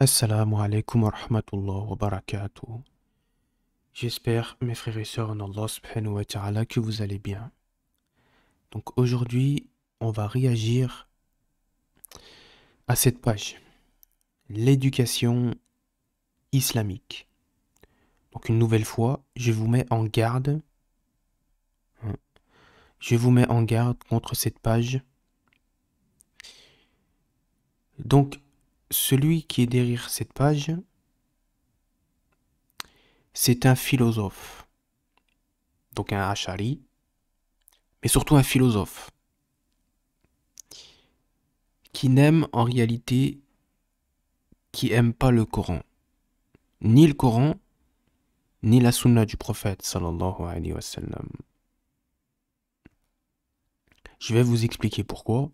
Assalamu alaikum wa rahmatullah wa barakatuh. J'espère, mes frères et sœurs en Allah subhanahu wa ta'ala, que vous allez bien. Donc aujourd'hui, on va réagir à cette page. L'éducation islamique. Donc une nouvelle fois, je vous mets en garde. Hein. Je vous mets en garde contre cette page. Donc celui qui est derrière cette page, c'est un philosophe. Donc un Hachari, mais surtout un philosophe qui n'aime en réalité, qui n'aime pas le Coran. Ni le Coran, ni la sunna du prophète sallallahu alayhi wa Je vais vous expliquer pourquoi.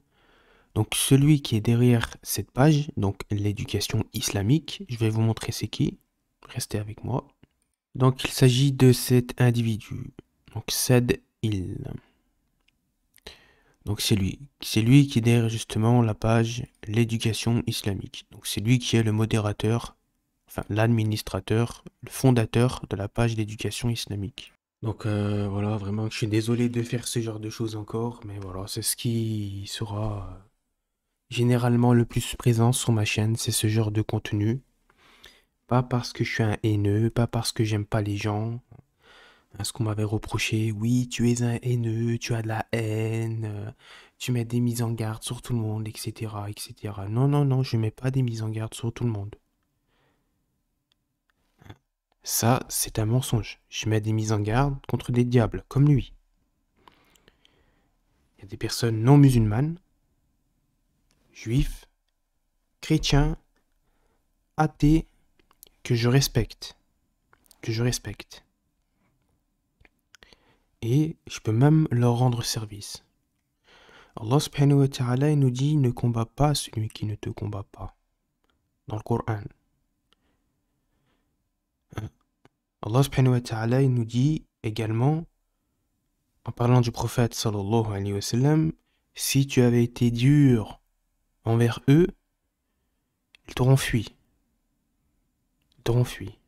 Donc celui qui est derrière cette page, donc l'éducation islamique, je vais vous montrer c'est qui. Restez avec moi. Donc il s'agit de cet individu. Donc Sad il. Donc c'est lui. C'est lui qui est derrière justement la page l'éducation islamique. Donc c'est lui qui est le modérateur, enfin l'administrateur, le fondateur de la page l'éducation islamique. Donc euh, voilà, vraiment, je suis désolé de faire ce genre de choses encore, mais voilà, c'est ce qui sera euh, généralement le plus présent sur ma chaîne, c'est ce genre de contenu. Pas parce que je suis un haineux, pas parce que j'aime pas les gens. Hein, ce qu'on m'avait reproché, oui, tu es un haineux, tu as de la haine, euh, tu mets des mises en garde sur tout le monde, etc., etc. Non, non, non, je ne mets pas des mises en garde sur tout le monde. Ça, c'est un mensonge. Je mets des mises en garde contre des diables, comme lui. Il y a des personnes non musulmanes juifs, chrétiens, athées, que je respecte. Que je respecte. Et je peux même leur rendre service. Allah subhanahu wa ta'ala nous dit ne combat pas celui qui ne te combat pas. Dans le Coran. Euh, Allah subhanahu wa ta'ala nous dit également en parlant du prophète sallallahu si tu avais été dur envers eux, ils t'auront fui. Ils t'auront fui.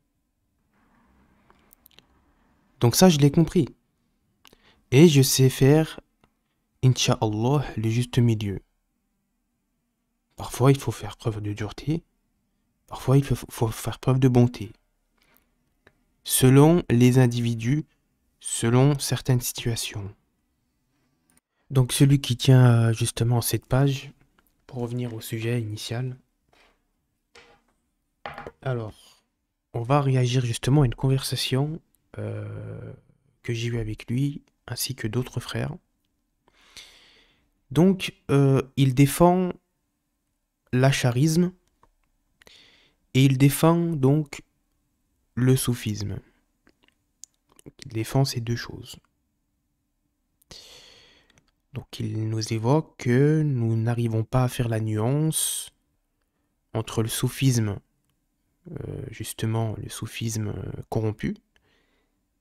Donc ça, je l'ai compris. Et je sais faire, inshallah, le juste milieu. Parfois, il faut faire preuve de dureté. Parfois, il faut faire preuve de bonté. Selon les individus, selon certaines situations. Donc celui qui tient euh, justement cette page, pour revenir au sujet initial. Alors, on va réagir justement à une conversation euh, que j'ai eue avec lui, ainsi que d'autres frères. Donc, euh, il défend l'acharisme et il défend donc le soufisme. Il défend ces deux choses. Donc il nous évoque que nous n'arrivons pas à faire la nuance entre le soufisme, euh, justement le soufisme euh, corrompu,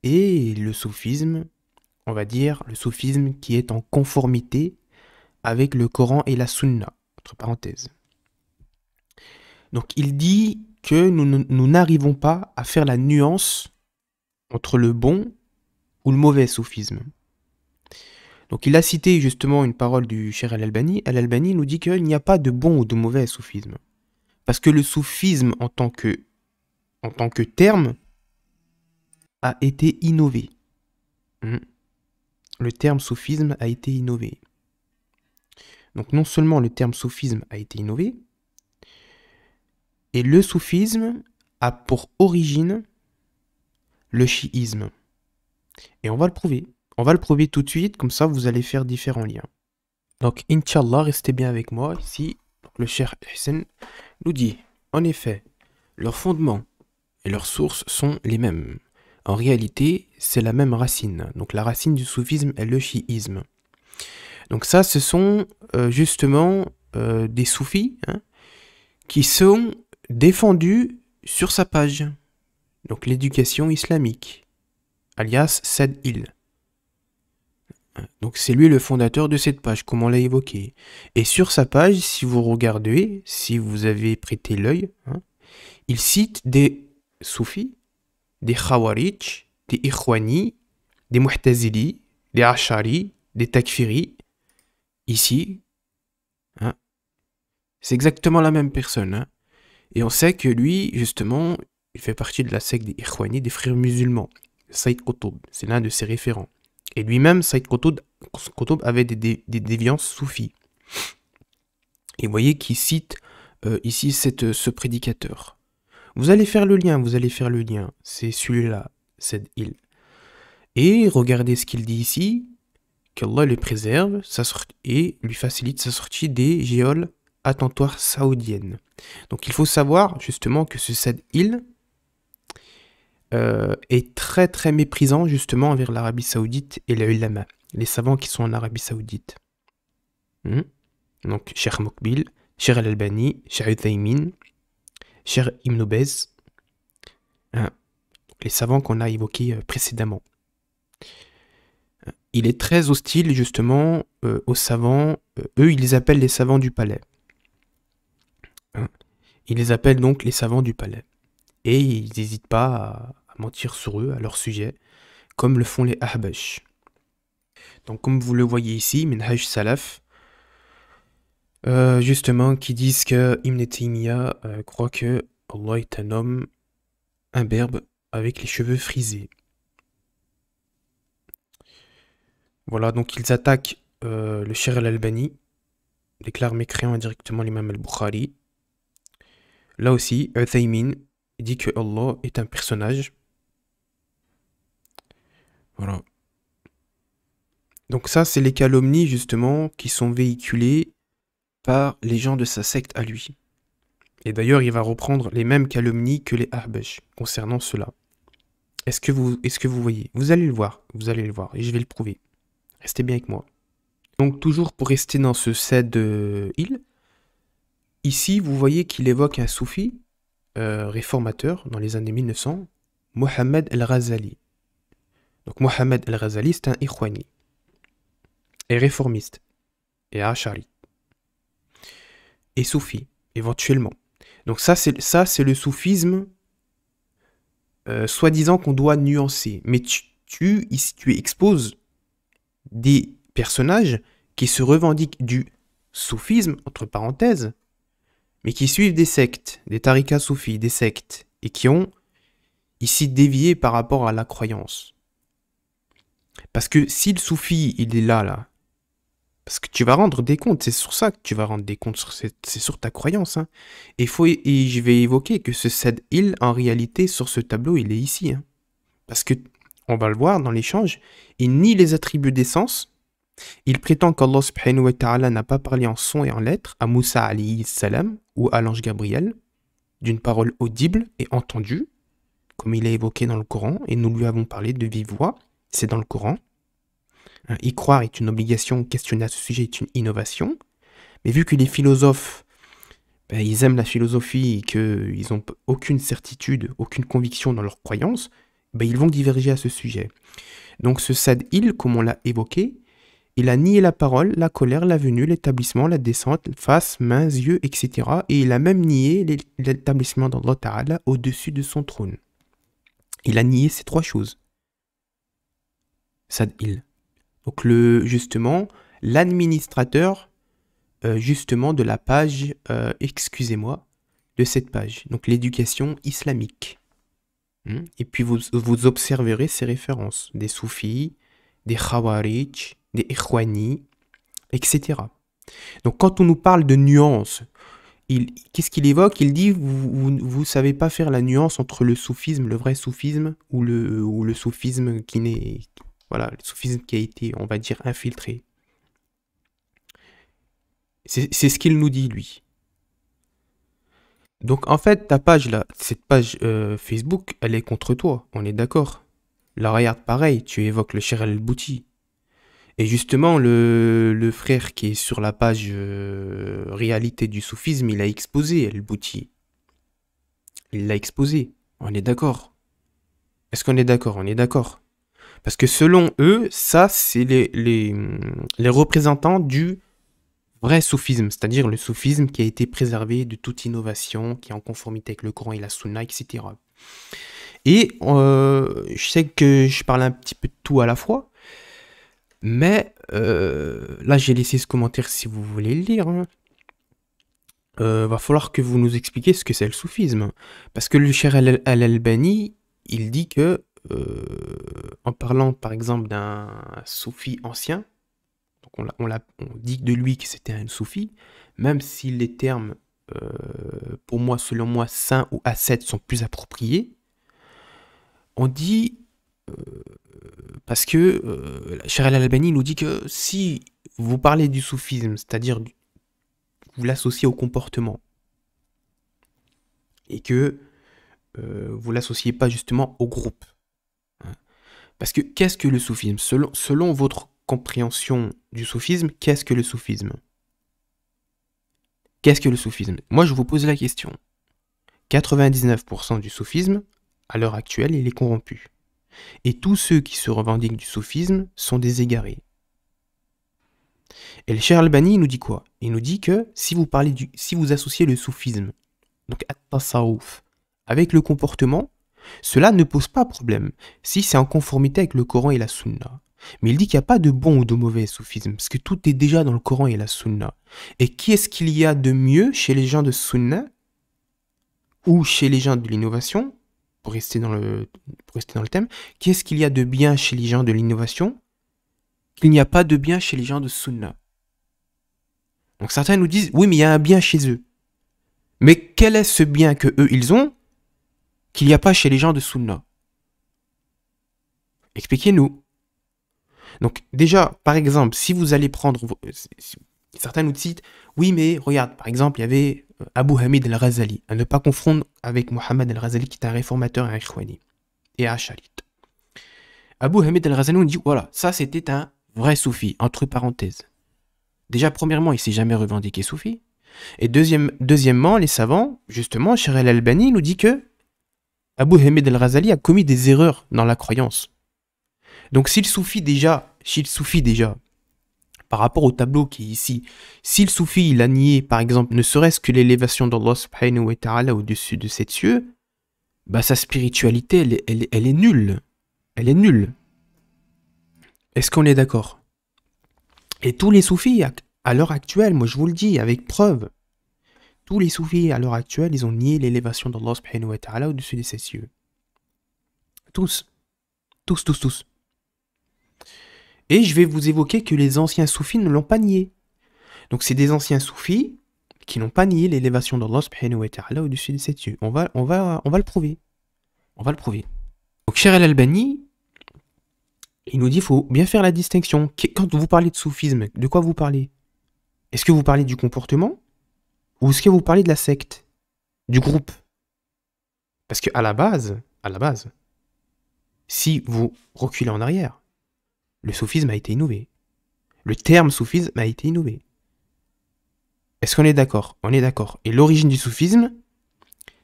et le soufisme, on va dire, le soufisme qui est en conformité avec le Coran et la Sunna, entre parenthèses. Donc il dit que nous n'arrivons pas à faire la nuance entre le bon ou le mauvais soufisme. Donc il a cité justement une parole du cher Al-Albani. Al-Albani nous dit qu'il n'y a pas de bon ou de mauvais soufisme. Parce que le soufisme en tant que, en tant que terme a été innové. Hmm. Le terme soufisme a été innové. Donc non seulement le terme soufisme a été innové, et le soufisme a pour origine le chiisme. Et on va le prouver. On va le prouver tout de suite, comme ça vous allez faire différents liens. Donc, Inch'Allah, restez bien avec moi ici. le cher Hussein nous dit En effet, leurs fondements et leurs sources sont les mêmes. En réalité, c'est la même racine. Donc, la racine du soufisme est le chiisme. Donc, ça, ce sont euh, justement euh, des soufis hein, qui sont défendus sur sa page. Donc, l'éducation islamique, alias Sad Il. Donc c'est lui le fondateur de cette page, comme on l'a évoqué. Et sur sa page, si vous regardez, si vous avez prêté l'œil, hein, il cite des soufis, des khawarij, des ikhwani, des muhtazili, des ashari, des takfiri. Ici, hein. c'est exactement la même personne. Hein. Et on sait que lui, justement, il fait partie de la secte des ikhwani, des frères musulmans. Saïd Qutb, c'est l'un de ses référents. Et lui-même, Saïd Kotob avait des, déviances soufis. Et vous voyez qu'il cite euh, ici euh, ce prédicateur. Vous allez faire le lien, vous allez faire le lien. C'est celui-là, cette île. Et regardez ce qu'il dit ici, qu'Allah le préserve et lui facilite sa sortie des géoles attentoires saoudiennes. Donc il faut savoir justement que ce cette île, euh, est très très méprisant justement envers l'Arabie Saoudite et les ulama, les savants qui sont en Arabie Saoudite. Hmm? Donc, Cheikh Mokbil, Cheikh Al-Albani, Cheikh Cheikh Ibn hein, les savants qu'on a évoqués euh, précédemment. Euh, il est très hostile justement aux savants, eux ils les appellent les savants du palais. Hein? ils les appellent donc les savants du palais et ils n'hésitent pas à, mentir sur eux, à leur sujet, comme le font les Ahbash. Donc comme vous le voyez ici, Minhaj Salaf, euh, justement, qui disent que Ibn Taymiyyah euh, croit que Allah est un homme imberbe avec les cheveux frisés. Voilà, donc ils attaquent euh, le Cher al-Albani, déclarent mécréant indirectement l'imam al-Bukhari. Là aussi, Uthaymin, il dit que Allah est un personnage. Voilà. Donc ça, c'est les calomnies justement qui sont véhiculées par les gens de sa secte à lui. Et d'ailleurs, il va reprendre les mêmes calomnies que les Ahbesh concernant cela. Est-ce que, vous, est que vous voyez Vous allez le voir, vous allez le voir, et je vais le prouver. Restez bien avec moi. Donc toujours pour rester dans ce set de euh, île, ici vous voyez qu'il évoque un soufi, euh, réformateur dans les années 1900, Mohamed El-Ghazali. Donc Mohamed El-Ghazali, c'est un Ikhwani, et réformiste, et Ashari, et soufi, éventuellement. Donc ça, c'est, ça, c'est le soufisme euh, soi-disant qu'on doit nuancer. Mais tu, tu, tu exposes des personnages qui se revendiquent du soufisme, entre parenthèses, mais qui suivent des sectes, des tarikas soufis, des sectes, et qui ont ici dévié par rapport à la croyance. Parce que si le soufi, il est là, là, parce que tu vas rendre des comptes, c'est sur ça que tu vas rendre des comptes, c'est sur ta croyance. Hein. Et, faut, et je vais évoquer que ce said il, en réalité, sur ce tableau, il est ici. Hein. Parce que, on va le voir dans l'échange, il nie les attributs d'essence, il prétend qu'Allah subhanahu wa n'a pas parlé en son et en lettres à Moussa alayhi salam ou à l'ange Gabriel d'une parole audible et entendue, comme il est évoqué dans le Coran, et nous lui avons parlé de vive voix, c'est dans le Coran. Hein, y croire est une obligation, questionner à ce sujet est une innovation, mais vu que les philosophes, ben, ils aiment la philosophie et qu'ils n'ont aucune certitude, aucune conviction dans leurs croyances, ben, ils vont diverger à ce sujet. Donc ce sad-il, comme on l'a évoqué, il a nié la parole, la colère, la venue, l'établissement, la descente, face, mains, yeux, etc. Et il a même nié l'établissement d'Allah au-dessus de son trône. Il a nié ces trois choses. Sadhil. Donc le, justement, l'administrateur euh, justement de la page, euh, excusez-moi, de cette page. Donc l'éducation islamique. Hmm. Et puis vous, observerez ces références des soufis, des khawarij, des Ikhwani, etc. Donc quand on nous parle de nuances, qu'est-ce qu'il évoque Il dit vous ne savez pas faire la nuance entre le soufisme, le vrai soufisme, ou le, ou le soufisme qui n'est. Voilà, le soufisme qui a été, on va dire, infiltré. C'est ce qu'il nous dit, lui. Donc en fait, ta page là, cette page euh, Facebook, elle est contre toi, on est d'accord. La regarde pareil, tu évoques le Cher bouti et justement, le, frère qui est sur la page euh, réalité du soufisme, il a exposé El Bouti. Il l'a exposé. On est d'accord. Est-ce qu'on est d'accord On est d'accord. Parce que selon eux, ça, c'est les, représentants du vrai soufisme, c'est-à-dire le soufisme qui a été préservé de toute innovation, qui est en conformité avec le Coran et la Sunna, etc. Et euh, je sais que je parle un petit peu de tout à la fois, mais euh, là, j'ai laissé ce commentaire si vous voulez le lire. Il hein. euh, va falloir que vous nous expliquiez ce que c'est le soufisme. Parce que le cher Al-Albani, il dit que, euh, en parlant par exemple d'un soufi ancien, donc on, on, dit de lui que c'était un soufi, même si les termes, pour moi, selon moi, saint ou ascète sont plus appropriés, on dit parce que euh, Al-Albani nous dit que si vous parlez du soufisme, c'est-à-dire vous l'associez au comportement, et que vous euh, vous l'associez pas justement au groupe. Hein. Parce que qu'est-ce que le soufisme selon votre compréhension du soufisme, qu'est-ce que le soufisme Qu'est-ce que le soufisme Moi, je vous pose la question. 99% du soufisme, à l'heure actuelle, il est corrompu et tous ceux qui se revendiquent du soufisme sont des égarés. Et le cher Albani nous dit quoi Il nous dit que si vous, parlez du, si vous associez le soufisme, donc at avec le comportement, cela ne pose pas problème si c'est en conformité avec le Coran et la Sunna. Mais il dit qu'il n'y a pas de bon ou de mauvais soufisme, parce que tout est déjà dans le Coran et la Sunna. Et qui est-ce qu'il y a de mieux chez les gens de Sunna ou chez les gens de l'innovation pour rester dans le, rester dans le thème, qu'est-ce qu'il y a de bien chez les gens de l'innovation qu'il n'y a pas de bien chez les gens de Sunna Donc certains nous disent, oui, mais il y a un bien chez eux. Mais quel est ce bien que eux, ils ont qu'il n'y a pas chez les gens de Sunna Expliquez-nous. Donc déjà, par exemple, si vous allez prendre... Certains nous citent, oui mais regarde, par exemple, il y avait Abu Hamid al-Ghazali, à ne pas confondre avec Muhammad al-Ghazali qui est un réformateur et un et un Abu Hamid al-Ghazali, nous dit voilà, ça c'était un vrai soufi, entre parenthèses. Déjà, premièrement, il s'est jamais revendiqué soufi. Et deuxième, deuxièmement, les savants, justement, Shirel al-Albani nous dit que Abu Hamid al-Ghazali a commis des erreurs dans la croyance. Donc s'il soufie déjà, s'il soufie déjà, par rapport au tableau qui est ici. Si le soufi il nié, par exemple, ne serait-ce que l'élévation d'Allah subhanahu wa ta'ala au-dessus de ses cieux, bah sa spiritualité, elle, est nulle. Elle est nulle. Est-ce qu'on est, d'accord Et tous les soufis, à, l'heure actuelle, moi je vous le dis, avec preuve, tous les soufis à l'heure actuelle, ils ont nié l'élévation d'Allah subhanahu wa ta'ala au-dessus de ses cieux. Tous. Tous, tous, tous. Et je vais vous évoquer que les anciens soufis ne l'ont pas nié. Donc c'est des anciens soufis qui n'ont pas nié l'élévation d'Allah subhanahu wa ta'ala au-dessus de ses cieux. On va, on, va, on va le prouver. On va le prouver. Donc Cher al-Albani, il nous dit qu'il faut bien faire la distinction. Quand vous parlez de soufisme, de quoi vous parlez Est-ce que vous parlez du comportement Ou est-ce que vous parlez de la secte Du groupe Parce qu'à la base, à la base, si vous reculez en arrière, le soufisme a été innové. Le terme soufisme a été innové. Est-ce qu'on est d'accord On est d'accord. Et l'origine du soufisme,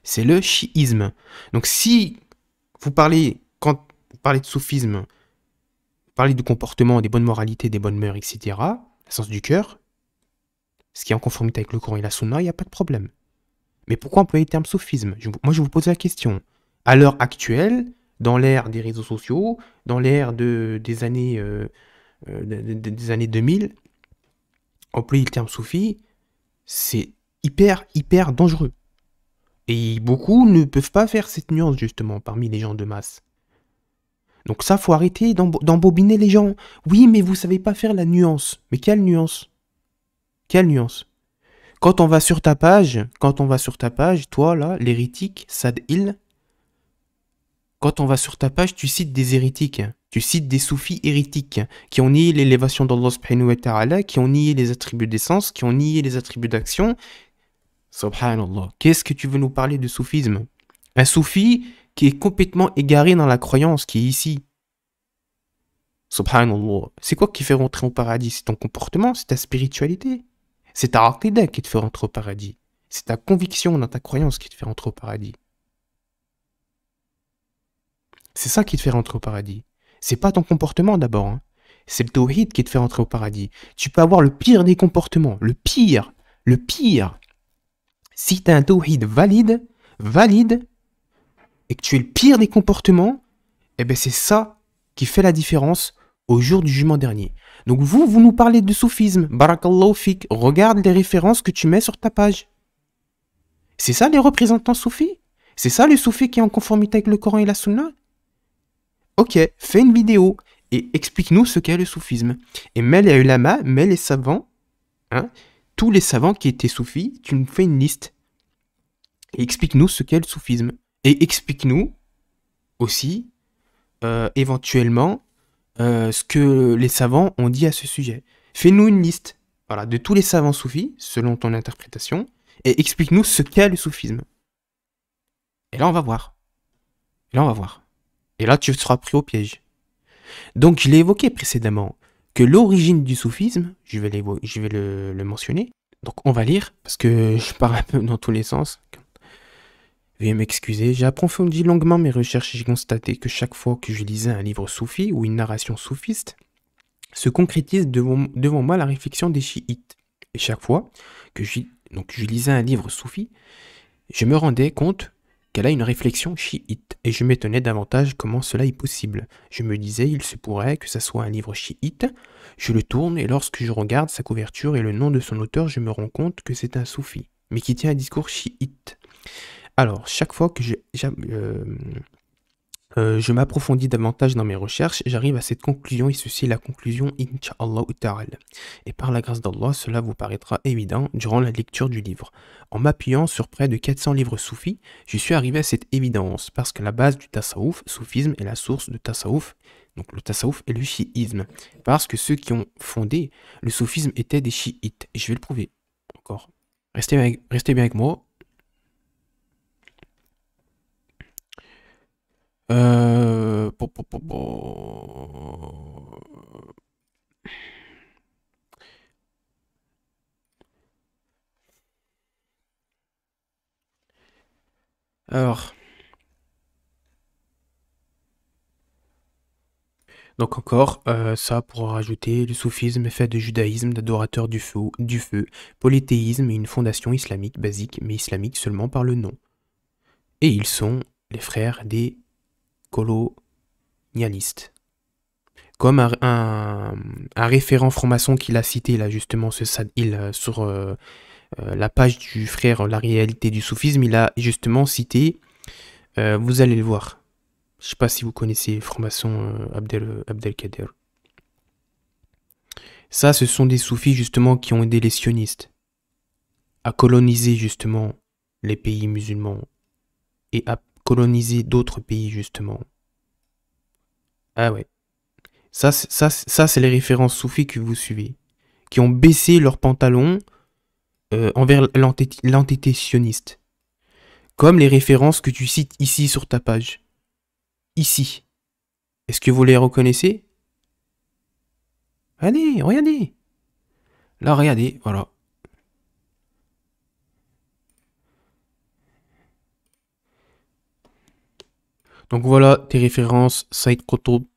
c'est le chiisme. Donc si vous parlez, quand vous parlez de soufisme, vous parlez du comportement, des bonnes moralités, des bonnes mœurs, etc., le sens du cœur, ce qui est en conformité avec le Coran et la Sunna, il n'y a pas de problème. Mais pourquoi employer le terme soufisme Moi, je vous pose la question. À l'heure actuelle, dans l'ère des réseaux sociaux, dans l'ère de, des, années, euh, euh des années 2000, employer le terme soufi, c'est hyper, hyper dangereux. Et beaucoup ne peuvent pas faire cette nuance, justement, parmi les gens de masse. Donc ça, faut arrêter d'embobiner les gens. Oui, mais vous savez pas faire la nuance. Mais quelle nuance Quelle nuance Quand on va sur ta page, quand on va sur ta page, toi là, l'hérétique, Sad quand on va sur ta page, tu cites des hérétiques, tu cites des soufis hérétiques qui ont nié l'élévation d'Allah subhanahu wa ta'ala, qui ont nié les attributs d'essence, qui ont nié les attributs d'action. Subhanallah. Qu'est-ce que tu veux nous parler de soufisme Un soufi qui est complètement égaré dans la croyance qui est ici. Subhanallah. C'est quoi qui fait rentrer au paradis C'est ton comportement, c'est ta spiritualité. C'est ta aqidah qui te fait rentrer au paradis. C'est ta conviction dans ta croyance qui te fait rentrer au paradis. C'est ça qui te fait rentrer au paradis. C'est pas ton comportement d'abord. Hein. C'est le tawhid qui te fait rentrer au paradis. Tu peux avoir le pire des comportements, le pire, le pire. Si tu as un tawhid valide, valide, et que tu es le pire des comportements, eh ben c'est ça qui fait la différence au jour du jugement dernier. Donc vous, vous nous parlez de soufisme, barakallahu regarde les références que tu mets sur ta page. C'est ça les représentants soufis C'est ça le soufi qui est en conformité avec le Coran et la Sunna Ok, fais une vidéo et explique-nous ce qu'est le soufisme. Et mets les ulama, mets les savants, hein, tous les savants qui étaient soufis, tu nous fais une liste. Et explique-nous ce qu'est le soufisme. Et explique-nous aussi, euh, éventuellement, euh, ce que les savants ont dit à ce sujet. Fais-nous une liste voilà, de tous les savants soufis, selon ton interprétation, et explique-nous ce qu'est le soufisme. Et là, on va voir. Et là, on va voir. Et là, tu seras pris au piège. Donc, je l'ai évoqué précédemment que l'origine du soufisme, je vais, le, mentionner. Donc, on va lire parce que je pars un peu dans tous les sens. Veuillez m'excuser, j'ai approfondi longuement mes recherches et j'ai constaté que chaque fois que je lisais un livre soufi ou une narration soufiste, se concrétise devant, moi la réflexion des chiites. Et chaque fois que je, donc, je lisais un livre soufi, je me rendais compte qu'elle a une réflexion chiite, et je m'étonnais davantage comment cela est possible. Je me disais, il se pourrait que ça soit un livre chiite. Je le tourne, et lorsque je regarde sa couverture et le nom de son auteur, je me rends compte que c'est un soufi, mais qui tient un discours chiite. Alors, chaque fois que je, euh, euh, je m'approfondis davantage dans mes recherches, j'arrive à cette conclusion et ceci est la conclusion Inch'Allah Ta'ala. Et par la grâce d'Allah, cela vous paraîtra évident durant la lecture du livre. En m'appuyant sur près de 400 livres soufis, je suis arrivé à cette évidence parce que la base du tasawuf, soufisme, est la source de tasawuf donc le tasawuf est le chiisme, parce que ceux qui ont fondé le soufisme étaient des chiites. Et je vais le prouver encore. Restez, restez bien avec moi, Euh, Alors. Donc encore, euh, ça pour rajouter le soufisme fait de judaïsme, d'adorateur du feu, du feu, polythéisme et une fondation islamique basique, mais islamique seulement par le nom. Et ils sont les frères des colonialiste. Comme un, référent franc-maçon qu'il a cité là justement, ce Sad euh, sur euh, euh, la page du frère La réalité du soufisme, il a justement cité, vous allez le voir, je ne sais pas si vous connaissez franc-maçon Abdel, Abdelkader. Ça, ce sont des soufis justement qui ont aidé les sionistes à coloniser justement les pays musulmans et à coloniser d'autres pays, justement. Ah ouais. Ça, ça, ça c'est les références soufis que vous suivez, qui ont baissé leur pantalon euh, envers l'entité sioniste. Comme les références que tu cites ici sur ta page. Ici. Est-ce que vous les reconnaissez Allez, regardez. Là, regardez, voilà. Donc voilà tes références, Saïd Koto.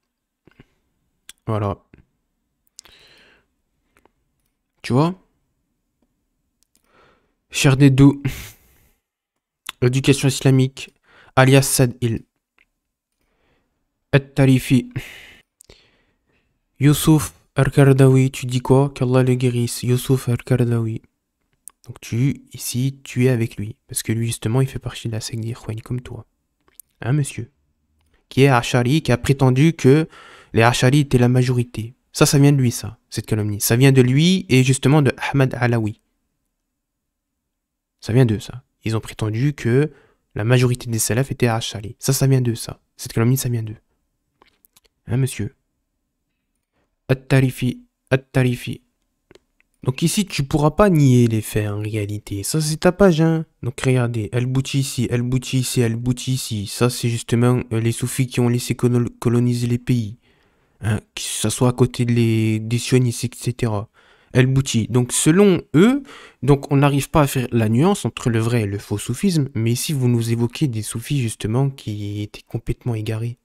Voilà. Tu vois Cher Dedou, éducation islamique, alias Sadil, Et tarifi Youssouf al tu dis quoi Qu'Allah le guérisse, Youssouf al Donc tu, ici, tu es avec lui, parce que lui justement, il fait partie de la secte comme toi. Hein, monsieur qui est Achari, qui a prétendu que les Achari étaient la majorité. Ça, ça vient de lui, ça, cette calomnie. Ça vient de lui et justement de Ahmad Alawi. Ça vient d'eux, ça. Ils ont prétendu que la majorité des salafs étaient Achari. Ça, ça vient d'eux, ça. Cette calomnie, ça vient d'eux. Hein, monsieur At-Tarifi, At-Tarifi, donc ici, tu pourras pas nier les faits en réalité. Ça, c'est ta page. Hein Donc regardez, elle boutit ici, elle boutit ici, elle boutit ici. Ça, c'est justement euh, les soufis qui ont laissé coloniser les pays. Hein, que ce soit à côté des sionistes, etc. Elle boutit. Donc selon eux, donc on n'arrive pas à faire la nuance entre le vrai et le faux soufisme, mais ici vous nous évoquez des soufis justement qui étaient complètement égarés.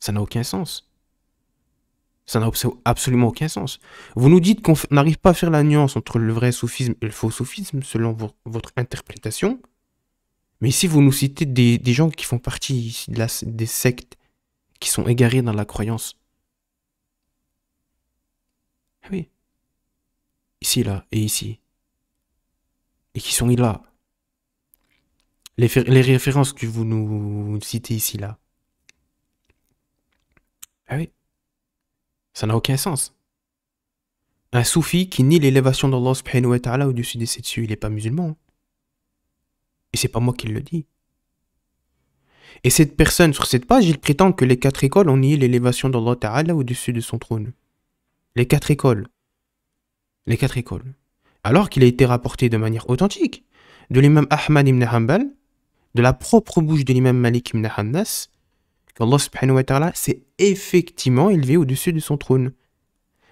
Ça n'a aucun sens. Ça n'a absolument aucun sens. Vous nous dites qu'on n'arrive pas à faire la nuance entre le vrai soufisme et le faux soufisme selon votre interprétation. Mais si vous nous citez des, gens qui font partie des sectes qui sont égarés dans la croyance. Ah oui. Ici, là, et ici. Et qui sont là. Les, les références que vous nous citez ici, là. Ah oui. Ça n'a aucun sens. Un soufi qui nie l'élévation d'Allah subhanahu wa ta'ala au-dessus de ses dessus, il n'est pas musulman. Hein. Et c'est pas moi qui le dis. Et cette personne, sur cette page, il prétend que les quatre écoles ont nié l'élévation d'Allah ta'ala au-dessus de son trône. Les quatre écoles. Les quatre écoles. Alors qu'il a été rapporté de manière authentique de l'imam Ahmad ibn Hanbal, de la propre bouche de l'imam Malik ibn Hannas, qu'Allah subhanahu wa ta'ala s'est effectivement élevé au-dessus de son trône.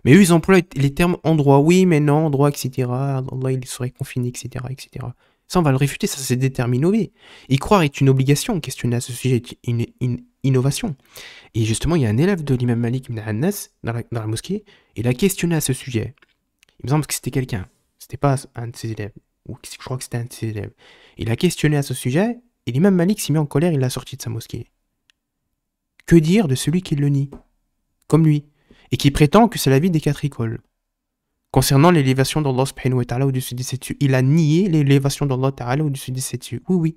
Mais eux, ils emploient les termes endroit, oui, mais non, endroit, etc. Allah, il serait confiné, etc., etc. Ça, on va le réfuter, ça, c'est déterminé. Y croire est une obligation, questionner à ce sujet est une, innovation. Et justement, il y a un élève de l'imam Malik ibn Hannas dans la, mosquée, il a questionné à ce sujet. Il me semble que c'était quelqu'un, c'était pas un de ses élèves, ou je crois que c'était un de ses élèves. Il a questionné à ce sujet, et l'imam Malik s'est mis en colère, il l'a sorti de sa mosquée. Que dire de celui qui le nie, comme lui, et qui prétend que c'est la vie des quatre écoles. Concernant l'élévation d'Allah subhanahu wa au-dessus des il a nié l'élévation d'Allah ta'ala au-dessus des Oui, oui,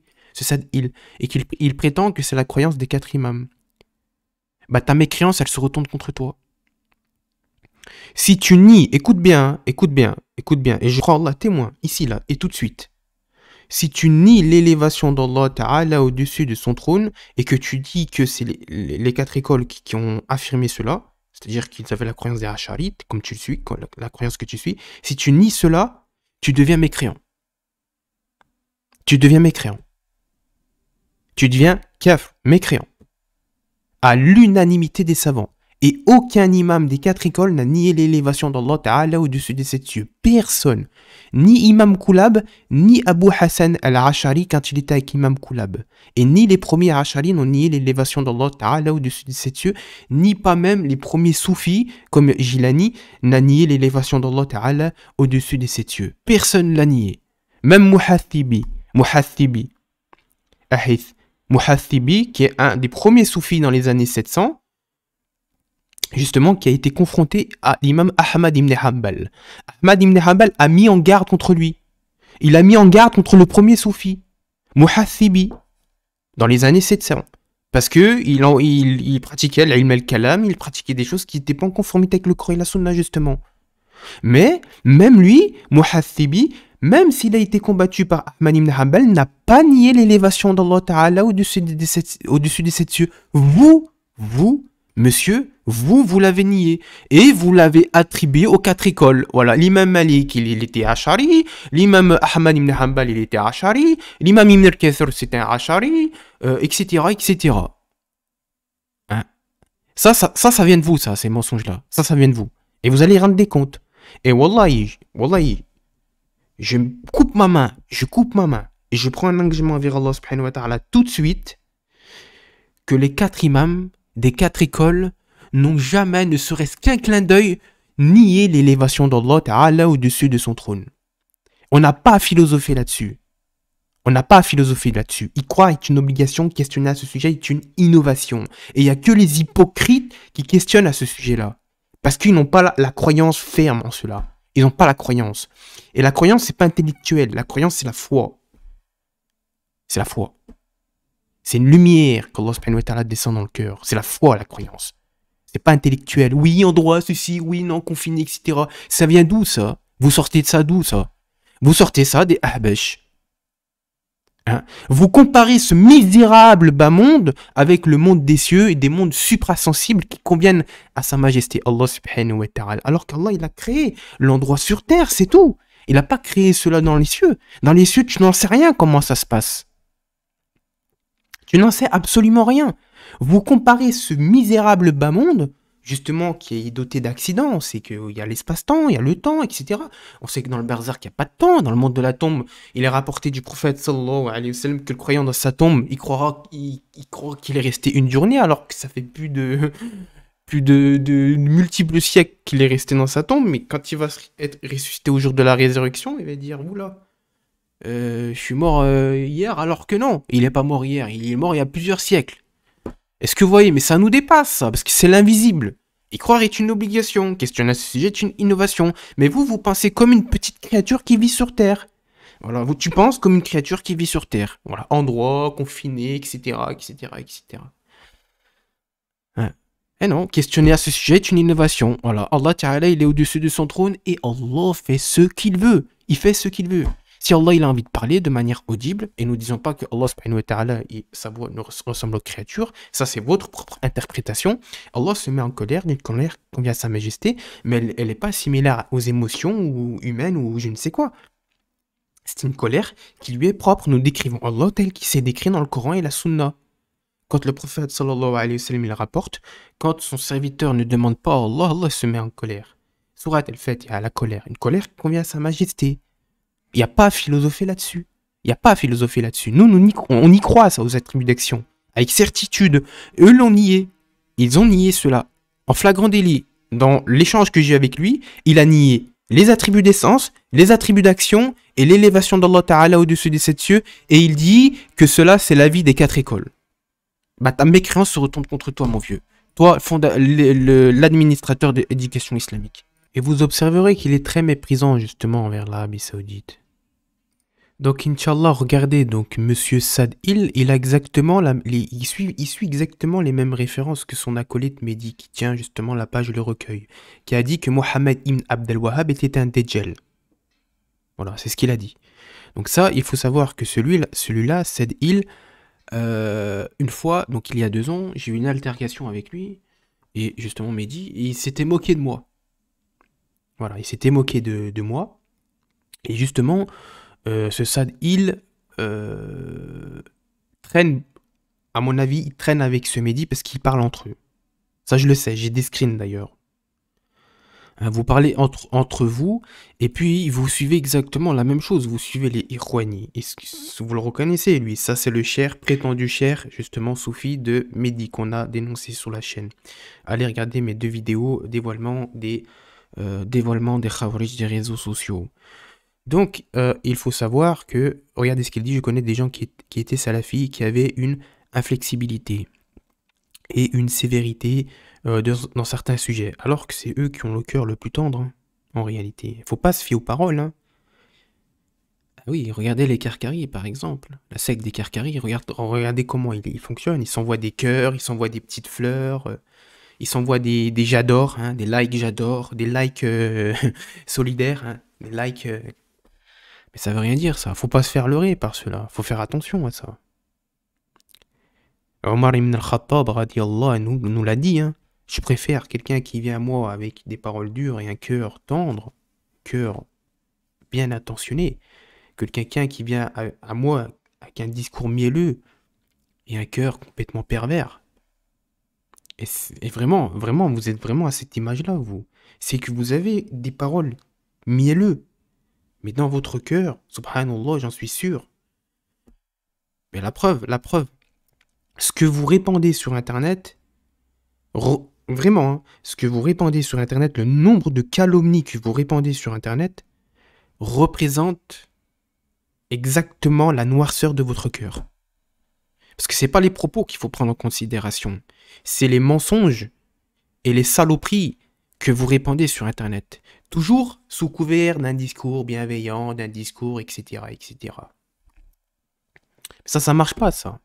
et qu'il il prétend que c'est la croyance des quatre imams. Bah ta mécréance, elle se retourne contre toi. Si tu nies, écoute bien, écoute bien, écoute bien, et je prends Allah témoin, ici, là, et tout de suite si tu nies l'élévation d'Allah Ta'ala au-dessus de son trône et que tu dis que c'est les, quatre écoles qui, ont affirmé cela, c'est-à-dire qu'ils avaient la croyance des Hacharites, comme tu le suis, la, la, croyance que tu suis, si tu nies cela, tu deviens mécréant. Tu deviens mécréant. Tu deviens kaf, mécréant. À l'unanimité des savants. Et aucun imam des quatre écoles n'a nié l'élévation d'Allah Ta'ala au-dessus de ses cieux. Personne. Ni Imam Koulab, ni Abu Hassan al-Ashari quand il était avec Imam Koulab. Et ni les premiers Ashari n'ont nié l'élévation d'Allah Ta'ala au-dessus de ses cieux, ni pas même les premiers soufis comme Gilani n'a nié l'élévation d'Allah Ta'ala au-dessus de ses cieux. Personne l'a nié. Même Muhathibi. Muhathibi. Ahith. Muhathibi, qui est un des premiers soufis dans les années 700, justement qui a été confronté à l'imam Ahmad ibn Hanbal. Ahmad ibn Hanbal a mis en garde contre lui. Il a mis en garde contre le premier soufi, Muhassibi, dans les années 700. Parce que il, il, pratiquait l'ilm al-kalam, il pratiquait des choses qui n'étaient pas en conformité avec le Coran et la Sunna, justement. Mais, même lui, Muhassibi, même s'il a été combattu par Ahmad ibn Hanbal, n'a pas nié l'élévation d'Allah Ta'ala au-dessus de, de, au dessus cieux. Vous, vous, Monsieur, vous, vous l'avez nié et vous l'avez attribué aux quatre écoles. Voilà, l'imam Malik, il, il était Ashari, l'imam Ahmad ibn Hanbal, il était Ashari, l'imam Ibn al c'était un Ashari, etc., etc. Ça, ça, ça, vient de vous, ça, ces mensonges-là. Ça, ça vient de vous. Et vous allez rendre des comptes. Et wallahi, wallahi, je coupe ma main, je coupe ma main, et je prends un engagement envers Allah subhanahu wa tout de suite que les quatre imams des quatre écoles n'ont jamais, ne serait-ce qu'un clin d'œil, nié l'élévation d'Allah Ta'ala au-dessus de son trône. On n'a pas à philosopher là-dessus. On n'a pas à philosopher là-dessus. Il croire est une obligation, questionner à ce sujet est une innovation. Et il n'y a que les hypocrites qui questionnent à ce sujet-là. Parce qu'ils n'ont pas la, croyance ferme en cela. Ils n'ont pas la croyance. Et la croyance, n'est pas intellectuel. La croyance, c'est la foi. C'est la foi. C'est une lumière qu'Allah subhanahu descend dans le cœur. C'est la foi, la croyance. C'est pas intellectuel. Oui, en droit, ceci, oui, non, confiné, etc. Ça vient d'où, ça Vous sortez de ça d'où, ça Vous sortez ça des Ahbesh. Hein? Vous comparez ce misérable bas monde avec le monde des cieux et des mondes suprasensibles qui conviennent à sa majesté Allah subhanahu wa ta'ala. Alors qu'Allah, il a créé l'endroit sur terre, c'est tout. Il n'a pas créé cela dans les cieux. Dans les cieux, tu n'en sais rien comment ça se passe. Je n'en sais absolument rien. Vous comparez ce misérable bas monde, justement, qui est doté d'accidents. On sait qu'il y a l'espace-temps, il y a le temps, etc. On sait que dans le Berserk, il n'y a pas de temps. Dans le monde de la tombe, il est rapporté du prophète sallallahu alayhi que le croyant dans sa tombe, il croira qu'il est resté une journée, alors que ça fait plus de. plus de, de, multiples siècles qu'il est resté dans sa tombe, mais quand il va être ressuscité au jour de la résurrection, il va dire, oula, euh, je suis mort euh, hier, alors que non, il n'est pas mort hier, il est mort il y a plusieurs siècles. Est-ce que vous voyez, mais ça nous dépasse, ça, parce que c'est l'invisible. Y croire est une obligation, questionner à ce sujet est une innovation, mais vous, vous pensez comme une petite créature qui vit sur Terre. Voilà, vous, tu penses comme une créature qui vit sur Terre. Voilà, endroit, confiné, etc., etc., etc. Eh non, questionner à ce sujet est une innovation. Voilà, Allah Ta'ala, il est au-dessus de son trône et Allah fait ce qu'il veut. Il fait ce qu'il veut. Si Allah il a envie de parler de manière audible, et nous disons pas que Allah sa voix nous ressemble aux créatures, ça c'est votre propre interprétation. Allah se met en colère, une colère convient à sa majesté, mais elle n'est pas similaire aux émotions ou humaines ou je ne sais quoi. C'est une colère qui lui est propre. Nous décrivons Allah tel qu'il s'est décrit dans le Coran et la Sunna. Quand le prophète sallallahu alayhi wa sallam il rapporte, quand son serviteur ne demande pas à Allah, Allah se met en colère. Surat al-Fatiha, la colère, une colère qui convient à sa majesté. Il n'y a pas à philosopher là-dessus. Il n'y a pas à philosopher là-dessus. Nous, nous on y croit, ça, aux attributs d'action. Avec certitude. Eux l'ont nié. Ils ont nié cela. En flagrant délit, dans l'échange que j'ai avec lui, il a nié les attributs d'essence, les attributs d'action et l'élévation d'Allah Ta'ala au-dessus des sept cieux, et il dit que cela c'est la vie des quatre écoles. Bah ta mécréance se retourne contre toi mon vieux, toi l'administrateur de l'éducation islamique. Et vous observerez qu'il est très méprisant justement envers l'Arabie Saoudite. Donc, Inch'Allah, regardez, donc, monsieur Sad il a exactement il, suit, il suit exactement les mêmes références que son acolyte Mehdi, qui tient justement la page Le Recueil, qui a dit que Mohamed ibn Abdel était un Dejjel. Voilà, c'est ce qu'il a dit. Donc, ça, il faut savoir que celui-là, celui Sad il euh, une fois, donc il y a deux ans, j'ai eu une altercation avec lui, et justement Mehdi, il s'était moqué de moi. Voilà, il s'était moqué de, moi. Et justement, euh, ce Sad il euh, traîne, à mon avis, il traîne avec ce Mehdi parce qu'il parle entre eux. Ça, je le sais, j'ai des screens d'ailleurs. Hein, vous parlez entre, entre vous, et puis vous suivez exactement la même chose. Vous suivez les Irwani. vous le reconnaissez, lui. Ça, c'est le cher, prétendu cher, justement, Soufi de Mehdi, qu'on a dénoncé sur la chaîne. Allez regarder mes deux vidéos, dévoilement des euh, dévoilement des Khawarij des réseaux sociaux. Donc, euh, il faut savoir que, regardez ce qu'il dit, je connais des gens qui, étaient salafis, qui avaient une inflexibilité et une sévérité euh, dans certains sujets, alors que c'est eux qui ont le cœur le plus tendre, hein, en réalité. Il faut pas se fier aux paroles. Hein. Ah oui, regardez les Carcaries, par exemple. La secte des Carcaries, regardez, comment ils, ils fonctionnent. Ils s'envoient des cœurs, ils s'envoient des petites fleurs. Ils s'envoient des, des j'adore, hein, des likes j'adore, des likes euh, solidaires, hein, des likes. Euh. Mais ça veut rien dire ça. Faut pas se faire leurrer par cela. Faut faire attention à ça. Omar ibn al-Khattab nous, nous l'a dit. Hein. Je préfère quelqu'un qui vient à moi avec des paroles dures et un cœur tendre, cœur bien intentionné, que quelqu'un qui vient à, à moi avec un discours mielleux et un cœur complètement pervers. Et, vraiment, vraiment, vous êtes vraiment à cette image-là, vous. C'est que vous avez des paroles mielleux. Mais dans votre cœur, subhanallah, j'en suis sûr. Mais la preuve, la preuve. Ce que vous répandez sur Internet, vraiment, hein, ce que vous répandez sur Internet, le nombre de calomnies que vous répandez sur Internet, représente exactement la noirceur de votre cœur. Parce que ce n'est pas les propos qu'il faut prendre en considération, c'est les mensonges et les saloperies que vous répandez sur Internet. Toujours sous couvert d'un discours bienveillant, d'un discours, etc. etc. Ça, ça marche pas, ça.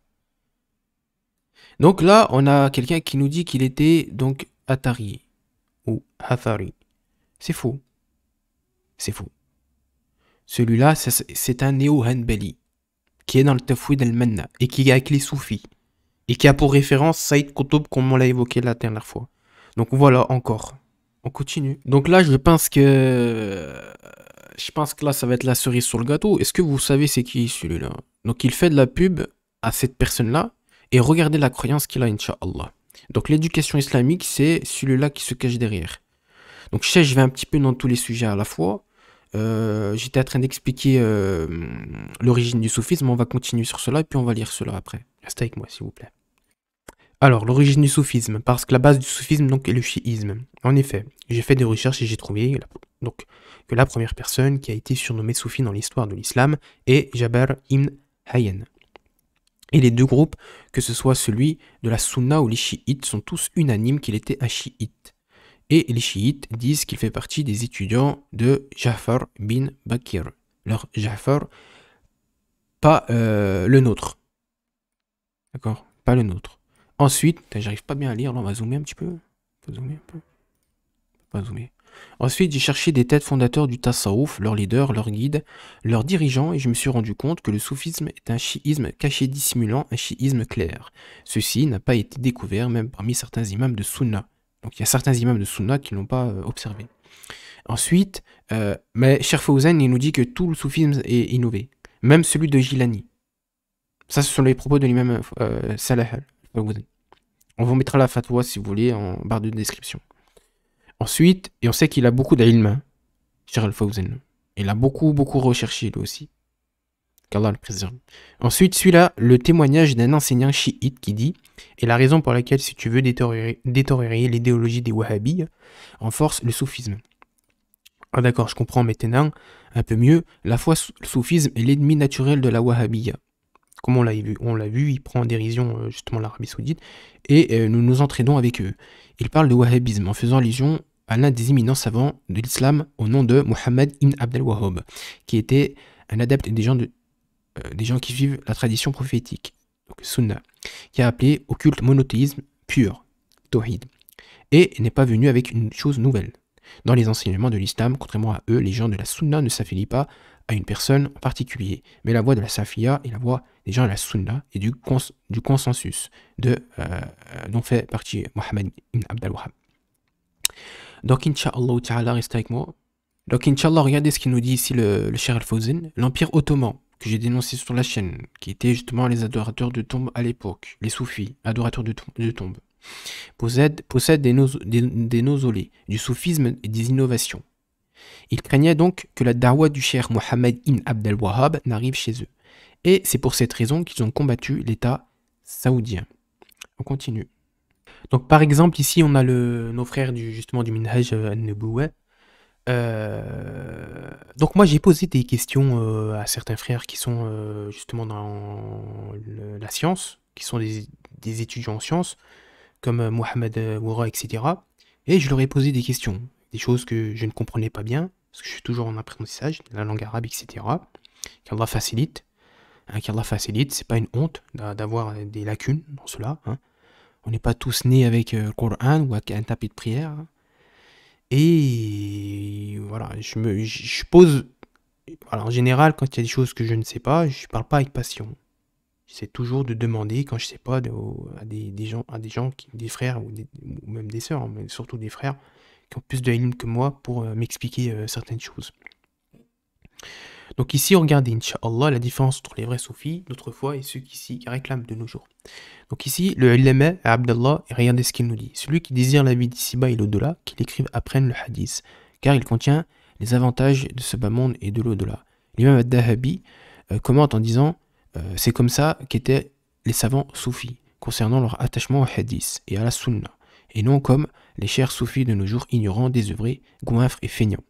Donc là, on a quelqu'un qui nous dit qu'il était donc Atari ou Hathari. C'est faux. C'est faux. Celui-là, c'est un néo-Hanbali qui est dans le tafoui al-Manna et qui est avec les soufis et qui a pour référence Saïd Kotob comme on l'a évoqué la dernière fois. Donc voilà encore. On continue. Donc là, je pense que je pense que là ça va être la cerise sur le gâteau. Est-ce que vous savez c'est qui celui-là Donc il fait de la pub à cette personne-là et regardez la croyance qu'il a inshallah. Donc l'éducation islamique, c'est celui-là qui se cache derrière. Donc je sais, je vais un petit peu dans tous les sujets à la fois, euh, j'étais en train d'expliquer euh, l'origine du soufisme. On va continuer sur cela et puis on va lire cela après. Restez avec moi, s'il vous plaît. Alors, l'origine du soufisme, parce que la base du soufisme donc, est le chiisme. En effet, j'ai fait des recherches et j'ai trouvé donc, que la première personne qui a été surnommée soufi dans l'histoire de l'islam est jaber ibn Hayyan. Et les deux groupes, que ce soit celui de la Sunna ou les chiites, sont tous unanimes qu'il était un chiite et les chiites disent qu'il fait partie des étudiants de Jafar bin Bakir. Leur Jafar, pas euh, le nôtre. D'accord Pas le nôtre. Ensuite, j'arrive pas bien à lire, là on va zoomer un petit peu. zoomer un peu. zoomer. Ensuite, j'ai cherché des têtes fondateurs du Tassaouf, leurs leaders, leurs guides, leurs dirigeants, et je me suis rendu compte que le soufisme est un chiisme caché dissimulant un chiisme clair. Ceci n'a pas été découvert même parmi certains imams de sunna. Donc il y a certains imams de Sunna qui ne l'ont pas euh, observé. Ensuite, euh, mais Cher il nous dit que tout le soufisme est innové, même celui de Gilani. Ça, ce sont les propos de l'imam euh, Salah al On vous mettra la fatwa, si vous voulez, en barre de description. Ensuite, et on sait qu'il a beaucoup d'ilm, hein, cher al Il a beaucoup, beaucoup recherché, lui aussi. Ensuite, celui-là, le témoignage d'un enseignant chiite qui dit Et la raison pour laquelle, si tu veux détériorer l'idéologie des wahhabis, renforce le soufisme. Ah d'accord, je comprends maintenant un peu mieux. La foi, le soufisme est l'ennemi naturel de la wahhabiya. Comme on l'a vu, on l'a vu, il prend en dérision euh, justement l'Arabie Saoudite et euh, nous nous entraînons avec eux. Il parle de wahhabisme en faisant allusion à l'un des éminents savants de l'islam au nom de Mohammed ibn Abdel Wahhab, qui était un adepte des gens de, euh, des gens qui vivent la tradition prophétique, donc sunna, qui a appelé au culte monothéisme pur, tawhid, et n'est pas venu avec une chose nouvelle. Dans les enseignements de l'islam, contrairement à eux, les gens de la sunna ne s'affilient pas à une personne en particulier, mais la voix de la safia est la voix des gens de la sunna et du, du consensus de, euh, dont fait partie Mohammed ibn al Wahab. Donc, Inch'Allah, restez avec moi. Donc, Inch'Allah, regardez ce qu'il nous dit ici le, le Cher Al-Fawzin. L'Empire ottoman que j'ai dénoncé sur la chaîne, qui étaient justement les adorateurs de tombes à l'époque, les soufis, adorateurs de, tombes, possèdent, des, nozolées, du soufisme et des innovations. Ils craignaient donc que la darwa du cher Mohammed ibn Abdel Wahhab n'arrive chez eux. Et c'est pour cette raison qu'ils ont combattu l'État saoudien. On continue. Donc par exemple, ici on a le, nos frères du, justement du Minhaj euh, al euh, donc moi j'ai posé des questions euh, à certains frères qui sont euh, justement dans la science, qui sont des, étudiants en sciences, comme Mohamed Woura, etc. Et je leur ai posé des questions, des choses que je ne comprenais pas bien, parce que je suis toujours en apprentissage, la langue arabe, etc. Qu'Allah facilite, hein, qu'Allah facilite, c'est pas une honte d'avoir des lacunes dans cela. Hein. On n'est pas tous nés avec le Coran ou avec un tapis de prière. Hein. Et voilà, je, me, pose. Alors, en général, quand il y a des choses que je ne sais pas, je ne parle pas avec passion. J'essaie toujours de demander, quand je ne sais pas, à, des, gens, à des gens, des frères ou, même des sœurs, mais surtout des frères, qui ont plus de haine que moi pour euh, m'expliquer euh, certaines choses. Donc ici, on regarde, Inch'Allah, la différence entre les vrais soufis d'autrefois et ceux qui s'y réclament de nos jours. Donc ici, le ulama, Abdallah, regardez ce qu'il nous dit. Celui qui désire la vie d'ici-bas et l'au-delà, qu'il écrive apprenne le hadith, car il contient les avantages de ce bas monde et de l'au-delà. L'imam Ad-Dahabi euh, commente en disant euh, C'est comme ça qu'étaient les savants soufis concernant leur attachement au hadith et à la sunna, et non comme les chers soufis de nos jours ignorants, désœuvrés, goinfres et feignants.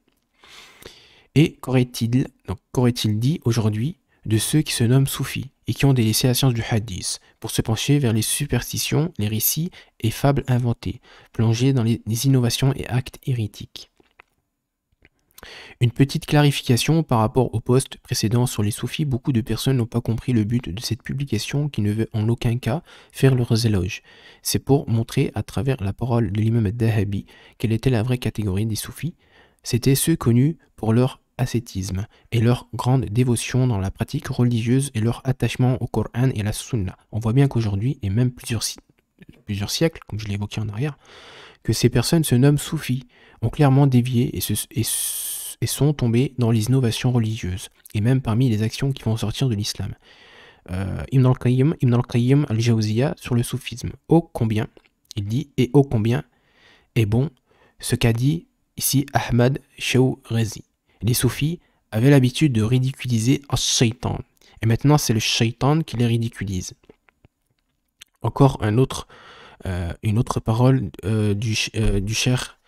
Et qu'aurait-il dit aujourd'hui de ceux qui se nomment soufis et qui ont délaissé la science du hadith pour se pencher vers les superstitions, les récits et fables inventées, plongés dans les, innovations et actes hérétiques une petite clarification par rapport au poste précédent sur les soufis, beaucoup de personnes n'ont pas compris le but de cette publication qui ne veut en aucun cas faire leurs éloges. C'est pour montrer à travers la parole de l'imam Dahabi quelle était la vraie catégorie des soufis. C'était ceux connus pour leur ascétisme et leur grande dévotion dans la pratique religieuse et leur attachement au Coran et à la Sunna. On voit bien qu'aujourd'hui, et même plusieurs, siècles, comme je l'ai évoqué en arrière, que ces personnes se nomment soufis, ont clairement dévié et, sont tombées dans les innovations religieuses, et même parmi les actions qui vont sortir de l'islam. Euh, Ibn al-Qayyim Ibn al-Qayyim al-Jawziya sur le soufisme. Ô combien, il dit, et ô combien est bon ce qu'a dit ici Ahmad Rezi les soufis avaient l'habitude de ridiculiser Shaitan. Et maintenant, c'est le Shaitan qui les ridiculise. Encore un autre, euh, une autre parole euh, euh, du, cher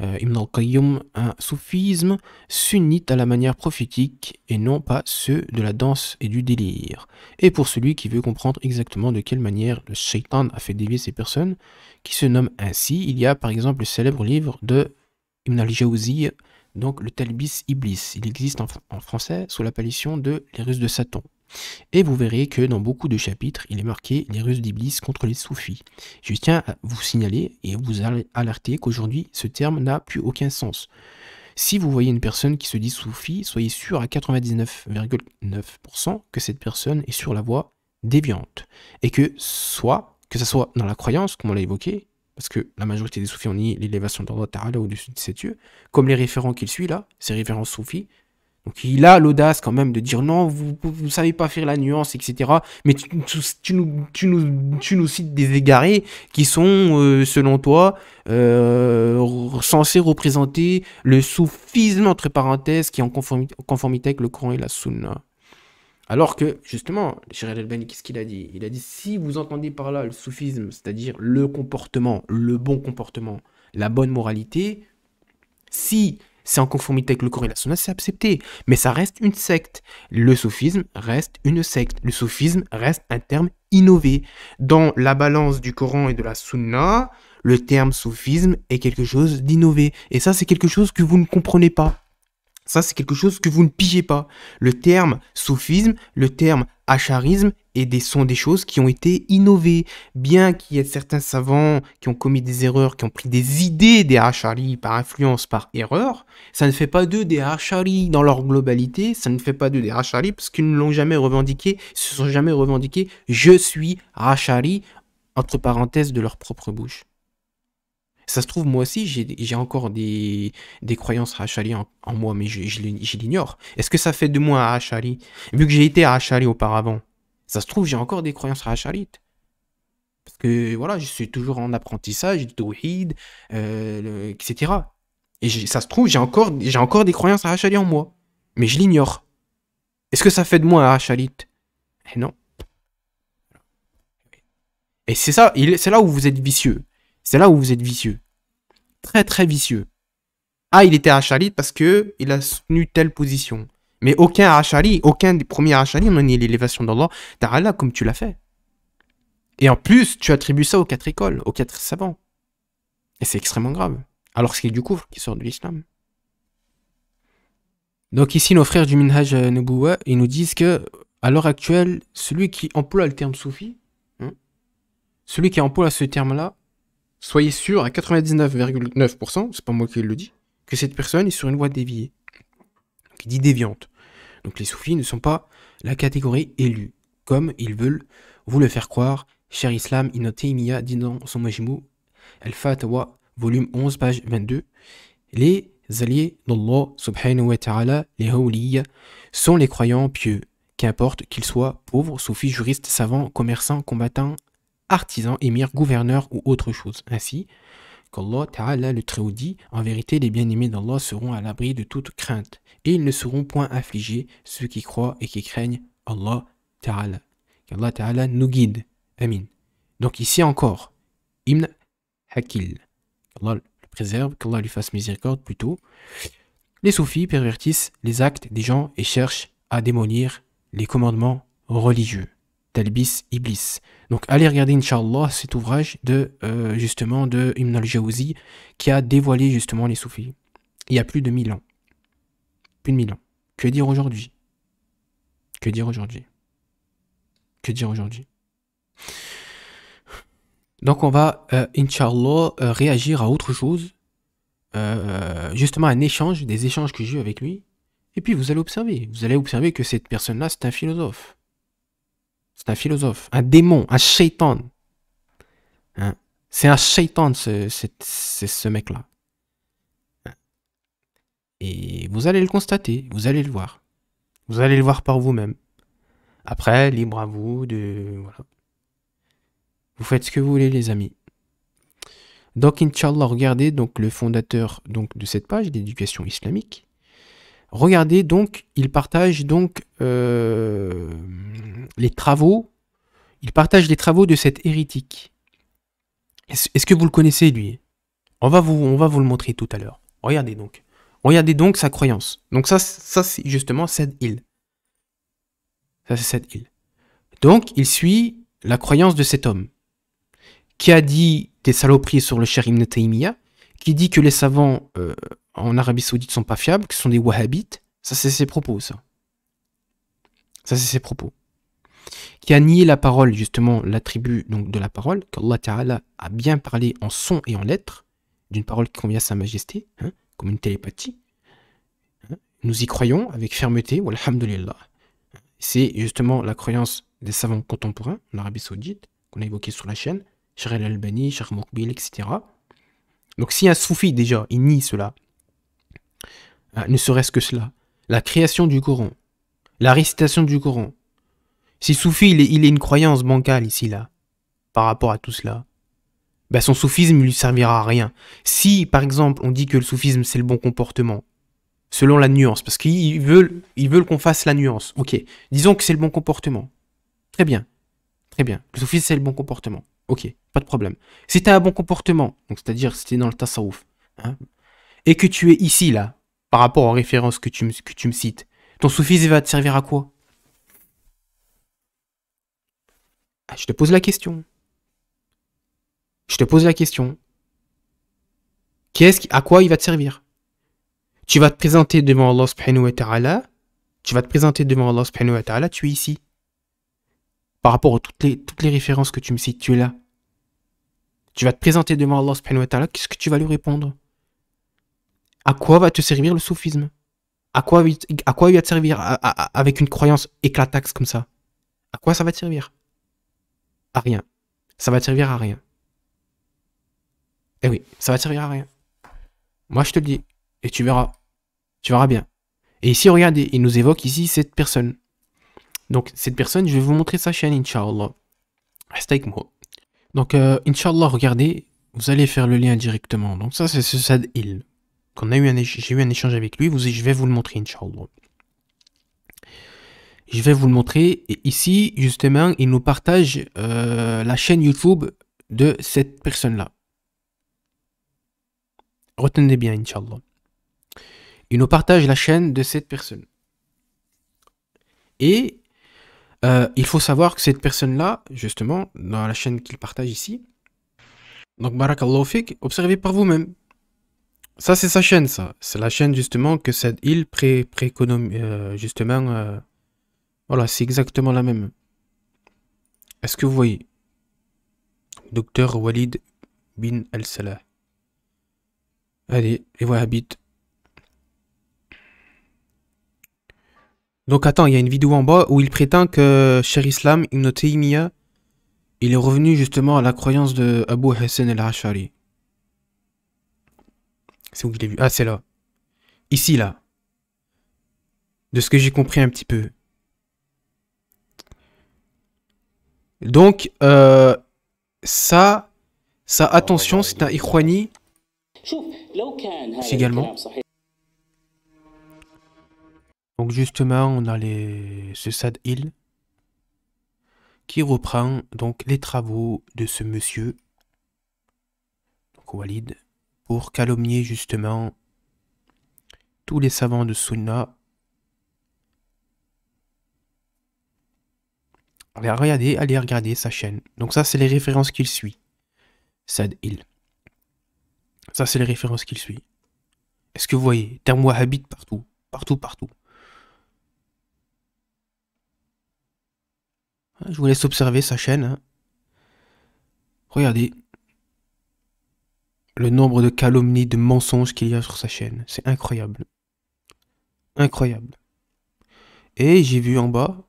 Ibn al-Qayyum, un soufisme s'unit à la manière prophétique et non pas ceux de la danse et du délire. Et pour celui qui veut comprendre exactement de quelle manière le shaitan a fait dévier ces personnes, qui se nomment ainsi, il y a par exemple le célèbre livre de Ibn al donc le Talbis Iblis. Il existe en, français sous l'appellation de Les Russes de Satan. Et vous verrez que dans beaucoup de chapitres, il est marqué les Russes d'Iblis contre les soufis. Je tiens à vous signaler et vous alerter qu'aujourd'hui, ce terme n'a plus aucun sens. Si vous voyez une personne qui se dit soufi, soyez sûr à 99,9% que cette personne est sur la voie déviante. Et que soit, que ce soit dans la croyance, comme on l'a évoqué, parce que la majorité des soufis ont ni l'élévation d'Allah Ta'ala au-dessus de ses yeux, comme les référents qu'il suit là, ces référents soufis. Donc il a l'audace quand même de dire non, vous ne savez pas faire la nuance, etc. Mais tu, nous, cites des égarés qui sont, euh, selon toi, euh, censés représenter le soufisme, entre parenthèses, qui est en conformité, conformité avec le Coran et la Sunna. Alors que, justement, El Beni, qu'est-ce qu'il a dit Il a dit si vous entendez par là le soufisme, c'est-à-dire le comportement, le bon comportement, la bonne moralité, si c'est en conformité avec le Coran et la Sunna, c'est accepté. Mais ça reste une secte. Le soufisme reste une secte. Le soufisme reste un terme innové. Dans la balance du Coran et de la Sunna, le terme soufisme est quelque chose d'innové. Et ça, c'est quelque chose que vous ne comprenez pas. Ça, c'est quelque chose que vous ne pigez pas. Le terme soufisme, le terme acharisme et des, sont des choses qui ont été innovées. Bien qu'il y ait certains savants qui ont commis des erreurs, qui ont pris des idées des acharis par influence, par erreur, ça ne fait pas d'eux des acharis dans leur globalité, ça ne fait pas d'eux des acharis parce qu'ils ne l'ont jamais revendiqué, ils se sont jamais revendiqués « je suis achari » entre parenthèses de leur propre bouche. Ça se trouve, moi aussi, j'ai encore des, des croyances Rachali euh, en, moi, mais je, l'ignore. Est-ce que ça fait de moi un Rachali Vu que j'ai été Rachali auparavant, ça se trouve, j'ai encore des croyances Rachalites. Parce que voilà, je suis toujours en apprentissage, du etc. Et ça se trouve, j'ai encore, encore des croyances Rachali en moi, mais je l'ignore. Est-ce que ça fait de moi un Rachalite eh non. Et c'est ça, c'est là où vous êtes vicieux. C'est là où vous êtes vicieux. Très très vicieux. Ah, il était Achali parce que il a soutenu telle position. Mais aucun Achali, aucun des premiers Achali n'a ni l'élévation d'Allah Ta'ala comme tu l'as fait. Et en plus, tu attribues ça aux quatre écoles, aux quatre savants. Et c'est extrêmement grave. Alors qu'il y a du couvre qui sort de l'islam. Donc ici, nos frères du Minhaj euh, Nubuwa, ils nous disent que à l'heure actuelle, celui qui emploie le terme soufi, hein, celui qui emploie ce terme-là, soyez sûr à 99,9%, c'est pas moi qui le dis, que cette personne est sur une voie déviée. qui dit déviante. Donc les soufis ne sont pas la catégorie élue, comme ils veulent vous le faire croire. Cher Islam Ibn Mia, dit dans son Majmou, Al-Fatawa, volume 11, page 22, les alliés d'Allah subhanahu wa ta'ala, les Hawliyah, sont les croyants pieux, qu'importe qu'ils soient pauvres, soufis, juristes, savants, commerçants, combattants, artisan, émir, gouverneur ou autre chose. Ainsi, qu'Allah Ta'ala le très dit, en vérité les bien-aimés d'Allah seront à l'abri de toute crainte, et ils ne seront point affligés, ceux qui croient et qui craignent Allah Ta'ala. Qu'Allah Ta'ala nous guide. Amin. Donc ici encore, Ibn Hakil. Qu'Allah le préserve, qu'Allah lui fasse miséricorde plutôt. Les soufis pervertissent les actes des gens et cherchent à démolir les commandements religieux. Talbis Iblis. Donc allez regarder Inch'Allah cet ouvrage de euh, justement de Ibn al-Jawzi qui a dévoilé justement les soufis il y a plus de 1000 ans. Plus de 1000 ans. Que dire aujourd'hui Que dire aujourd'hui Que dire aujourd'hui Donc on va, euh, Inch'Allah, euh, réagir à autre chose. Euh, justement un échange, des échanges que j'ai eu avec lui. Et puis vous allez observer, vous allez observer que cette personne-là, c'est un philosophe. C'est un philosophe, un démon, un shaitan. Hein? C'est un shaitan, ce, mec-là. Et vous allez le constater, vous allez le voir. Vous allez le voir par vous-même. Après, libre à vous de. Voilà. Vous faites ce que vous voulez, les amis. Donc, Inch'Allah, regardez donc, le fondateur donc, de cette page d'éducation islamique, Regardez donc, il partage donc euh, les travaux, il partage les travaux de cet hérétique. Est-ce que vous le connaissez, lui on va, vous, on va vous le montrer tout à l'heure. Regardez donc. Regardez donc sa croyance. Donc ça, ça c'est justement cette île. Ça, c'est cette île. Donc, il suit la croyance de cet homme qui a dit des saloperies sur le cher Ibn qui dit que les savants euh, en Arabie Saoudite ne sont pas fiables, que sont des wahhabites, ça c'est ses propos, ça. Ça c'est ses propos. Qui a nié la parole, justement, l'attribut de la parole, qu'Allah Ta'ala a bien parlé en son et en lettres, d'une parole qui convient à Sa Majesté, hein, comme une télépathie. Hein. Nous y croyons avec fermeté, walhamdulillah. C'est justement la croyance des savants contemporains en Arabie Saoudite, qu'on a évoqué sur la chaîne, Cheikh Al-Albani, Cheikh Moukbil, etc. Donc si un soufi déjà, il nie cela, euh, ne serait-ce que cela, la création du Coran, la récitation du Coran, si soufi il est, une croyance bancale ici là, par rapport à tout cela, ben son soufisme ne lui servira à rien. Si par exemple on dit que le soufisme c'est le bon comportement, selon la nuance, parce qu'ils veulent, ils veulent qu'on fasse la nuance. Ok, disons que c'est le bon comportement. Très bien, très bien. Le soufisme c'est le bon comportement ok, pas de problème. Si tu as un bon comportement, donc c'est-à-dire si tu es dans le tasawuf, hein. et que tu es ici, là, par rapport aux références que tu, me, tu me cites, ton soufisme va te servir à quoi ah, Je te pose la question. Je te pose la question. Qu'est-ce à quoi il va te servir Tu vas te présenter devant Allah subhanahu wa Tu vas te présenter devant Allah subhanahu wa tu es ici par rapport à toutes les, toutes les références que tu me cites, tu es là. Tu vas te présenter devant Allah subhanahu qu'est-ce que tu vas lui répondre À quoi va te servir le soufisme à quoi, à quoi il va te servir avec une croyance éclataxe comme ça À quoi ça va te servir À rien. Ça va te servir à rien. Eh oui, ça va te servir à rien. Moi, je te le dis. Et tu verras. Tu verras bien. Et ici, regardez, il nous évoque ici cette personne. Donc, cette personne, je vais vous montrer sa chaîne, Inch'Allah. Restez avec moi. Donc, euh, Inch'Allah, regardez, vous allez faire le lien directement. Donc, ça, c'est ce Sad j'ai eu un échange avec lui, vous, je vais vous le montrer, Inch'Allah. Je vais vous le montrer. Et ici, justement, il nous partage euh, la chaîne YouTube de cette personne-là. Retenez bien, Inch'Allah. Il nous partage la chaîne de cette personne. Et euh, il faut savoir que cette personne-là, justement, dans la chaîne qu'il partage ici, donc Barakallahu Fik, observez par vous-même. Ça, c'est sa chaîne, ça. C'est la chaîne, justement, que cette île pré, pré euh, justement, euh, voilà, c'est exactement la même. Est-ce que vous voyez Docteur Walid bin Al-Salah. Allez, les Wahhabites, Donc attends, il y a une vidéo en bas où il prétend que Cher Islam Ibn Taymiyyah, il est revenu justement à la croyance de Abu Hassan al-Ashari. C'est où que je l'ai vu Ah, c'est là. Ici, là. De ce que j'ai compris un petit peu. Donc, euh, ça, ça, attention, c'est un ikhwani. C'est également. Donc justement, on a ce Sad Hill qui reprend donc les travaux de ce monsieur, donc Walid, pour calomnier justement tous les savants de Sunna. Allez regarder, allez regarder sa chaîne. Donc ça, c'est les références qu'il suit. Sad Hill. Ça, c'est les références qu'il suit. Est-ce que vous voyez Terme habite partout, partout, partout. Je vous laisse observer sa chaîne. Regardez le nombre de calomnies, de mensonges qu'il y a sur sa chaîne. C'est incroyable. Incroyable. Et j'ai vu en bas,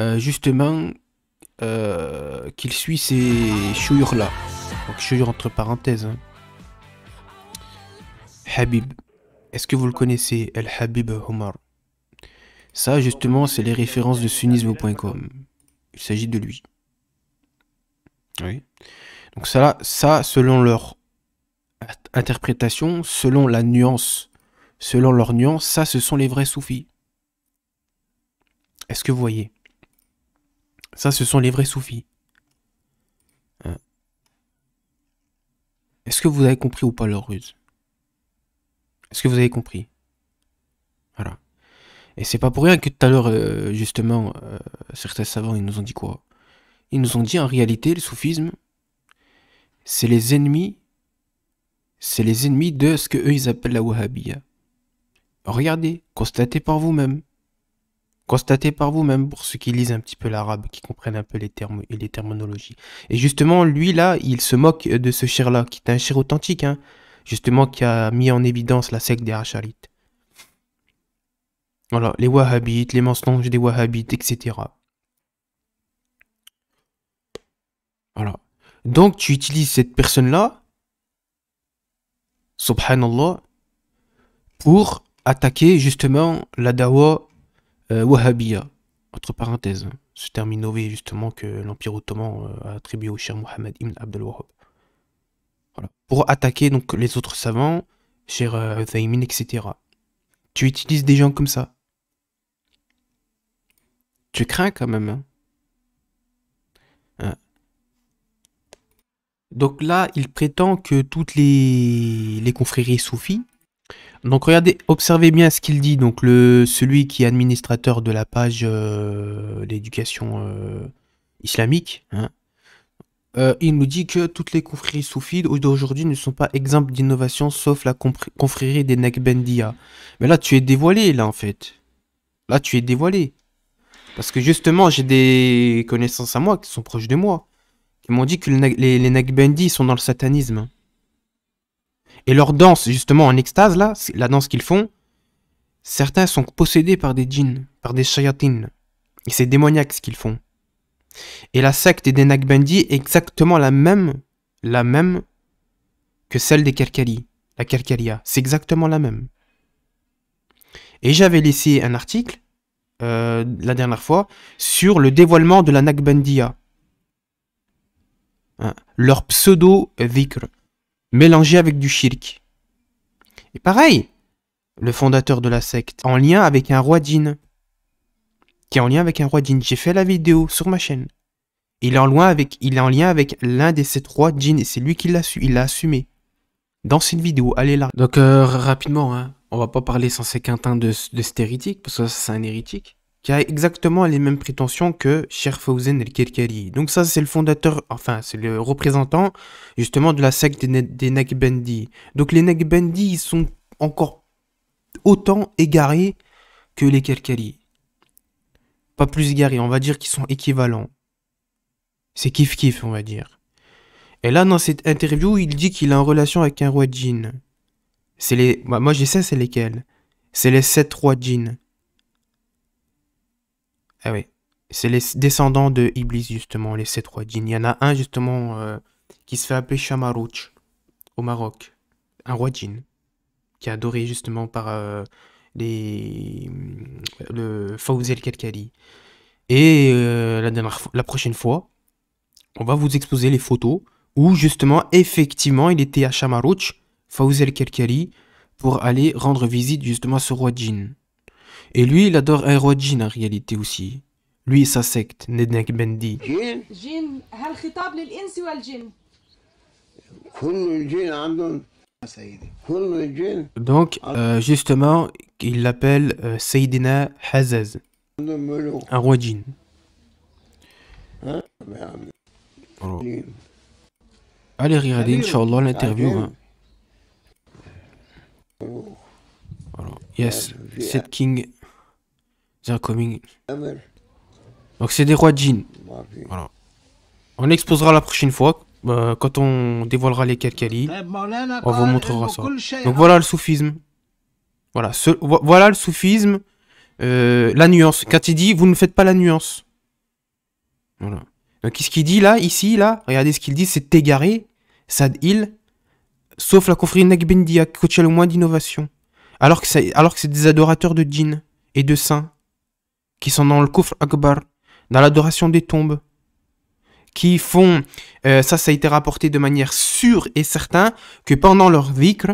euh, justement, euh, qu'il suit ces chouirs là Donc entre parenthèses. Hein. Habib. Est-ce que vous le connaissez, El Habib Omar ça, justement, c'est les références de sunnisme.com. Il s'agit de lui. Oui. Donc ça, ça, selon leur interprétation, selon la nuance, selon leur nuance, ça, ce sont les vrais soufis. Est-ce que vous voyez Ça, ce sont les vrais soufis. Hein Est-ce que vous avez compris ou pas leur ruse Est-ce que vous avez compris et c'est pas pour rien que tout à l'heure, euh, justement, euh, certains savants, ils nous ont dit quoi Ils nous ont dit en réalité, le soufisme, c'est les ennemis, c'est les ennemis de ce que eux ils appellent la wahhabia. Regardez, constatez par vous-même. Constatez par vous-même pour ceux qui lisent un petit peu l'arabe, qui comprennent un peu les termes et les terminologies. Et justement, lui là, il se moque de ce shir là, qui est un chère authentique, hein, justement qui a mis en évidence la secte des Hacharites. Voilà, les wahhabites, les mensonges des wahhabites, etc. Voilà. Donc tu utilises cette personne-là, subhanallah, pour attaquer justement la dawa euh, wahhabia. Entre parenthèses, ce terme innové justement que l'Empire ottoman euh, a attribué au cher muhammad ibn Abdel Wahab. Voilà. Pour attaquer donc les autres savants, cher euh, Uthaymin, etc. Tu utilises des gens comme ça. Tu crains quand même. Hein. Hein. Donc là, il prétend que toutes les, confréries soufis. Donc regardez, observez bien ce qu'il dit. Donc le, celui qui est administrateur de la page d'éducation euh, euh, islamique, hein, euh, il nous dit que toutes les confréries soufides d'aujourd'hui ne sont pas exemples d'innovation sauf la confrérie des Nekbendia. Mais là, tu es dévoilé, là, en fait. Là, tu es dévoilé. Parce que justement, j'ai des connaissances à moi qui sont proches de moi. Qui m'ont dit que les, les sont dans le satanisme. Et leur danse, justement, en extase, là, la danse qu'ils font, certains sont possédés par des djinns, par des shayatins. Et c'est démoniaque ce qu'ils font. Et la secte des Nakbandi est exactement la même, la même que celle des Kerkali, la Kerkaria. C'est exactement la même. Et j'avais laissé un article euh, la dernière fois sur le dévoilement de la Nakbandiya. Hein, leur pseudo-vikr, mélangé avec du shirk. Et pareil, le fondateur de la secte, en lien avec un roi djinn qui est en lien avec un roi djinn. J'ai fait la vidéo sur ma chaîne. Il est en, loin avec, il est en lien avec l'un des ces trois djinns et c'est lui qui l'a su, il l'a assumé. Dans cette vidéo, allez là. Donc euh, rapidement, hein, on va pas parler sans ces quintins de, de cet hérétique, parce que c'est un hérétique, qui a exactement les mêmes prétentions que Cher et el Kerkari. Donc ça, c'est le fondateur, enfin, c'est le représentant justement de la secte des, des Donc les Nagbendi, ils sont encore autant égarés que les Kerkari pas plus égaré on va dire qu'ils sont équivalents. C'est kiff-kiff, on va dire. Et là, dans cette interview, il dit qu'il est en relation avec un roi djinn. C'est les... Bah, moi, j'essaie, sais c'est lesquels. C'est les sept rois djinn. Ah oui. C'est les descendants de Iblis, justement, les sept rois djinn. Il y en a un, justement, euh, qui se fait appeler Shamarouch, au Maroc. Un roi djinn, qui est adoré, justement, par... Euh, les, le Et euh, la, dernière, la prochaine fois, on va vous exposer les photos où justement, effectivement, il était à Chamarouch, Fawzi El pour aller rendre visite justement à ce roi djinn. Et lui, il adore un roi djinn en réalité aussi. Lui sa secte, Nednek Bendi. Donc, euh, justement, il l'appelle euh, Hazaz, un roi djinn. Allez regarder, l'interview. Hein. yes, Set King, they're Donc, c'est des rois djinn. On exposera la prochaine fois. Euh, quand on dévoilera les Kalkali, eh, on vous montrera ça. Donc voilà le soufisme. Voilà, voilà le soufisme, euh, la nuance. Quand il dit, vous ne faites pas la nuance. Voilà. Donc ce qu'il dit là, ici, là, regardez ce qu'il dit, c'est égaré, sad il, sauf la confrérie Nagbindia, qui a le moins d'innovation. Alors que c'est des adorateurs de djinns et de saints, qui sont dans le kufr akbar, dans l'adoration des tombes qui font, euh, ça ça a été rapporté de manière sûre et certaine, que pendant leur vikre,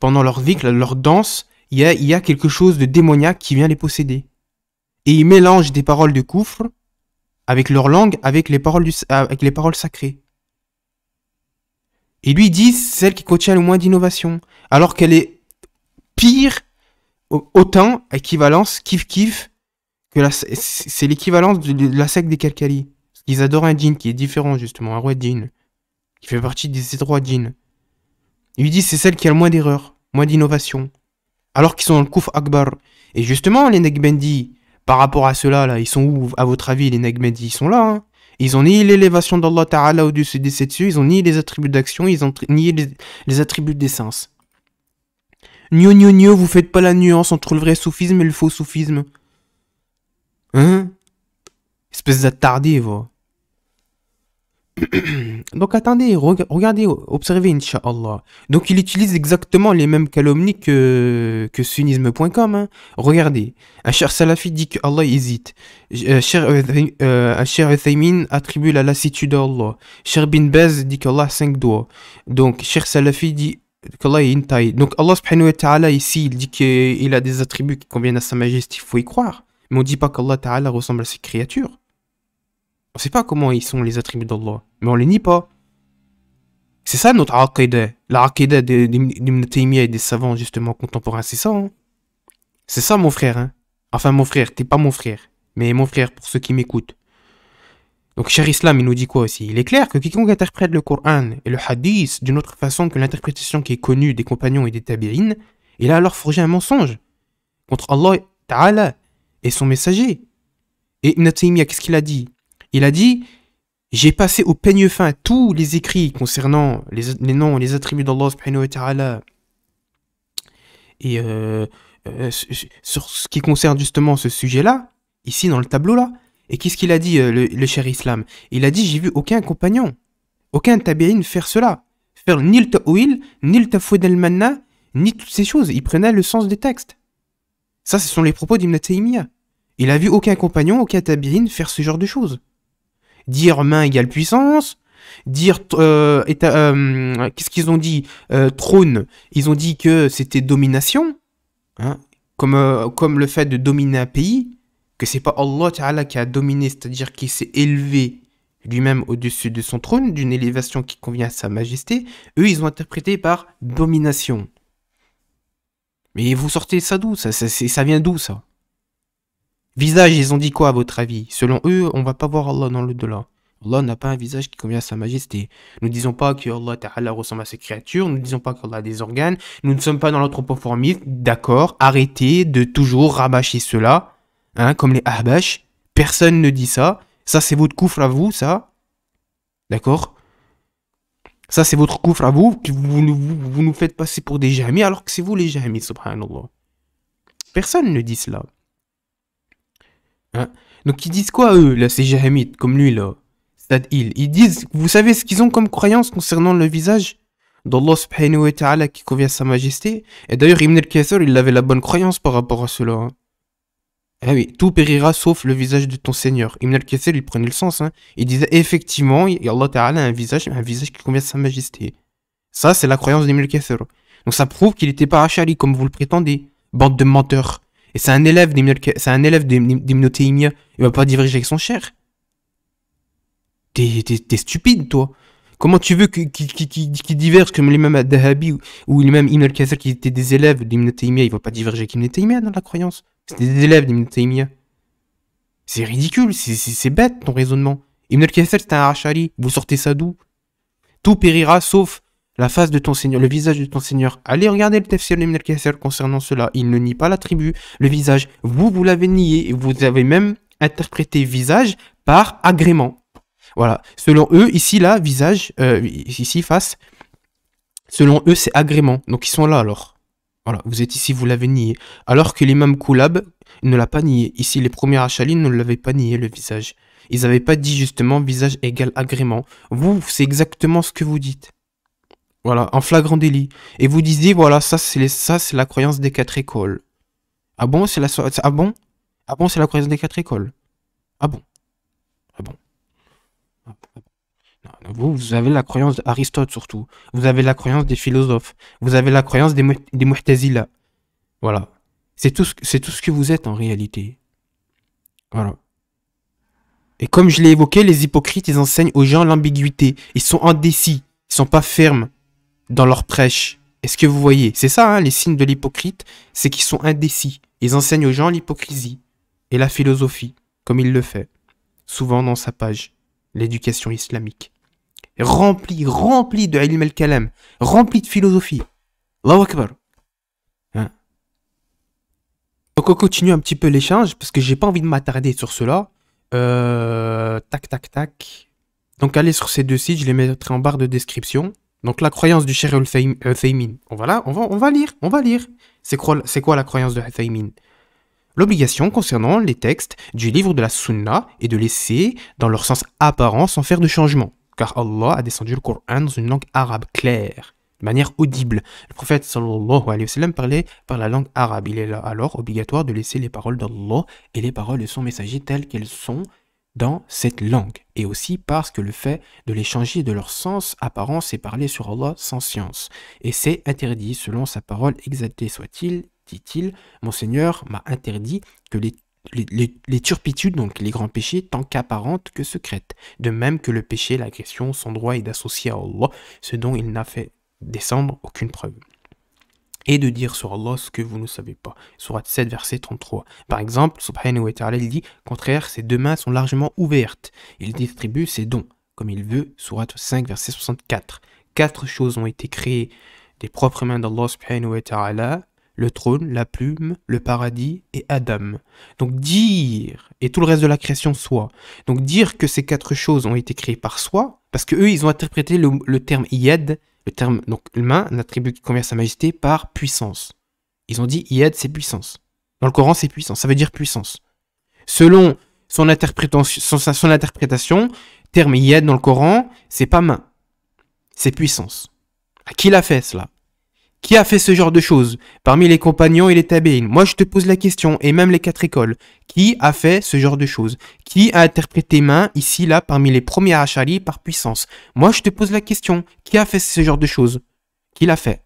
pendant leur vikre, leur danse, il y a, quelque chose de démoniaque qui vient les posséder. Et ils mélangent des paroles de coufre avec leur langue, avec les paroles, avec les paroles sacrées. Et lui disent celle qui contient le moins d'innovation, alors qu'elle est pire, autant, équivalence, kiff-kiff, que c'est l'équivalence de la secte des calcaries. Ils adorent un jean qui est différent, justement, un roi jean, qui fait partie des droits trois jeans. Ils disent c'est celle qui a le moins d'erreurs, moins d'innovation. Alors qu'ils sont dans le Kouf Akbar. Et justement, les Negbendi, par rapport à cela, là, ils sont où, à votre avis, les Negbendi Ils sont là, hein? ils ont nié l'élévation d'Allah Ta'ala au-dessus des sept cieux, ils ont ni les attributs d'action, ils ont nié les, attributs d'essence. Nio nio nio, vous faites pas la nuance entre le vrai soufisme et le faux soufisme. Hein Espèce d'attardé, voyez. Donc attendez, regardez, observez, Inch'Allah. Donc il utilise exactement les mêmes calomnies que, que sunnisme.com. Hein. Regardez, un cher salafi dit que Allah hésite. Euh, euh, un cher, attribue la lassitude à Allah. Cher Bin Baz dit qu'Allah a cinq doigts. Donc cher salafi dit qu'Allah est une taille. Donc Allah subhanahu wa ta'ala ici, il dit qu'il a des attributs qui conviennent à sa majesté, il faut y croire. Mais on ne dit pas qu'Allah ta'ala ressemble à ses créatures. On ne sait pas comment ils sont les attributs d'Allah, mais on les nie pas. C'est ça notre aqidah. La d'Ibn Taymiyyah et des savants justement contemporains, c'est ça. Hein. c'est ça mon frère. Hein enfin mon frère, t'es pas mon frère, mais mon frère pour ceux qui m'écoutent. Donc cher Islam, il nous dit quoi aussi Il est clair que quiconque interprète le Coran et le Hadith d'une autre façon que l'interprétation qui est connue des compagnons et des tabirines, il a alors forgé un mensonge contre Allah Ta'ala et son messager. Et Ibn Taymiyyah, qu'est-ce qu'il a dit il a dit J'ai passé au peigne fin tous les écrits concernant les, noms noms, les attributs d'Allah subhanahu wa ta'ala et euh, euh, sur ce qui concerne justement ce sujet-là, ici dans le tableau-là. Et qu'est-ce qu'il a dit, euh, le, cher Islam Il a dit J'ai vu aucun compagnon, aucun tabi'in faire cela, faire ni le ta'ouil, ni le tafwed al-manna, ni toutes ces choses. Il prenait le sens des textes. Ça, ce sont les propos d'Ibn Taymiyyah. Il a vu aucun compagnon, aucun tabi'in faire ce genre de choses dire main égale puissance, dire euh, euh, qu'est-ce qu'ils ont dit euh, trône ils ont dit que c'était domination hein, comme comme le fait de dominer un pays que c'est pas Allah Ta'ala qui a dominé c'est-à-dire qu'il s'est élevé lui-même au-dessus de son trône d'une élévation qui convient à sa majesté eux ils ont interprété par domination mais vous sortez ça d'où ça, ça, ça vient d'où ça Visage, ils ont dit quoi à votre avis Selon eux, on va pas voir Allah dans l'au-delà. Allah n'a pas un visage qui convient à sa majesté. Nous ne disons pas que Allah ressemble à ses créatures, nous ne disons pas qu'Allah a des organes, nous ne sommes pas dans l'anthropoformisme, d'accord, arrêtez de toujours rabâcher cela, hein, comme les ahbash, personne ne dit ça, ça c'est votre coufre à vous, ça, d'accord Ça c'est votre coufre à vous, vous, vous, nous faites passer pour des jamis alors que c'est vous les jamis, subhanallah. Personne ne dit cela. Hein? Donc ils disent quoi eux, là, ces jahamites, comme lui là cest ils disent, vous savez ce qu'ils ont comme croyance concernant le visage d'Allah subhanahu wa ta'ala qui convient à sa majesté Et d'ailleurs, Ibn al il avait la bonne croyance par rapport à cela. Hein. Ah oui, tout périra sauf le visage de ton Seigneur. Ibn al il prenait le sens. Hein. Il disait effectivement, Allah Ta'ala a un visage, un visage qui convient à sa majesté. Ça, c'est la croyance d'Ibn al Donc ça prouve qu'il n'était pas achari comme vous le prétendez. Bande de menteurs. Et c'est un élève c'est un élève Il va pas diverger avec son cher. T'es stupide, toi. Comment tu veux qu'ils diverge comme les mêmes d'Ahabi ou les mêmes Ibn al qui étaient des élèves d'Ibn il Ils vont pas diverger avec Ibn Taymiyyah dans la croyance. C'était des élèves d'Ibn C'est ridicule, c'est bête ton raisonnement. Ibn al c'est un Rachari. vous sortez ça d'où Tout périra sauf la face de ton Seigneur, le visage de ton Seigneur. Allez regarder le tafsir Ibn Kessel concernant cela. Il ne nie pas la tribu. le visage. Vous, vous l'avez nié et vous avez même interprété visage par agrément. Voilà. Selon eux, ici, là, visage, euh, ici, face, selon eux, c'est agrément. Donc, ils sont là alors. Voilà, vous êtes ici, vous l'avez nié. Alors que l'imam Koulab ne l'a pas nié. Ici, les premiers Achalines ne l'avaient pas nié, le visage. Ils n'avaient pas dit justement visage égale agrément. Vous, c'est exactement ce que vous dites. Voilà, en flagrant délit. Et vous disiez, voilà, ça c'est la croyance des quatre écoles. Ah bon, c'est la ah bon Ah bon, c'est la croyance des quatre écoles. Ah bon. Ah bon. Ah ah vous, vous avez la croyance d'Aristote surtout. Vous avez la croyance des philosophes. Vous avez la croyance des, des Voilà. C'est tout, ce, tout ce que vous êtes en réalité. Voilà. Et comme je l'ai évoqué, les hypocrites, ils enseignent aux gens l'ambiguïté. Ils sont indécis. Ils sont pas fermes dans leur prêche. Est-ce que vous voyez C'est ça, hein, les signes de l'hypocrite, c'est qu'ils sont indécis. Ils enseignent aux gens l'hypocrisie et la philosophie, comme il le fait, souvent dans sa page, l'éducation islamique. Rempli, rempli de ilm al-kalam, rempli de philosophie. Allahu Akbar. Hein Donc on continue un petit peu l'échange, parce que j'ai pas envie de m'attarder sur cela. Euh, tac, tac, tac. Donc allez sur ces deux sites, je les mettrai en barre de description. Donc la croyance du cher Uthaymin. On va là, on va, on va lire, on va lire. C'est quoi, c'est quoi la croyance de Uthaymin L'obligation concernant les textes du livre de la Sunna est de laisser dans leur sens apparent sans faire de changement, car Allah a descendu le Coran dans une langue arabe claire, de manière audible. Le prophète sallallahu alayhi wa sallam parlait par la langue arabe. Il est alors obligatoire de laisser les paroles d'Allah et les paroles de son messager telles qu'elles sont dans cette langue. Et aussi parce que le fait de les changer de leur sens apparent, c'est parler sur Allah sans science. Et c'est interdit, selon sa parole, exaltée soit-il, dit-il, monseigneur m'a interdit que les turpitudes, donc les grands péchés, tant qu'apparentes que secrètes. De même que le péché, l'agression, son droit est d'associer à Allah ce dont il n'a fait descendre aucune preuve et de dire sur Allah ce que vous ne savez pas. Surat 7, verset 33. Par exemple, Subhanahu wa ta'ala, il dit Contraire, ses deux mains sont largement ouvertes. Il distribue ses dons, comme il veut. Surat 5, verset 64. Quatre choses ont été créées des propres mains d'Allah Subhanahu wa ta'ala le trône, la plume, le paradis et Adam. Donc dire, et tout le reste de la création soit. Donc dire que ces quatre choses ont été créées par soi, parce que eux, ils ont interprété le, le terme yad le terme donc main, un attribut qui convient à sa majesté par puissance. Ils ont dit yed » c'est puissance. Dans le Coran, c'est puissance. Ça veut dire puissance. Selon son interprétation, son, terme yed » dans le Coran, c'est pas main. C'est puissance. À qui l'a fait cela qui a fait ce genre de choses Parmi les compagnons et les tabéines, moi je te pose la question, et même les quatre écoles. Qui a fait ce genre de choses Qui a interprété main, ici, là, parmi les premiers Achali par puissance Moi je te pose la question, qui a fait ce genre de choses Qui l'a fait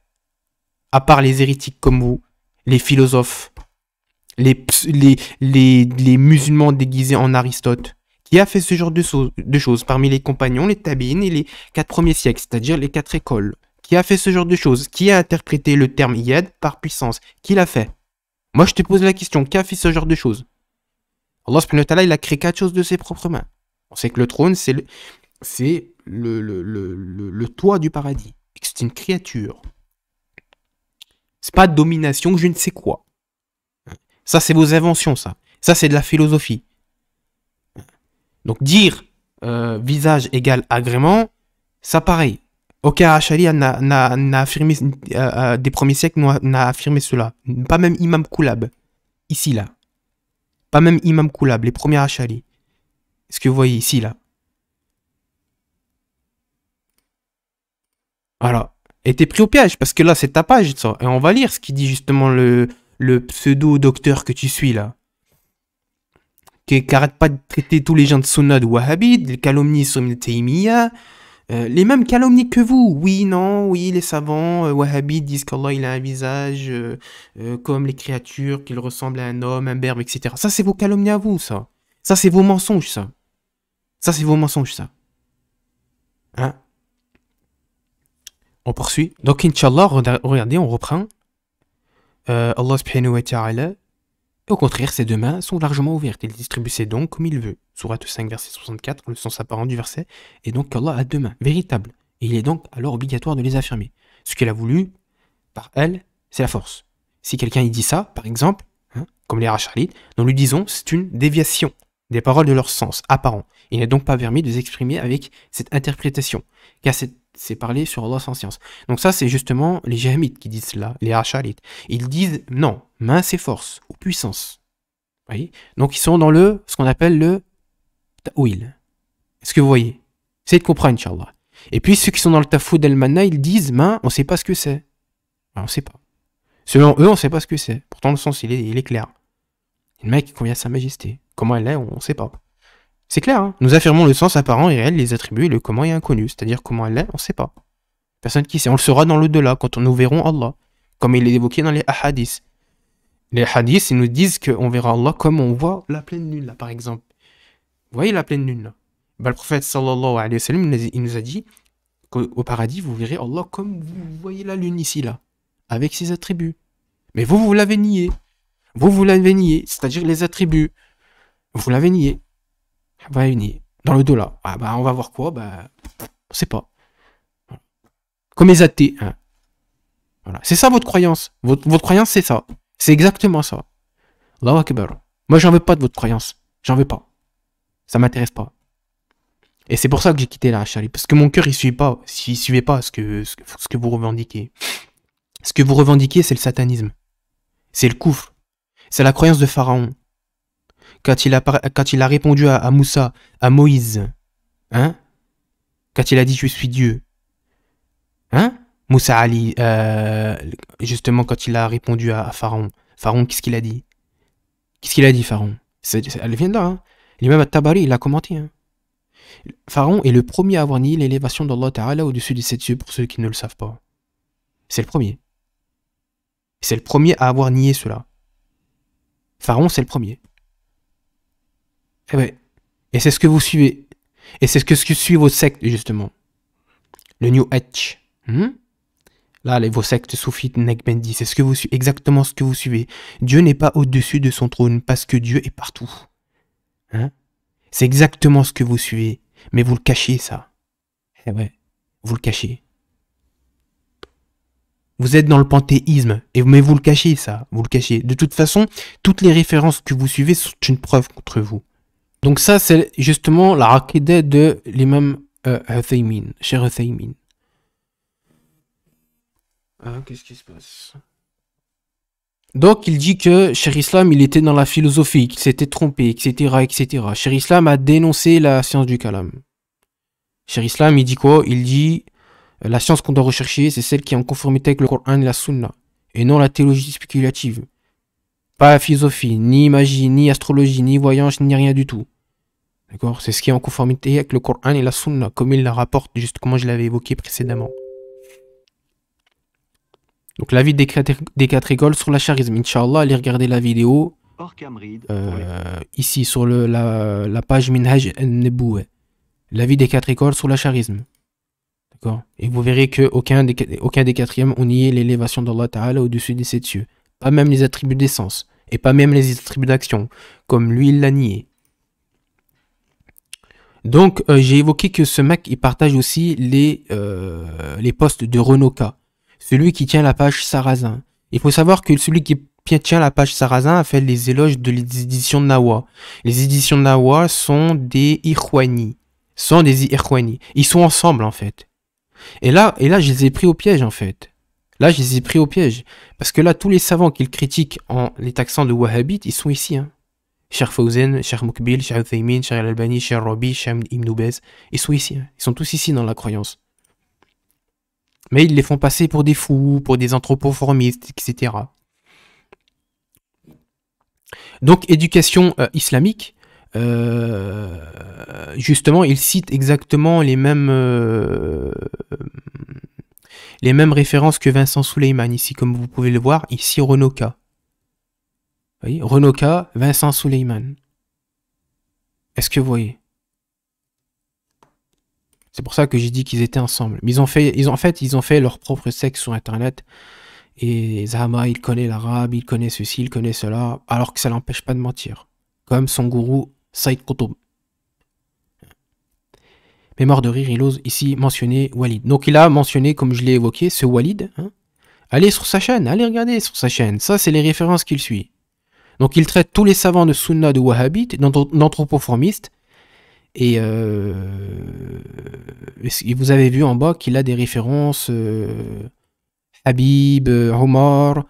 À part les hérétiques comme vous, les philosophes, les, musulmans déguisés en Aristote. Qui a fait ce genre de, de choses parmi les compagnons, les tabéines et les quatre premiers siècles, c'est-à-dire les quatre écoles qui a fait ce genre de choses Qui a interprété le terme Yed par puissance Qui l'a fait Moi, je te pose la question, qui a fait ce genre de choses Allah subhanahu wa il a créé quatre choses de ses propres mains. On sait que le trône, c'est le, c'est le, le, le, le, toit du paradis. C'est une créature. C'est pas de domination, je ne sais quoi. Ça, c'est vos inventions, ça. Ça, c'est de la philosophie. Donc dire euh, visage égale agrément, ça pareil. Aucun Ashari n'a affirmé, euh, euh, des premiers siècles n'a affirmé cela. Pas même Imam Koulab, ici, là. Pas même Imam Koulab, les premiers Ashari. Ce que vous voyez ici, là. Voilà. Et t'es pris au piège, parce que là, c'est ta page, Et on va lire ce qui dit justement le, le pseudo-docteur que tu suis, là. Qui n'arrête pas de traiter tous les gens de Sunnah ou Wahhabid, de calomnies sur Ibn euh, les mêmes calomnies que vous. Oui, non, oui, les savants euh, wahhabites disent qu'Allah il a un visage euh, comme les créatures, qu'il ressemble à un homme, un berbe, etc. Ça, c'est vos calomnies à vous, ça. Ça, c'est vos mensonges, ça. Ça, c'est vos mensonges, ça. Hein On poursuit. Donc, Inch'Allah, regardez, on reprend. Allah subhanahu wa ta'ala au contraire, ses deux mains sont largement ouvertes, il distribue ses dons comme il veut. Sourate 5, verset 64, le sens apparent du verset, et donc qu'Allah a deux mains, véritables, il est donc alors obligatoire de les affirmer. Ce qu'elle a voulu, par elle, c'est la force. Si quelqu'un y dit ça, par exemple, hein, comme les Rachalites, nous lui disons c'est une déviation des paroles de leur sens apparent. Il n'est donc pas permis de les exprimer avec cette interprétation, car cette c'est parler sur Allah sans science. Donc ça, c'est justement les Jahmites qui disent cela, les hachalites. Ils disent non, main c'est force ou puissance. Donc ils sont dans le, ce qu'on appelle le ta'wil. Est-ce que vous voyez Essayez de comprendre, Inch'Allah. Et puis ceux qui sont dans le tafoud del manna ils disent main, on ne sait pas ce que c'est. Ben, on ne sait pas. Selon eux, on ne sait pas ce que c'est. Pourtant, le sens, il est, il est clair. Le mec qui convient sa majesté. Comment elle est, on ne sait pas. C'est clair, hein. nous affirmons le sens apparent et réel, les attributs et le comment est inconnu, c'est-à-dire comment elle est, on ne sait pas. Personne qui sait, on le saura dans l'au-delà quand nous verrons Allah, comme il est évoqué dans les hadiths. Les hadiths, ils nous disent qu'on verra Allah comme on voit la pleine lune, là, par exemple. Vous voyez la pleine lune, là ben, Le prophète, sallallahu alayhi wa sallam, il nous a dit qu'au paradis, vous verrez Allah comme vous voyez la lune ici, là, avec ses attributs. Mais vous, vous l'avez nié. Vous, vous l'avez nié, c'est-à-dire les attributs. Vous l'avez nié réunis bah, Dans le dos là ah, bah on va voir quoi Bah on sait pas. Comme les athées. Hein. Voilà. C'est ça votre croyance. Votre, croyance, c'est ça. C'est exactement ça. Allahu Akbar. Moi, j'en veux pas de votre croyance. J'en veux pas. Ça m'intéresse pas. Et c'est pour ça que j'ai quitté la charlie Parce que mon cœur, il suit pas. Il suivait pas ce que, ce, que vous revendiquez. Ce que vous revendiquez, c'est le satanisme. C'est le coufre. C'est la croyance de Pharaon quand il a, quand il a répondu à, Moussa, à Moïse, hein Quand il a dit je suis Dieu, hein Moussa Ali, euh, justement quand il a répondu à, Pharaon, Pharaon, qu'est-ce qu'il a dit Qu'est-ce qu'il a dit, Pharaon Elle vient de là. Hein L'imam tabari il a commenté. Hein. Pharaon est le premier à avoir nié l'élévation d'Allah Ta'ala au-dessus des sept cieux, pour ceux qui ne le savent pas. C'est le premier. C'est le premier à avoir nié cela. Pharaon, c'est le premier. Eh et, c'est ce que vous suivez. Et c'est ce que, suit vos sectes, justement. Le New Age. Hmm? Là, les, vos sectes soufites, Nekbendi, c'est ce que vous exactement ce que vous suivez. Dieu n'est pas au-dessus de son trône parce que Dieu est partout. Hein? C'est exactement ce que vous suivez. Mais vous le cachez, ça. Eh ouais, vous le cachez. Vous êtes dans le panthéisme, mais vous le cachez, ça. Vous le cachez. De toute façon, toutes les références que vous suivez sont une preuve contre vous. Donc ça, c'est justement la aqidah de l'imam euh, cher Uthaymin. Ah, qu'est-ce qui se passe donc il dit que Cher Islam, il était dans la philosophie, qu'il s'était trompé, etc., etc. Cher Islam a dénoncé la science du kalam. Cher Islam, il dit quoi Il dit euh, la science qu'on doit rechercher, c'est celle qui est en conformité avec le Coran et la Sunna, et non la théologie spéculative. Pas la philosophie, ni magie, ni astrologie, ni voyance, ni rien du tout. C'est ce qui est en conformité avec le Coran et la Sunna, comme il la rapporte, juste comme je l'avais évoqué précédemment. Donc la des, des quatre écoles sur la charisme. Inch'Allah, allez regarder la vidéo. Euh, ici, sur la, page Minhaj La vie des quatre écoles sur la charisme. D'accord Et vous verrez qu'aucun des, aucun des quatrièmes ont nié l'élévation d'Allah Ta'ala au-dessus des sept cieux. Pas même les attributs d'essence. Et pas même les attributs d'action. Comme lui, il l'a nié. Donc, euh, j'ai évoqué que ce mec, il partage aussi les, euh, les postes de Renoka, celui qui tient la page Sarrasin. Il faut savoir que celui qui tient la page Sarrasin a fait les éloges de l'édition de Nawa. Les éditions de Nawa sont des Irwani. Sont des Irwani. Ils sont ensemble, en fait. Et là, et là, je les ai pris au piège, en fait. Là, je les ai pris au piège. Parce que là, tous les savants qu'ils critiquent en les taxant de wahhabites, ils sont ici. Hein. Cher Fawzen, Cher Moukbil, Cher Cher Al-Albani, Cher Robi, Cher Ibn ils sont ici, hein. ils sont tous ici dans la croyance. Mais ils les font passer pour des fous, pour des anthropoformistes, etc. Donc, éducation euh, islamique, euh, justement, ils citent exactement les mêmes, euh, les mêmes références que Vincent Souleyman, ici, comme vous pouvez le voir, ici Renoka voyez Renoka, Vincent Souleyman. Est-ce que vous voyez C'est pour ça que j'ai dit qu'ils étaient ensemble. Mais ils ont fait, ils en fait, ils ont fait leur propre sexe sur Internet. Et Zahama, il connaît l'arabe, il connaît ceci, il connaît cela, alors que ça l'empêche pas de mentir. Comme son gourou Saïd Qutb. Mais mort de rire, il ose ici mentionner Walid. Donc il a mentionné, comme je l'ai évoqué, ce Walid. Hein. Allez sur sa chaîne, allez regarder sur sa chaîne. Ça, c'est les références qu'il suit. Donc il traite tous les savants de sunna de wahhabites, d'anthropoformistes, et, euh, vous avez vu en bas qu'il a des références euh, Habib, euh, Omar,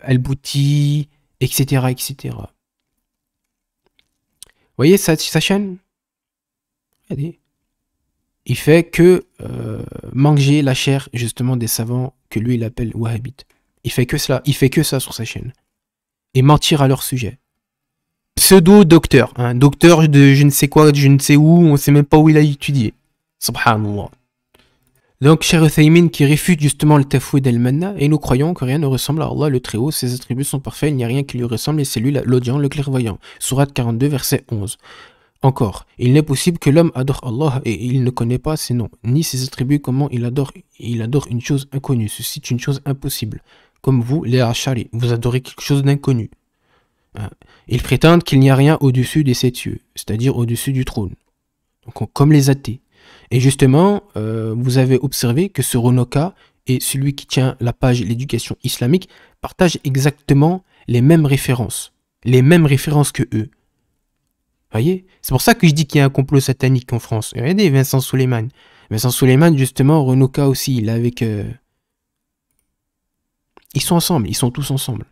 Al-Bouti, etc., etc. Vous voyez sa, sa chaîne Il fait que manger la chair justement des savants que lui il appelle wahhabites. Il fait que cela, il fait que ça sur sa chaîne. Et mentir à leur sujet. Pseudo-docteur, un hein, docteur de je ne sais quoi, je ne sais où, on ne sait même pas où il a étudié. Subhanallah. Donc, cher Uthaymin qui réfute justement le tafou d'Elmanna, manna et nous croyons que rien ne ressemble à Allah le Très-Haut, ses attributs sont parfaits, il n'y a rien qui lui ressemble, et c'est lui l'audient, le clairvoyant. Surat 42, verset 11. Encore, il n'est possible que l'homme adore Allah et il ne connaît pas ses noms, ni ses attributs, comment il adore. Il adore une chose inconnue, ceci est une chose impossible comme vous, les hachari, vous adorez quelque chose d'inconnu. Hein. Ils prétendent qu'il n'y a rien au-dessus des sept cieux, c'est-à-dire au-dessus du trône. comme les athées. Et justement, euh, vous avez observé que ce Ronoka et celui qui tient la page L'éducation islamique partagent exactement les mêmes références. Les mêmes références que eux. Voyez C'est pour ça que je dis qu'il y a un complot satanique en France. Regardez Vincent Souleyman. Vincent Souleyman, justement, Renoka aussi, il est avec. Euh, ils sont ensemble, ils sont tous ensemble.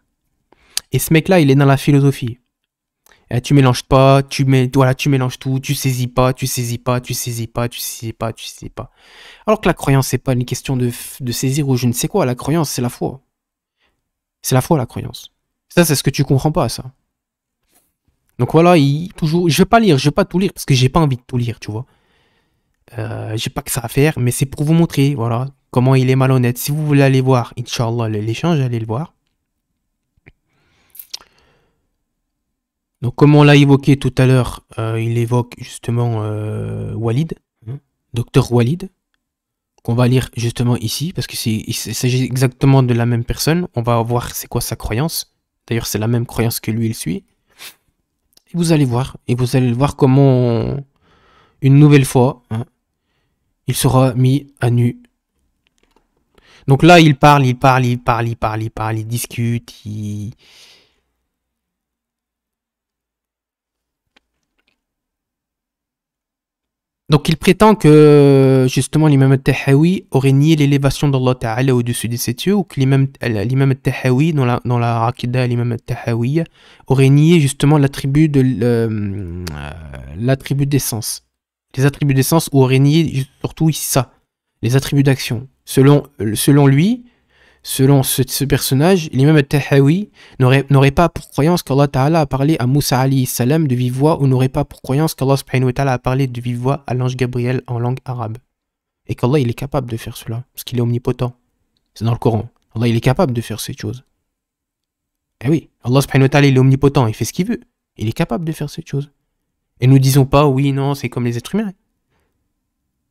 Et ce mec-là, il est dans la philosophie. Eh, tu mélanges pas, tu, mets, voilà, tu mélanges tout, tu saisis pas, tu saisis pas, tu saisis pas, tu saisis pas, tu saisis pas. Alors que la croyance, c'est pas une question de, saisir ou je ne sais quoi. La croyance, c'est la foi. C'est la foi, la croyance. Ça, c'est ce que tu comprends pas, ça. Donc voilà, il, toujours, je vais pas lire, je vais pas tout lire parce que j'ai pas envie de tout lire, tu vois. Euh, j'ai pas que ça à faire, mais c'est pour vous montrer, voilà, comment il est malhonnête. Si vous voulez aller voir, Inch'Allah, l'échange, allez le voir. Donc, comme on l'a évoqué tout à l'heure, euh, il évoque justement euh, Walid, hein, docteur Walid, qu'on va lire justement ici, parce que s'agit exactement de la même personne. On va voir c'est quoi sa croyance. D'ailleurs, c'est la même croyance que lui, il suit. Et vous allez voir, et vous allez voir comment, une nouvelle fois, hein, il sera mis à nu donc là, il parle, il parle, il parle, il parle, il parle, il discute, il... Donc il prétend que justement l'imam al-Tahawi aurait nié l'élévation d'Allah Ta'ala au-dessus des sept ou que euh, l'imam al-Tahawi, dans la, dans l'imam al-Tahawi, aurait nié justement l'attribut de euh, l'attribut d'essence. Les attributs d'essence ou aurait nié surtout ça, les attributs d'action. Selon, selon lui, selon ce, ce personnage, l'imam al-Tahawi n'aurait pas pour croyance qu'Allah Ta'ala a parlé à Moussa Ali salam de vive voix ou n'aurait pas pour croyance qu'Allah subhanahu a parlé de vive voix à l'ange Gabriel en langue arabe. Et qu'Allah il est capable de faire cela, parce qu'il est omnipotent. C'est dans le Coran. Allah il est capable de faire cette chose. Eh oui, Allah subhanahu il est omnipotent, il fait ce qu'il veut. Il est capable de faire cette chose. Et nous disons pas oui, non, c'est comme les êtres humains.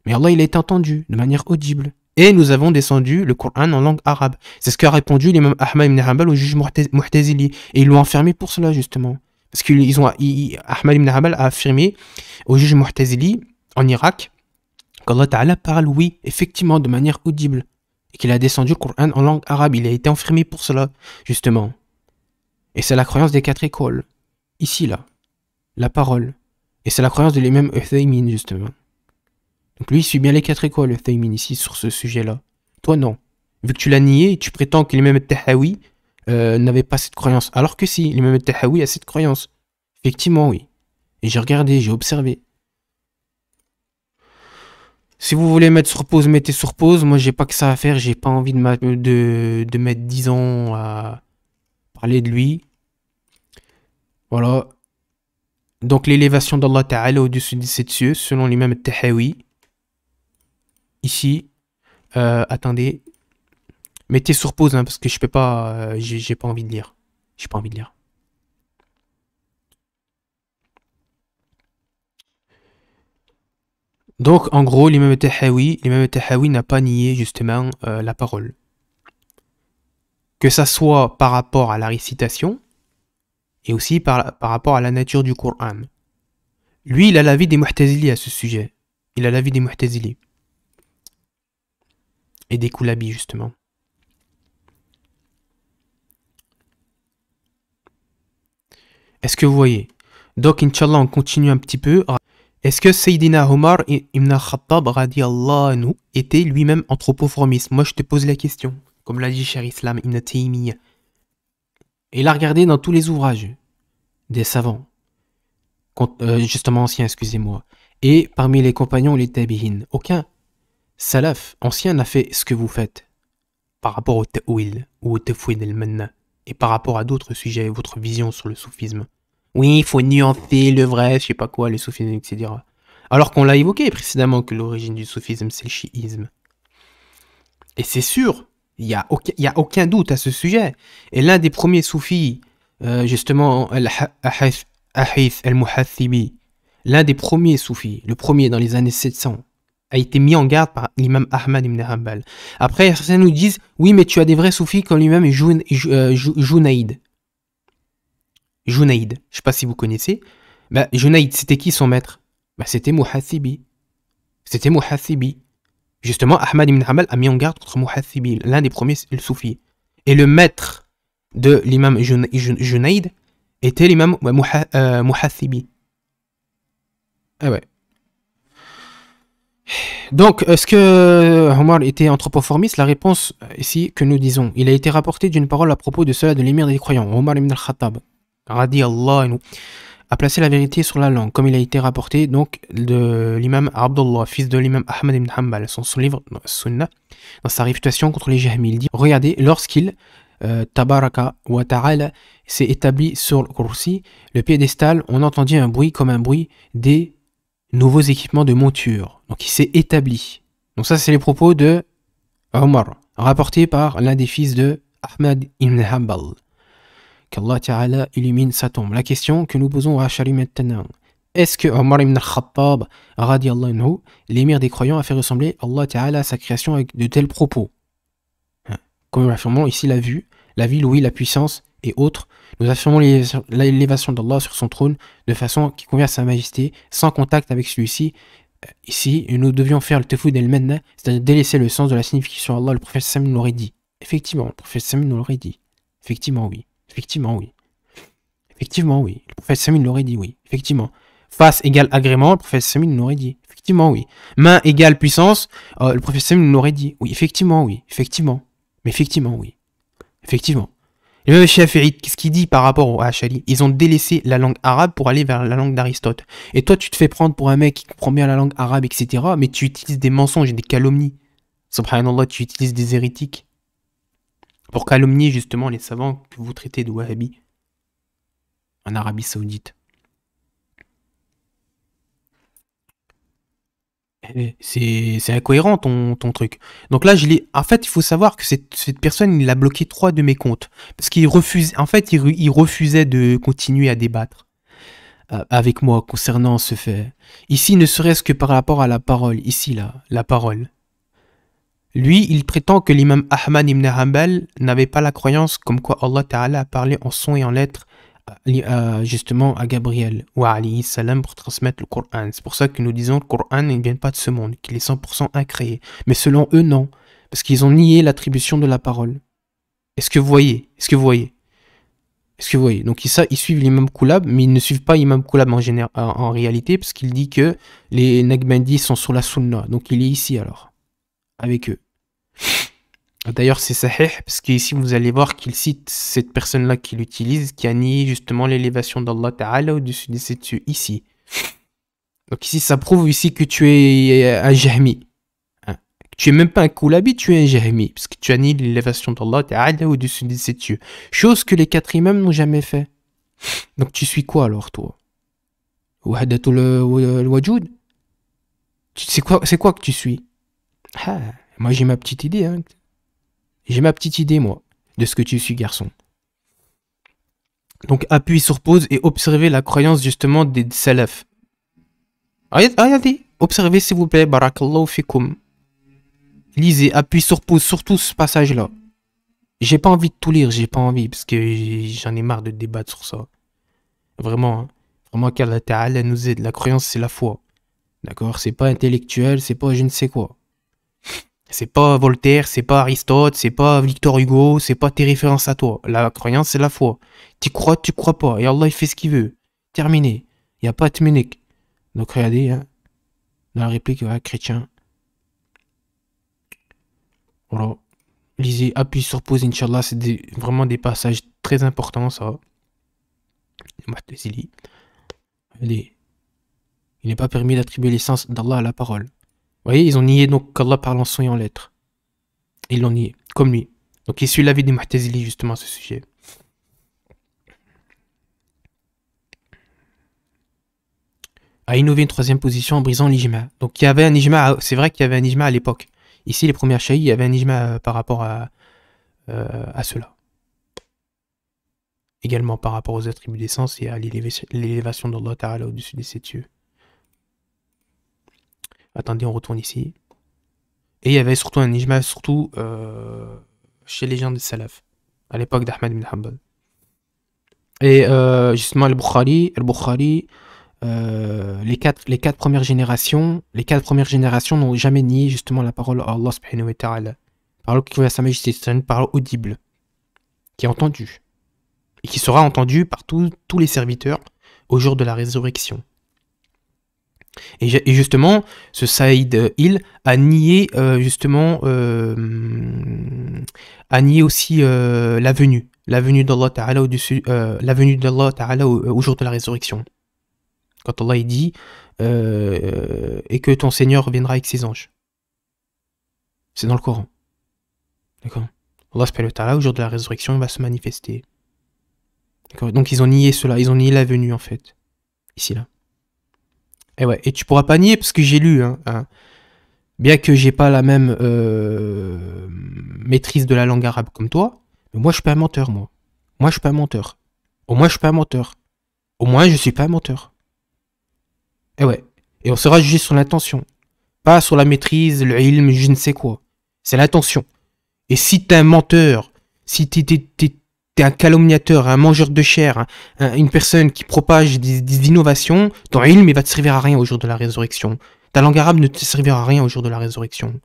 Mais Allah il est entendu de manière audible et nous avons descendu le Coran en langue arabe. C'est ce qu'a répondu l'imam Ahmad ibn Hanbal au juge Muhtazili. Et ils l'ont enfermé pour cela, justement. Parce qu'ils ont, Ahmad ibn Hanbal a affirmé au juge Muhtazili, en Irak, qu'Allah Ta'ala parle, oui, effectivement, de manière audible. Et qu'il a descendu le Coran en langue arabe. Il a été enfermé pour cela, justement. Et c'est la croyance des quatre écoles. Ici, là. La parole. Et c'est la croyance de l'imam Uthaymin, justement. Donc lui, il suit bien les quatre écoles, Thaymin, ici, sur ce sujet-là. Toi, non. Vu que tu l'as nié, tu prétends que l'imam Tahawi euh, n'avait pas cette croyance. Alors que si, l'imam Tahawi a cette croyance. Effectivement, oui. Et j'ai regardé, j'ai observé. Si vous voulez mettre sur pause, mettez sur pause. Moi, j'ai pas que ça à faire. J'ai pas envie de, mettre 10 ans à parler de lui. Voilà. Donc l'élévation d'Allah Ta'ala au-dessus de sept cieux, selon l'imam Tahawi, ici, euh, attendez, mettez sur pause hein, parce que je peux pas, euh, j'ai pas envie de lire, j'ai pas envie de lire. Donc en gros, l'imam Tahawi, l'imam Tahawi n'a pas nié justement euh, la parole. Que ça soit par rapport à la récitation et aussi par, par rapport à la nature du Coran. Lui, il a l'avis des muhtazili à ce sujet. Il a l'avis des muhtazili et des coulabis, justement. Est-ce que vous voyez Donc, Inch'Allah, on continue un petit peu. Est-ce que Sayyidina Omar ibn Khattab anhu, était lui-même anthropoformiste Moi, je te pose la question, comme l'a dit Cher Islam ibn Taymiyyah. Et l'a regardé dans tous les ouvrages des savants, euh, justement anciens, excusez-moi, et parmi les compagnons les tabihin. Aucun Salaf ancien a fait ce que vous faites par rapport au ta'wil ou au tafwid el-manna et par rapport à d'autres sujets et votre vision sur le soufisme. Oui, il faut nuancer le vrai, je sais pas quoi, le soufisme, etc. Alors qu'on l'a évoqué précédemment que l'origine du soufisme, c'est le chiisme. Et c'est sûr, il n'y a, a, aucun doute à ce sujet. Et l'un des premiers soufis, euh, justement, al l'un des premiers soufis, le premier dans les années 700, a été mis en garde par l'imam Ahmad ibn Hanbal. Après, certains nous disent Oui, mais tu as des vrais soufis comme lui-même euh, Junaïd. Junaïd. Je ne sais pas si vous connaissez. Bah, Junaïd, c'était qui son maître bah, C'était Muhasibi. C'était Muhasibi. Justement, Ahmad ibn Hanbal a mis en garde contre Muhasibi, l'un des premiers soufis. Et le maître de l'imam Junaïd était l'imam bah, euh, Muhasibi. Ah ouais. Donc, est-ce que Omar était anthropoformiste La réponse ici que nous disons. Il a été rapporté d'une parole à propos de cela de l'émir des croyants, Omar ibn al-Khattab, a placé la vérité sur la langue, comme il a été rapporté donc de l'imam Abdullah, fils de l'imam Ahmad ibn Hanbal, dans son livre Sunnah, dans sa réputation contre les Jahmi. Il dit Regardez, lorsqu'il euh, Tabaraka wa Ta'ala s'est établi sur le kursi, le piédestal, on entendit un bruit comme un bruit des nouveaux équipements de monture. Donc il s'est établi. Donc ça, c'est les propos de Omar, rapportés par l'un des fils de Ahmed ibn Hanbal. Qu'Allah Ta'ala illumine sa tombe. La question que nous posons à et maintenant, est-ce que Omar ibn al-Khattab, l'émir des croyants, a fait ressembler Allah Ta'ala à sa création avec de tels propos hein? Comme nous ici, la vue, la ville, oui, la puissance et autres nous affirmons l'élévation d'Allah sur son trône de façon qui convient à sa majesté, sans contact avec celui-ci. Ici, nous devions faire le tefou del menna, c'est-à-dire délaisser le sens de la signification Allah, le prophète nous l'aurait dit. Effectivement, le prophète nous l'aurait dit. Effectivement, oui. Effectivement, oui. Effectivement, oui. Le prophète Samin l'aurait dit, oui. Effectivement. Face égale agrément, le prophète Samin l'aurait dit. Effectivement, oui. Main égale puissance, euh, le prophète Samin l'aurait dit. Oui, effectivement, oui. Effectivement. Mais effectivement, oui. Effectivement. Le même qu'est-ce qu'il dit par rapport au Achali ah, Ils ont délaissé la langue arabe pour aller vers la langue d'Aristote. Et toi, tu te fais prendre pour un mec qui comprend bien la langue arabe, etc. Mais tu utilises des mensonges et des calomnies. Subhanallah, tu utilises des hérétiques. Pour calomnier justement les savants que vous traitez de Wahhabi en Arabie Saoudite. Eh, c'est incohérent ton, truc. Donc là, je En fait, il faut savoir que cette, personne, il a bloqué trois de mes comptes. Parce qu'il refuse. En fait, il, refusait de continuer à débattre euh, avec moi concernant ce fait. Ici, ne serait-ce que par rapport à la parole. Ici, là, la parole. Lui, il prétend que l'imam Ahmad ibn Hanbal n'avait pas la croyance comme quoi Allah Ta'ala a parlé en son et en lettres euh, justement à Gabriel ou à Ali salam pour transmettre le Coran. C'est pour ça que nous disons que le Coran ne vient pas de ce monde, qu'il est 100% incréé. Mais selon eux, non, parce qu'ils ont nié l'attribution de la parole. Est-ce que vous voyez Est-ce que vous voyez Est-ce que vous voyez Donc ça, ils suivent l'imam Koulab, mais ils ne suivent pas l'imam Koulab en, en réalité, parce qu'il dit que les Nagbandis sont sur la sunna. Donc il est ici alors, avec eux. D'ailleurs, c'est sahih, parce qu'ici, vous allez voir qu'il cite cette personne-là qui l'utilise, qui a nié justement l'élévation d'Allah Ta'ala au-dessus de ses ici. Donc ici, ça prouve ici que tu es euh, un jahmi. Hein. Tu es même pas un koulabi, tu es un jahmi, parce que tu as nié l'élévation d'Allah Ta'ala au-dessus de ses Chose que les quatre imams n'ont jamais fait. Donc tu suis quoi alors, toi Wahdatul euh, wajud C'est quoi, quoi que tu suis ah, Moi, j'ai ma petite idée, hein j'ai ma petite idée, moi, de ce que tu suis, garçon. Donc appuie sur pause et observez la croyance justement des salafs. Regardez, observez s'il vous plaît, barakallahu Lisez, appuie sur pause, surtout ce passage-là. J'ai pas envie de tout lire, j'ai pas envie, parce que j'en ai marre de débattre sur ça. Vraiment, hein. vraiment qu'Allah Ta'ala nous aide. La croyance, c'est la foi. D'accord C'est pas intellectuel, c'est pas je ne sais quoi. C'est pas Voltaire, c'est pas Aristote, c'est pas Victor Hugo, c'est pas tes références à toi. La croyance, c'est la foi. Tu crois, tu crois pas. Et Allah, il fait ce qu'il veut. Terminé. Il n'y a pas de Munich. Donc regardez, hein, dans la réplique, à chrétien. Lisez, appuyez sur pause, Inch'Allah. C'est vraiment des passages très importants, ça. Il n'est pas permis d'attribuer l'essence d'Allah à la parole voyez, ils ont nié donc qu'Allah parle en son et en lettres. Ils l'ont nié, comme lui. Donc il suit l'avis des Muhtazili, justement à ce sujet. a ah, innover une troisième position en brisant l'ijma. Donc il y avait un ijma, c'est vrai qu'il y avait un ijma à l'époque. Ici, les premières chahis, il y avait un ijma euh, par rapport à, euh, à cela. Également par rapport aux attributs d'essence et à l'élévation d'Allah Ta'ala au-dessus des sept cieux. Attendez, on retourne ici. Et il y avait surtout un ijma, surtout euh, chez les gens des salaf, à l'époque d'Ahmad ibn Hanbal. Et euh, justement, Bukhari, euh, les, quatre, les quatre premières générations, les quatre premières générations n'ont jamais nié justement la parole à Allah subhanahu wa Parole qui vient à sa majesté, c'est une parole audible, qui est entendue, et qui sera entendue par tous les serviteurs au jour de la résurrection. Et, justement, ce Saïd euh, Il a nié euh, justement euh, a nié aussi la venue, la venue d'Allah Ta'ala au-dessus, la venue d'Allah Ta'ala au, jour de la résurrection. Quand Allah il dit et que ton Seigneur reviendra avec ses anges. C'est dans le Coran. D'accord Allah subhanahu au jour de la résurrection, il va se manifester. Donc ils ont nié cela, ils ont nié la venue en fait, ici là. Et, eh ouais, et tu pourras pas nier, parce que j'ai lu, hein, hein. bien que j'ai pas la même euh, maîtrise de la langue arabe comme toi, mais moi je suis pas un menteur, moi. Moi je suis pas un menteur. Au moins je suis pas un menteur. Au moins je suis pas un menteur. Et eh ouais. Et on sera jugé sur l'intention. Pas sur la maîtrise, le ilm, je ne sais quoi. C'est l'intention. Et si t'es un menteur, si t'es t'es un calomniateur, un mangeur de chair, une personne qui propage des, innovations, ton ilm il va te servir à rien au jour de la résurrection. Ta langue arabe ne te servira à rien au jour de la résurrection.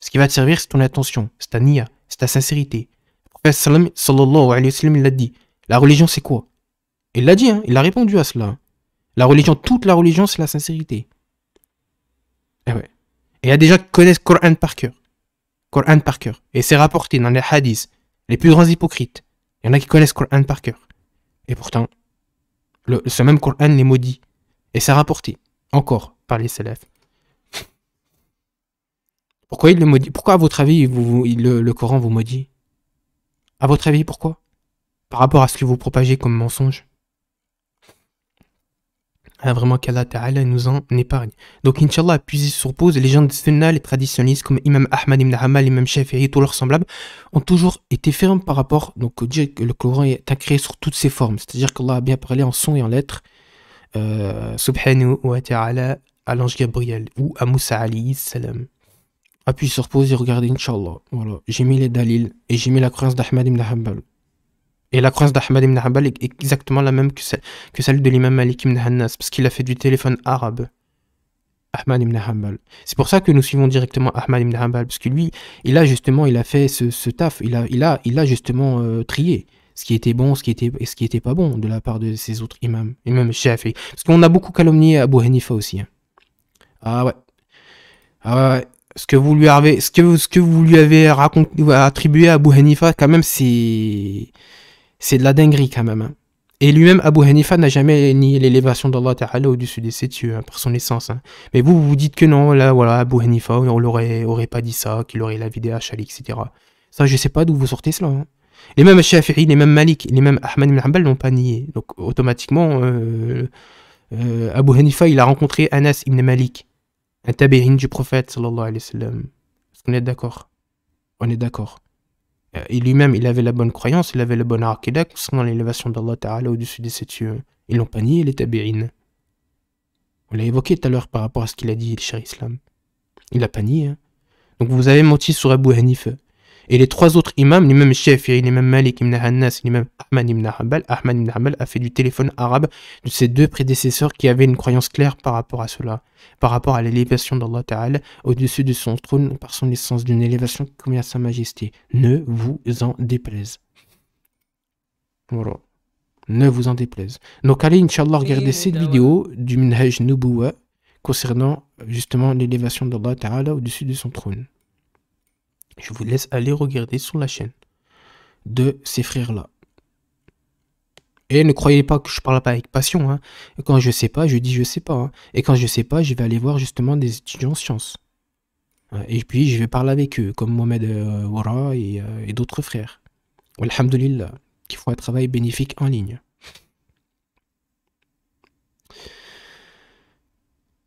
Ce qui va te servir, c'est ton attention, c'est ta niya, c'est ta sincérité. Le prophète sallallahu alayhi wa sallam, il l'a dit. La religion, c'est quoi Il l'a dit, hein, il a répondu à cela. La religion, toute la religion, c'est la sincérité. Eh Et ouais. il y a des gens qui connaissent Coran par cœur. Coran par cœur. Et c'est rapporté dans les hadiths. Les plus grands hypocrites. Il y en a qui connaissent Coran par cœur. Et pourtant, ce même Coran les maudit. Et c'est rapporté, encore, par les salafs. Pourquoi le maudit Pourquoi, à votre avis, le Coran vous maudit À votre avis, pourquoi Par rapport à ce que vous propagez comme mensonge ah, vraiment qu'Allah Ta'ala nous en épargne. Donc, Inch'Allah, puis sur pause, les gens de les comme Imam Ahmad ibn Hamal, Imam Shafi'i, tous leurs semblables, ont toujours été fermes par rapport, donc, dire que le Coran est créé sur toutes ses formes. C'est-à-dire qu'Allah a bien parlé en son et en lettres, euh, Subhanahu wa Ta'ala, à l'ange Gabriel ou à Moussa Ali, salam. Appuyez sur pause et regardez, Inch'Allah. Voilà, j'ai mis les Dalil et j'ai mis la croyance d'Ahmad ibn Hanbal. Et la croyance d'Ahmad ibn Hanbal est exactement la même que celle, de l'imam Malik ibn Hannas, parce qu'il a fait du téléphone arabe. Ahmad ibn Hanbal. C'est pour ça que nous suivons directement Ahmad ibn Hanbal, parce que lui, il a justement, il a fait ce, taf, il a, il a, il a justement euh, trié ce qui était bon, ce qui était, ce qui était pas bon de la part de ses autres imams, imams Parce qu'on a beaucoup calomnié Abu Hanifa aussi. Hein. Ah ouais. Ah ouais. Ce que vous lui avez, ce que, ce que vous lui avez raconté, attribué à Abu Hanifa, quand même, c'est, c'est de la dinguerie quand même. Hein. Et lui-même, Abu Hanifa n'a jamais nié l'élévation d'Allah Ta'ala au-dessus des sept cieux, hein, par son essence. Hein. Mais vous, vous dites que non, là, voilà, Abu Hanifa, on l'aurait aurait pas dit ça, qu'il aurait la vidéo à Chalik, etc. Ça, je sais pas d'où vous sortez cela. Les mêmes Shafi'i, les mêmes Malik, les mêmes Ahmad ibn Hanbal n'ont pas nié. Donc, automatiquement, euh, euh, Abu Hanifa, il a rencontré Anas ibn Malik, un tabérine du prophète, sallallahu alayhi wa sallam. Est-ce qu'on est d'accord On est d'accord. Euh, et lui-même, il avait la bonne croyance, il avait le bon aqidah concernant l'élévation d'Allah Ta'ala au-dessus des sept cieux. Ils l'ont et les tabi'in. On l'a évoqué tout à l'heure par rapport à ce qu'il a dit, le cher islam. Il a panié. Hein. Donc vous avez menti sur Abu Hanif. Et les trois autres imams, l'imam Shafi'i, l'imam Malik ibn Hannas, l'imam Ahmad ibn Hanbal, Ahmad ibn Hanbal a fait du téléphone arabe de ses deux prédécesseurs qui avaient une croyance claire par rapport à cela, par rapport à l'élévation d'Allah Ta'ala au-dessus de son trône par son essence d'une élévation comme à sa majesté. Ne vous en déplaise. Voilà. Ne vous en déplaise. Donc allez, Inch'Allah, regarder cette bah vidéo du Minhaj Nubuwa concernant justement l'élévation d'Allah Ta'ala au-dessus de son trône. Je vous laisse aller regarder sur la chaîne de ces frères-là. Et ne croyez pas que je parle pas avec passion. Hein. Quand je sais pas, je dis je sais pas. Hein. Et quand je sais pas, je vais aller voir justement des étudiants en sciences. Hein, et puis je vais parler avec eux, comme Mohamed euh, Wara et, euh, et d'autres frères. Alhamdulillah, qui font un travail bénéfique en ligne.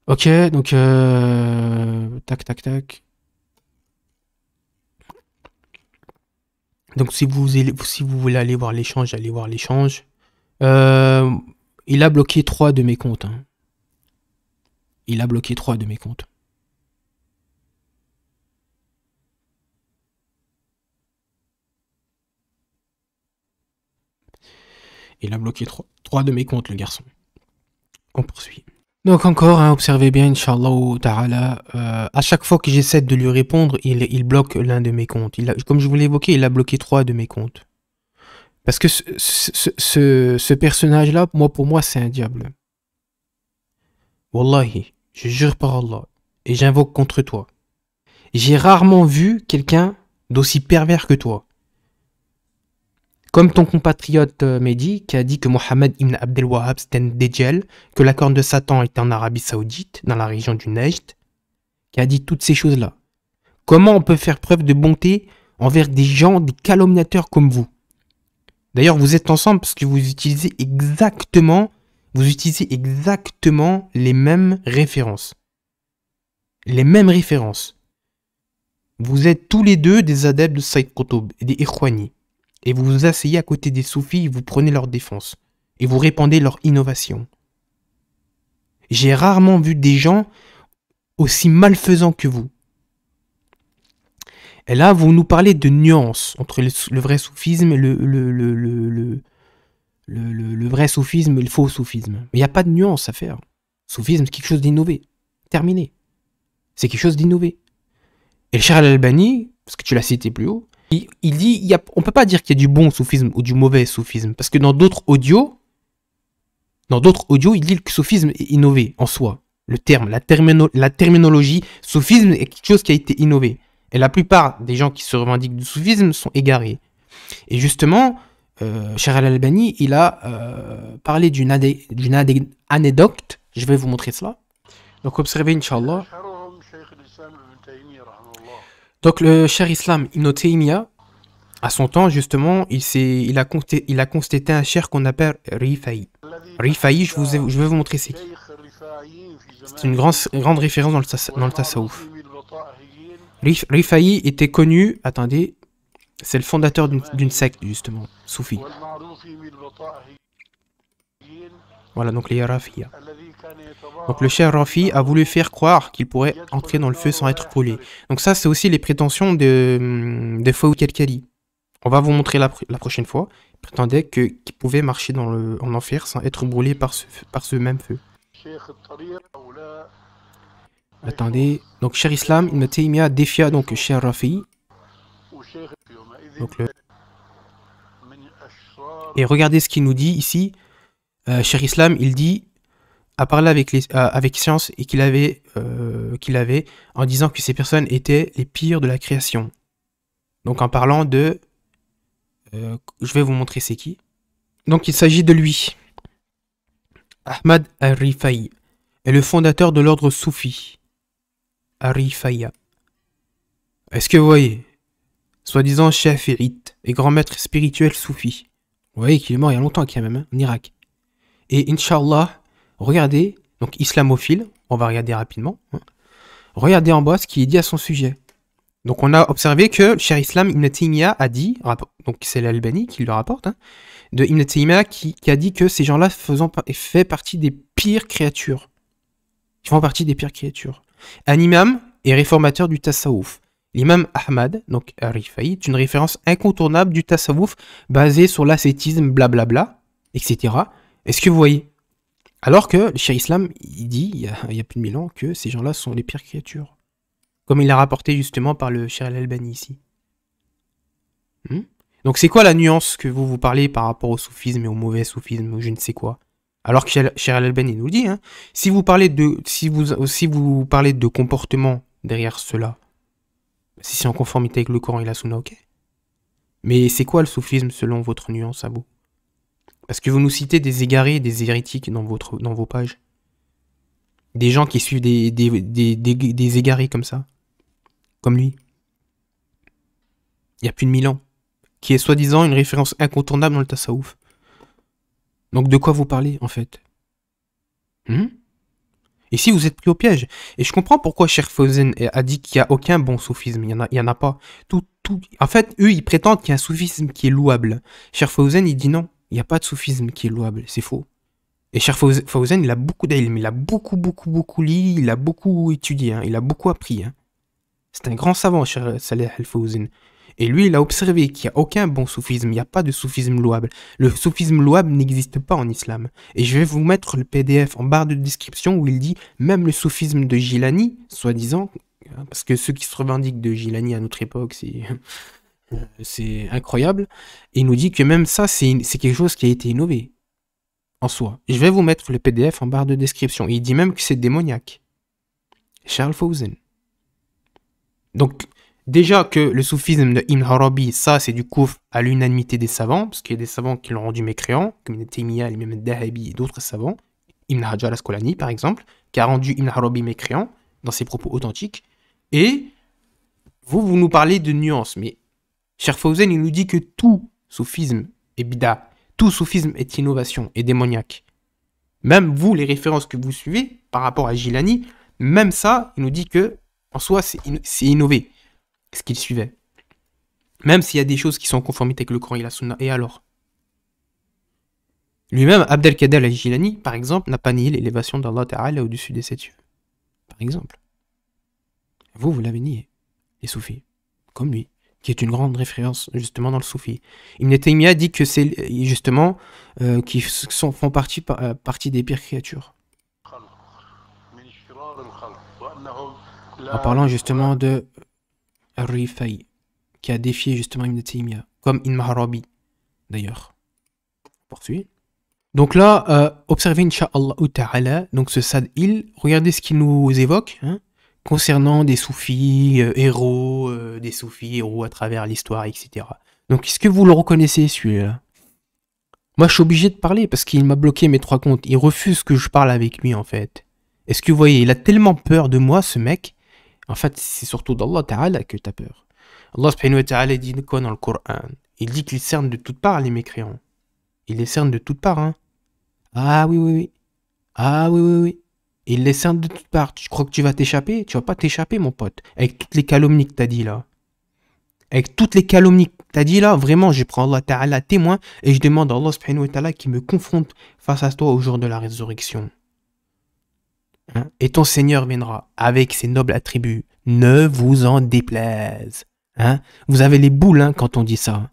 Ok, donc... Euh, tac, tac, tac. Donc si vous, si vous voulez aller voir l'échange, allez voir l'échange. Euh, hein. il a bloqué trois de mes comptes. Il a bloqué trois de mes comptes. Il a bloqué trois de mes comptes, le garçon. On poursuit. Donc encore, hein, observez bien, Inch'Allah Ta'ala, euh, à chaque fois que j'essaie de lui répondre, il, bloque l'un de mes comptes. comme je vous l'ai il a bloqué trois de mes comptes. Parce que ce, personnage-là, moi pour moi, c'est un diable. Wallahi, je jure par Allah, et j'invoque contre toi. J'ai rarement vu quelqu'un d'aussi pervers que toi. Comme ton compatriote euh, Mehdi, qui a dit que Mohammed ibn Abdel Wahab c'était un que la corne de Satan était en Arabie Saoudite, dans la région du Nejd, qui a dit toutes ces choses-là. Comment on peut faire preuve de bonté envers des gens, des calomniateurs comme vous D'ailleurs, vous êtes ensemble parce que vous utilisez exactement, vous utilisez exactement les mêmes références. Les mêmes références. Vous êtes tous les deux des adeptes de Saïd Qutb et des Ikhwanis et vous vous asseyez à côté des soufis vous prenez leur défense, et vous répandez leur innovation. J'ai rarement vu des gens aussi malfaisants que vous. Et là, vous nous parlez de nuances entre le, vrai soufisme et le, le, vrai soufisme et le faux soufisme. Mais il n'y a pas de nuance à faire. Soufisme, c'est quelque chose d'innové. Terminé. C'est quelque chose d'innové. Et le Charles Albani, parce que tu l'as cité plus haut, il, dit, on peut pas dire qu'il y a du bon soufisme ou du mauvais soufisme, parce que dans d'autres audios, dans d'autres audios, il dit que le soufisme est innové en soi. Le terme, la, la terminologie soufisme est quelque chose qui a été innové. Et la plupart des gens qui se revendiquent du soufisme sont égarés. Et justement, euh, al Albani, il a euh, parlé d'une anecdote. Je vais vous montrer cela. Donc observez, Inch'Allah. Donc le cher islam Ibn à son temps justement, il, il, a, constaté, il a constaté un cher qu'on appelle rifaï rifaï je, vous ai, je vais vous montrer c'est qui. C'est une, grande, référence dans le, dans le était connu, attendez, c'est le fondateur d'une secte justement, soufi. Voilà donc les rafia donc le cher Rafi a voulu faire croire qu'il pourrait entrer dans le feu sans être brûlé. Donc ça, c'est aussi les prétentions de, hum, de Fawkal On va vous montrer la, prochaine fois. Il prétendait qu'il pouvait marcher dans le, en enfer sans être brûlé par ce, par ce même feu. Attendez, donc cher Islam, il m'a défia donc cher Rafi. Et regardez ce qu'il nous dit ici. Euh, cher Islam, il dit a parlé avec, euh, avec Science et qu'il avait, euh, qu'il avait en disant que ces personnes étaient les pires de la création. Donc en parlant de... Euh, je vais vous montrer c'est qui. Donc il s'agit de lui. Ahmad Arifai est le fondateur de l'ordre soufi. Arifaya. Est-ce que vous voyez Soi-disant chef érite et grand maître spirituel soufi. Vous voyez qu'il est mort il y a longtemps quand même, hein, en Irak. Et Inshallah regardez, donc islamophile, on va regarder rapidement. Hein. Regardez en bas ce qui est dit à son sujet. Donc on a observé que cher Islam Ibn Taymiyyah a dit, donc c'est l'Albanie qui le rapporte, hein, de Ibn Taymiyyah qui, a dit que ces gens-là faisant fait partie des pires créatures. Ils font partie des pires créatures. Un imam est réformateur du tasawuf. L'imam Ahmad, donc Arifaï, est une référence incontournable du tasawuf basé sur l'ascétisme, blablabla, etc. Est-ce que vous voyez alors que le Islam, il dit, il y, a, plus de mille ans, que ces gens-là sont les pires créatures. Comme il l'a rapporté justement par le Shia al-Albani ici. Hmm? Donc c'est quoi la nuance que vous vous parlez par rapport au soufisme et au mauvais soufisme ou je ne sais quoi alors que Cher Al-Albani nous dit, hein. si, vous parlez de, si, vous, si vous parlez de comportement derrière cela, si c'est en conformité avec le Coran et la Sunna, ok. Mais c'est quoi le soufisme selon votre nuance à vous parce que vous nous citez des égarés des hérétiques dans, votre, dans vos pages. Des gens qui suivent des, des, égarés comme ça. Comme lui. Il y a plus de 1000 ans. Qui est soi-disant une référence incontournable dans le tassaouf. Donc de quoi vous parlez en fait hmm? Et si vous êtes pris au piège. Et je comprends pourquoi Cher a dit qu'il n'y a aucun bon soufisme. Il n'y en, a, il en a pas. Tout, tout... En fait, eux, ils prétendent qu'il y a un soufisme qui est louable. Cher il dit non. Il n'y a pas de soufisme qui est louable, c'est faux. Et Cher Fauzen, il a beaucoup mais il a beaucoup, beaucoup, beaucoup lu, il a beaucoup étudié, hein, il a beaucoup appris. Hein. C'est un grand savant, Cher Saleh al fauzen Et lui, il a observé qu'il n'y a aucun bon soufisme, il n'y a pas de soufisme louable. Le soufisme louable n'existe pas en islam. Et je vais vous mettre le PDF en barre de description où il dit même le soufisme de Gilani, soi-disant, parce que ceux qui se revendiquent de Gilani à notre époque, c'est. Euh, c'est incroyable. Et il nous dit que même ça, c'est quelque chose qui a été innové en soi. Je vais vous mettre le PDF en barre de description. Il dit même que c'est démoniaque. Charles Fawzen. Donc, déjà que le soufisme de Ibn Arabi, ça, c'est du coup à l'unanimité des savants, parce qu'il y a des savants qui l'ont rendu mécréant, comme Ibn Taymiyyah, Dahabi et d'autres savants, Ibn Hajar al-Asqalani, par exemple, qui a rendu Ibn Arabi mécréant dans ses propos authentiques. Et vous, vous nous parlez de nuances, mais Cher Fawzen, il nous dit que tout soufisme est bida, tout soufisme est innovation et démoniaque. Même vous, les références que vous suivez par rapport à Gilani, même ça, il nous dit que en soi, c'est innové ce qu'il suivait. Même s'il y a des choses qui sont en conformité avec le Coran et la Sunna, et alors Lui-même, Abdelkader al Gilani, par exemple, n'a pas nié l'élévation d'Allah Ta'ala au-dessus des sept yeux. Par exemple. Vous, vous l'avez nié, les soufis, comme lui est une grande référence justement dans le soufi. Ibn Taymiyyah dit que c'est justement euh, qui sont, font partie, par euh, partie des pires créatures. En parlant justement de Rifai, qui a défié justement Ibn Taymiyyah, comme Ibn Harabi d'ailleurs. Poursuit. Donc là, euh, observez Inch'Allah Ta'ala, donc ce Sad Il, regardez ce qu'il nous évoque. Hein concernant des soufis euh, héros, euh, des soufis héros à travers l'histoire, etc. Donc est-ce que vous le reconnaissez celui-là Moi je suis obligé de parler parce qu'il m'a bloqué mes trois comptes. Il refuse que je parle avec lui en fait. Est-ce que vous voyez, il a tellement peur de moi ce mec. En fait c'est surtout d'Allah Ta'ala que tu as peur. Allah dit quoi dans le Coran Il dit qu'il cerne de toutes parts les mécréants. Il les cerne de toutes parts, hein Ah oui, oui, oui. Ah oui, oui, oui il les scinde de toutes parts. Tu crois que tu vas t'échapper Tu vas pas t'échapper, mon pote. Avec toutes les calomnies que t'as dit là. Avec toutes les calomnies que t'as dit là, vraiment, je prends Allah Ta'ala témoin et je demande à Allah subhanahu wa ta'ala qui me confronte face à toi au jour de la résurrection. Hein et ton Seigneur viendra avec ses nobles attributs. Ne vous en déplaise. Hein? Vous avez les boules hein, quand on dit ça.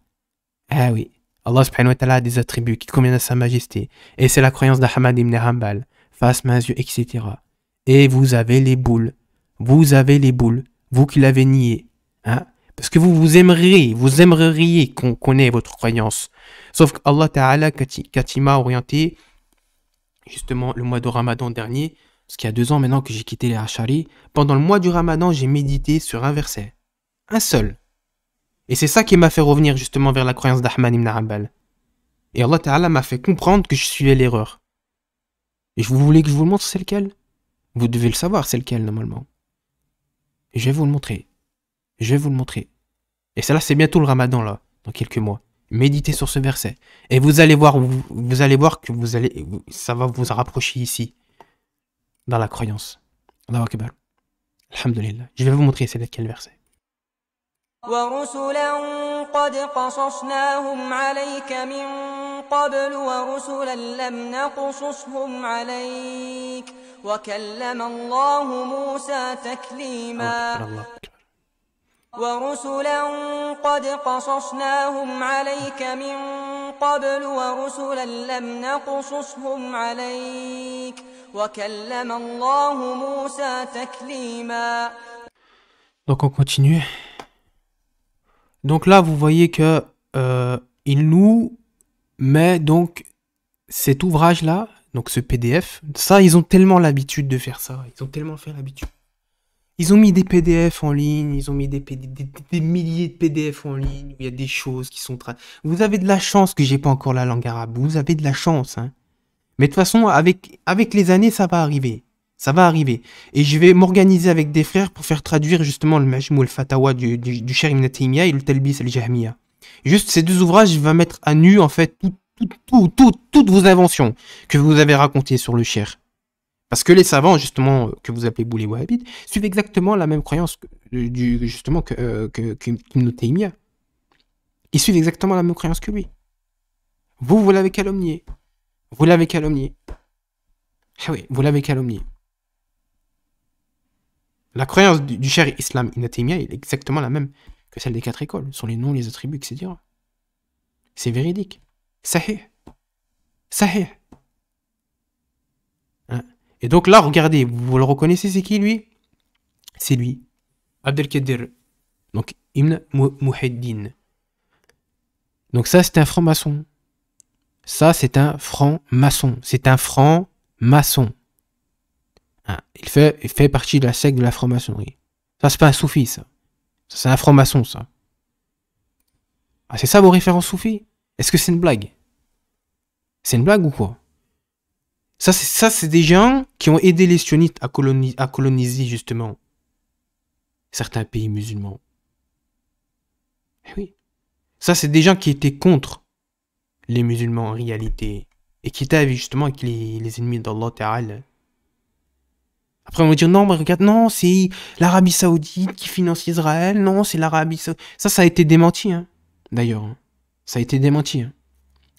Ah oui. Allah subhanahu wa ta'ala a des attributs qui conviennent à sa majesté. Et c'est la croyance d'Ahmad ibn Hanbal fasse mains yeux, etc. Et vous avez les boules. Vous avez les boules. Vous qui l'avez nié. Hein? Parce que vous vous aimeriez, vous aimeriez qu'on connaisse votre croyance. Sauf qu'Allah Allah Ta'ala, Katima orienté, justement le mois de Ramadan dernier, parce qu'il y a deux ans maintenant que j'ai quitté les Hachari, pendant le mois du Ramadan, j'ai médité sur un verset. Un seul. Et c'est ça qui m'a fait revenir justement vers la croyance d'Ahmad ibn Hanbal. Et Allah Ta'ala m'a fait comprendre que je suivais l'erreur. Et vous voulez que je vous le montre, c'est lequel Vous devez le savoir, c'est lequel normalement. je vais vous le montrer. Je vais vous le montrer. Et ça c'est bientôt le ramadan là, dans quelques mois. Méditez sur ce verset. Et vous allez voir, vous, allez voir que vous allez, ça va vous rapprocher ici, dans la croyance. L'âme de Alhamdulillah. Je vais vous montrer c'est lequel verset. ورسلا قد قصصناهم عليك من قبل ورسلا لم نقصصهم عليك وكلم الله موسى تكليما ورسلا قد قصصناهم عليك من قبل ورسلا لم نقصصهم عليك وكلم الله موسى تكليما Donc on continue. Donc là, vous voyez que euh, il nous met donc cet ouvrage-là, donc ce PDF. Ça, ils ont tellement l'habitude de faire ça. Ils ont tellement fait l'habitude. Ils ont mis des PDF en ligne, ils ont mis des, milliers de PDF en ligne, où il y a des choses qui sont... Vous avez de la chance que j'ai pas encore la langue arabe, vous avez de la chance. Hein. Mais de toute façon, avec, avec les années, ça va arriver. Ça va arriver. Et je vais m'organiser avec des frères pour faire traduire justement le Majmou le fatawa du, du, Cher Ibn Taymiyyah et le Talbis al-Jahmiya. Juste ces deux ouvrages vont mettre à nu en fait toutes vos inventions que vous avez racontées sur le Cher. Parce que les savants, justement, euh, que vous appelez Boulé Wahhabid, suivent exactement la même croyance que, euh, du, justement que, euh, que Ibn Ils suivent exactement la même croyance que lui. Vous, vous l'avez calomnié. Vous l'avez calomnié. Ah oui, vous l'avez calomnié. La croyance du, cher islam inatémia est exactement la même que celle des quatre écoles, Ce sont les noms, les attributs, etc. C'est véridique. Sahih. Sahih. Hein. Et donc là, regardez, vous le reconnaissez, c'est qui lui C'est lui, Abdelkader. Donc, Ibn Muheddin. Donc ça, c'est un franc-maçon. Ça, c'est un franc-maçon. C'est un franc-maçon. Ah, il, fait, fait partie de la secte de la franc-maçonnerie. Ça, c'est pas un soufi, ça. ça c'est un franc-maçon, ça. Ah, c'est ça vos références soufis Est-ce que c'est une blague C'est une blague ou quoi Ça, c'est, ça, c'est des gens qui ont aidé les sionistes à, coloniser, justement certains pays musulmans. Eh oui. Ça, c'est des gens qui étaient contre les musulmans en réalité et qui étaient justement avec les, les ennemis d'Allah Ta'ala. Après, on va dire non, mais regarde, non, c'est l'Arabie Saoudite qui finance Israël, non, c'est l'Arabie Saoudite. Ça, ça a été démenti, hein. d'ailleurs. Hein. Ça a été démenti. Hein.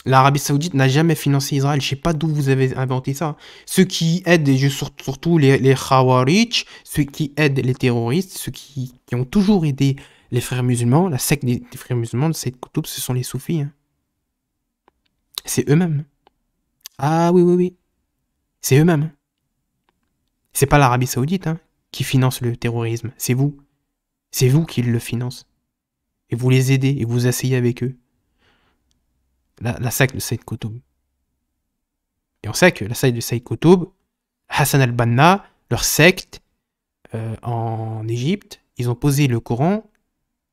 L'Arabie Saoudite n'a jamais financé Israël. Je ne sais pas d'où vous avez inventé ça. Ceux qui aident, et surtout les, les ceux qui aident les terroristes, ceux qui, ont toujours aidé les frères musulmans, la secte des, frères musulmans de Saïd ce sont les soufis. C'est eux-mêmes. Ah oui, oui, oui. C'est eux-mêmes. C'est pas l'Arabie Saoudite hein, qui finance le terrorisme, c'est vous. C'est vous qui le finance. Et vous les aidez et vous asseyez avec eux. La, la de Saïd Kotoub. Et on sait que la secte de Saïd Kotoub, Hassan al-Banna, leur secte euh, en Égypte, ils ont posé le Coran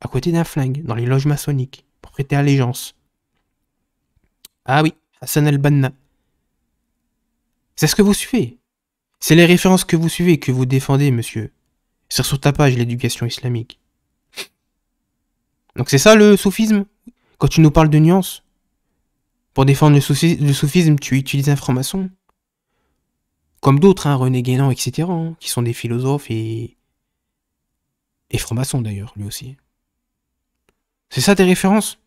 à côté d'un flingue, dans les loges maçonniques, pour prêter allégeance. Ah oui, Hassan al-Banna. C'est ce que vous suivez. C'est les références que vous suivez que vous défendez, monsieur. C'est sur ta page, l'éducation islamique. Donc c'est ça le soufisme Quand tu nous parles de nuances Pour défendre le, soufisme, tu utilises un franc-maçon Comme d'autres, hein, René Guénan, etc., hein, qui sont des philosophes et... Et franc maçons d'ailleurs, lui aussi. C'est ça tes références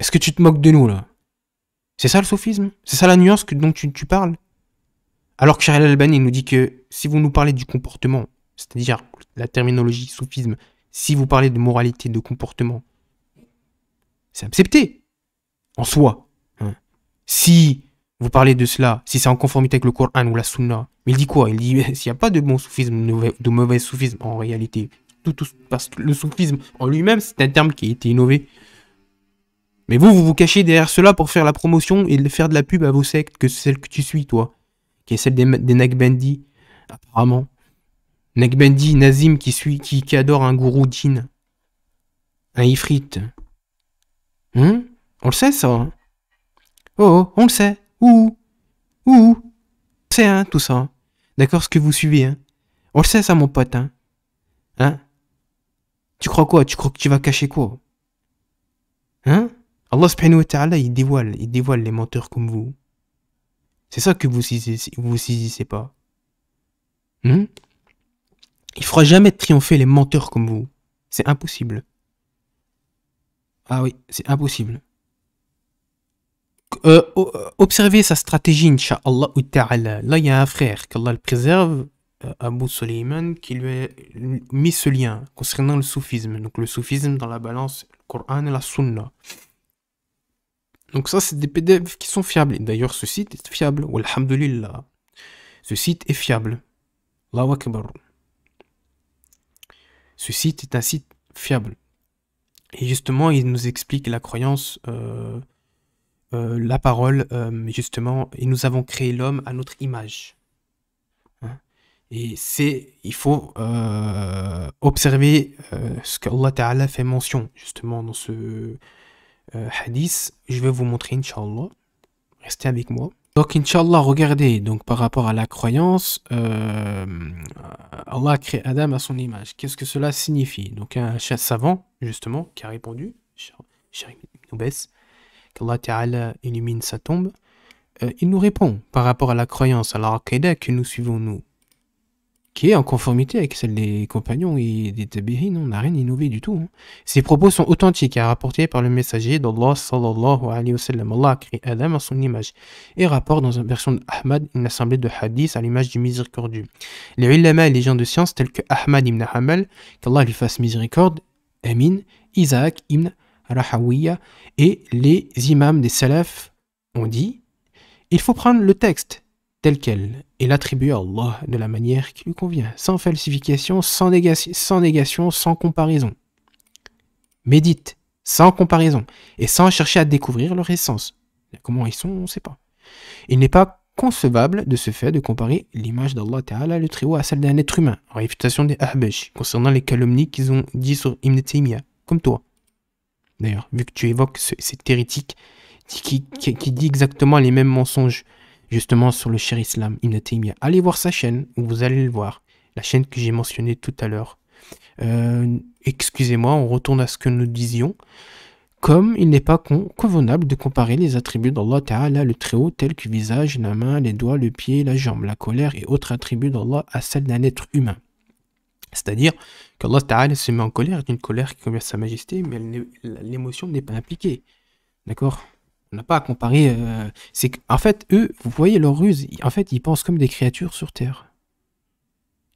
Est-ce que tu te moques de nous, là C'est ça le soufisme C'est ça la nuance dont tu, tu parles alors que Charles Albani nous dit que si vous nous parlez du comportement, c'est-à-dire la terminologie soufisme, si vous parlez de moralité, de comportement, c'est accepté en soi. Hein. Si vous parlez de cela, si c'est en conformité avec le Coran ou la Sunna, il dit quoi Il dit s'il n'y a pas de bon soufisme, de mauvais soufisme en réalité. Tout, parce que le soufisme en lui-même, c'est un terme qui a été innové. Mais vous, vous vous cachez derrière cela pour faire la promotion et faire de la pub à vos sectes que celle que tu suis, toi c'est celle des, apparemment. Nagbendi Nazim qui suit, qui, qui adore un gourou djinn. Un ifrit. Hmm? On le sait, ça hein. oh, oh, on le sait Ouh Ouh On sait, tout ça. Hein. D'accord, ce que vous suivez, hein On le sait, ça, mon pote, hein Hein Tu crois quoi Tu crois que tu vas cacher quoi Hein Allah subhanahu wa ta'ala, il dévoile, il dévoile les menteurs comme vous. C'est ça que vous saisissez, vous saisissez pas. Il hmm? Il fera jamais triompher les menteurs comme vous. C'est impossible. Ah oui, c'est impossible. Euh, euh, observez sa stratégie, Inch'Allah Là, il y a un frère, qu'Allah le préserve, euh, Abu Suleiman, qui lui a mis ce lien concernant le soufisme. Donc, le soufisme dans la balance, le Coran et la Sunnah. Donc ça, c'est des PDF qui sont fiables. D'ailleurs, ce site est fiable. Alhamdulillah. Ce site est fiable. La Akbar. Ce site est un site fiable. Et justement, il nous explique la croyance, euh, euh, la parole, euh, justement, et nous avons créé l'homme à notre image. Hein? Et c'est, il faut observer ce que Allah Ta'ala fait mention, justement, dans ce, euh, hadith, je vais vous montrer, Inch'Allah. Restez avec moi. Donc, Inch'Allah, regardez, donc par rapport à la croyance, euh, Allah a créé Adam à son image. Qu'est-ce que cela signifie Donc, un savant, justement, qui a répondu, qu'Allah Ta'ala illumine sa tombe, euh, il nous répond par rapport à la croyance, à la que nous suivons, nous qui est en conformité avec celle des compagnons et des tabirines. On n'a rien innové du tout. Hein. Ces propos sont authentiques et rapportés par le messager d'Allah sallallahu alayhi wa sallam. Allah a créé Adam à son image et rapporte dans une version d'Ahmad une assemblée de hadiths à l'image du miséricordieux. Les ulama et les gens de science tels que Ahmad ibn Hamal, qu'Allah lui fasse miséricorde, Amin, Isaac ibn Rahawiya et les imams des salaf ont dit il faut prendre le texte tel quel, et l'attribuer à Allah de la manière qui lui convient, sans falsification, sans, négation, sans comparaison. Médite, sans comparaison, et sans chercher à découvrir leur essence. Comment ils sont, on ne sait pas. Il n'est pas concevable de ce fait de comparer l'image d'Allah Ta'ala, le très à celle d'un être humain, en réfutation des Ahbesh, concernant les calomnies qu'ils ont dit sur Ibn Taymiyyah, comme toi. D'ailleurs, vu que tu évoques cette hérétique qui, dit exactement les mêmes mensonges justement sur le cher islam Ibn Allez voir sa chaîne, vous allez le voir, la chaîne que j'ai mentionnée tout à l'heure. Euh, excusez-moi, on retourne à ce que nous disions. Comme il n'est pas convenable de comparer les attributs d'Allah Ta'ala le Très-Haut tels que visage, la main, les doigts, le pied, la jambe, la colère et autres attributs d'Allah à celle d'un être humain. C'est-à-dire qu'Allah Ta'ala se met en colère d'une colère qui convient à sa majesté, mais l'émotion n'est pas impliquée. D'accord on n'a pas à comparer. Euh, c'est qu'en fait, eux, vous voyez leur ruse. En fait, ils pensent comme des créatures sur terre.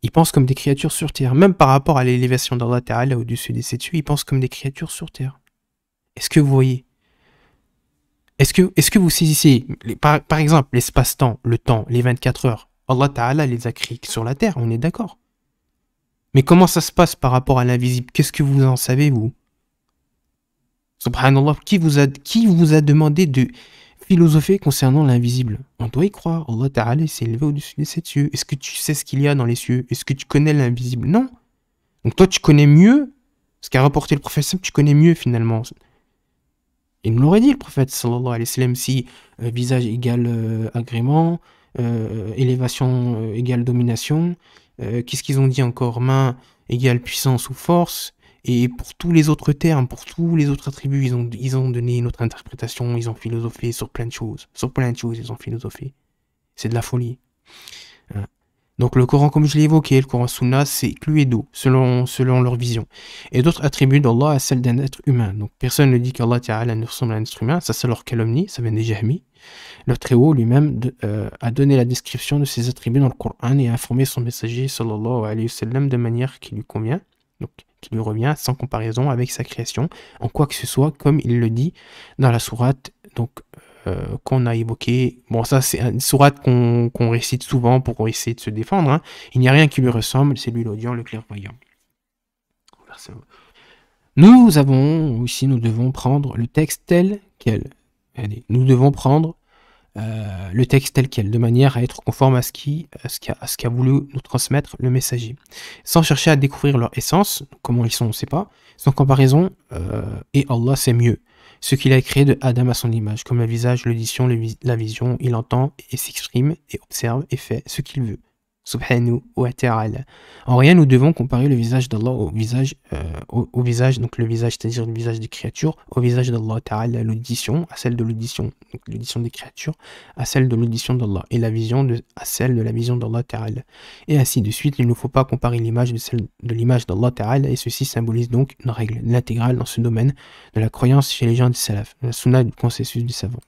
Ils pensent comme des créatures sur terre. Même par rapport à l'élévation d'Allah Ta'ala au-dessus des sept ils pensent comme des créatures sur terre. Est-ce que vous voyez Est-ce que, est que vous saisissez, par, par, exemple, l'espace-temps, le temps, les 24 heures Allah Ta'ala les a créés sur la terre, on est d'accord. Mais comment ça se passe par rapport à l'invisible Qu'est-ce que vous en savez, vous Subhanallah, qui vous a, qui vous a demandé de philosopher concernant l'invisible On doit y croire. Allah Ta'ala s'est élevé au-dessus des sept cieux. Est-ce que tu sais ce qu'il y a dans les cieux Est-ce que tu connais l'invisible Non. Donc toi, tu connais mieux ce qu'a rapporté le prophète, tu connais mieux finalement. Il nous l'aurait dit, le prophète, sallallahu alayhi wa sallam, si euh, visage égale euh, agrément, euh, élévation égale domination, qu'est-ce qu'ils ont dit encore Main égale puissance ou force, et pour tous les autres termes, pour tous les autres attributs, ils ont, ils ont donné une autre interprétation, ils ont philosophé sur plein de choses. Sur plein de choses, ils ont philosophé. C'est de la folie. Hein. Donc le Coran, comme je l'ai évoqué, le Coran Sunna, c'est cluedo, selon, selon leur vision. Et d'autres attributs d'Allah à celle d'un être humain. Donc personne ne dit qu'Allah Ta'ala ne ressemble à un être humain, ça c'est leur calomnie, ça vient des Jahmi. Le Très-Haut lui-même euh, a donné la description de ses attributs dans le Coran et a informé son messager sallallahu alayhi wa sallam de manière qui lui convient. Donc lui revient sans comparaison avec sa création en quoi que ce soit, comme il le dit dans la sourate donc, euh, qu'on a évoqué Bon, ça, c'est une sourate qu'on récite souvent pour essayer de se défendre. Hein. Il n'y a rien qui lui ressemble, c'est lui l'audience le clairvoyant. Nous avons aussi, nous devons prendre le texte tel quel. nous devons prendre euh, le texte tel quel, de manière à être conforme à ce qu'a voulu nous transmettre le messager, sans chercher à découvrir leur essence, comment ils sont, on ne sait pas, sans comparaison, euh, et Allah sait mieux, ce qu'il a créé de Adam à son image, comme le visage, l'audition, la vision, il entend et s'exprime et observe et fait ce qu'il veut wa ta'ala. En rien, nous devons comparer le visage d'Allah au visage, euh, au, visage, donc le visage, c'est-à-dire le visage des créatures, au visage d'Allah à l'audition, à celle de l'audition, l'audition des créatures, à celle de l'audition d'Allah, et la vision de, à celle de la vision d'Allah ta'ala. Et ainsi de suite, il ne faut pas comparer l'image de celle de l'image d'Allah ta'ala, et ceci symbolise donc une règle, intégrale dans ce domaine de la croyance chez les gens du salaf, la Sunnah du consensus du savant.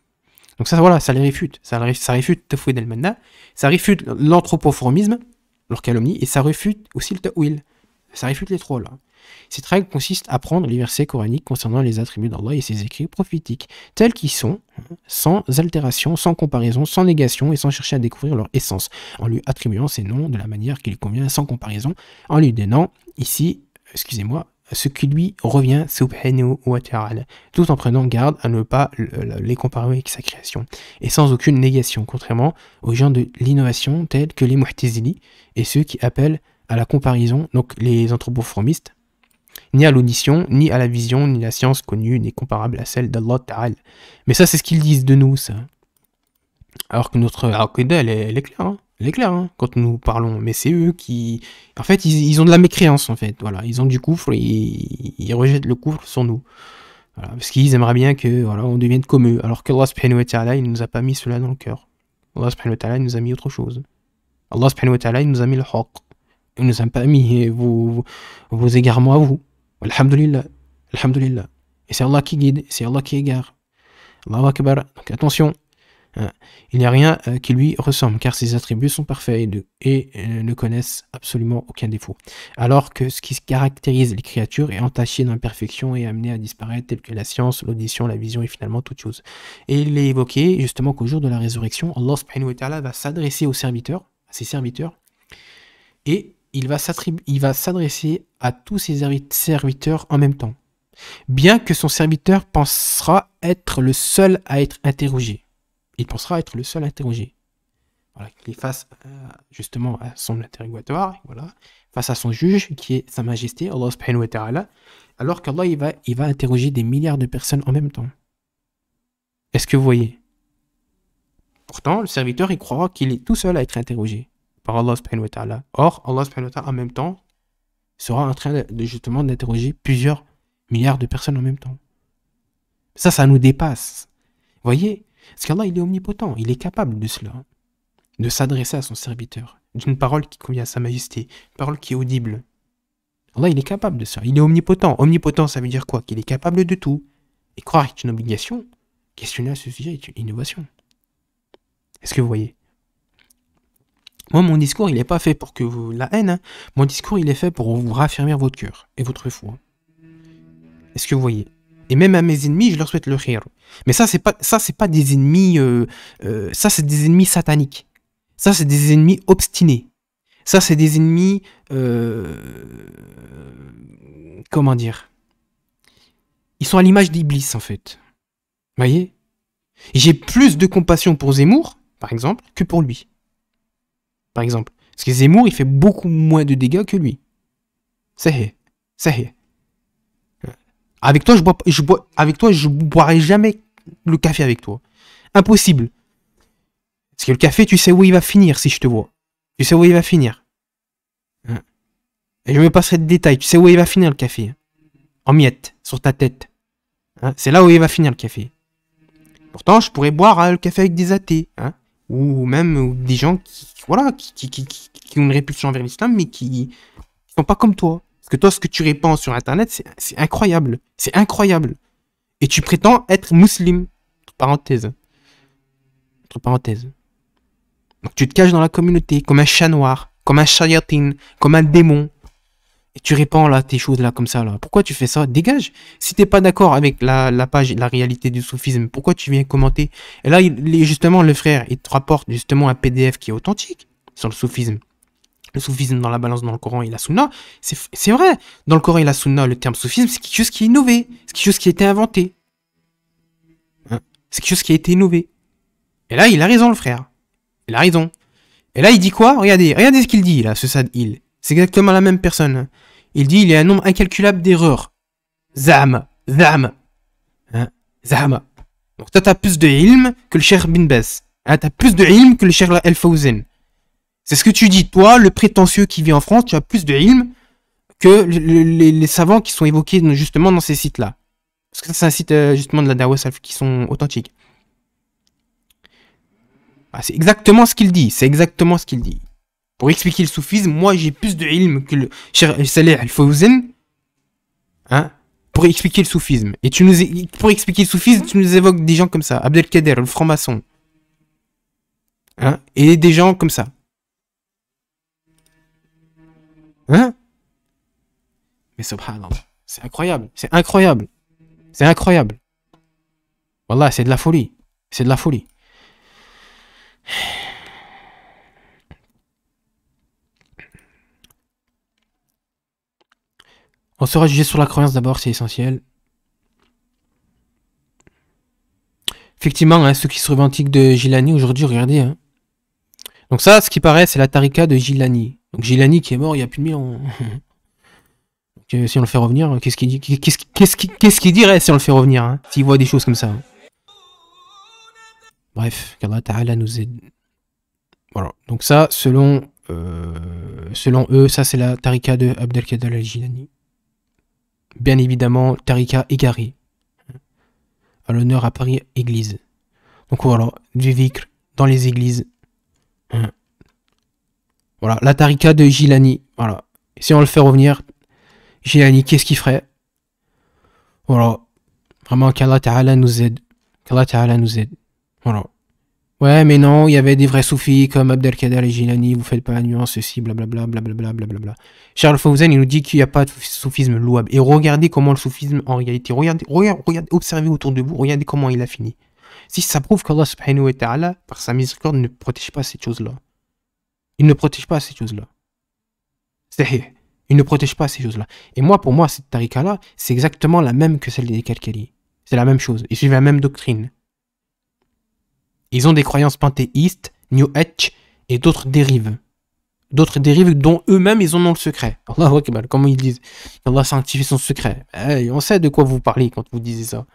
Donc ça, voilà, ça les réfute. Ça, réfute te al-Manna, ça réfute l'anthropoformisme, leur calomnie, et ça réfute aussi le ta'wil. Ça réfute les trolls. Hein. Cette règle consiste à prendre les versets coraniques concernant les attributs d'Allah et ses écrits prophétiques, tels qu'ils sont, sans altération, sans comparaison, sans négation et sans chercher à découvrir leur essence, en lui attribuant ses noms de la manière qui lui convient, sans comparaison, en lui donnant, ici, excusez-moi, ce qui lui revient, subhanahu wa ta'ala, tout en prenant garde à ne pas les comparer avec sa création, et sans aucune négation, contrairement aux gens de l'innovation tels que les mu'tazili et ceux qui appellent à la comparaison, donc les anthropoformistes, ni à l'audition, ni à la vision, ni la science connue n'est comparable à celle d'Allah ta'ala. Mais ça, c'est ce qu'ils disent de nous, ça. Alors que notre aqidah, est claire. Hein. C'est clair, hein, quand nous parlons. Mais c'est eux qui. En fait, ils, ont de la mécréance, en fait. Voilà, ils ont du couvre et ils rejettent le couvre sur nous. parce qu'ils aimeraient bien que voilà, on devienne comme eux. Alors qu'Allah subhanahu wa il nous a pas mis cela dans le cœur. Allah nous a mis autre chose. Allah il nous a mis le haqq. Il nous a pas mis vos, vos égarements à vous. Alhamdulillah. Alhamdulillah. Et c'est Allah qui guide, c'est Allah qui égare. Allahu Akbar. Donc attention. Euh, il n'y a rien euh, qui lui ressemble, car ses attributs sont parfaits et, euh, ne connaissent absolument aucun défaut. Alors que ce qui caractérise les créatures est entaché d'imperfections et amené à disparaître, tel que la science, l'audition, la vision et finalement toute chose. Et il est évoqué justement qu'au jour de la résurrection, Allah subhanahu va s'adresser aux serviteurs, à ses serviteurs, et il va s'adresser à tous ses serviteurs en même temps. Bien que son serviteur pensera être le seul à être interrogé il pensera être le seul interrogé. Voilà, qu'il est face euh, justement à son interrogatoire, voilà, face à son juge qui est Sa Majesté, Allah subhanahu wa ta'ala, alors qu'Allah il va, il va interroger des milliards de personnes en même temps. Est-ce que vous voyez Pourtant, le serviteur il croira qu'il est tout seul à être interrogé par Allah subhanahu wa ta'ala. Or, Allah subhanahu wa ta'ala en même temps sera en train de, justement d'interroger plusieurs milliards de personnes en même temps. Ça, ça nous dépasse. Vous voyez parce qu'Allah, il est omnipotent, il est capable de cela, hein. de s'adresser à son serviteur, d'une parole qui convient à sa majesté, une parole qui est audible. Allah, il est capable de ça, il est omnipotent. Omnipotent, ça veut dire quoi Qu'il est capable de tout. Et croire est une obligation, questionner à ce sujet est une innovation. Est-ce que vous voyez Moi, mon discours, il n'est pas fait pour que vous... la haine. Hein. Mon discours, il est fait pour vous raffermir votre cœur et votre foi. Est-ce que vous voyez et même à mes ennemis, je leur souhaite le khir. Mais ça, c'est pas, ça, c'est pas des ennemis, euh, euh, ça, c'est des ennemis sataniques. Ça, c'est des ennemis obstinés. Ça, c'est des ennemis, euh, comment dire Ils sont à l'image d'Iblis, en fait. Vous voyez J'ai plus de compassion pour Zemmour, par exemple, que pour lui. Par exemple. Parce que Zemmour, il fait beaucoup moins de dégâts que lui. C'est, c'est. Avec toi, je bois, boirai jamais le café avec toi. Impossible. Parce que le café, tu sais où il va finir si je te vois. Tu sais où il va finir. Hein. Et je me passerai de détails. Tu sais où il va finir le café. En miettes, sur ta tête. Hein, c'est là où il va finir le café. Pourtant, je pourrais boire euh, le café avec des athées. Hein. ou même des gens qui, voilà, qui ont une répulsion envers l'islam, mais qui, sont pas comme toi. Parce que toi, ce que tu répands sur Internet, c'est incroyable. C'est incroyable. Et tu prétends être musulman. Parenthèse. Parenthèse. Entre Donc tu te caches dans la communauté comme un chat noir, comme un shayatin, comme un démon. Et tu répands là tes choses là comme ça là. Pourquoi tu fais ça Dégage. Si t'es pas d'accord avec la, page, la réalité du soufisme, pourquoi tu viens commenter Et là, justement, le frère, il te rapporte justement un PDF qui est authentique sur le soufisme le soufisme dans la balance dans le Coran et la Sunna, c'est vrai. Dans le Coran et la Sunna, le terme soufisme, c'est quelque chose qui est innové, c'est quelque chose qui a été inventé. Hein? c'est quelque chose qui a été innové. Et là, il a raison, le frère. Il a raison. Et là, il dit quoi Regardez, regardez ce qu'il dit, là, ce sad il. C'est exactement la même personne. Il dit il y a un nombre incalculable d'erreurs. Zam, zam. Hein zam. Donc toi, t'as plus de ilm que le cher Bin tu Hein, t'as plus de ilm que le cher El c'est ce que tu dis, toi, le prétentieux qui vit en France, tu as plus de ilm que les, savants qui sont évoqués justement dans ces sites-là. Parce que ça, c'est un site euh, justement de la Dawa qui sont authentiques. Bah, c'est exactement ce qu'il dit, c'est exactement ce qu'il dit. Pour expliquer le soufisme, moi j'ai plus de ilm que le Saleh al-Fawzan. Hein pour expliquer le soufisme. Et tu nous pour expliquer le soufisme, tu nous évoques des gens comme ça, Abdelkader, le franc-maçon. Hein Et des gens comme ça. Hein Mais subhanallah, c'est incroyable, c'est incroyable, c'est incroyable. Voilà, c'est de la folie, c'est de la folie. On sera jugé sur la croyance d'abord, c'est essentiel. Effectivement, hein, ceux qui se revendiquent de Gilani aujourd'hui, regardez. Hein. Donc ça, ce qui paraît, c'est la tarika de Gilani. Donc Gilani qui est mort il y a plus de 1000 euh, si on le fait revenir, qu'est-ce qu'il qu ce qu'il dirait si on le fait revenir hein, S'il voit des choses comme ça. Hein. Bref, qu'Allah Ta'ala nous aide. Voilà. Donc ça, selon, euh, selon eux, ça c'est la Tarika de Abdelkader al-Gilani. Bien évidemment, Tarika égaré. Hein, à l'honneur à Paris, église. Donc voilà, du vicre dans les églises. Voilà, la tarika de Gilani. Voilà. Si on le fait revenir, Gilani, qu'est-ce qu'il ferait Voilà. Vraiment, qu'Allah Ta'ala nous aide. Qu'Allah Ta'ala nous aide. Voilà. Ouais, mais non, il y avait des vrais soufis comme Abdelkader et Gilani, vous faites pas la nuance, ceci, blablabla, blablabla, blablabla. Charles Fauzen, il nous dit qu'il n'y a pas de soufisme louable. Et regardez comment le soufisme, en réalité, regardez, regardez, regardez observez autour de vous, regardez comment il a fini. Si ça prouve qu'Allah subhanahu wa ta'ala, par sa miséricorde, ne protège pas ces choses-là. Il ne protège pas ces choses-là. C'est il ne protège pas ces choses-là. Et moi, pour moi, cette tarika là c'est exactement la même que celle des Kalkali. C'est la même chose. Ils suivent la même doctrine. Ils ont des croyances panthéistes, New Age et d'autres dérives. D'autres dérives dont eux-mêmes ils en ont le secret. Allah comment ils disent Allah sanctifie son secret. Eh, on sait de quoi vous parlez quand vous disiez ça.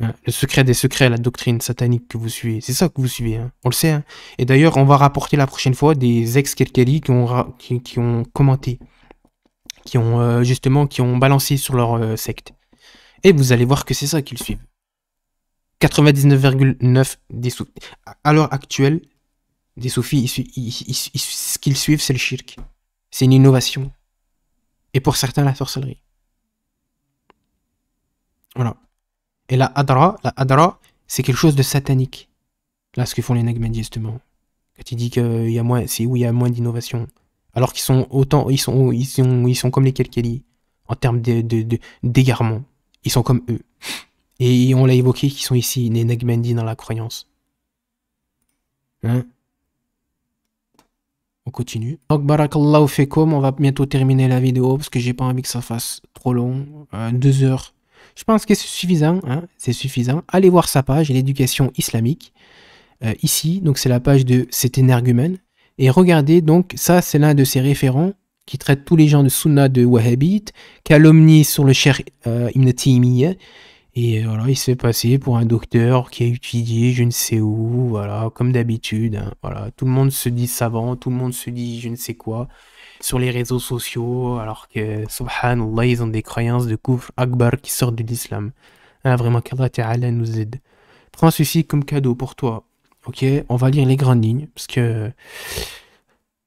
Hein, le secret des secrets, la doctrine satanique que vous suivez. C'est ça que vous suivez, hein. on le sait. Hein. Et d'ailleurs, on va rapporter la prochaine fois des ex qui ont, qui, ont commenté, qui ont euh, justement qui ont balancé sur leur euh, secte. Et vous allez voir que c'est ça qu'ils suivent. 99,9 des À l'heure actuelle, des soufis, ce qu'ils suivent, c'est le shirk. C'est une innovation. Et pour certains, la sorcellerie. Voilà. Et la adra, la c'est quelque chose de satanique. Là, ce que font les Nagmendi, justement. Quand ils disent qu'il y a moins, c'est où il y a moins d'innovation. Alors qu'ils sont autant, ils sont, ils ils sont comme les Kelkeli, en termes d'égarement. De, de, ils sont comme eux. Et on l'a évoqué, qui sont ici, les Nagmendi, dans la croyance. Hein? on continue. Donc, barakallahu Fekoum, on va bientôt terminer la vidéo parce que j'ai pas envie que ça fasse trop long. Euh, deux heures je pense que c'est suffisant, hein, c'est suffisant. Allez voir sa page, l'éducation islamique, euh, ici, donc c'est la page de cet énergumène. Et regardez, donc ça c'est l'un de ses référents qui traite tous les gens de sunna de wahhabites, calomnie sur le cher euh, Ibn Taymiyyah, et euh, voilà, il s'est passé pour un docteur qui a étudié je ne sais où, voilà, comme d'habitude. Hein. voilà, tout le monde se dit savant, tout le monde se dit je ne sais quoi sur les réseaux sociaux, alors que, subhanallah, ils ont des croyances de kufr akbar qui sortent de l'islam. Hein, vraiment, qu'Allah Ta'ala nous aide. Prends ceci comme cadeau pour toi. Ok, on va lire les grandes lignes, parce que...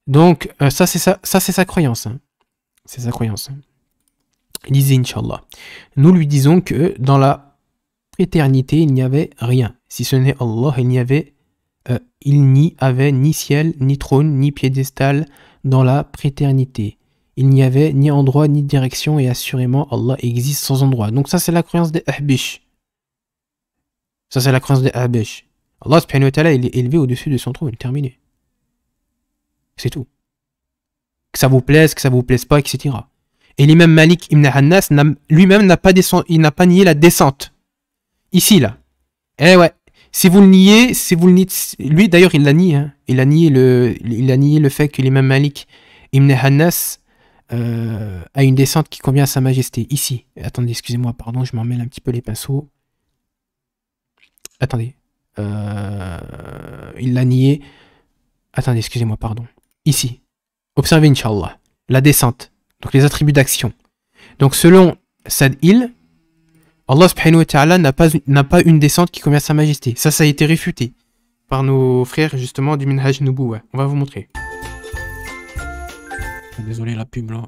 Donc, euh, ça, c'est ça, ça, c'est sa croyance. Hein. C'est sa croyance. Hein. Lisez, Nous lui disons que dans la éternité, il n'y avait rien. Si ce n'est Allah, il n'y avait, euh, il n'y avait ni ciel, ni trône, ni piédestal, dans la préternité. Il n'y avait ni endroit ni direction et assurément Allah existe sans endroit. Donc ça c'est la croyance des Ahbish. Ça c'est la croyance des Ahbish. Allah wa ta'ala il est élevé au-dessus de son trône, terminé. C'est tout. Que ça vous plaise, que ça vous plaise pas, etc. Et l'imam Malik ibn Hannas lui-même n'a pas, pas nié la descente. Ici, là. Eh ouais, si vous le niez, si vous le niez, lui d'ailleurs il l'a nié, hein. il a nié le, il a nié le fait que l'imam Malik Ibn Hannas euh, a une descente qui convient à Sa Majesté. Ici, attendez, excusez-moi, pardon, je m'en mêle un petit peu les pinceaux. Attendez, euh, il l'a nié. Attendez, excusez-moi, pardon. Ici, observez Inch'Allah, la descente, donc les attributs d'action. Donc selon Sad Allah subhanahu wa ta'ala n'a pas, pas, une descente qui convient à sa majesté. Ça, ça a été réfuté par nos frères justement du Minhaj Nubuwa. On va vous montrer. Désolé la pub là.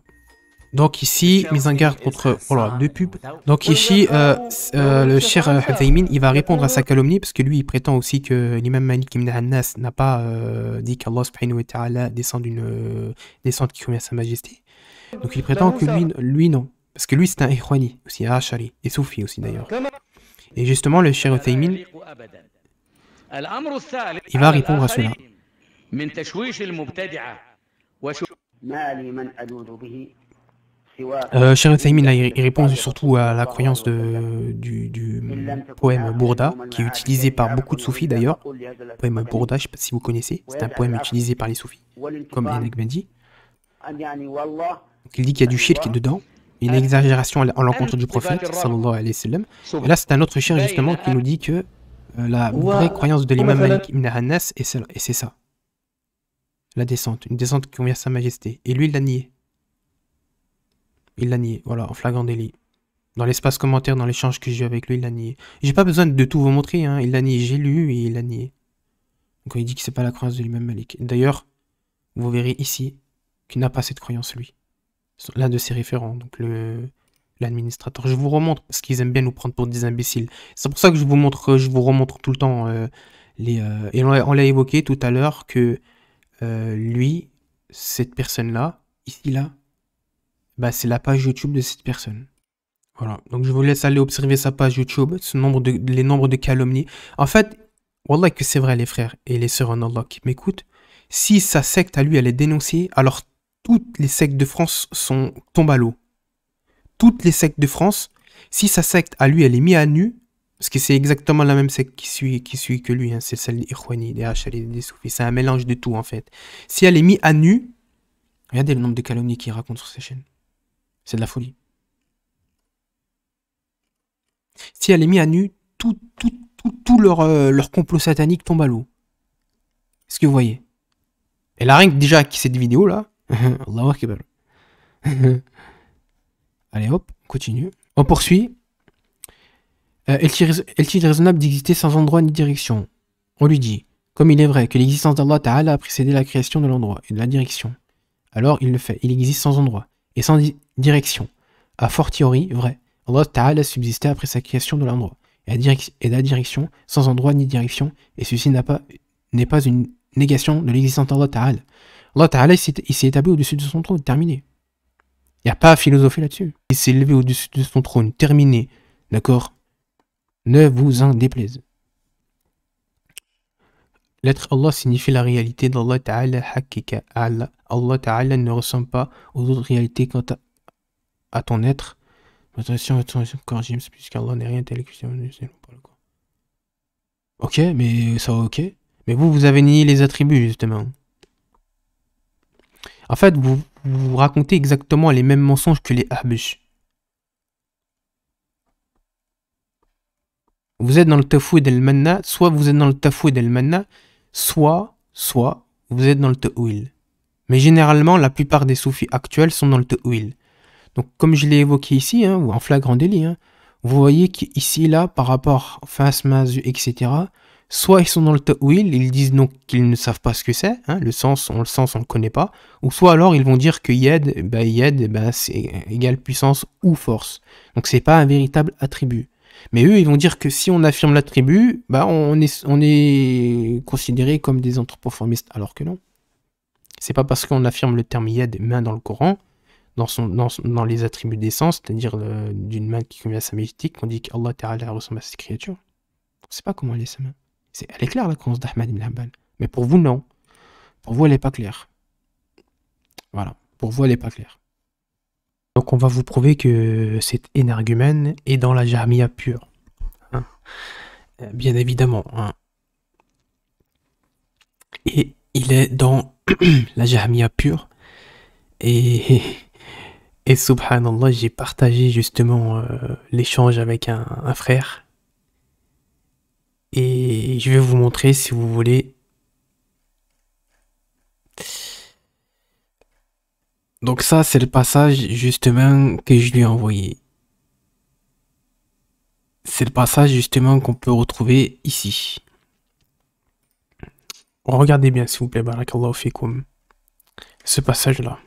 Donc ici, mise en garde contre... Oh deux pubs. Donc ici, euh, euh, le cher euh, Huzaymin, il va répondre à sa calomnie, parce que lui, il prétend aussi que l'imam Malik ibn Hannas n'a pas dit qu'Allah subhanahu wa ta'ala descend d'une descente qui convient à sa majesté. Donc il prétend bah que lui, lui non. Parce que lui, c'est un Ikhwani, aussi un Ashari, et Soufi aussi d'ailleurs. Et justement, le Cheikh il va répondre à cela. Euh, il répond surtout à la croyance du, poème Bourda, qui est utilisé par beaucoup de soufis d'ailleurs. poème Bourda, je ne sais pas si vous connaissez, c'est un poème utilisé par les soufis, comme dit dit. il dit qu'il y a du shirk dedans une exagération en l'encontre du prophète, sallallahu alayhi wa sallam. Et là, c'est un autre chien justement qui nous dit que euh, la vraie croyance de l'imam Malik ibn celle-là. et c'est ça. La descente, une descente qui convient à sa majesté. Et lui, il l'a nié. Il l'a nié, voilà, en flagrant délit. Dans l'espace commentaire, dans l'échange que j'ai eu avec lui, il l'a nié. J'ai pas besoin de tout vous montrer, hein. il l'a nié, j'ai lu et il l'a nié. Donc il dit que c'est pas la croyance de l'imam Malik. D'ailleurs, vous verrez ici qu'il n'a pas cette croyance lui l'un de ses référents, donc le l'administrateur. Je vous remontre parce qu'ils aiment bien nous prendre pour des imbéciles. C'est pour ça que je vous montre, je vous remontre tout le temps euh, les. Euh, et on l'a évoqué tout à l'heure que euh, lui, cette personne-là, ici là, bah c'est la page YouTube de cette personne. Voilà. Donc je vous laisse aller observer sa page YouTube, ce nombre de, les nombres de calomnies. En fait, wallah que c'est vrai les frères et les sœurs en Allah qui m'écoutent. Si sa secte à lui elle est dénoncée, alors toutes les sectes de France sont, tombent à l'eau. Toutes les sectes de France, si sa secte à lui, elle est mise à nu, parce que c'est exactement la même secte qui suit, qui suit que lui, hein, c'est celle des des Hachali, des Soufis, c'est un mélange de tout en fait. Si elle est mise à nu, regardez le nombre de calomnies qu'il raconte sur ses chaînes. C'est de la folie. Si elle est mise à nu, tout, tout, tout, leur, euh, leur complot satanique tombe à l'eau. Est-ce que vous voyez Elle a rien que déjà qui cette vidéo là, Allahu Akbar. Allez hop, continue. On poursuit. Euh, est-il raisonnable d'exister sans endroit ni direction On lui dit, comme il est vrai que l'existence d'Allah Ta'ala a précédé la création de l'endroit et de la direction, alors il le fait, il existe sans endroit et sans direction. A fortiori, vrai, Allah Ta'ala subsisté après sa création de l'endroit et, de la direction, sans endroit ni direction, et ceci n'est pas, pas une négation de l'existence d'Allah Ta'ala. Allah Ta'ala, s'est établi au-dessus de son trône, terminé. Il n'y a pas philosophie là-dessus. Il s'est élevé au-dessus de son trône, terminé. D'accord Ne vous en déplaise. L'être Allah signifie la réalité d'Allah Ta'ala hakika Allah. Allah Ta'ala ne ressemble pas aux autres réalités quant à, ton être. Attention, attention, corrigez puisqu'Allah n'est rien tel que Ok, mais ça ok. Mais vous, vous avez nié les attributs, justement. En fait, vous, vous racontez exactement les mêmes mensonges que les Ahbush. Vous êtes dans le et del manna soit vous êtes dans le Tafou del manna soit, soit, vous êtes dans le ta'wil. Mais généralement, la plupart des soufis actuels sont dans le ta'wil. Donc, comme je l'ai évoqué ici, hein, ou en flagrant délit, hein, vous voyez qu'ici, là, par rapport à Fasmazu, etc., soit ils sont dans le tawil, ils disent donc qu'ils ne savent pas ce que c'est, hein, le sens, on le sens, on le connaît pas, ou soit alors ils vont dire que yed, bah, yed, bah, c'est égal puissance ou force. Donc c'est pas un véritable attribut. Mais eux, ils vont dire que si on affirme l'attribut, bah, on est, on est considéré comme des anthropoformistes, alors que non. C'est pas parce qu'on affirme le terme yed main dans le Coran, dans, son, dans, dans les attributs d'essence, c'est-à-dire euh, d'une main qui convient à sa mystique, qu'on dit qu'Allah Ta'ala ressemble à cette créature. On sait pas comment elle est sa main elle est claire, la conscience d'Ahmad Ibn Hanbal. Mais pour vous, non. Pour vous, elle n'est pas claire. Voilà. Pour vous, elle n'est pas claire. Donc, on va vous prouver que cet énergumène est dans la Jahmiya pure. Hein. Euh, bien évidemment. Hein. et il est dans la Jahmiya pure. Et, et subhanallah, j'ai partagé justement euh, l'échange avec un, un frère. Et je vais vous montrer si vous voulez. Donc ça, c'est le passage justement que je lui ai envoyé. C'est le passage justement qu'on peut retrouver ici. Regardez bien, s'il vous plaît, Barakallahu comme Ce passage-là.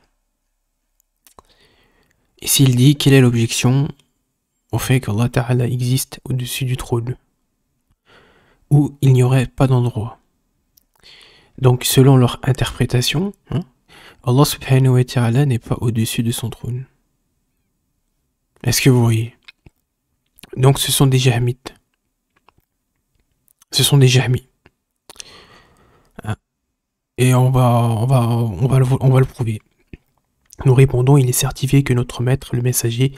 Ici, il dit quelle est l'objection au fait qu'Allah Ta'ala existe au-dessus du trône il n'y aurait pas d'endroit. Donc selon leur interprétation, hein, Allah subhanahu wa ta'ala n'est pas au-dessus de son trône. Est-ce que vous voyez Donc ce sont des jahmites. Ce sont des jahmites. Hein. Et on va, on, va, on, va on va le prouver. Nous répondons, il est certifié que notre maître, le messager,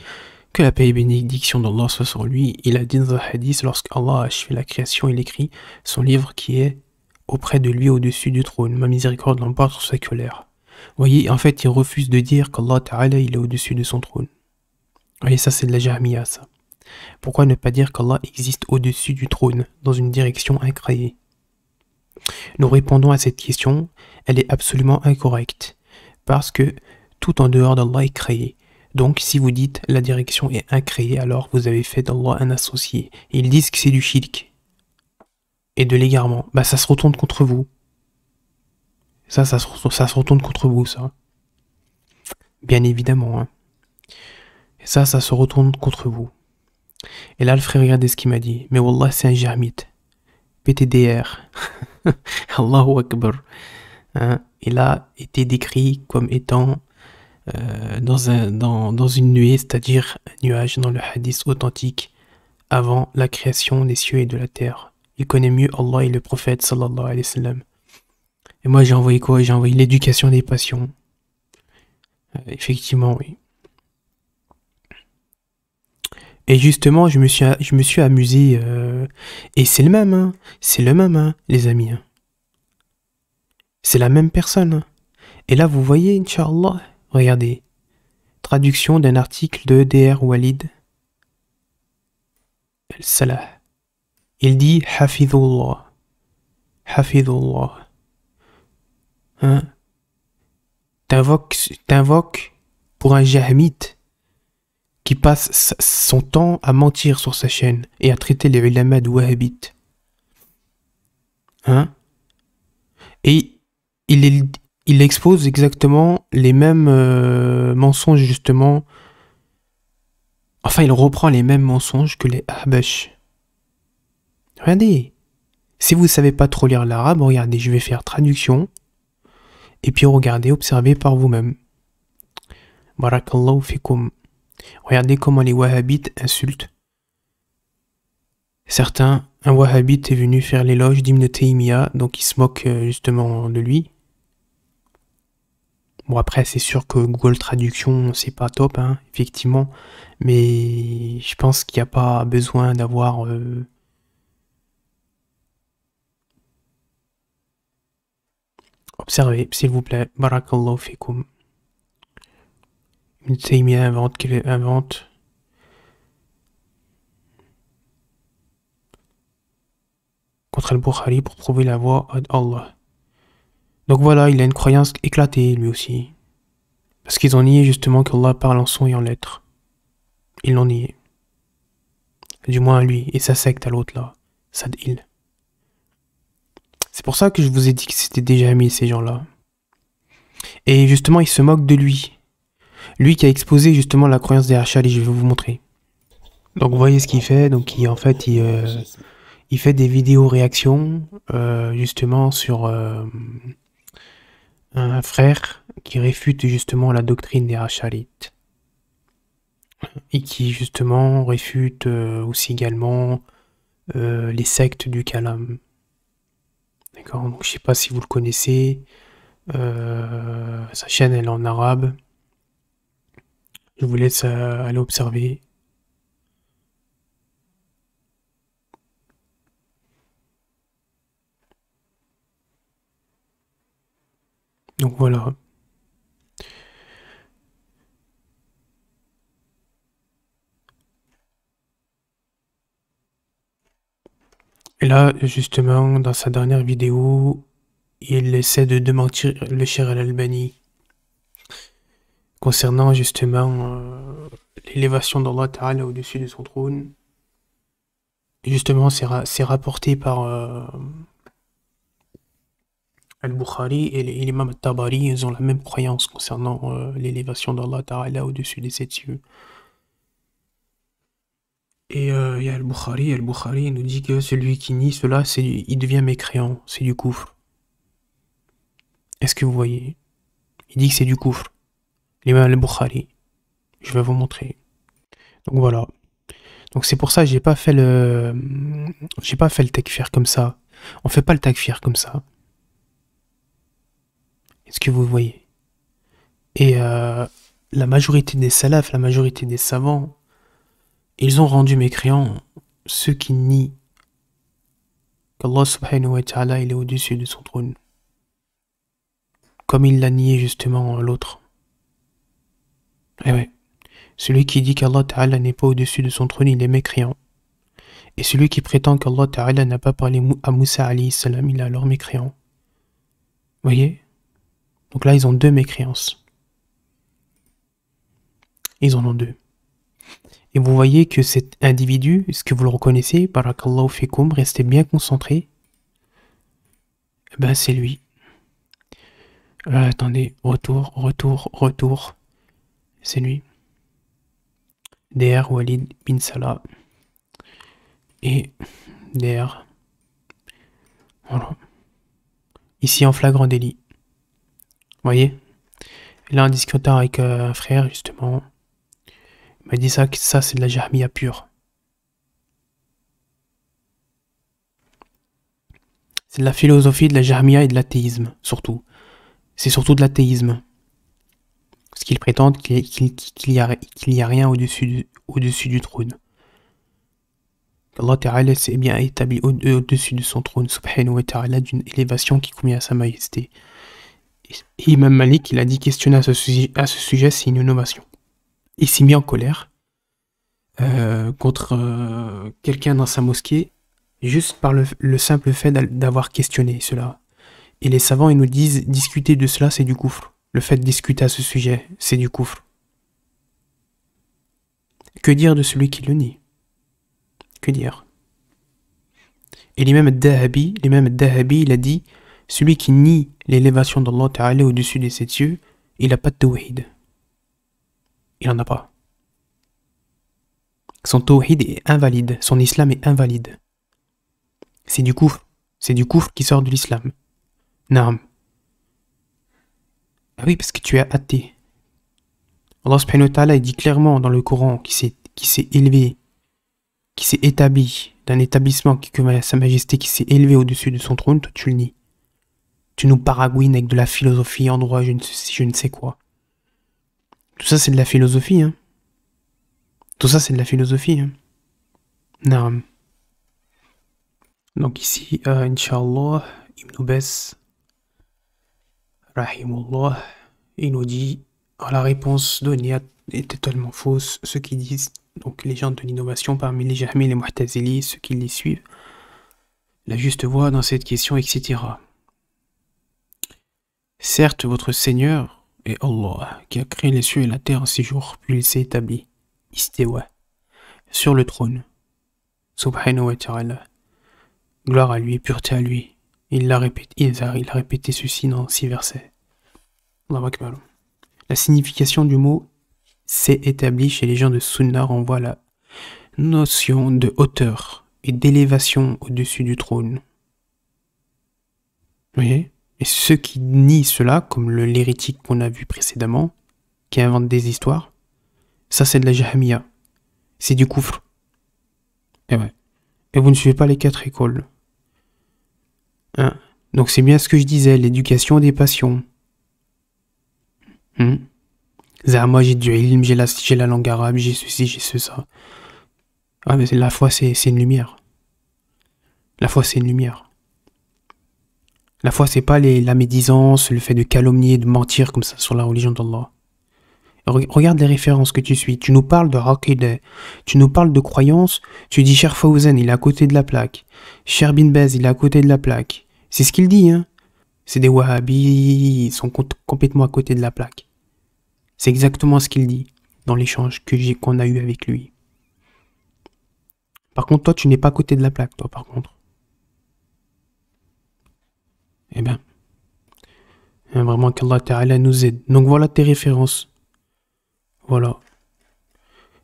que la paix et bénédiction d'Allah soit sur lui, il a dit dans un hadith, lorsqu'Allah a achevé la création, il écrit son livre qui est auprès de lui au-dessus du trône. Ma miséricorde l'emporte sur sa colère. Voyez, en fait, il refuse de dire qu'Allah Ta'ala il est au-dessus de son trône. Voyez, ça c'est de la jahmiya, ça. Pourquoi ne pas dire qu'Allah existe au-dessus du trône, dans une direction incréée Nous répondons à cette question, elle est absolument incorrecte, parce que tout en dehors d'Allah est créé. Donc, si vous dites la direction est incréée, alors vous avez fait d'Allah un associé. Ils disent que c'est du shirk et de l'égarement. Bah, ça se retourne contre vous. Ça, ça se, retourne contre vous, ça. Bien évidemment. Hein. ça, ça se retourne contre vous. Et là, le frère, regardez ce qu'il m'a dit. Mais Wallah, c'est un germite. PTDR. Allahu Akbar. il a été décrit comme étant euh, dans, un, dans, dans, une nuée, c'est-à-dire un nuage dans le hadith authentique, avant la création des cieux et de la terre. Il connaît mieux Allah et le prophète alayhi Et moi j'ai envoyé quoi J'ai envoyé l'éducation des passions. Euh, effectivement, oui. Et justement, je me suis, je me suis amusé. Euh, et c'est le même, hein, c'est le même, hein, les amis. Hein. C'est la même personne. Hein. Et là, vous voyez, Inch'Allah, Regardez. Traduction d'un article de Dr. Walid Salah. Il dit Hafidullah. Hafidullah. Hein? T'invoques, pour un jahmite qui passe son temps à mentir sur sa chaîne et à traiter les ulama de wahhabites. Hein? Et il, il expose exactement les mêmes euh, mensonges justement. Enfin, il reprend les mêmes mensonges que les Habesh. Regardez. Si vous ne savez pas trop lire l'arabe, regardez, je vais faire traduction. Et puis regardez, observez par vous-même. Barakallahu fikum. Regardez comment les wahhabites insultent. Certains, un wahhabite est venu faire l'éloge d'Ibn Taymiyyah, donc il se moque euh, justement de lui. Bon après c'est sûr que Google Traduction c'est pas top hein, effectivement, mais je pense qu'il n'y a pas besoin d'avoir euh, Observez, s'il vous plaît, Barakallahu fikum. Une bien invente qu'il invente. Contre al-Bukhari pour trouver la voie d'Allah. Donc voilà, il a une croyance éclatée, lui aussi. Parce qu'ils ont nié justement qu'Allah parle en son et en lettres. Ils l'ont nié. Du moins à lui et sa secte à l'autre là, Sad'il. C'est pour ça que je vous ai dit que c'était déjà aimé ces gens-là. Et justement, ils se moquent de lui. Lui qui a exposé justement la croyance des Hachal et je vais vous montrer. Donc vous voyez ce qu'il fait, donc il, en fait il, euh, fait des vidéos réactions euh, justement sur... Euh, un frère qui réfute justement la doctrine des Rachalites et qui justement réfute euh, aussi également euh, les sectes du Kalam. D'accord Donc je sais pas si vous le connaissez. Euh, sa chaîne elle est en arabe. Je vous laisse aller observer Donc voilà. Et là, justement, dans sa dernière vidéo, il essaie de démentir le cher à l'Albanie concernant justement euh, l'élévation d'Allah Ta'ala au-dessus de son trône. justement, c'est rapporté par, euh, Al-Bukhari et l'imam Tabari, ils ont la même croyance concernant euh, l'élévation d'Allah Ta'ala au-dessus des sept cieux. Et euh, il y a Al-Bukhari, Al-Bukhari nous dit que celui qui nie cela, il devient mécréant, c'est du coufre. Est-ce que vous voyez Il dit que c'est du coufre. L'imam Al-Bukhari. Je vais vous montrer. Donc voilà. Donc c'est pour ça que j'ai pas fait le. J'ai pas fait le takfir comme ça. On fait pas le takfir comme ça. Est-ce que vous voyez Et euh, la majorité des salafs, la majorité des savants, ils ont rendu mécréants ceux qui nient qu'Allah subhanahu wa ta'ala est au-dessus de son trône. Comme il l'a nié justement l'autre. Eh oui. Celui qui dit qu'Allah ta'ala n'est pas au-dessus de son trône, il est mécréant. Et celui qui prétend qu'Allah Ta'ala n'a pas parlé à Moussa alayhi salam, il est alors mécréant. Voyez donc là, ils ont deux mécréances. Ils en ont deux. Et vous voyez que cet individu, est-ce que vous le reconnaissez Barakallahu fikum, restez bien concentré. Eh ben, c'est lui. Euh, attendez, retour, retour, retour. C'est lui. Der Walid bin Salah. Et Der. Voilà. Ici en flagrant délit voyez et là, en discutant avec euh, un frère, justement, il m'a dit ça, que ça, c'est de la jahmiya pure. C'est de la philosophie de la jahmiya et de l'athéisme, surtout. C'est surtout de l'athéisme. Ce qu'ils prétendent qu'il n'y a, rien au-dessus du, au du trône. Allah Ta'ala s'est bien établi au-dessus de son trône, subhanahu wa ta'ala, d'une élévation qui convient à sa majesté. Imam Malik il a dit questionner à ce sujet, c'est une innovation. Il s'est mis en colère euh, contre euh, quelqu'un dans sa mosquée juste par le, simple fait d'avoir questionné cela. Et les savants ils nous disent discuter de cela c'est du coufre. Le fait de discuter à ce sujet c'est du coufre. Que dire de celui qui le nie Que dire Et l'imam Dahabi, l'imam Dahabi il a dit celui qui nie l'élévation d'Allah Ta'ala au-dessus de ses cieux, il n'a pas de tawhid. Il n'en a pas. Son tawhid est invalide, son islam est invalide. C'est du couf, c'est du kouf qui sort de l'islam. Naam. Ah oui, parce que tu es athée. Allah subhanahu wa ta'ala dit clairement dans le Coran qui s'est élevé, qui s'est établi, d'un établissement que sa majesté qui s'est élevé au-dessus de son trône, toi tu le nies. Tu nous paragouines avec de la philosophie en droit, je ne, sais, quoi. Tout ça, c'est de la philosophie, hein. Tout ça, c'est de la philosophie, hein. Non. Donc ici, euh, inshallah, Inch'Allah, Ibn baisse. Rahimullah, il nous dit oh, la réponse de Niyat est totalement fausse. Ceux qui disent, donc les gens de l'innovation parmi les Jahmi, les Muhtazili, ceux qui les suivent, la juste voie dans cette question, etc. Certes, votre Seigneur est Allah, qui a créé les cieux et la terre en six jours, puis il s'est établi, sur le trône. Subhanahu wa Gloire à lui, pureté à lui. Il l'a répété, il a, il répété ceci dans six versets. La signification du mot s'est établi chez les gens de Sunna renvoie à la notion de hauteur et d'élévation au-dessus du trône. Vous voyez et ceux qui nient cela, comme le l'hérétique qu'on a vu précédemment, qui invente des histoires, ça c'est de la jahamia. C'est du coufre. Eh Et vous ne suivez pas les quatre écoles. Hein. Donc c'est bien ce que je disais, l'éducation des passions. Hein. moi j'ai du ilm, j'ai la, la langue arabe, j'ai ceci, j'ai ce, ça. Ah, mais la foi, c'est une lumière. La foi, c'est une lumière. La foi, c'est pas les, la médisance, le fait de calomnier, de mentir comme ça sur la religion d'Allah. Regarde les références que tu suis. Tu nous parles de Aqidah, tu nous parles de croyances. Tu dis Cher Fawzen, il est à côté de la plaque. Cher Binbez, il est à côté de la plaque. C'est ce qu'il dit, hein. C'est des Wahhabis, ils sont complètement à côté de la plaque. C'est exactement ce qu'il dit dans l'échange qu'on a eu avec lui. Par contre, toi, tu n'es pas à côté de la plaque, toi, par contre. Eh bien, hein, vraiment qu'Allah Ta'ala nous aide. Donc voilà tes références. Voilà.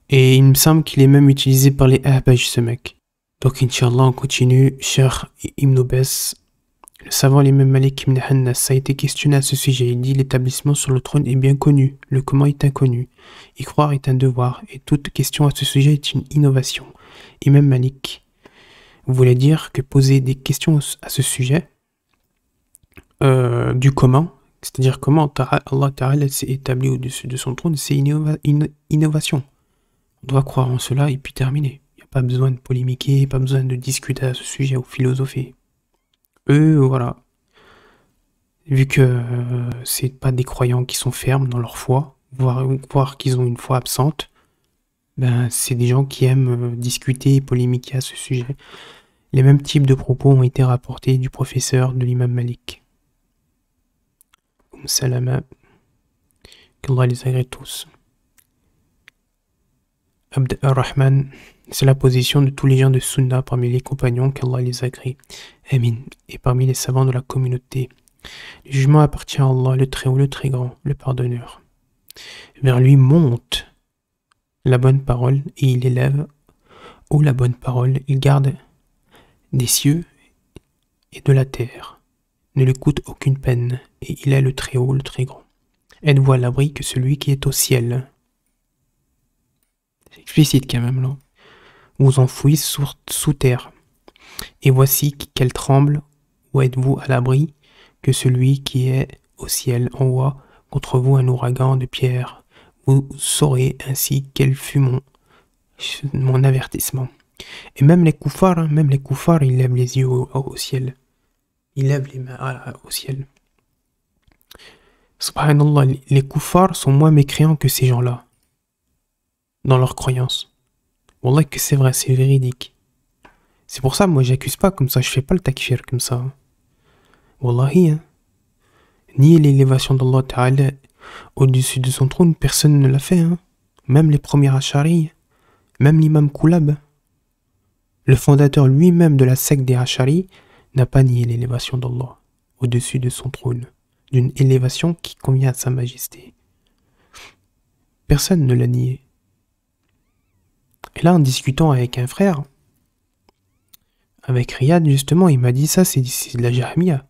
Et il me semble qu'il est même utilisé par les Ahbaj, ce mec. Donc, Inch'Allah, on continue. Cher Ibn le savant l'imam Malik Ibn Hannas a été questionné à ce sujet. Il dit L'établissement sur le trône est bien connu, le comment est inconnu. Y croire est un devoir, et toute question à ce sujet est une innovation. Imam Malik voulez dire que poser des questions à ce sujet euh, du commun, c'est-à-dire comment Allah Ta'ala s'est établi au-dessus de son trône, c'est une innovation. On doit croire en cela et puis terminer. Il n'y a pas besoin de polémiquer, pas besoin de discuter à ce sujet ou philosopher. Eux, voilà. Vu que euh, c'est pas des croyants qui sont fermes dans leur foi, voire, qu'ils ont une foi absente, ben, c'est des gens qui aiment euh, discuter et polémiquer à ce sujet. Les mêmes types de propos ont été rapportés du professeur de l'imam Malik. Salam, Qu'Allah les agrée tous. Abd al rahman c'est la position de tous les gens de Sunna parmi les compagnons, qu'Allah les agrée. Amin. Et parmi les savants de la communauté. Le jugement appartient à Allah, le Très-Haut, le Très-Grand, le Pardonneur. Vers lui monte la bonne parole et il élève ou la bonne parole, il garde des cieux et de la terre ne le coûte aucune peine, et il est le Très-Haut, le Très-Grand. Êtes-vous à l'abri que celui qui est au ciel C'est explicite quand même, là. Vous enfouissez sous, terre, et voici qu'elle tremble, ou êtes-vous à l'abri que celui qui est au ciel envoie contre vous un ouragan de pierre Vous saurez ainsi quel fut mon, mon avertissement. Et même les couffards hein, même les couffards ils lèvent les yeux au ciel il lève les mains au ciel. Subhanallah, les koufars sont moins mécréants que ces gens-là, dans leur croyance Wallah que c'est vrai, c'est véridique. C'est pour ça, moi, j'accuse pas comme ça, je fais pas le takfir comme ça. Wallahi, hein. Ni l'élévation d'Allah Ta'ala au-dessus de son trône, personne ne l'a fait, hein. Même les premiers Ashari, même l'imam Koulab, le fondateur lui-même de la secte des Ashari, n'a pas nié l'élévation d'Allah au-dessus de son trône, d'une élévation qui convient à sa majesté. Personne ne l'a nié. Et là, en discutant avec un frère, avec Riyad, justement, il m'a dit ça, c'est de la Jahmiya.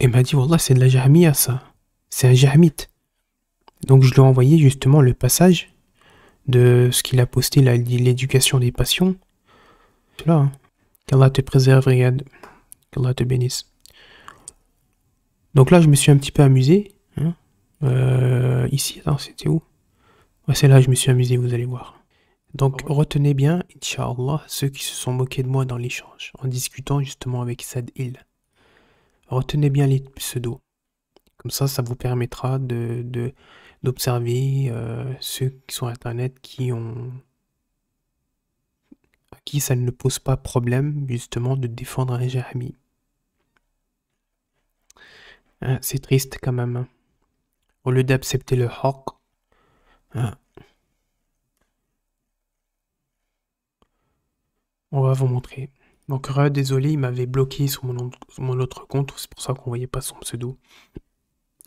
Il m'a dit, voilà, c'est de la Jahmiya, ça. C'est un Jahmite. Donc, je lui ai envoyé justement le passage de ce qu'il a posté, l'éducation des passions, là. Hein. Qu'Allah te préserve, Riyad. Qu'Allah te bénisse. Donc là, je me suis un petit peu amusé. Hein. Euh, ici, attends, c'était où C'est là, je me suis amusé, vous allez voir. Donc ah retenez bien, Inch'Allah, ceux qui se sont moqués de moi dans l'échange, en discutant justement avec Sad Retenez bien les pseudos. Comme ça, ça vous permettra d'observer euh, ceux qui sont Internet qui ont à qui ça ne pose pas problème justement de défendre un Jahmi. Ah, c'est triste quand même. Hein. Au lieu d'accepter le hawk hein, on va vous montrer. Donc désolé, il m'avait bloqué sur mon, autre compte, c'est pour ça qu'on voyait pas son pseudo.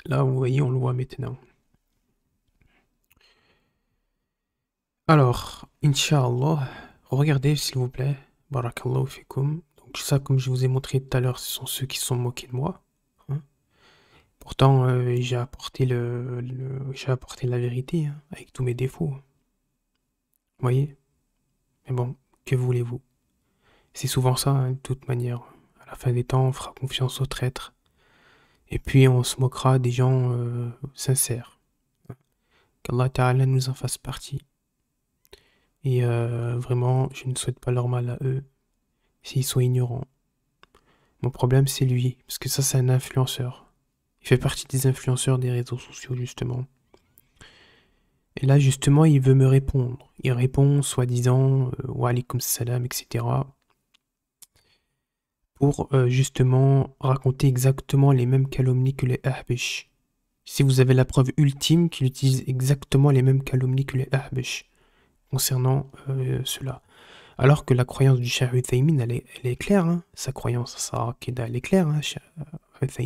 Là, vous voyez, on le voit maintenant. Alors, Inch'Allah, Regardez, s'il vous plaît. Barakallahu fikum. Donc, ça, comme je vous ai montré tout à l'heure, ce sont ceux qui sont moqués de moi. Hein. Pourtant, euh, j'ai apporté, le, apporté la vérité, hein, avec tous mes défauts. Vous voyez Mais bon, que voulez-vous C'est souvent ça, hein, de toute manière. À la fin des temps, on fera confiance aux traîtres. Et puis, on se moquera des gens euh, sincères. Qu'Allah Ta'ala nous en fasse partie. Et euh, vraiment, je ne souhaite pas leur mal à eux s'ils sont ignorants. Mon problème, c'est lui, parce que ça, c'est un influenceur. Il fait partie des influenceurs des réseaux sociaux, justement. Et là, justement, il veut me répondre. Il répond, soi-disant, euh, wa salam, etc. Pour euh, justement raconter exactement les mêmes calomnies que les Ahbish. Si vous avez la preuve ultime qu'il utilise exactement les mêmes calomnies que les Ahbish concernant euh, cela. Alors que la croyance du cher Uthaymin, elle est, claire, sa croyance, sa Akeda, elle est claire, hein, Elle est claire.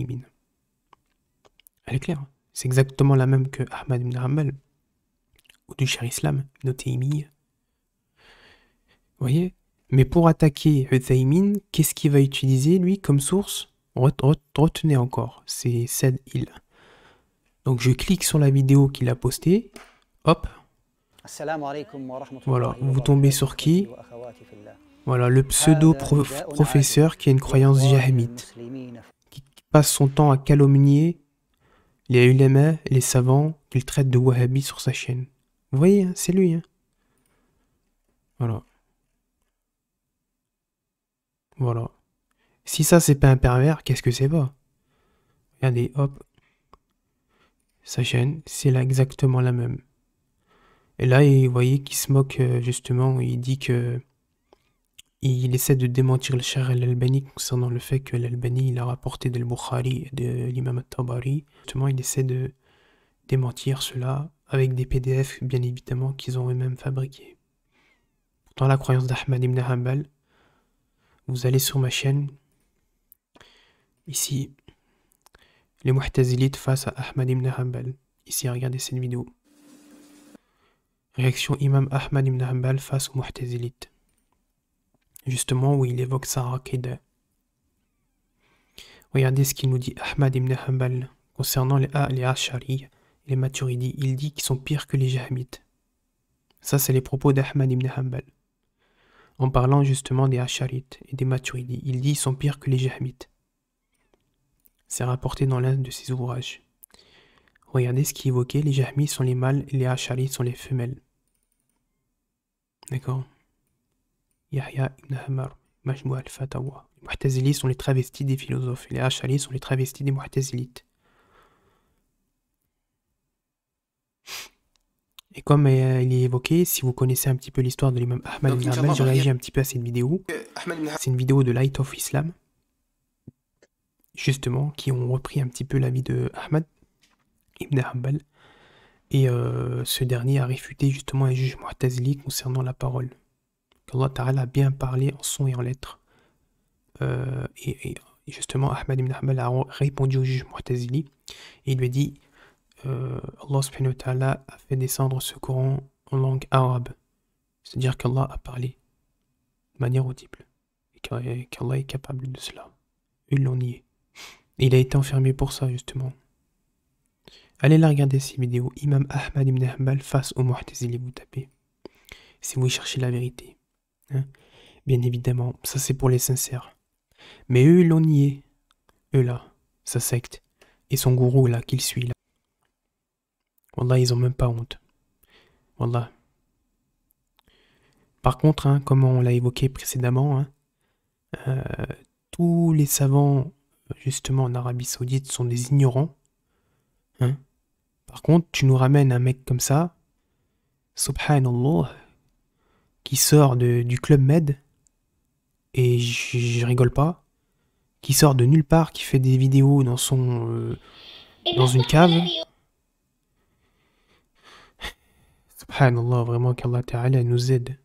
Hein, euh, hein. C'est exactement la même que Ahmad ibn Rammal ou du cher Islam, Noté Vous voyez Mais pour attaquer Uthaymin, qu'est-ce qu'il va utiliser, lui, comme source Retenez encore, c'est cette il. Donc je clique sur la vidéo qu'il a postée, hop, voilà, vous tombez sur qui Voilà, le pseudo-professeur qui a une croyance jahmite, qui passe son temps à calomnier les ulama les savants qu'il traite de wahhabis sur sa chaîne. Vous voyez, hein, c'est lui. Hein. Voilà. Voilà. Si ça, c'est pas un pervers, qu'est-ce que c'est pas Regardez, hop. Sa chaîne, c'est là exactement la même. Et là, vous voyez qu'il se moque euh, justement, il dit que. Il essaie de démentir le cher al-Albani concernant le fait que l'Albanie il a rapporté de bukhari et de l'imam al-Tabari. Justement, il essaie de démentir cela avec des PDF, bien évidemment, qu'ils ont eux-mêmes fabriqués. Pourtant, la croyance d'Ahmad ibn Hanbal, vous allez sur ma chaîne, ici, les Muhtazilites face à Ahmad ibn Hanbal. Ici, regardez cette vidéo. Réaction Imam Ahmad ibn Hanbal face aux Mu'tazilites. Justement où il évoque sa Regardez ce qu'il nous dit Ahmad ibn Hanbal concernant les, asharites les les maturidis Il dit qu'ils sont pires que les Jahmites. Ça, c'est les propos d'Ahmad ibn Hanbal. En parlant justement des Asharites et des maturidis il dit qu'ils sont pires que les Jahmites. C'est rapporté dans l'un de ses ouvrages. Regardez ce qui évoquait, les Jahmis sont les mâles, et les Ashari sont les femelles. D'accord Yahya ibn Hamar, Majmou al-Fatawa. Les Mu'tazilis sont les travestis des philosophes, et les Ashari sont les travestis des Mu'tazilites. Et comme euh, il est évoqué, si vous connaissez un petit peu l'histoire de l'imam Ahmad ibn Hanbal, j'ai un petit peu à cette vidéo. Euh, C'est une vidéo de Light of Islam, justement, qui ont repris un petit peu la vie de Ahmad. Et euh, ce dernier a réfuté justement un juge Mu'tazili concernant la parole. Qu'Allah Ta'ala a bien parlé en son et en lettres. Euh, et, justement, Ahmed ibn Hanbal a répondu au juge Mu'tazili. Et il lui a dit euh, Allah ta'ala a fait descendre ce courant en langue arabe. C'est-à-dire qu'Allah a parlé de manière audible. Et qu'Allah est capable de cela. Il l'ont y est. Et il a été enfermé pour ça, justement. Allez la regarder ces vidéos, Imam Ahmad ibn Hanbal face au Mu'tazili, vous tapez. Si vous cherchez la vérité. Hein. Bien évidemment, ça c'est pour les sincères. Mais eux, ils l'ont nié. Eux là, sa secte. Et son gourou là, qu'il suit là. Wallah, ils ont même pas honte. Wallah. Par contre, hein, comme on l'a évoqué précédemment, hein, euh, tous les savants, justement en Arabie Saoudite, sont des ignorants Hein? Par contre, tu nous ramènes un mec comme ça, subhanallah, qui sort de, du club Med, et je rigole pas, qui sort de nulle part, qui fait des vidéos dans son. Euh, dans une cave. Subhanallah, vraiment qu'Allah Ta'ala nous aide.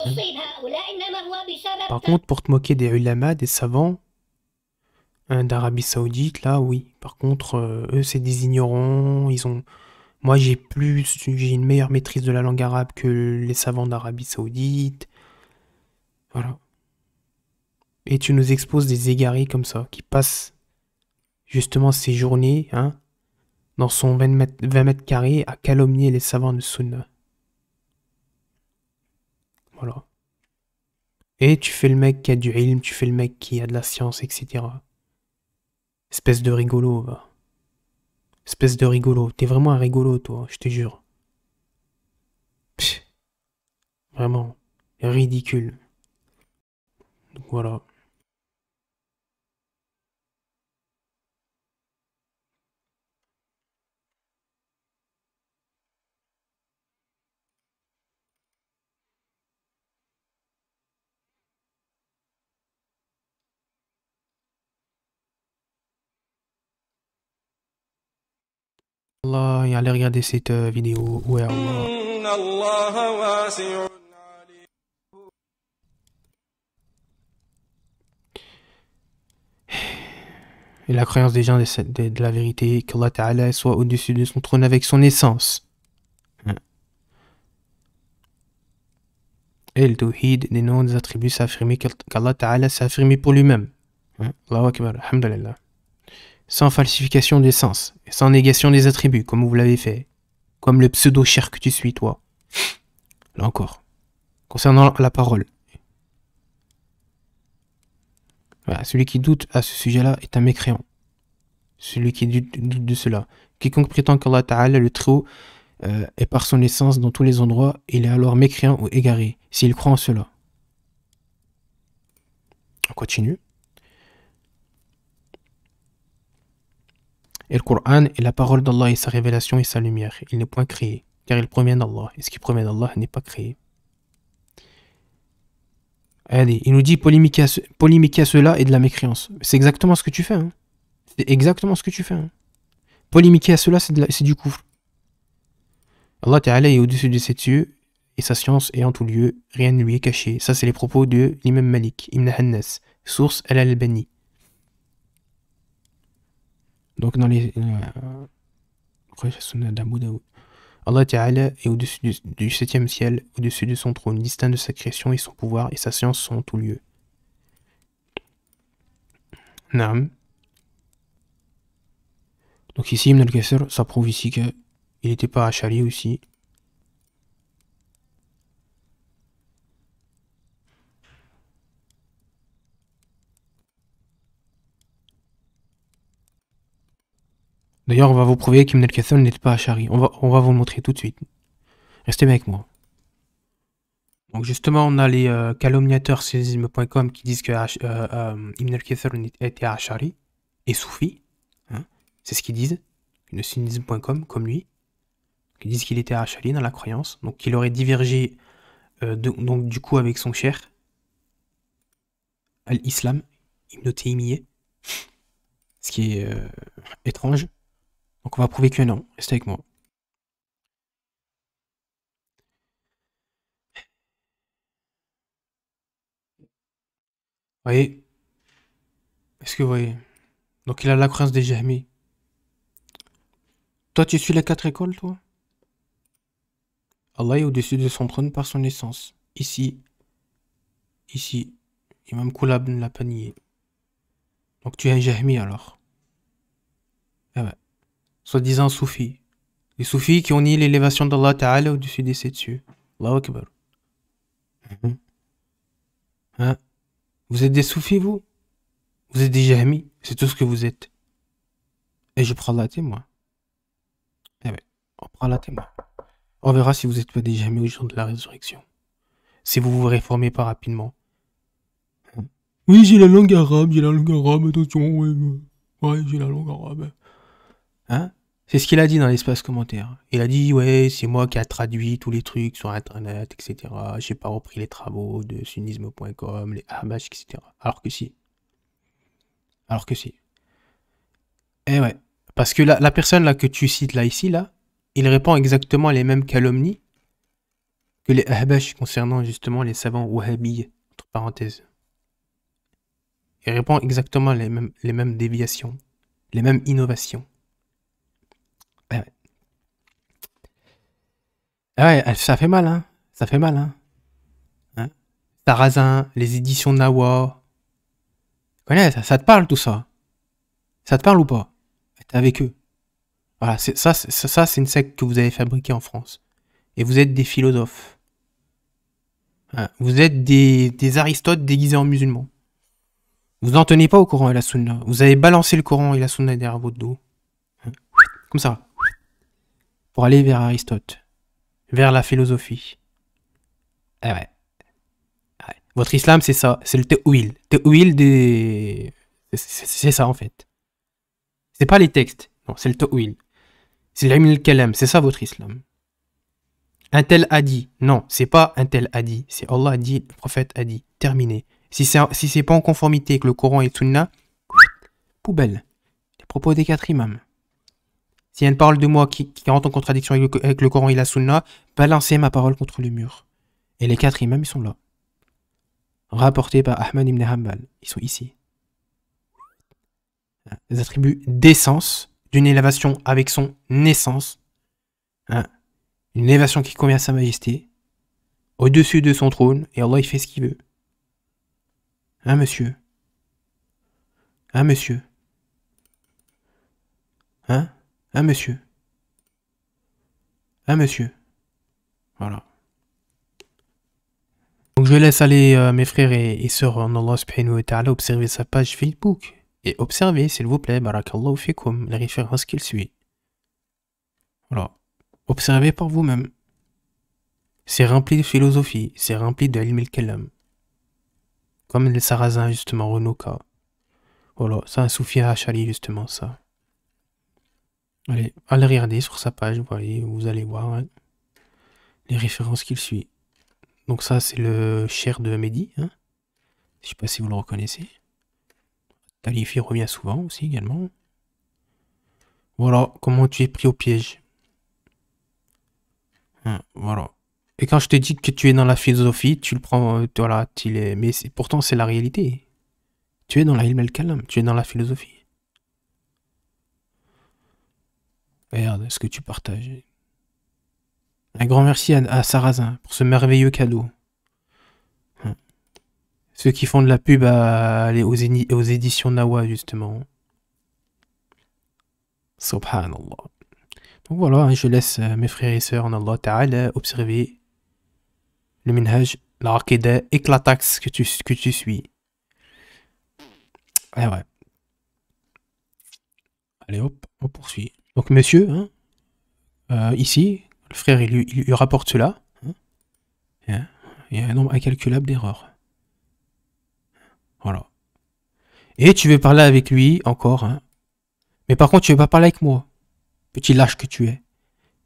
Hein? Par contre, pour te moquer des ulama des savants, euh, d'Arabie Saoudite, là, oui. Par contre, euh, eux, c'est des ignorants. Ils ont. Moi, j'ai plus, j'ai une meilleure maîtrise de la langue arabe que les savants d'Arabie Saoudite. Voilà. Et tu nous exposes des égarés comme ça, qui passent justement ces journées, hein, dans son 20 mètres, 20 carrés, à calomnier les savants de Sunna. Voilà. Et tu fais le mec qui a du ilm, tu fais le mec qui a de la science, etc. Espèce de rigolo, va. Espèce de rigolo. T'es vraiment un rigolo, toi, je te jure. Vraiment. Ridicule. Donc voilà. Allah, et allez regarder cette euh, vidéo. Et la croyance des gens de, la vérité, qu'Allah Ta'ala soit au-dessus de son trône avec son essence. Hein. Et le tawhid des noms des attributs s'affirmer qu'Allah Ta'ala s'est affirmé pour lui-même. Hein. Allahu Akbar, Alhamdulillah sans falsification des sens, et sans négation des attributs, comme vous l'avez fait, comme le pseudo-cher que tu suis, toi. Là encore. Concernant la parole. celui qui doute à ce sujet-là est un mécréant. Celui qui doute, de cela. Quiconque prétend qu'Allah Ta'ala, le Très-Haut, euh, est par son essence dans tous les endroits, il est alors mécréant ou égaré, s'il croit en cela. On continue. Et le Coran est la parole d'Allah et sa révélation et sa lumière. Il n'est point créé, car il provient d'Allah. Et ce qui provient d'Allah n'est pas créé. Allez, il nous dit polémique à, cela et de la mécréance. C'est exactement ce que tu fais. Hein. C'est exactement ce que tu fais. Hein. à cela, c'est du couvre. Allah Ta'ala est au-dessus de ses cieux et sa science est en tout lieu. Rien ne lui est caché. Ça, c'est les propos de l'imam Malik, Ibn Hannas, source Al-Albani. Donc dans les euh, Allah est au-dessus du, septième ciel, au-dessus de son trône, distinct de sa création et son pouvoir et sa science sont en lieu. Nam. Donc ici Ibn al ça prouve ici qu'il n'était pas à Charlie aussi, D'ailleurs, on va vous prouver qu'Ibn al khattab n'était pas Ashari. On va, on va vous le montrer tout de suite. Restez avec moi. Donc justement, on a les euh, calomniateurs cynisme.com qui disent que euh, euh, Ibn al était Ashari et Soufi. Hein, c'est ce qu'ils disent. Le cynisme.com, comme lui. Ils disent qu'il était achari dans la croyance. Donc qu'il aurait divergé donc, du coup avec son cher. Al-Islam, Ibn Ce qui est étrange. Donc on va prouver que non. Restez avec moi. Vous voyez Est-ce que vous voyez Donc il a la croyance des Jahmi. Toi, tu suis les quatre écoles, toi Allah est au-dessus de son trône par son essence. Ici, ici, Imam même ne l'a panier. Donc tu es un Jahmi alors. Ah ouais soi-disant soufis. Les soufis qui ont nié l'élévation d'Allah Ta'ala au-dessus des sept cieux. Allahu Akbar. Mhm. hein? Vous êtes des soufis, vous Vous êtes des jahmis, c'est tout ce que vous êtes. Et je prends la témoin. Eh bien, on prend la témoin. On verra si vous n'êtes pas des jahmis au jour de la résurrection. Si vous vous réformez pas rapidement. Mhm. Oui, j'ai la langue arabe, j'ai la langue arabe, attention, ouais, ouais j'ai la langue arabe. Hein c'est ce qu'il a dit dans l'espace commentaire. Il a dit ouais, c'est moi qui a traduit tous les trucs sur internet, etc. J'ai pas repris les travaux de sunnisme.com, les Hamash, etc. Alors que si. Alors que si. Eh ouais. Parce que la, personne là que tu cites là ici, là, il répond exactement les mêmes calomnies que les Ahbash concernant justement les savants wahhabis, entre parenthèses. Il répond exactement les mêmes, les mêmes déviations, les mêmes innovations. Ah ouais, ça fait mal, hein. Ça fait mal, hein. hein Tarazin, les éditions Nawa. ça, te parle tout ça. Ça te parle ou pas T'es avec eux. Voilà, c'est, ça, c'est, ça, c'est une secte que vous avez fabriquée en France. Et vous êtes des philosophes. Hein, vous êtes des, des Aristotes déguisés en musulmans. Vous n'en tenez pas au Coran et la Sunna. Vous avez balancé le Coran et la Sunna derrière votre dos. Hein. Comme ça. Pour aller vers Aristote vers la philosophie. Eh ouais. Votre islam, c'est ça, c'est le te'ouil. Ta'wil des... C'est ça, en fait. C'est pas les textes, non, c'est le te'ouil. C'est l'ilm al-kalam, c'est ça votre islam. Un tel a dit, non, c'est pas un tel a dit, c'est Allah a dit, le prophète a dit, terminé. Si c'est si pas en conformité avec le Coran et le Sunna, poubelle. Les propos des quatre imams. Si elle parle de moi qui, rentre en contradiction avec le, Coran et la Sunna, balancez ma parole contre le mur. Et les quatre imams, ils sont là. Rapportés par Ahmad ibn Hanbal. Ils sont ici. Les attributs d'essence, d'une élévation avec son naissance. Hein. une élévation qui convient à Sa Majesté, au-dessus de son trône, et Allah il fait ce qu'il veut. Hein, monsieur un hein, monsieur Hein un monsieur. Un monsieur. Voilà. Donc je laisse aller euh, mes frères et, sœurs en Allah subhanahu wa ta'ala observer sa page Facebook. Et observer s'il vous plaît, barakallahu fikum, la référence qu'il suit. Voilà. Observez par vous-même. C'est rempli de philosophie, c'est rempli de ilm kalam Comme les sarrasins, justement, Renouka. Voilà, c'est un soufi à justement, ça. Allez, allez regarder sur sa page, vous allez, vous allez voir hein, les références qu'il suit. Donc ça, c'est le cher de Mehdi. Je hein. Je sais pas si vous le reconnaissez. Talifi revient souvent aussi également. Voilà comment tu es pris au piège. Hein, voilà. Et quand je te dis que tu es dans la philosophie, tu le prends, euh, voilà, tu l'es. Mais pourtant, c'est la réalité. Tu es dans la ilm al-kalam, tu es dans la philosophie. Regarde, ce que tu partages Un grand merci à, Sarazin pour ce merveilleux cadeau. Hum. Ceux qui font de la pub à, aux, aux éditions Nawa, justement. Subhanallah. Donc voilà, hein, je laisse euh, mes frères et sœurs en Allah Ta'ala observer le minhaj, la et la taxe que tu, que tu suis. Et ouais. Allez hop, on poursuit. Donc monsieur, hein, euh, ici, le frère, il lui, rapporte cela. il y a un nombre incalculable d'erreurs. Voilà. Et tu veux parler avec lui encore. Hein. Mais par contre, tu veux pas parler avec moi. Petit lâche que tu es.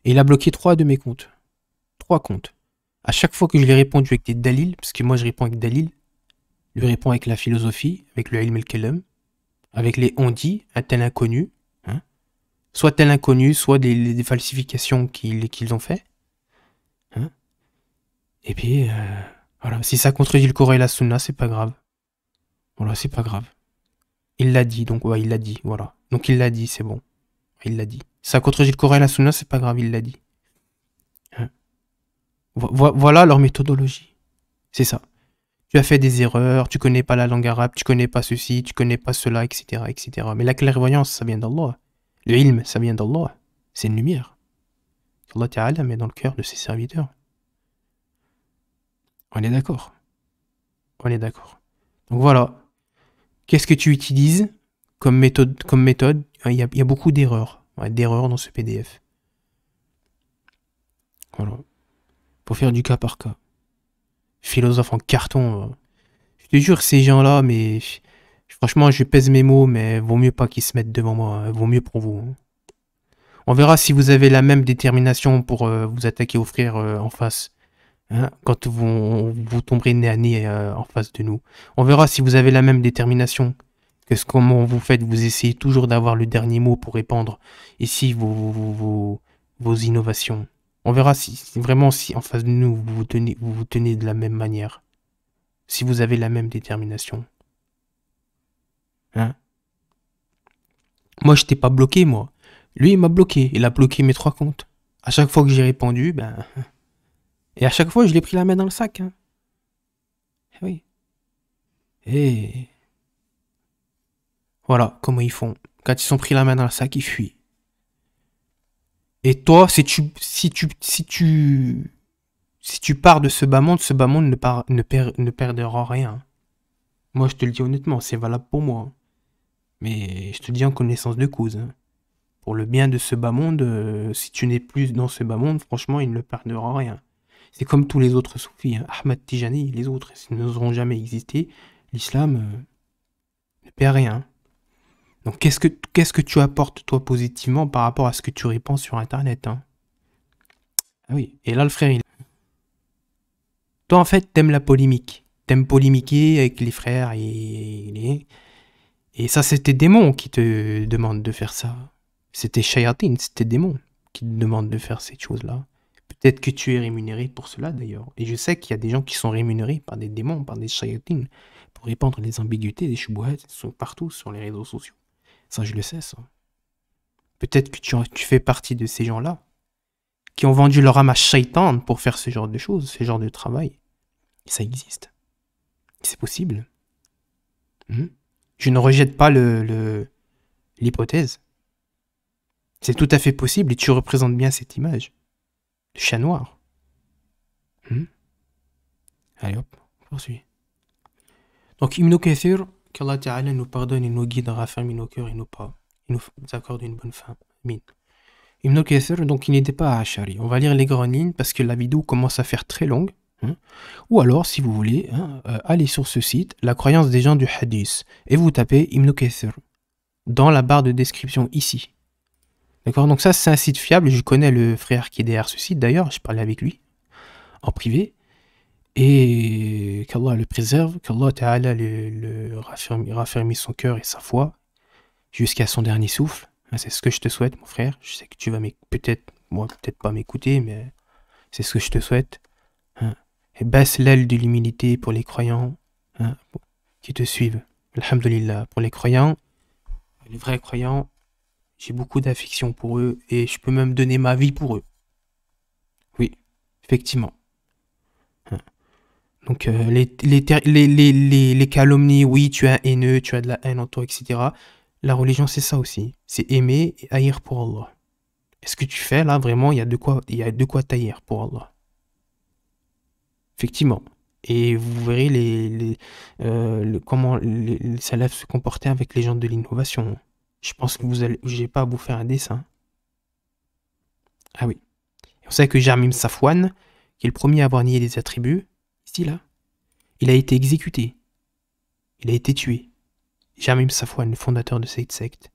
Et il a bloqué trois de mes comptes. Trois comptes. À chaque fois que je lui ai répondu avec des dalil, parce que moi je réponds avec dalil, lui réponds avec la philosophie, avec le ilm avec les on-dit, un tel inconnu, soit tel inconnu, soit des, falsifications qu'ils ont fait. Hein et puis, euh, voilà, si ça contredit le Coran et la Sunna, c'est pas grave. Voilà, c'est pas grave. Il l'a dit, donc il l'a dit, voilà. Donc il l'a dit, c'est bon. Il l'a dit. Si Ça contredit le Coran et la Sunna, c'est pas grave, il l'a dit. Hein voilà leur méthodologie. C'est ça. Tu as fait des erreurs, tu connais pas la langue arabe, tu connais pas ceci, tu connais pas cela, etc., etc. Mais la clairvoyance, ça vient d'Allah. Le ilm, ça vient d'Allah. C'est une lumière Allah Ta'ala met dans le cœur de ses serviteurs. On est d'accord. On est d'accord. Donc voilà. Qu'est-ce que tu utilises comme méthode, comme méthode il, y a, beaucoup d'erreurs. d'erreurs dans ce PDF. Voilà. Pour faire du cas par cas. Philosophe en carton. Euh. Je te jure, ces gens-là, mais Franchement, je pèse mes mots, mais vaut mieux pas qu'ils se mettent devant moi. Hein. Vaut mieux pour vous. Hein. On verra si vous avez la même détermination pour euh, vous attaquer aux frères euh, en face. Hein, quand vous, vous tomberez nez à nez euh, en face de nous. On verra si vous avez la même détermination que ce comment vous faites. Vous essayez toujours d'avoir le dernier mot pour répandre ici vos, vos, vos, vos innovations. On verra si, si, vraiment si en face de nous vous tenez, vous vous tenez de la même manière. Si vous avez la même détermination. Hein. moi, je t'ai pas bloqué, moi. Lui, il m'a bloqué. Il a bloqué mes trois comptes. À chaque fois que j'ai répondu, ben. Et à chaque fois, je l'ai pris la main dans le sac. Hein. Eh oui. Et. Eh. Voilà comment ils font. Quand ils sont pris la main dans le sac, ils fuient. Et toi, si tu. Si tu. Si tu. Si tu pars de ce bas monde, ce bas monde ne, par, ne, ne perdra rien. Moi, je te le dis honnêtement, c'est valable pour moi. Mais je te dis en connaissance de cause. Hein. Pour le bien de ce bas monde, euh, si tu n'es plus dans ce bas monde, franchement, il ne perdra rien. C'est comme tous les autres soufis, hein. Ahmad Tijani les autres, ils n'oseront jamais exister. L'islam euh, ne perd rien. Donc qu'est-ce que, que tu apportes toi positivement par rapport à ce que tu répands sur Internet hein? Ah oui, et là le frère, il... Toi en fait, t'aimes la polémique. T'aimes polémiquer avec les frères et les... Et ça, c'était tes démons qui te demandent de faire ça. C'était shayatin, c'est tes démons qui te demandent de faire ces choses-là. Peut-être que tu es rémunéré pour cela d'ailleurs. Et je sais qu'il y a des gens qui sont rémunérés par des démons, par des shayatin, pour répandre les ambiguïtés des qui sont partout sur les réseaux sociaux. Ça, je le sais, ça. Peut-être que tu, tu, fais partie de ces gens-là qui ont vendu leur âme à shaitan pour faire ce genre de choses, ce genre de travail. ça existe. C'est possible. Hmm? Je ne rejette pas l'hypothèse. Le, l'hypothèse. C'est tout à fait possible et tu représentes bien cette image. chat noir. Hmm? Allez hop, on poursuit. Donc Ibn Kathir, qu'Allah Ta'ala nous pardonne et nous guide, dans nos cœurs et nos pas, et nous accorde une bonne fin. Amin. Ibn donc il n'était pas à Ashari. On va lire les grandes lignes parce que la vidéo commence à faire très longue. Hein. Ou alors, si vous voulez, hein, euh, allez sur ce site, la croyance des gens du hadith, et vous tapez Ibn Kathir dans la barre de description ici. D'accord Donc ça, c'est un site fiable. Je connais le frère qui est derrière ce site, d'ailleurs. Je parlais avec lui en privé. Et qu'Allah le préserve, qu'Allah Ta'ala le, son cœur et sa foi jusqu'à son dernier souffle. Hein, c'est ce que je te souhaite, mon frère. Je sais que tu vas peut-être, moi, peut-être pas m'écouter, mais c'est ce que je te souhaite baisse l'aile de l'humilité pour les croyants hein, qui te suivent. Alhamdulillah, pour les croyants, les vrais croyants, j'ai beaucoup d'affection pour eux et je peux même donner ma vie pour eux. Oui, effectivement. Hein. Donc euh, les, calomnies, oui, tu as haineux, tu as de la haine en toi, etc. La religion, c'est ça aussi. C'est aimer et haïr pour Allah. Est-ce que tu fais là vraiment, il y a de quoi, il y a quoi taillir pour Allah. Effectivement. Et vous verrez les, euh, comment les, les se comporter avec les gens de l'innovation. Je pense que vous allez, pas à vous faire un dessin. Ah oui. On sait que Jarmim Safouane, qui est le premier à avoir nié des attributs, ici là, il a été exécuté. Il a été tué. Jarmim Safouane, le fondateur de cette secte,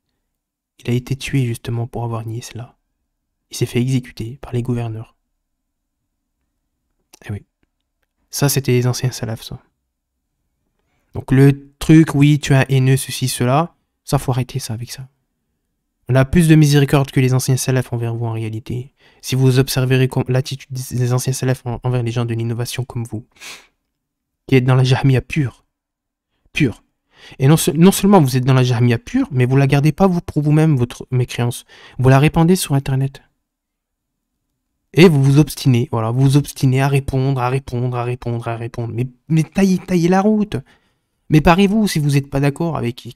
il a été tué justement pour avoir nié cela. Il s'est fait exécuter par les gouverneurs. Ah oui. Ça, c'était les anciens salafs, ça. Donc le truc, oui, tu as haineux, ceci, cela, ça, faut arrêter ça avec ça. On a plus de miséricorde que les anciens salafs envers vous en réalité. Si vous observerez l'attitude des anciens salafs envers les gens de l'innovation comme vous, qui êtes dans la jahmiya pure, pure. Et non, non, seulement vous êtes dans la jahmiya pure, mais vous la gardez pas vous, pour vous-même, votre mécréance. Vous la répandez sur Internet. Et vous vous obstinez, voilà, vous vous obstinez à répondre, à répondre, à répondre, à répondre. Mais, taillez, taillez la route. Mais parez-vous si vous n'êtes pas d'accord avec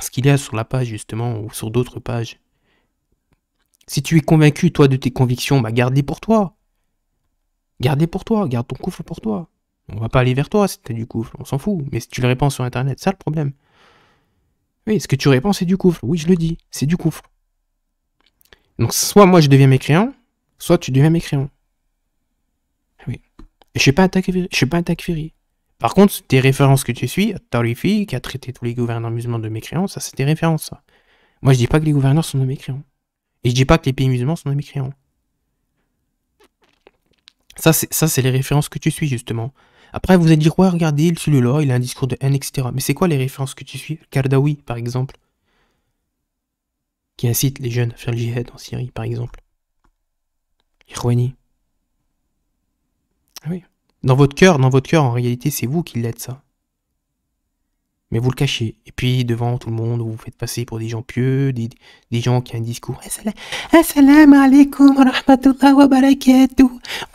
ce qu'il y a sur la page, justement, ou sur d'autres pages. Si tu es convaincu, toi, de tes convictions, bah garde-les pour toi. Garde-les pour toi, garde ton couffre pour toi. On va pas aller vers toi si as du couffre, on s'en fout. Mais si tu le répands sur Internet, ça le problème. Oui, ce que tu réponds, c'est du couffre. Oui, je le dis, c'est du couffre. Donc, soit moi, je deviens mécréant, soit tu deviens mécréant. Oui. je suis pas suis pas un Par contre, tes références que tu suis, Tarifi, qui a traité tous les gouverneurs musulmans de mécréants, ça c'est tes références. Ça. Moi je dis pas que les gouverneurs sont de mécréants. Et je dis pas que les pays musulmans sont de mécréants. Ça c'est les références que tu suis justement. Après vous allez dire, ouais regardez, celui-là il a un discours de haine, etc. Mais c'est quoi les références que tu suis Kardawi par exemple. Qui incite les jeunes à faire le jihad en Syrie par exemple. Ironie. Ah oui. Dans votre cœur, dans votre cœur, en réalité, c'est vous qui l'êtes ça mais vous le cachez. Et puis, devant tout le monde, vous vous faites passer pour des gens pieux, des, gens qui ont un discours Assalamu alaikum wa rahmatullah wa barakatuh.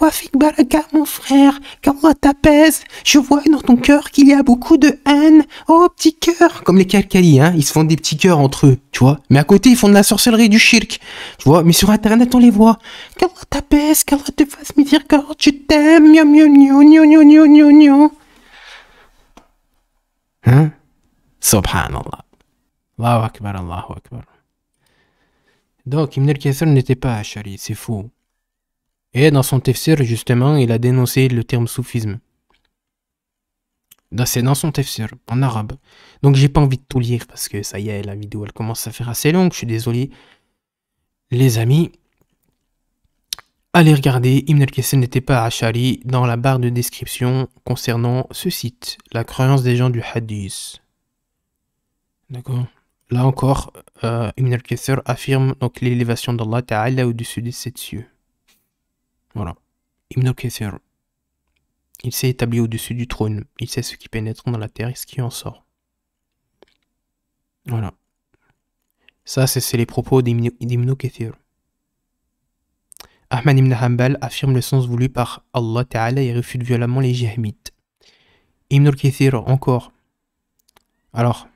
Wa baraka, mon frère. Qu'Allah t'apaise. Je vois dans ton cœur qu'il y a beaucoup de haine. Oh, petit cœur. Comme les Kalkali, hein. Ils se font des petits cœurs entre eux, tu vois. Mais à côté, ils font de la sorcellerie du shirk. Tu vois. Mais sur Internet, on les voit. Qu'Allah t'apaise. Qu'Allah te fasse miséricorde. Je t'aime. Miam, miam, miam, miam, miam, miam, miam. Hein? Subhanallah. Allahu Akbar, Allahu Akbar. Donc, Ibn al n'était pas Shari, c'est faux. Et dans son tefsir justement, il a dénoncé le terme soufisme. C'est dans son tefsir en arabe. Donc, j'ai pas envie de tout lire parce que ça y est, la vidéo elle commence à faire assez longue. Je suis désolé, les amis. Allez regarder, Ibn al n'était pas Shari dans la barre de description concernant ce site, la croyance des gens du hadith. D'accord. Là encore, euh, Ibn al affirme l'élévation d'Allah Ta'ala au-dessus des sept cieux. Voilà. Ibn al il s'est établi au-dessus du trône. Il sait ce qui pénètre dans la terre et ce qui en sort. Voilà. Ça, c'est les propos d'Ibn Kathir. Ahmad ibn Hanbal affirme le sens voulu par Allah Ta'ala et réfute violemment les jahmites. Ibn encore. Alors,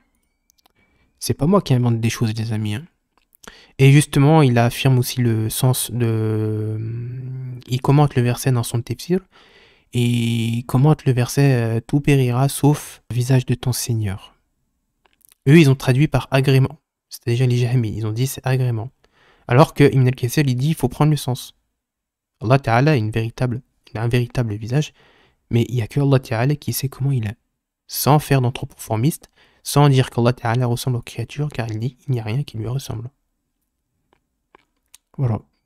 c'est pas moi qui invente des choses, les amis. Hein. Et justement, il affirme aussi le sens de. Euh, il commente le verset dans son tefsir et il commente le verset euh, Tout périra sauf le visage de ton Seigneur. Eux, ils ont traduit par agrément. C'était déjà les mais ils ont dit c'est agrément. Alors que Ibn al il dit il faut prendre le sens. Allah Ta'ala a, une véritable, a un véritable visage, mais il n'y a que Allah Ta'ala qui sait comment il est, sans faire d'anthropoformiste sans dire qu'Allah Ta'ala ressemble aux créatures, car il dit il n'y a rien qui lui ressemble.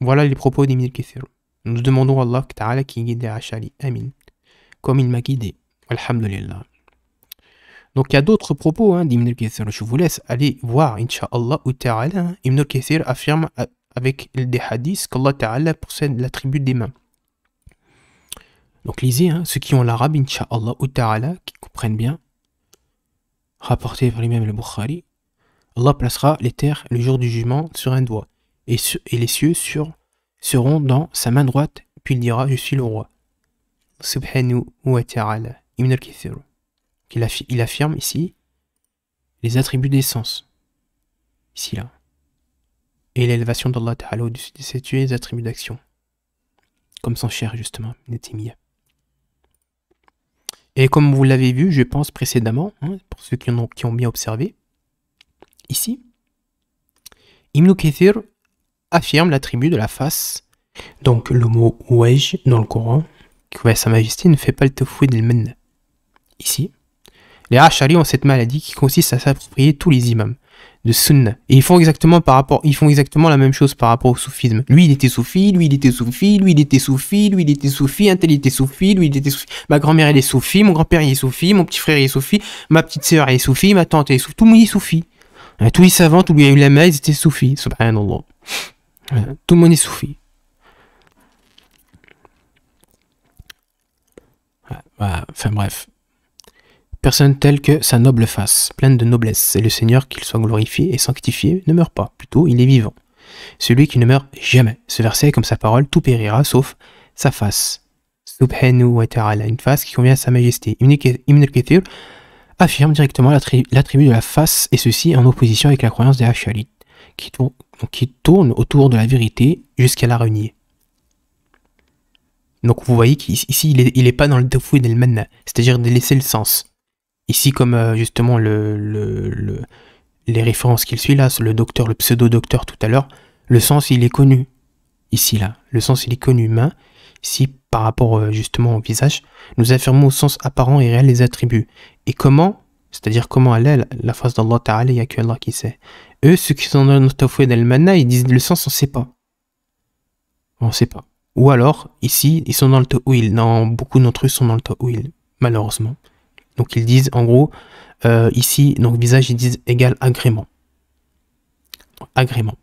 Voilà, les propos d'Ibn al Nous demandons à Allah Ta'ala qui guide à Achali, Amin, comme il m'a guidé. Alhamdulillah. Donc il y a d'autres propos hein, d'Ibn al Je vous laisse aller voir, Inch'Allah ou Ta'ala. Hein. Ibn al affirme euh, avec des hadiths qu'Allah Ta'ala possède tribu des mains. Donc lisez, hein, ceux qui ont l'arabe, Inch'Allah ou Ta'ala, qui comprennent bien, rapporté par lui-même le Bukhari, Allah placera les terres le jour du jugement sur un doigt, et, les cieux sur, seront dans sa main droite, puis il dira Je suis le roi. Subhanu wa ta'ala, al Il, affirme ici les attributs d'essence. Ici, là. Et l'élévation d'Allah Ta'ala au-dessus de attributs d'action. Comme son cher, justement, Netimiyah. Et comme vous l'avez vu, je pense précédemment, hein, pour ceux qui, ont, bien observé, ici, Ibn Kathir affirme l'attribut de la face. Donc le mot Wej dans le Coran, que Sa Majesté ne fait pas le de del Ici, les hachari ont cette maladie qui consiste à s'approprier tous les imams de sunna. Et ils font exactement par rapport, ils font exactement la même chose par rapport au soufisme. Lui, il était soufi, lui, il était soufi, lui, il était soufi, lui, il était soufi, un tel, était soufi, lui, il était soufi. Ma grand-mère, elle est soufi, mon grand-père, il est soufi, mon petit frère, il est soufi, ma petite sœur, elle est soufi, ma tante, elle est soufi. Tout le monde est soufi. Euh, tous les savants, tous les ulama, ils étaient soufis, subhanallah. Euh, tout le monde est soufi. Enfin bref. Personne telle que sa noble face, pleine de noblesse, et le Seigneur, qu'il soit glorifié et sanctifié, ne meurt pas, plutôt il est vivant. Celui qui ne meurt jamais. Ce verset, comme sa parole, tout périra, sauf sa face. Subhanu wa ta'ala, une face qui convient à sa majesté. Ibn al affirme directement l'attribut de la face, et ceci en opposition avec la croyance des Hachalites, qui, tourne autour de la vérité jusqu'à la renier. Donc vous voyez qu'ici, il n'est pas dans le defoui et manna, c'est-à-dire de laisser le sens. Ici, comme euh, justement le, les références qu'il suit là, le docteur, le pseudo-docteur tout à l'heure, le sens il est connu. Ici là, le sens il est connu, mais ici, par rapport euh, justement au visage, nous affirmons au sens apparent et réel les attributs. Et comment c'est-à-dire comment elle est, la face d'Allah Ta'ala, il n'y a que Allah qui sait. Eux, ceux qui sont dans et d'Al-Manna, ils disent le sens, on ne sait pas. On ne sait pas. Ou alors, ici, ils sont dans le Ta'wil. Non, beaucoup d'entre eux sont dans le Ta'wil, malheureusement. Donc ils disent en gros euh, ici, donc visage, ils disent égal agrément. Agrément.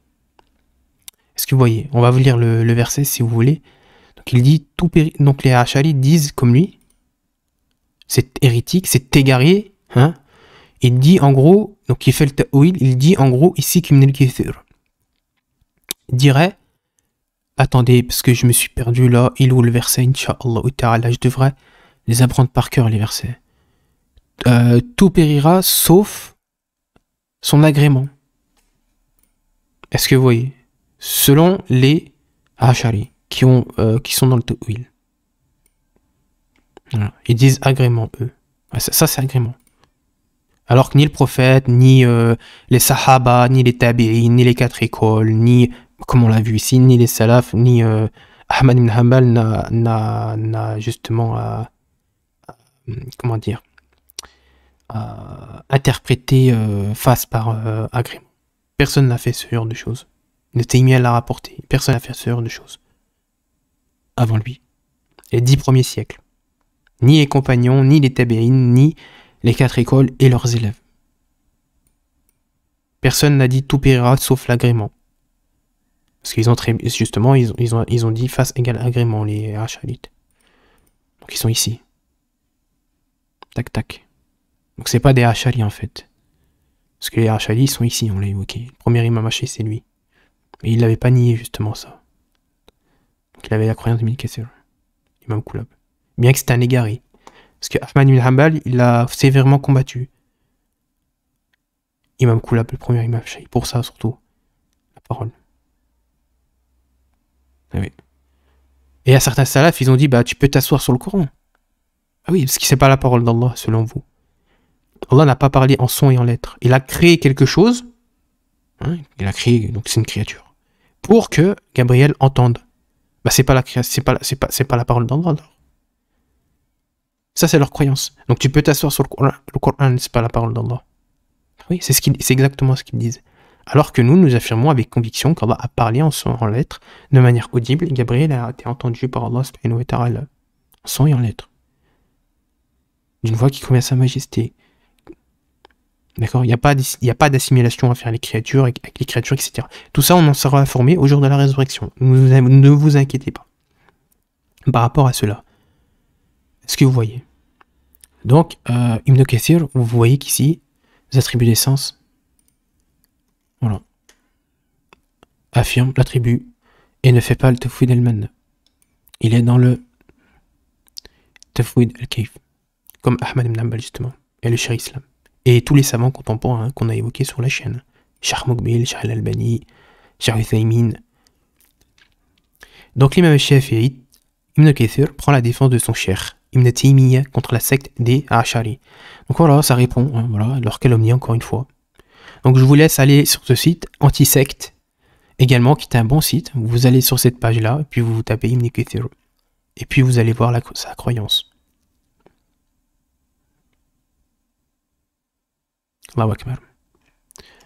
Est-ce que vous voyez On va vous lire le, verset si vous voulez. Donc il dit tout Donc les hachari disent comme lui, c'est hérétique, c'est égaré. Hein il dit en gros, donc il fait le ta'ouil, il dit en gros ici Kimnel Kithir. Dirait, attendez, parce que je me suis perdu là, il ou le verset, Inch'Allah, je devrais les apprendre par cœur les versets. Euh, tout périra sauf son agrément. Est-ce que vous voyez Selon les Ashari qui, euh, qui sont dans le Tawil. Ils disent agrément, eux. ça, c'est agrément. Alors que ni le prophète, ni euh, les Sahaba, ni les Tabi'in, ni les quatre écoles, ni, comme on l'a vu ici, ni les Salaf, ni Ahmad ibn Hanbal n'a justement. comment dire euh, interprété euh, face par euh, agrément. Personne n'a fait ce genre de choses. à l'a rapporter Personne n'a fait ce genre de choses. Avant lui. Les dix premiers siècles. Ni les compagnons, ni les tabéines, ni les quatre écoles et leurs élèves. Personne n'a dit tout périra sauf l'agrément. Parce qu'ils ont très, justement, ils ils, ont, ils ont dit face égale agrément, les Rachalites. Donc ils sont ici. Tac tac. Donc c'est pas des Hachali en fait. Parce que les Hachali sont ici, on l'a évoqué. Le premier imam Haché c'est lui. Mais il l'avait pas nié justement ça. Donc il avait la croyance de Milkesser, Imam Koulab. Bien que c'était un égaré. Parce que Ahmad ibn il l'a sévèrement combattu. Imam Koulab, le premier imam Haché. Pour ça surtout, la parole. Ah Et à certains salafs, ils ont dit, bah tu peux t'asseoir sur le courant. Ah oui, parce que c'est pas la parole d'Allah selon vous. Allah n'a pas parlé en son et en lettres. Il a créé quelque chose. Hein, il a créé, donc c'est une créature. Pour que Gabriel entende. Bah, c'est pas la c'est pas, c'est pas, pas, la parole d'Allah. Ça, c'est leur croyance. Donc tu peux t'asseoir sur le Coran, le Coran, c'est pas la parole d'Allah. Oui, c'est, ce c'est exactement ce qu'ils disent. Alors que nous, nous affirmons avec conviction qu'Allah a parlé en son et en lettres, de manière audible, Gabriel a été entendu par Allah en son et en lettres. D'une voix qui convient à sa majesté, D'accord Il n'y a pas d'assimilation à faire les créatures, avec les créatures, etc. Tout ça, on en sera informé au jour de la résurrection. Ne vous inquiétez pas. Par rapport à cela, ce que vous voyez. Donc, euh, Ibn Kathir, vous voyez qu'ici, les attributs d'essence, voilà, affirme l'attribut et ne fait pas le Tafwid al-man. Il est dans le tafouid al-kaif, comme Ahmad ibn Hanbal justement, et le shir islam et tous les savants contemporains hein, qu'on a évoqués sur la chaîne. Shah Mokbil, Shah Al-Albani, Donc l'imam Chef Ibn Kathir, prend la défense de son cher, Ibn Taymiyyah, contre la secte des Achari. Donc voilà, ça répond, hein, à voilà, leur calomnie encore une fois. Donc je vous laisse aller sur ce site, Antisecte, également, qui est un bon site. Vous allez sur cette page-là, puis vous tapez Ibn Kathir. Et puis vous allez voir la, sa croyance.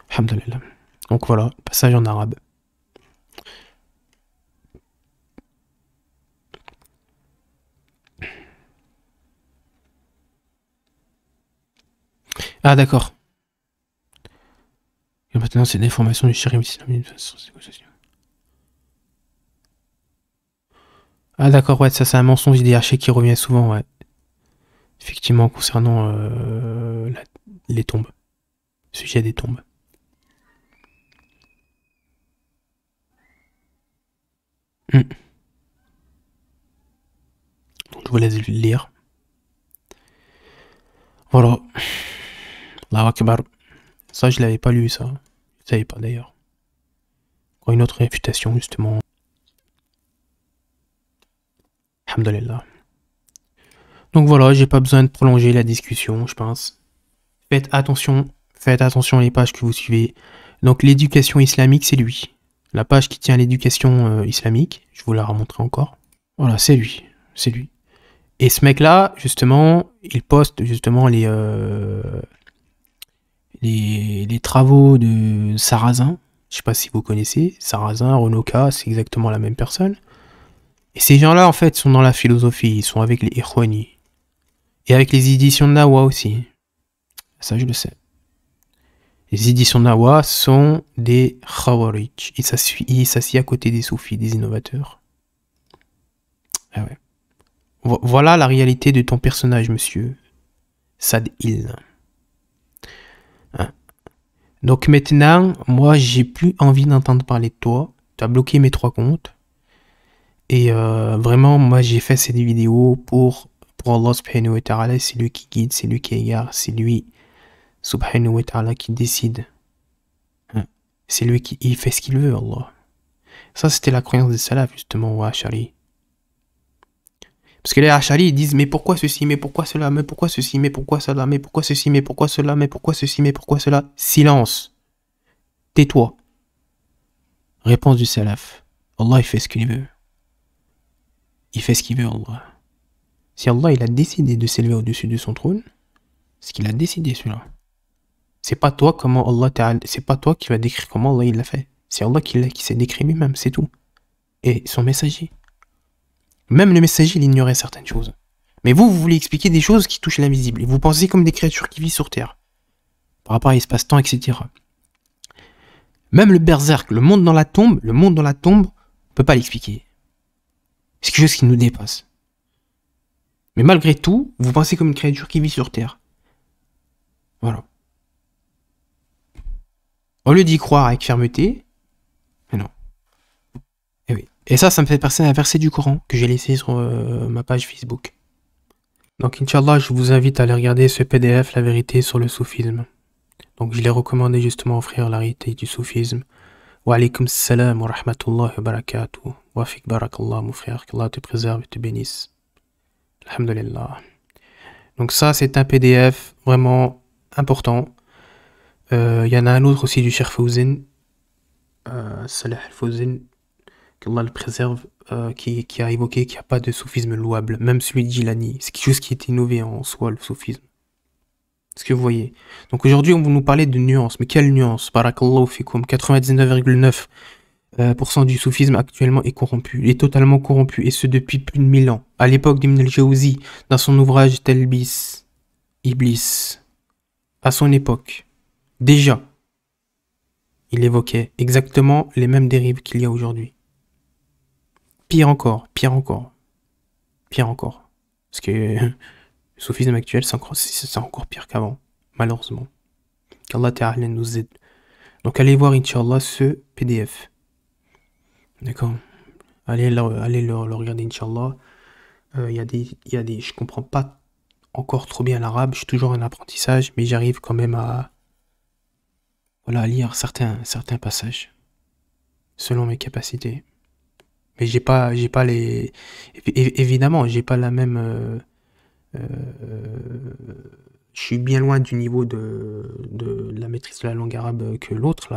Alhamdulillah. Donc voilà, passage en arabe. Ah d'accord. Et maintenant c'est des informations du chéri Ah d'accord, ouais, ça c'est un mensonge idéarché qui revient souvent, Effectivement, concernant euh, les tombes sujet des tombes. Hmm. Donc, je vous laisse lire. Voilà. La Akbar. Ça, je l'avais pas lu, ça. Je savais pas d'ailleurs. une autre réfutation, justement. Alhamdulillah. Donc voilà, j'ai pas besoin de prolonger la discussion, je pense. Faites attention Faites attention les pages que vous suivez. Donc l'éducation islamique, c'est lui. La page qui tient l'éducation euh, islamique, je vous la remontrerai encore. Voilà, c'est lui. C'est lui. Et ce mec-là, justement, il poste justement les, euh, les, travaux de Sarrazin. Je sais pas si vous connaissez. Sarrazin, Renoka, c'est exactement la même personne. Et ces gens-là, en fait, sont dans la philosophie. Ils sont avec les Ikhwani. Et avec les éditions de Nawa aussi. Ça, je le sais. Les éditions Nawa sont des Khawarij. Ils s'assient à côté des soufis, des innovateurs. Ah voilà la réalité de ton personnage, monsieur. Sad Il. Hein. Donc maintenant, moi, j'ai plus envie d'entendre parler de toi. Tu as bloqué mes trois comptes. Et euh, vraiment, moi, j'ai fait ces vidéos pour, pour Allah subhanahu wa C'est lui qui guide, c'est lui qui égare, c'est lui subhanahu wa ta'ala, qui décide. Hein. C'est lui qui fait ce qu'il veut, Allah. Ça, c'était la croyance des salaf justement, au Ashari. Parce que les Ashari, ils disent, mais pourquoi ceci, mais pourquoi cela, mais pourquoi ceci, mais pourquoi cela, mais pourquoi ceci, mais pourquoi cela, mais pourquoi ceci, mais pourquoi cela Silence. Tais-toi. Réponse du salaf. Allah, il fait ce qu'il veut. Il fait ce qu'il veut, Allah. Si Allah, il a décidé de s'élever au-dessus de son trône, ce qu'il a décidé, cela. C'est pas toi comment Allah c'est pas toi qui va décrire comment Allah il l'a fait. C'est Allah qui, qui s'est décrit lui-même, c'est tout. Et son messager. Même le messager, il ignorait certaines choses. Mais vous, vous voulez expliquer des choses qui touchent l'invisible. vous pensez comme des créatures qui vivent sur Terre. Par rapport à l'espace-temps, etc. Même le berserk, le monde dans la tombe, le monde dans la tombe, on peut pas l'expliquer. C'est quelque chose qui nous dépasse. Mais malgré tout, vous pensez comme une créature qui vit sur Terre. Voilà. Au lieu d'y croire avec fermeté, mais non. Et, eh oui. Et ça, ça me fait passer un verset du Coran que j'ai laissé sur euh, ma page Facebook. Donc, Inch'Allah, je vous invite à aller regarder ce PDF, La vérité sur le soufisme. Donc, je l'ai recommandé justement aux frères La vérité du soufisme. Wa alaykum salam wa rahmatullah wa barakatuh. Wa fik barakallah, mon frère, qu'Allah te préserve et te bénisse. Alhamdulillah. Donc, ça, c'est un PDF vraiment important il euh, y en a un autre aussi du cher Fouzin. Salah al le préserve, euh, qui, a évoqué qu'il n'y a pas de soufisme louable, même celui de Gilani. C'est quelque chose qui est innové en soi, le soufisme. Ce que vous voyez. Donc aujourd'hui, on va nous parler de nuances. Mais quelle nuance Barakallahu fikum. 99,9% euh, du soufisme actuellement est corrompu, est totalement corrompu, et ce depuis plus de 1000 ans. À l'époque d'Ibn al-Jawzi, dans son ouvrage Telbis, Iblis, à son époque. Déjà, il évoquait exactement les mêmes dérives qu'il y a aujourd'hui. Pire encore, pire encore, pire encore. Parce que le soufisme actuel, c'est encore, pire qu'avant, malheureusement. Qu'Allah Ta'ala nous aide. Donc allez voir, Inch'Allah, ce PDF. D'accord Allez, le, allez le, regarder, Inch'Allah. Je euh, y des, y des, je comprends pas encore trop bien l'arabe, je suis toujours en apprentissage, mais j'arrive quand même à, voilà, lire certains, certains passages selon mes capacités. Mais j'ai pas, j'ai pas les, évidemment, j'ai pas la même. Euh, euh, je suis bien loin du niveau de, de, la maîtrise de la langue arabe que l'autre,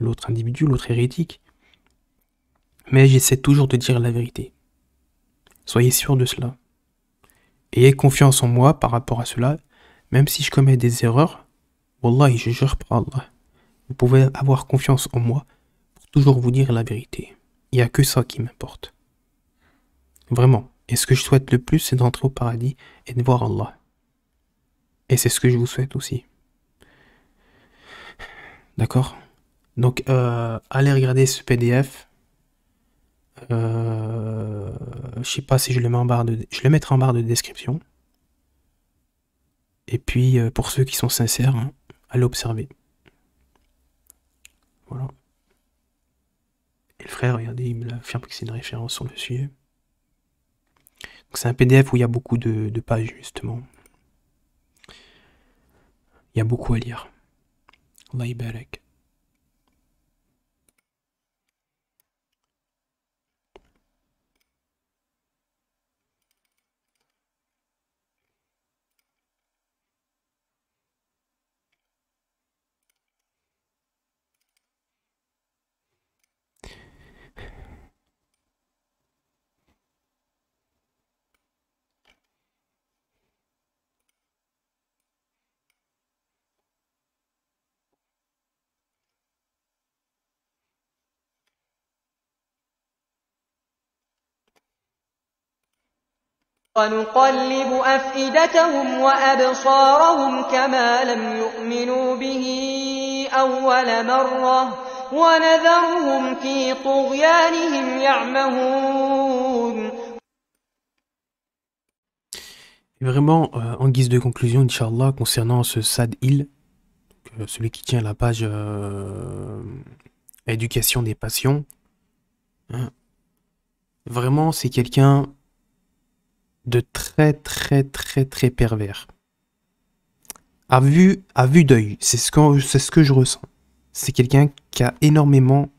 l'autre individu, l'autre hérétique. Mais j'essaie toujours de dire la vérité. Soyez sûr de cela. Ayez confiance en moi par rapport à cela, même si je commets des erreurs. Wallah, je jure par Allah pouvez avoir confiance en moi pour toujours vous dire la vérité. Il n'y a que ça qui m'importe. Vraiment, et ce que je souhaite le plus, c'est d'entrer au paradis et de voir Allah. Et c'est ce que je vous souhaite aussi. D'accord Donc, euh, allez regarder ce PDF. Euh, je sais pas si je le mets en barre de... Je le mettrai en barre de description. Et puis, euh, pour ceux qui sont sincères, hein, allez observer. Et le frère, regardez, il me l'affirme que c'est une référence sur le sujet. C'est un PDF où il y a beaucoup de, pages, justement. Il y a beaucoup à lire. Allah Vraiment, euh, en guise de conclusion, Inch'Allah, concernant ce Sad Hill, celui qui tient la page euh, Éducation des passions, hein, vraiment, c'est quelqu'un de très très très très pervers. À vue, à vue d'œil, c'est ce, que, ce que je ressens. C'est quelqu'un qui a énormément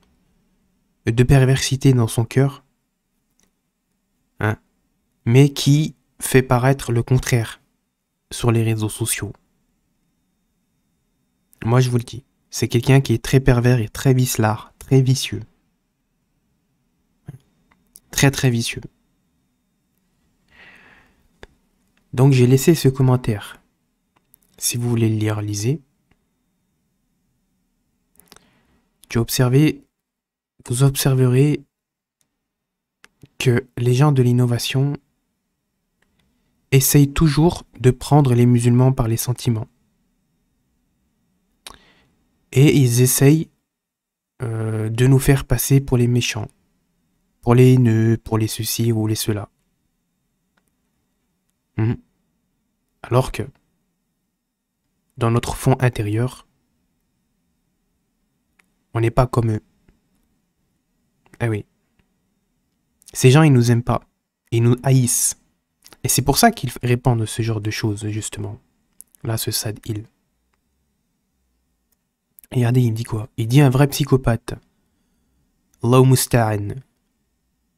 de perversité dans son cœur, hein, mais qui fait paraître le contraire sur les réseaux sociaux. Moi, je vous le dis, c'est quelqu'un qui est très pervers et très vicelard, très vicieux. Très, très vicieux. Donc j'ai laissé ce commentaire. Si vous voulez le lire, lisez. Tu observé, vous observerez que les gens de l'innovation essayent toujours de prendre les musulmans par les sentiments. Et ils essayent euh, de nous faire passer pour les méchants, pour les haineux, pour les ceci ou les cela. Mhm. Alors que, dans notre fond intérieur, on n'est pas comme eux. Eh oui. Ces gens, ils nous aiment pas. Ils nous haïssent. Et c'est pour ça qu'ils répandent ce genre de choses, justement. Là, ce sad il. Regardez, il me dit quoi Il dit un vrai psychopathe. Allah Musta'an.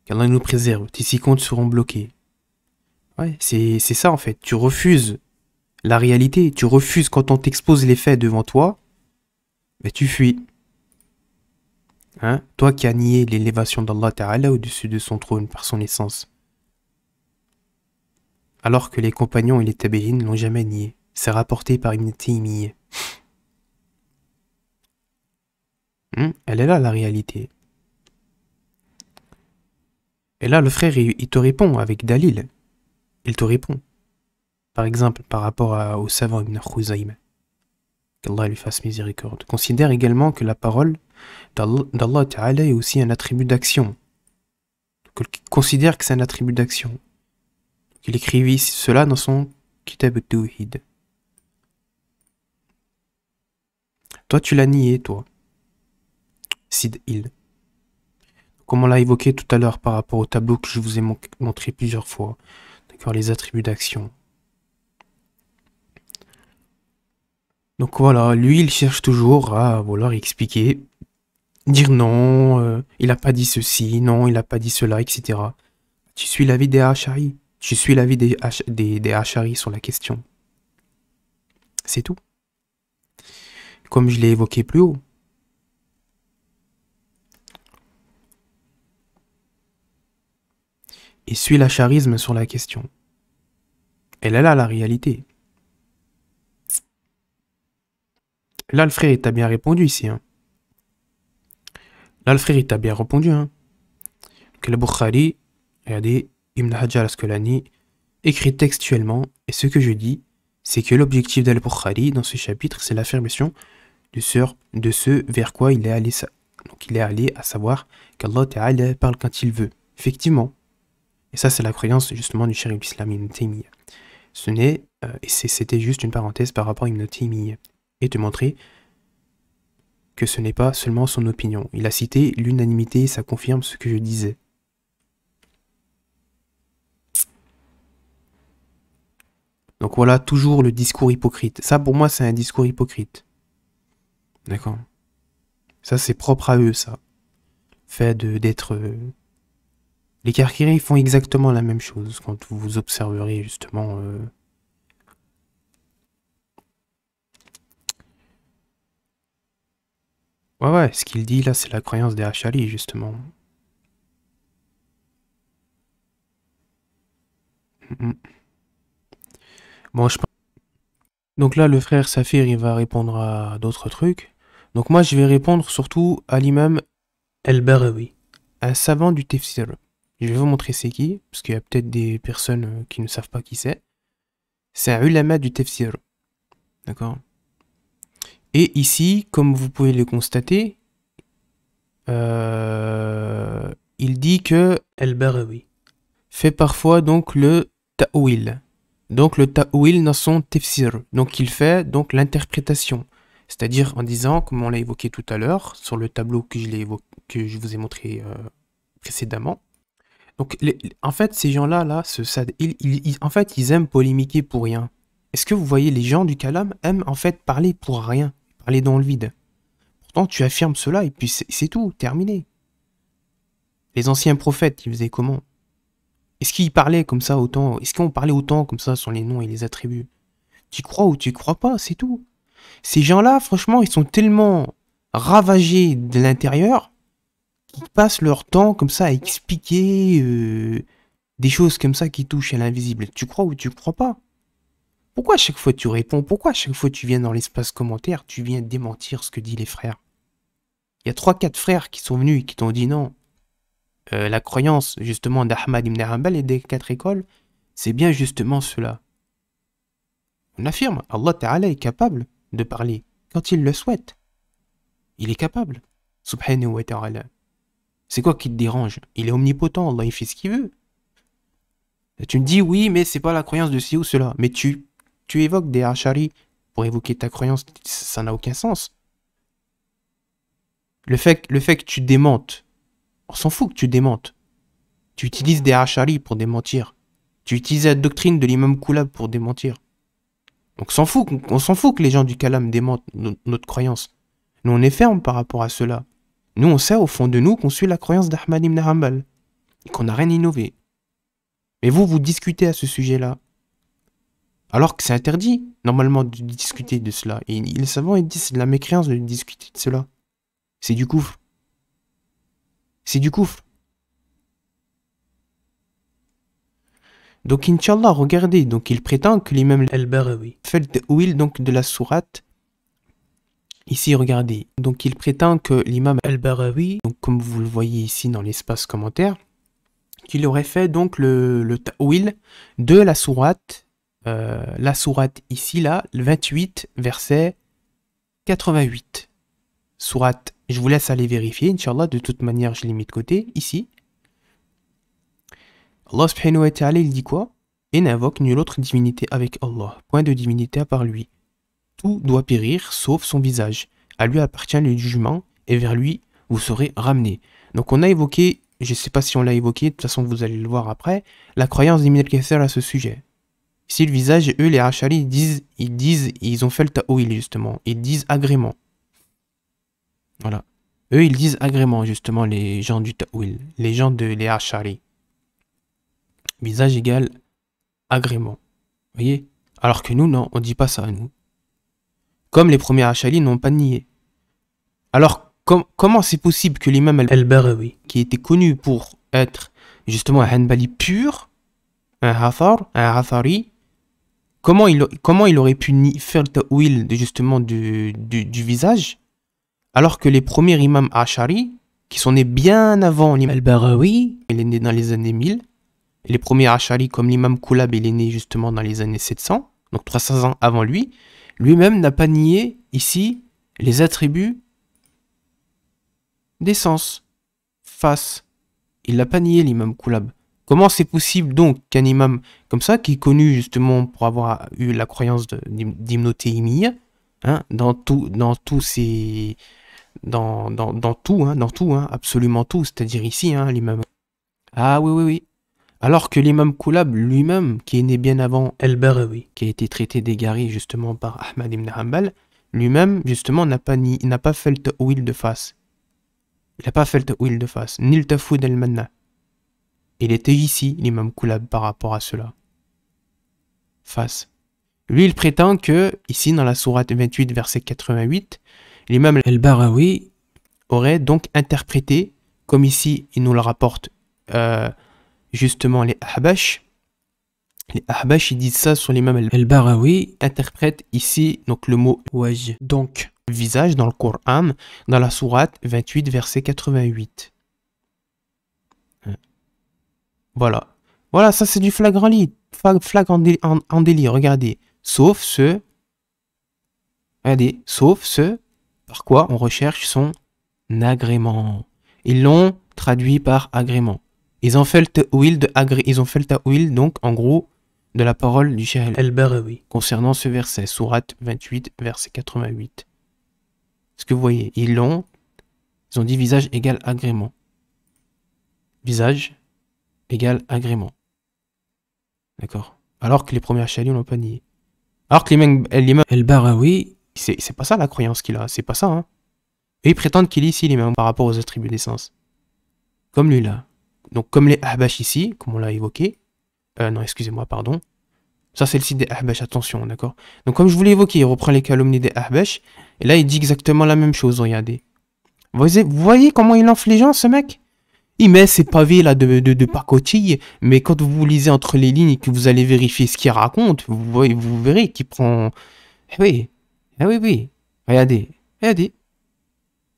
Qu'Allah nous préserve. Si compte comptes seront bloqués c'est ça en fait. Tu refuses la réalité, tu refuses quand on t'expose les faits devant toi, mais tu fuis. Hein toi qui as nié l'élévation d'Allah Ta'ala au-dessus de son trône par son essence. Alors que les compagnons et les ne l'ont jamais nié. C'est rapporté par une Taymiyyah. Hum? elle est là la réalité. Et là, le frère, il te répond avec Dalil il te répond. Par exemple, par rapport au savant Ibn Khuzaym, qu'Allah lui fasse miséricorde. Considère également que la parole d'Allah Ta'ala est aussi un attribut d'action. Considère que c'est un attribut d'action. Il écrivit cela dans son Kitab Tawhid. Toi, tu l'as nié, toi. Sid Il. Comme on l'a évoqué tout à l'heure par rapport au tableau que je vous ai montré plusieurs fois les attributs d'action. Donc voilà, lui, il cherche toujours à vouloir expliquer, dire non, euh, il n'a pas dit ceci, non, il n'a pas dit cela, etc. Tu suis l'avis des Hacharis, Tu suis l'avis des, H des, des sur la question. C'est tout. Comme je l'ai évoqué plus haut. Et suis l'acharisme sur la question. Elle est là la réalité. Là, le frère, bien répondu ici. Là, le frère, il t'a bien répondu. Hein. le Bukhari, regardez, Ibn Hajar Asqalani écrit textuellement, et ce que je dis, c'est que l'objectif d'Al-Bukhari dans ce chapitre, c'est l'affirmation de ce, de ce vers quoi il est allé. Donc il est allé à savoir qu'Allah Ta'ala parle quand il veut. Effectivement. Et ça, c'est la croyance justement du shérif islam Ibn ce n'est, euh, et c'était juste une parenthèse par rapport à une Hypnotimie, et te montrer que ce n'est pas seulement son opinion. Il a cité l'unanimité et ça confirme ce que je disais. Donc voilà, toujours le discours hypocrite. Ça, pour moi, c'est un discours hypocrite. D'accord Ça, c'est propre à eux, ça. Fait d'être euh, les Karkiri font exactement la même chose quand vous observerez justement euh, Ouais, ouais, ce qu'il dit là, c'est la croyance des Hachali, justement. Mm, mm. Bon, je Donc là, le frère Saphir, il va répondre à d'autres trucs. Donc moi, je vais répondre surtout à l'imam El-Barawi, un savant du Tefsir. Je vais vous montrer c'est qui, parce qu'il y a peut-être des personnes euh, qui ne savent pas qui c'est. C'est un ulama du tafsir. D'accord Et ici, comme vous pouvez le constater, euh, il dit que Al-Barawi fait parfois donc le ta'wil. Donc le ta'wil dans son tafsir. Donc il fait donc l'interprétation. C'est-à-dire en disant, comme on l'a évoqué tout à l'heure, sur le tableau que je, vous ai montré euh, précédemment, donc, en fait, ces gens-là, là, ce, ils, en fait, ils aiment polémiquer pour rien. Est-ce que vous voyez, les gens du Calam aiment en fait parler pour rien, parler dans le vide. Pourtant, tu affirmes cela et puis c'est tout, terminé. Les anciens prophètes, ils faisaient comment Est-ce qu'ils parlaient comme ça autant Est-ce qu'on parlait autant comme ça sur les noms et les attributs Tu crois ou tu crois pas, c'est tout. Ces gens-là, franchement, ils sont tellement ravagés de l'intérieur qui passent leur temps comme ça à expliquer euh, des choses comme ça qui touchent à l'invisible. Tu crois ou tu crois pas Pourquoi à chaque fois tu réponds Pourquoi à chaque fois tu viens dans l'espace commentaire Tu viens démentir ce que disent les frères Il y a trois, quatre frères qui sont venus et qui t'ont dit non. Euh, la croyance justement d'Ahmad ibn Hanbal et des quatre écoles, c'est bien justement cela. On affirme, Allah Ta'ala est capable de parler quand il le souhaite. Il est capable, subhanahu wa ta'ala. C'est quoi qui te dérange Il est omnipotent, Allah, il fait ce qu'il veut. tu me dis oui, mais c'est pas la croyance de ci ou cela. Mais tu, tu évoques des Ashari pour évoquer ta croyance, ça n'a aucun sens. Le fait, le fait que tu démentes, on s'en fout que tu démentes. Tu utilises des Ashari pour démentir. Tu utilises la doctrine de l'imam Koulab pour démentir. Donc s'en fout, on s'en fout que les gens du Kalam démentent notre, notre croyance. Nous on est ferme par rapport à cela. Nous, on sait au fond de nous qu'on suit la croyance d'Ahmad ibn Hanbal et qu'on n'a rien innové. Mais vous, vous discutez à ce sujet-là. Alors que c'est interdit, normalement, de discuter de cela. Et les savants, ils disent c'est de la mécréance de discuter de cela. C'est du couf. C'est du couf. Donc, Inch'Allah, regardez, donc il prétend que l'imam al-Barawi fait le donc de la sourate Ici, regardez. Donc, il prétend que l'imam al-Barawi, comme vous le voyez ici dans l'espace commentaire, qu'il aurait fait donc le, ta'wil de la sourate, euh, la sourate ici, là, le 28, verset 88. Sourate, je vous laisse aller vérifier, Inch'Allah, de toute manière, je l'ai mis de côté, ici. Allah subhanahu wa ta'ala, il dit quoi Et n'invoque nulle autre divinité avec Allah, point de divinité à part lui. Tout doit périr sauf son visage. À lui appartient le jugement et vers lui vous serez ramenés. Donc on a évoqué, je ne sais pas si on l'a évoqué, de toute façon vous allez le voir après, la croyance d'Ibn al à ce sujet. Si le visage, eux, les Hachali, ils disent, ils disent, ils ont fait le ta'ouil justement, ils disent agrément. Voilà. Eux, ils disent agrément justement, les gens du ta'ouil, les gens de les Hachali. Visage égal agrément. Vous voyez Alors que nous, non, on ne dit pas ça à nous comme les premiers achali n'ont pas nié. Alors, comment c'est possible que l'imam al-Barawi, qui était connu pour être justement un Hanbali pur, un Hafar, un Hafari, comment il, comment il aurait pu faire le ta'wil justement du, du, visage, alors que les premiers imams Achari, qui sont nés bien avant l'imam al-Barawi, il est né dans les années 1000, les premiers Achari comme l'imam Koulab, il est né justement dans les années 700, donc 300 ans avant lui, lui-même n'a pas nié ici les attributs des sens. Face. Il n'a pas nié l'imam Koulab. Comment c'est possible donc qu'un imam comme ça, qui est connu justement pour avoir eu la croyance d'Imnothéimia, hein, dans tout, dans tous dans, dans, dans, tout, hein, dans tout, hein, absolument tout, c'est-à-dire ici, hein, l'imam. Ah oui, oui, oui, alors que l'imam Koulab lui-même, qui est né bien avant El-Barawi, qui a été traité d'égaré justement par Ahmad ibn Hanbal, lui-même justement n'a pas, ni, n'a pas fait le de face. Il n'a pas fait le de face, ni le tafou al-manna. Il était ici, l'imam Koulab, par rapport à cela. Face. Lui, il prétend que, ici dans la sourate 28, verset 88, l'imam El-Barawi aurait donc interprété, comme ici il nous le rapporte, euh, justement les Ahbash. Les Ahbash, ils disent ça sur l'imam el barawi interprète ici donc le mot waj, donc visage dans le Coran, dans la sourate 28, verset 88. Hein. Voilà. Voilà, ça c'est du flagrant lit, flagrant en, regardez. Sauf ce... Regardez, sauf ce par quoi on recherche son agrément. Ils l'ont traduit par agrément. Ils ont fait le ta'wil de ils ont fait donc en gros de la parole du Cheikh concernant ce verset, sourate 28, verset 88. Ce que vous voyez, ils l'ont, ils ont dit visage égal agrément. Visage égal agrément. D'accord Alors que les premières chalis, on l'a pas nié. Alors que l'imam el barawi c'est pas ça la croyance qu'il a, c'est pas ça. Hein. Et ils prétendent qu'il est ici mêmes par rapport aux attributs d'essence. Comme lui là. Donc comme les Ahbash ici, comme on l'a évoqué, euh, non excusez-moi, pardon, ça c'est le site des Ahbash, attention, d'accord Donc comme je vous l'ai évoqué, il reprend les calomnies des Ahbash, et là il dit exactement la même chose, regardez. Vous voyez, comment il enfle les hein, gens ce mec il met ses pavés là de, de, pacotille, mais quand vous lisez entre les lignes et que vous allez vérifier ce qu'il raconte, vous, verrez qu'il prend... Eh oui, eh oui, oui. Regardez, regardez.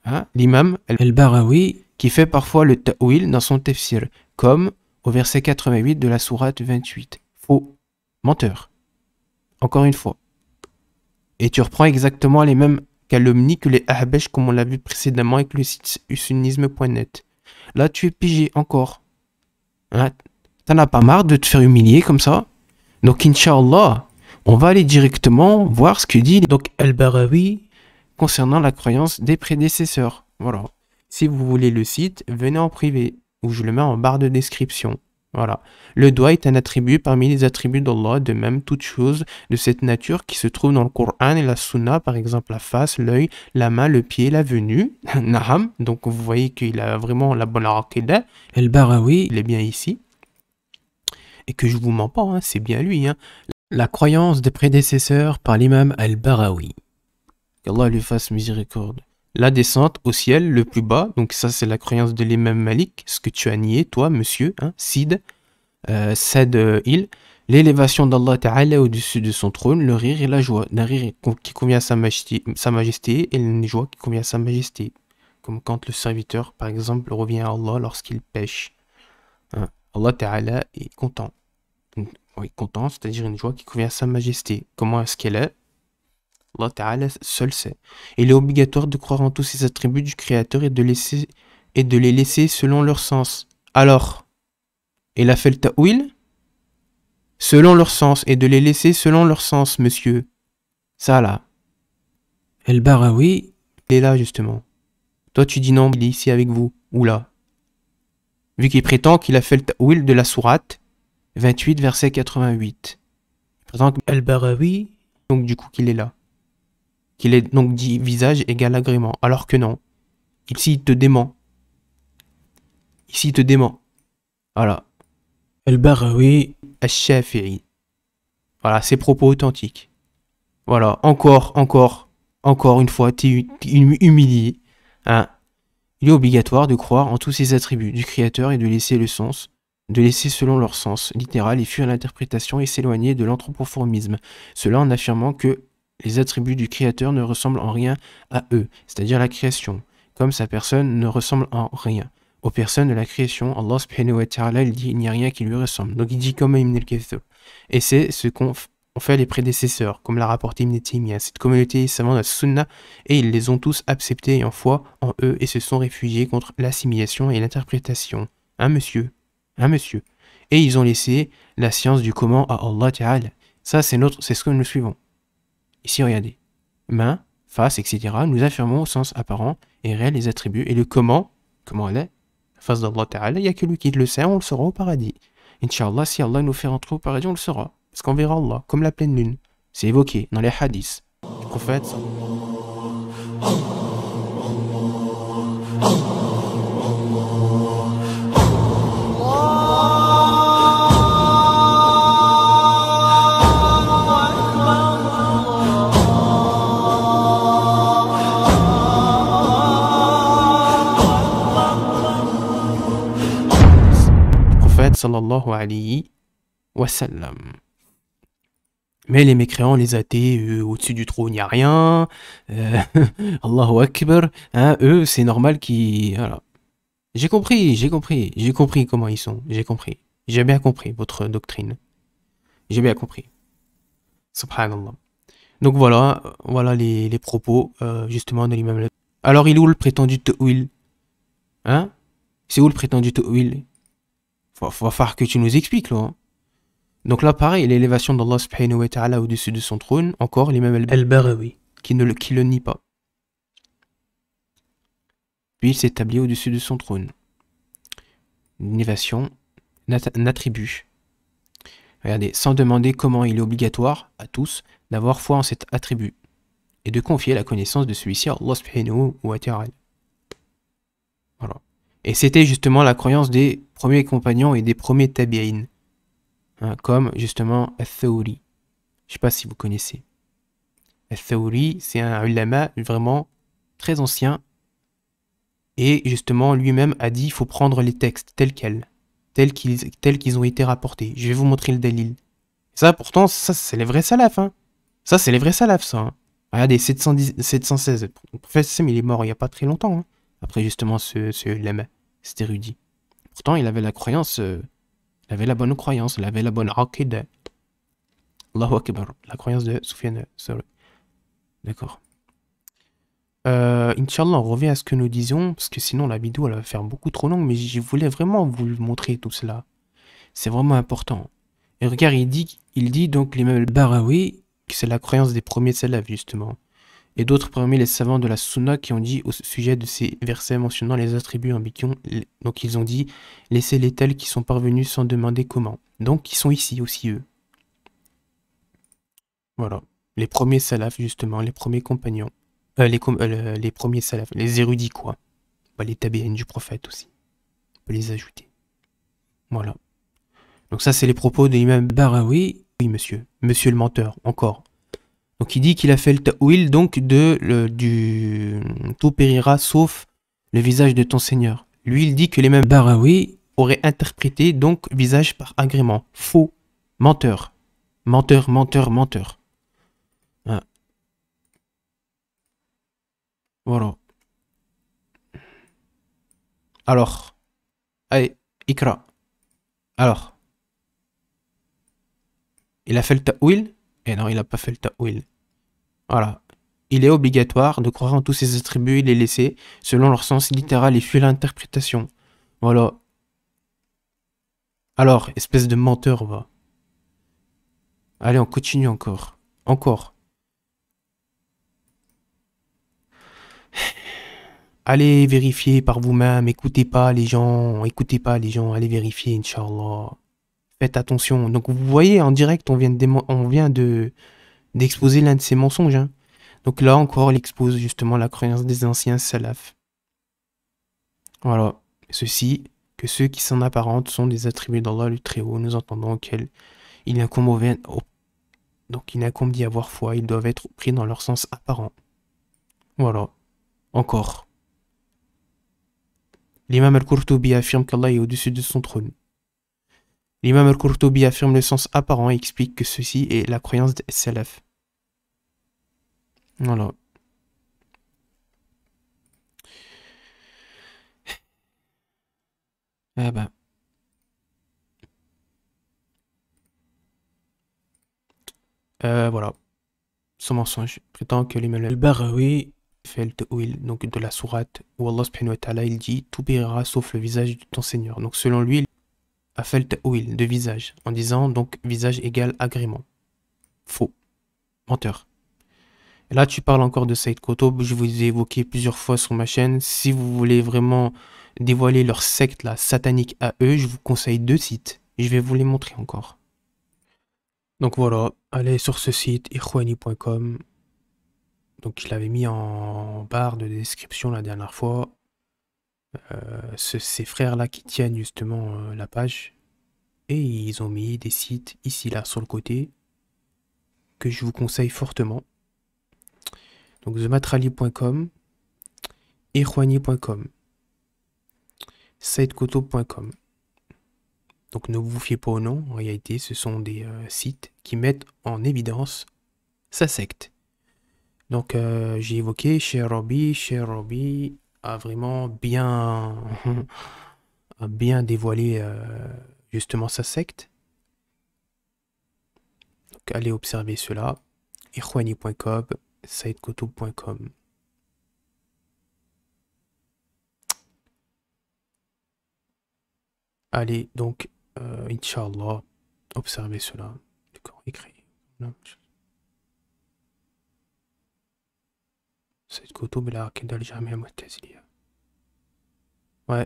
Hein, L'imam El-Barawi ah qui fait parfois le ta'wil dans son tafsir, comme au verset 88 de la sourate 28. Faux, menteur. Encore une fois. Et tu reprends exactement les mêmes calomnies que les ahabesh, comme on l'a vu précédemment avec le site usunisme.net. Là, tu es pigé encore. Hein? T'en as pas marre de te faire humilier comme ça Donc, Inch'Allah, on va aller directement voir ce que dit donc Al-Barawi concernant la croyance des prédécesseurs. Voilà. Si vous voulez le site, venez en privé ou je le mets en barre de description. Voilà. Le doigt est un attribut parmi les attributs d'Allah, de même toute chose de cette nature qui se trouve dans le Coran et la Sunna, par exemple la face, l'œil, la main, le pied, la venue, Naham. Donc vous voyez qu'il a vraiment la bonne El Barawi, il est bien ici. Et que je vous mens pas, hein, c'est bien lui. Hein. La croyance des prédécesseurs par l'imam Al-Barawi. Qu'Allah lui fasse miséricorde la descente au ciel le plus bas, donc ça c'est la croyance de l'imam Malik, ce que tu as nié, toi, monsieur, hein, Sid, euh, euh, il, l'élévation d'Allah Ta'ala au-dessus de son trône, le rire et la joie, d'un rire qui convient à sa majesté, et une joie qui convient à sa majesté, comme quand le serviteur, par exemple, revient à Allah lorsqu'il pêche. Hein, Allah Ta'ala est content. Oui, content, c'est-à-dire une joie qui convient à sa majesté. Comment est-ce qu'elle est Allah Ta'ala seul sait. Il est obligatoire de croire en tous ces attributs du Créateur et de, laisser, et de les laisser selon leur sens. Alors, il a fait le ta'wil Selon leur sens et de les laisser selon leur sens, monsieur. Ça là. El Barawi ah Il est là justement. Toi tu dis non, il est ici avec vous, ou là. Vu qu'il prétend qu'il a fait le ta'wil de la sourate 28 verset 88. Il prétend que... Barawi ah Donc du coup qu'il est là qu'il est donc dit visage égal agrément, alors que non. Ici, il te dément. Ici, il te dément. Voilà. al euh, oui, Al-Shafi'i. Voilà, ses propos authentiques. Voilà, encore, encore, encore une fois, t'es hum-, humilié. Hein. Il est obligatoire de croire en tous ces attributs du Créateur et de laisser le sens, de laisser selon leur sens littéral et fuir l'interprétation et s'éloigner de l'anthropoformisme. Cela en affirmant que les attributs du Créateur ne ressemblent en rien à eux, c'est-à-dire la création, comme sa personne ne ressemble en rien aux personnes de la création. Allah subhanahu wa ta'ala, il dit il n'y a rien qui lui ressemble. Donc il dit comme Ibn al Et c'est ce qu'ont fait les prédécesseurs, comme l'a rapporté Ibn Taymiyyah, cette communauté savante de Sunna, et ils les ont tous acceptés en foi en eux et se sont réfugiés contre l'assimilation et l'interprétation. Un hein, monsieur un hein, monsieur Et ils ont laissé la science du comment à Allah ta'ala. Ça, c'est notre, c'est ce que nous suivons. Ici, regardez. Main, face, etc. Nous affirmons au sens apparent et réel les attributs et le comment, comment elle est, face d'Allah Ta'ala, il n'y a que lui qui le sait, on le saura au paradis. Inch'Allah, si Allah nous fait rentrer au paradis, on le saura. Parce qu'on verra Allah, comme la pleine lune. C'est évoqué dans les hadiths du sallallahu alayhi Mais les mécréants, les athées, au-dessus du trône, il n'y a rien. Euh, Allahu Akbar. Hein, eux, c'est normal qu'ils. Voilà. J'ai compris, j'ai compris, j'ai compris comment ils sont. J'ai compris. J'ai bien compris votre doctrine. J'ai bien compris. Subhanallah. Donc voilà, voilà les, propos, euh, justement, de l'imam. Alors, il est où le prétendu Ta'wil Hein C'est où le prétendu Ta'wil faut faire que tu nous expliques, là. Donc là, pareil, l'élévation d'Allah subhanahu wa ta'ala au-dessus de son trône, encore l'imam al-Barawi, qui, ne le, nie pas. Puis il s'établit au-dessus de son trône. L'élévation attribut. Regardez, sans demander comment il est obligatoire à tous d'avoir foi en cet attribut et de confier la connaissance de celui-ci à Allah subhanahu wa ta'ala. Voilà. Et c'était justement la croyance des premiers compagnons et des premiers tabi'in, hein, comme justement al Je ne sais pas si vous connaissez. al c'est un ulama vraiment très ancien, et justement lui-même a dit il faut prendre les textes tels quels, tels qu'ils qu'ils ont été rapportés. Je vais vous montrer le dalil. Ça, pourtant, ça, c'est les vrais salaf, Hein. Ça, c'est les vrais salaf ça. Hein. Regardez, 710, 716. Le prophète il est mort il n'y a pas très longtemps. Hein, après, justement, ce, ce cet érudit. Pourtant, il avait la croyance, euh, il avait la bonne croyance, il avait la bonne aqidah. Allahu la croyance de Soufiane D'accord. Euh, Inch'Allah, on revient à ce que nous disions, parce que sinon la vidéo elle va faire beaucoup trop longue, mais je voulais vraiment vous montrer tout cela. C'est vraiment important. Et regarde, il dit, il dit donc les al-Barawi que c'est la croyance des premiers salafs, justement et d'autres parmi les savants de la Sunna qui ont dit au sujet de ces versets mentionnant les attributs ambitions, donc ils ont dit Laissez-les tels qui sont parvenus sans demander comment. Donc ils sont ici aussi eux. Voilà. Les premiers salafs, justement, les premiers compagnons. Euh, les, euh, les, premiers salafs, les érudits, quoi. Bah, les tabéennes du prophète aussi. On peut les ajouter. Voilà. Donc ça, c'est les propos de l'imam Barawi. Oui, monsieur. Monsieur le menteur, encore. Donc il dit qu'il a fait le ta'wil donc de, le, du tout périra sauf le visage de ton Seigneur. Lui il dit que les mêmes Barawi auraient interprété donc visage par agrément. Faux, menteur, menteur, menteur, menteur. Voilà. Alors, allez, Ikra. Alors, il a fait le ta'wil et eh non, il n'a pas fait le ta'wil. Voilà. Il est obligatoire de croire en tous ses attributs et les laisser selon leur sens littéral et fuir l'interprétation. Voilà. Alors, espèce de menteur, va. Allez, on continue encore. Encore. Allez vérifier par vous-même, écoutez pas les gens, écoutez pas les gens, allez vérifier, Inch'Allah. Faites attention. Donc vous voyez, en direct, on vient de d'exposer l'un de ces mensonges. Hein. Donc là encore, il expose justement la croyance des anciens salafs. Voilà. Ceci, que ceux qui s'en apparentent sont des attributs d'Allah le Très-Haut. Nous entendons qu'il il incombe Donc il d'y avoir foi. Ils doivent être pris dans leur sens apparent. Voilà. Encore. L'imam al-Qurtubi affirme qu'Allah est au-dessus de son trône. L'imam al-Qurtubi affirme le sens apparent et explique que ceci est la croyance des salaf. Voilà. ben voilà. Son mensonge prétend que l'imam al-Barawi fait le donc de la sourate où Allah subhanahu wa ta'ala il dit tout périra sauf le visage de ton Seigneur. Donc selon lui, Felt-Will de visage, en disant donc visage égal agrément. Faux. Menteur. là, tu parles encore de Saïd koto Je vous ai évoqué plusieurs fois sur ma chaîne. Si vous voulez vraiment dévoiler leur secte la satanique à eux, je vous conseille deux sites. Je vais vous les montrer encore. Donc voilà, allez sur ce site, irwani.com. Donc je l'avais mis en barre de description la dernière fois. Euh, ce, ces frères-là qui tiennent justement euh, la page. Et ils ont mis des sites ici-là sur le côté que je vous conseille fortement. Donc thematrali.com, erwani.com, sitecoto.com Donc ne vous fiez pas au nom, en réalité ce sont des euh, sites qui mettent en évidence sa secte. Donc j'ai évoqué chez Robbie, chez Robbie, a vraiment bien, bien dévoilé euh, justement sa secte. Donc allez observer cela. irwani.com, saïdkoutoub.com. Allez donc, inshallah, euh, Inch'Allah, observez cela. Le écrit. سعيد كتب العقيدة الجامعة المعتزلية ouais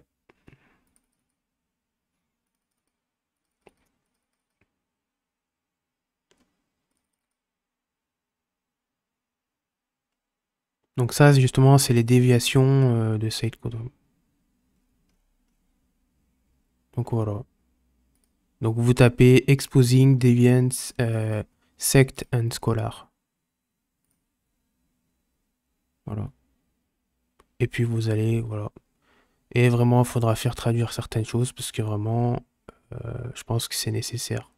Donc ça, justement, c'est les déviations euh, de Saïd Donc voilà. Donc vous tapez Exposing Deviance euh, Sect and Scholar. Voilà. Et puis vous allez, voilà. Et vraiment, il faudra faire traduire certaines choses parce que vraiment, euh, je pense que c'est nécessaire.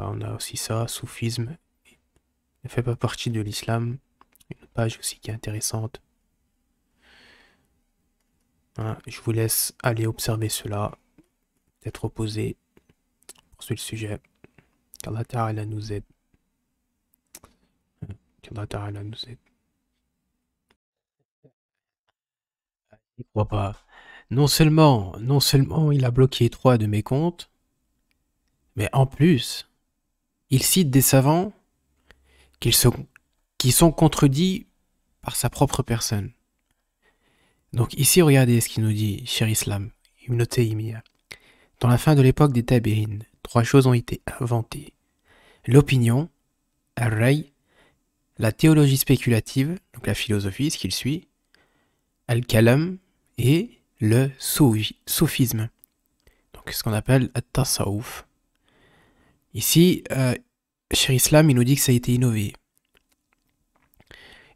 on a aussi ça, soufisme. Ne fait pas partie de l'islam. Une page aussi qui est intéressante. je vous laisse aller observer cela, peut-être opposé le le sujet. Qu'Allah nous aide. nous aide. pas. Non seulement, non seulement il a bloqué trois de mes comptes, mais en plus, il cite des savants qui sont, qui sont contredits par sa propre personne. Donc ici, regardez ce qu'il nous dit, cher Islam, Ibn Dans la fin de l'époque des Tabirines trois choses ont été inventées. L'opinion, al la théologie spéculative, donc la philosophie, ce qu'il suit, Al-Kalam et le soufisme, donc ce qu'on appelle At-Tasawuf. Ici, euh, Cher Islam, il nous dit que ça a été innové.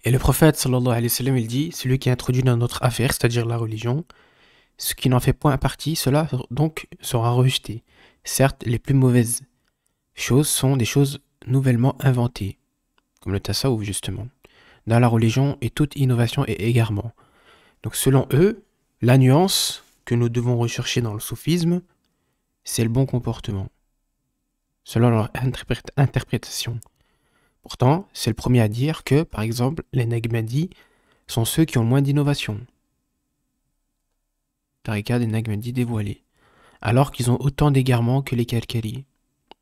Et le prophète, sallallahu alayhi wa sallam, il dit Celui qui introduit dans notre affaire, c'est-à-dire la religion, ce qui n'en fait point partie, cela donc sera rejeté. Certes, les plus mauvaises choses sont des choses nouvellement inventées, comme le tassaou justement. Dans la religion et toute innovation est égarement. Donc selon eux, la nuance que nous devons rechercher dans le soufisme, c'est le bon comportement, selon leur interprétation. Pourtant, c'est le premier à dire que, par exemple, les Nagmadis sont ceux qui ont le moins d'innovation. Tariqa des Nagmadis dévoilés alors qu'ils ont autant d'égarements que les Kalkali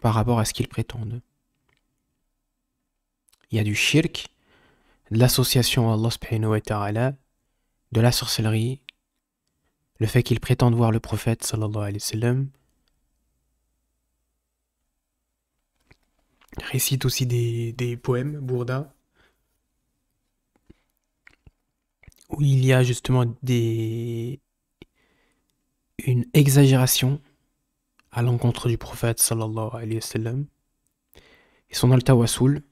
par rapport à ce qu'ils prétendent. Il y a du shirk, de l'association à Allah subhanahu wa ta'ala, de la sorcellerie, le fait qu'ils prétendent voir le prophète sallallahu alayhi wa sallam, récite aussi des, des poèmes, Bourda, où il y a justement des, une exagération à l'encontre du prophète sallallahu alayhi wa sallam et son al-tawassul.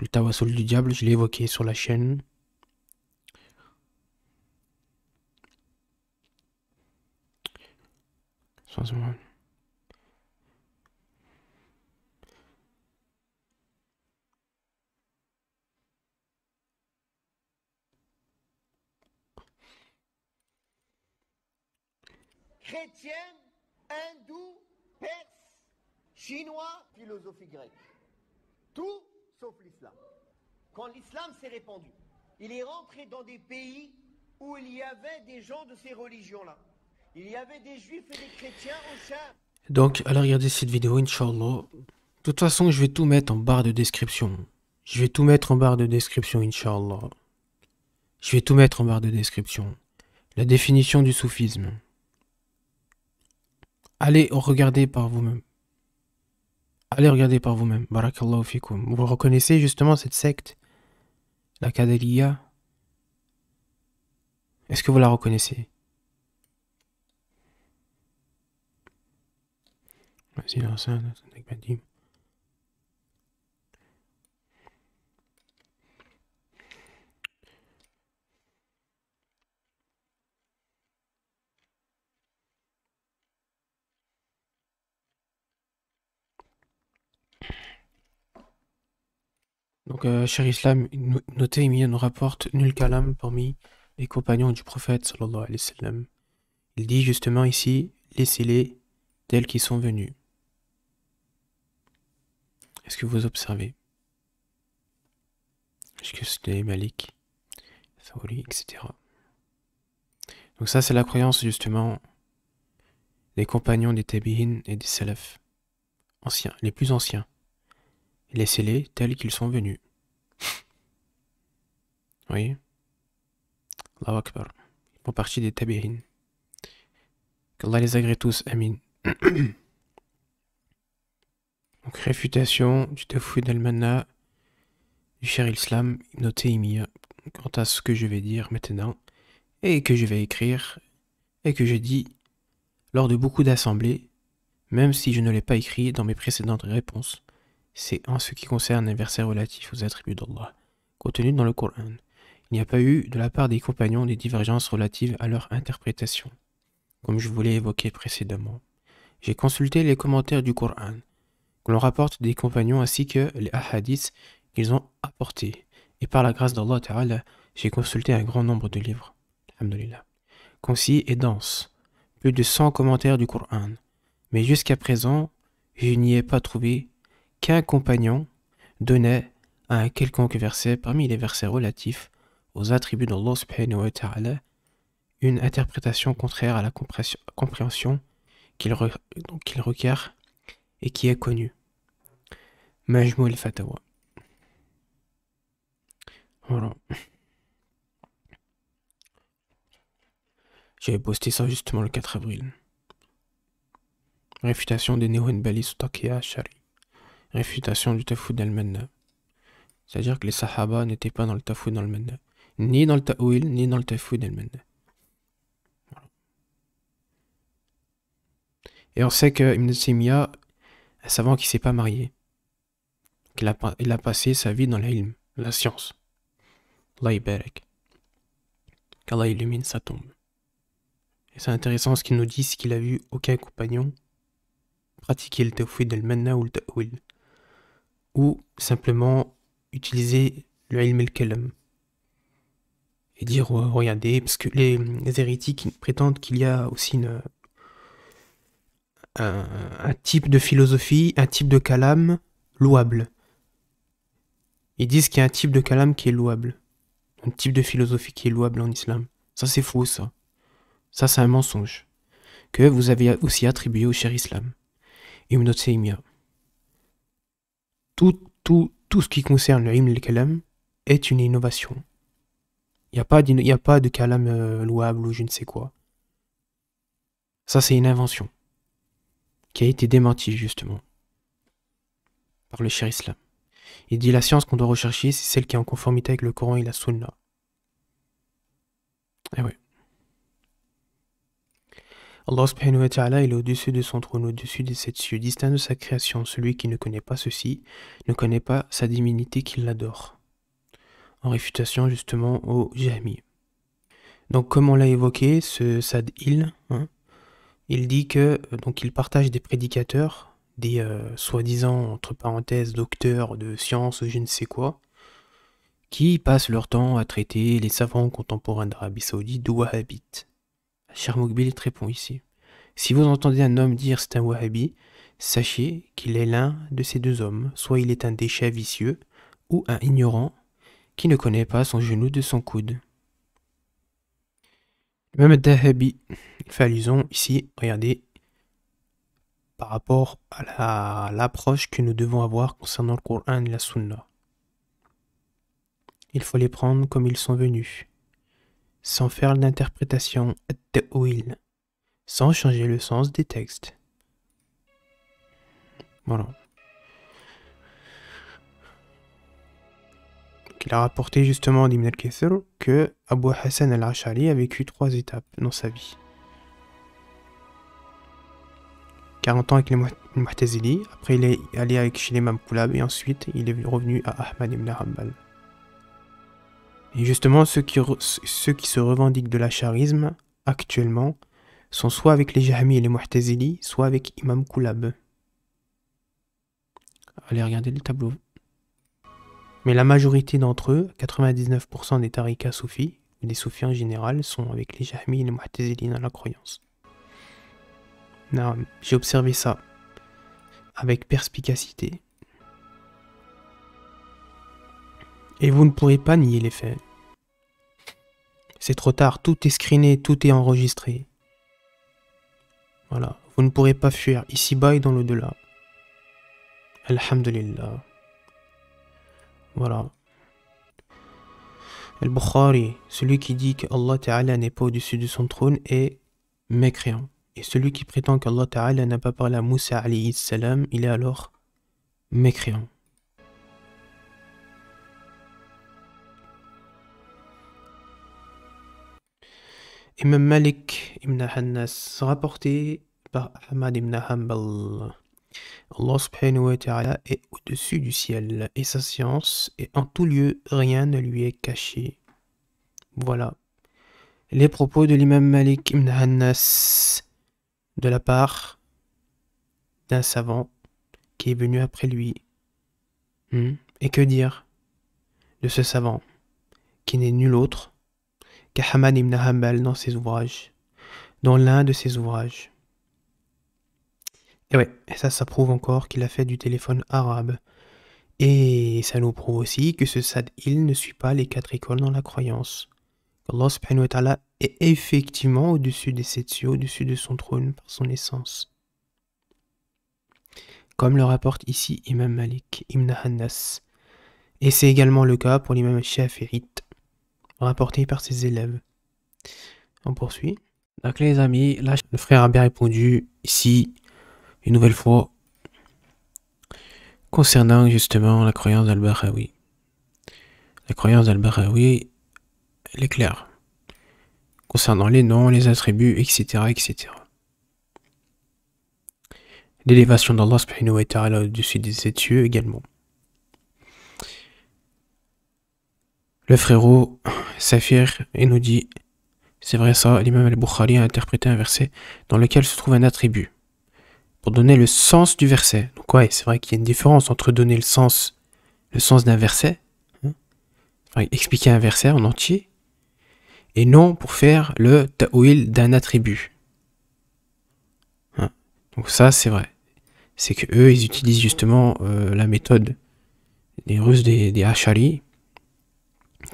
Le tawassul du diable, je l'ai évoqué sur la chaîne. chrétien, hindou, perses, chinois, philosophie grecque. Tout sauf l'islam. Quand l'islam s'est répandu, il est rentré dans des pays où il y avait des gens de ces religions-là. Il y avait des juifs et des chrétiens au Cham. Donc, allez regarder cette vidéo, Inch'Allah. De toute façon, je vais tout mettre en barre de description. Je vais tout mettre en barre de description, Inch'Allah. Je vais tout mettre en barre de description. La définition du soufisme allez regarder par vous-même. Allez regarder par vous-même. Barakallahu Vous reconnaissez justement cette secte, la Qadariya Est-ce que vous la reconnaissez Donc, euh, cher Islam, notez, Emilia nous rapporte nul calam parmi les compagnons du prophète alayhi wa Il dit justement ici, laissez-les tels qu'ils sont venus. Est-ce que vous observez Est-ce que c'était Malik, Saouli, etc. Donc ça, c'est la croyance justement des compagnons des Tabi'in et des Salaf, anciens, les plus anciens. Laissez-les tels qu'ils sont venus. Oui. la Akbar. Ils font partie des tabi'in. Qu'Allah les agrée tous. Amin. Donc, réfutation du Tafoui al-Manna du cher Islam noté Imiya, quant à ce que je vais dire maintenant et que je vais écrire et que je dis lors de beaucoup d'assemblées, même si je ne l'ai pas écrit dans mes précédentes réponses c'est en ce qui concerne les versets relatifs aux attributs d'Allah, contenus dans le Coran. Il n'y a pas eu de la part des compagnons des divergences relatives à leur interprétation, comme je vous l'ai évoqué précédemment. J'ai consulté les commentaires du Coran, que l'on rapporte des compagnons ainsi que les hadiths qu'ils ont apportés, et par la grâce d'Allah Ta'ala, j'ai consulté un grand nombre de livres, alhamdulillah, concis et denses, plus de 100 commentaires du Coran, mais jusqu'à présent, je n'y ai pas trouvé qu'un compagnon donnait à un quelconque verset parmi les versets relatifs aux attributs d'Allah subhanahu wa ta'ala une interprétation contraire à la compréhension qu'il requiert et qui est connue. Majmou al-Fatawa. Voilà. J'avais posté ça justement le 4 avril. Réfutation des néo-Nbalis Shari. Réfutation du tafou al manna cest C'est-à-dire que les Sahaba n'étaient pas dans le tafou d'Al-Manna. Ni dans le ta'wil, ni dans le tafou al manna Et on sait que Ibn un savant qui ne s'est pas marié, qu'il a, il a passé sa vie dans l'ilm, la science. Allah Qu'Allah illumine sa tombe. Et c'est intéressant ce qu'il nous dit, c'est qu'il a vu aucun compagnon pratiquer le tafou al-manna ou le ta'wil ou simplement utiliser le ilm el et dire oh, regardez, parce que les, hérétiques prétendent qu'il y a aussi une, un, type de philosophie, un type de kalam louable. Ils disent qu'il y a un type de kalam qui est louable, un type de philosophie qui est louable en islam. Ça c'est faux ça. Ça c'est un mensonge que vous avez aussi attribué au cher islam. Ibn Taymiyyah tout, tout, tout ce qui concerne le ilm kalam est une innovation. Il n'y a, pas y a pas de kalam euh, louable ou je ne sais quoi. Ça, c'est une invention qui a été démentie justement par le cher islam. Il dit la science qu'on doit rechercher, c'est celle qui est en conformité avec le Coran et la Sunna. Et eh oui. Allah subhanahu wa ta'ala, il est au-dessus de son trône, au-dessus de sept cieux, distincts de sa création. Celui qui ne connaît pas ceci ne connaît pas sa divinité qu'il l'adore. En réfutation justement au Jami. Donc comme on l'a évoqué, ce Sad Il, hein, il dit que euh, donc il partage des prédicateurs, des euh, soi-disant entre parenthèses docteurs de sciences ou je ne sais quoi, qui passent leur temps à traiter les savants contemporains d'Arabie Saoudite de Cher répond ici. Si vous entendez un homme dire c'est un wahhabi, sachez qu'il est l'un de ces deux hommes, soit il est un déchet vicieux ou un ignorant qui ne connaît pas son genou de son coude. Même Dahabi fait allusion ici, regardez, par rapport à l'approche que nous devons avoir concernant le Coran et la Sunna. Il faut les prendre comme ils sont venus sans faire l'interprétation de sans changer le sens des textes. Voilà. Il a rapporté justement d'Ibn al-Kathir que Abu Hassan al-Ash'ari a vécu trois étapes dans sa vie. 40 ans avec les Mu'tazili, après il est allé avec Shilimam et ensuite il est revenu à Ahmad ibn Hanbal. Et justement, ceux qui, se revendiquent de l'acharisme actuellement sont soit avec les Jahmi et les Muhtazili, soit avec Imam Koulab. Allez regarder le tableau. Mais la majorité d'entre eux, 99% des tarikas soufis, les soufis en général, sont avec les Jahmi et les Muhtazili dans la croyance. J'ai observé ça avec perspicacité. et vous ne pourrez pas nier les faits. C'est trop tard, tout est screené, tout est enregistré. Voilà, vous ne pourrez pas fuir ici-bas et dans l'au-delà. Alhamdulillah. Voilà. Al-Bukhari, celui qui dit que Allah Ta'ala n'est pas au-dessus de son trône est mécréant. Et celui qui prétend qu'Allah Ta'ala n'a pas parlé à Moussa alayhi salam, il est alors mécréant. Imam Malik ibn Hannas, rapporté par Ahmad ibn Hanbal. Allah subhanahu wa ta'ala est au-dessus du ciel et sa science, et en tout lieu, rien ne lui est caché. Voilà. Les propos de l'imam Malik ibn Hannas de la part d'un savant qui est venu après lui. Hmm? Et que dire de ce savant qui n'est nul autre qu'Ahmad ibn Hanbal dans ses ouvrages, dans l'un de ses ouvrages. Et ouais, ça, ça prouve encore qu'il a fait du téléphone arabe. Et ça nous prouve aussi que ce sad il ne suit pas les quatre écoles dans la croyance. Allah subhanahu wa ta'ala est effectivement au-dessus des sept au-dessus de son trône par son essence. Comme le rapporte ici Imam Malik, Ibn Hannas. Et c'est également le cas pour l'imam Shafi'it. Rapporté par ses élèves. On poursuit. Donc les amis, le frère a bien répondu ici une nouvelle fois concernant justement la croyance d'Al-Bahraoui. La croyance d'Al-Bahraoui, elle est claire. Concernant les noms, les attributs, etc. etc. L'élévation d'Allah subhanahu wa au-dessus des également. Le frérot s'affirme et nous dit C'est vrai ça, l'imam al-Bukhari a interprété un verset dans lequel se trouve un attribut pour donner le sens du verset. Donc, ouais, c'est vrai qu'il y a une différence entre donner le sens, le sens d'un verset, hein, expliquer un verset en entier, et non pour faire le ta'wil d'un attribut. Hein, donc, ça, c'est vrai. C'est que eux, ils utilisent justement euh, la méthode des Russes des, des Hachari,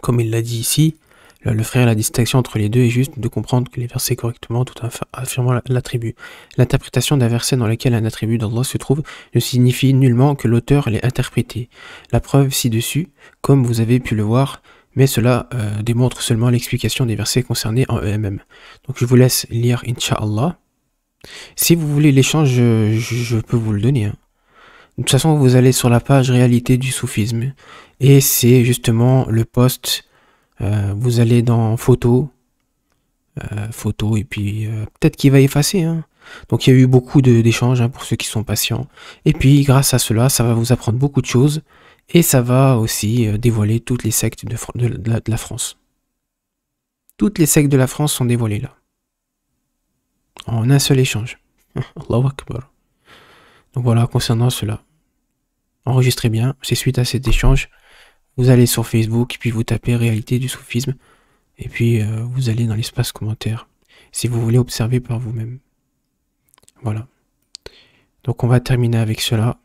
comme il l'a dit ici, le, frère, la distinction entre les deux est juste de comprendre que les versets correctement tout en affirmant l'attribut. L'interprétation d'un verset dans lequel un attribut d'Allah se trouve ne signifie nullement que l'auteur l'ait interprété. La preuve ci-dessus, comme vous avez pu le voir, mais cela euh, démontre seulement l'explication des versets concernés en eux-mêmes. Donc je vous laisse lire Inch'Allah. Si vous voulez l'échange, je, peux vous le donner. Hein. De toute façon, vous allez sur la page réalité du soufisme et c'est justement le poste, euh, vous allez dans photo, euh, photo, et puis euh, peut-être qu'il va effacer. Hein. Donc il y a eu beaucoup d'échanges hein, pour ceux qui sont patients. Et puis grâce à cela, ça va vous apprendre beaucoup de choses. Et ça va aussi dévoiler toutes les sectes de, la, France. Toutes les sectes de la France sont dévoilées là. En un seul échange. Allahu Akbar. Donc voilà, concernant cela. Enregistrez bien, c'est suite à cet échange vous allez sur Facebook, puis vous tapez réalité du soufisme, et puis euh, vous allez dans l'espace commentaire, si vous voulez observer par vous-même. Voilà. Donc on va terminer avec cela.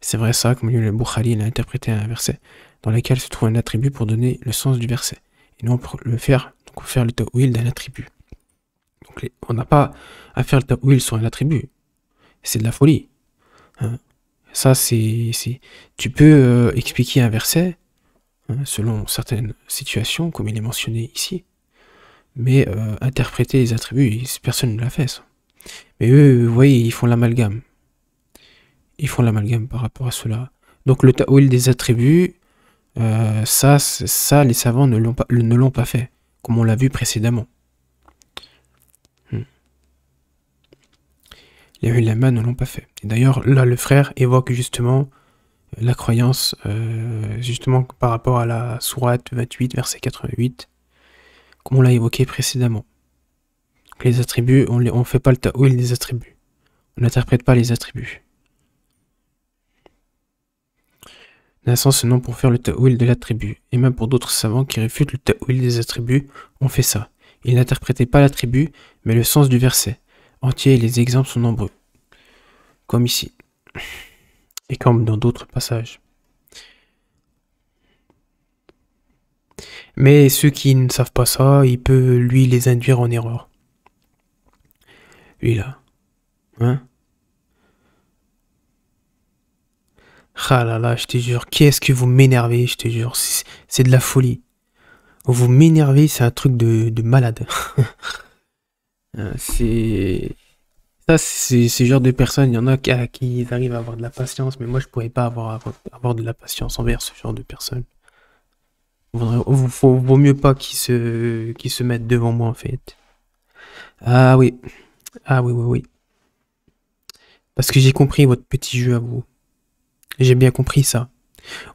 C'est vrai ça, comme le Boukhali l'a a interprété un verset dans lequel se trouve un attribut pour donner le sens du verset. Et non pour le faire, donc faire le ta'wil d'un attribut. Donc on n'a pas à faire le ta'wil sur un attribut. C'est de la folie. Hein. Ça, c'est. Tu peux euh, expliquer un verset hein, selon certaines situations, comme il est mentionné ici, mais euh, interpréter les attributs, personne ne l'a fait, Mais eux, vous voyez, ils font l'amalgame. Ils font l'amalgame par rapport à cela. Donc le ta'wil des attributs, euh, ça, ça, les savants ne l'ont pas, pas fait, comme on l'a vu précédemment. les ulama ne l'ont pas fait. d'ailleurs, là, le frère évoque justement euh, la croyance, euh, justement par rapport à la sourate 28, verset 88, comme on l'a évoqué précédemment. les attributs, on ne fait pas le ta'wil des attributs. On n'interprète pas les attributs. nassan ce nom pour faire le ta'wil de l'attribut, et même pour d'autres savants qui réfutent le ta'wil des attributs, on fait ça. Ils n'interprétaient pas l'attribut, mais le sens du verset entier les exemples sont nombreux, comme ici, et comme dans d'autres passages. Mais ceux qui ne savent pas ça, il peut, lui, les induire en erreur. Lui, là. Hein Ah là là, je te jure, qu'est-ce que vous m'énervez, je te jure, c'est de la folie. Vous m'énervez, c'est un truc de, de malade. Euh, c'est. Ça, c'est ce genre de personnes. Il y en a qui, arrivent à avoir de la patience, mais moi, je pourrais pas avoir, avoir de la patience envers ce genre de personnes. Il vaut, mieux pas qu'ils se, se mettent devant moi, en fait. Ah oui. Ah oui, oui, oui. Parce que j'ai compris votre petit jeu à vous. J'ai bien compris ça.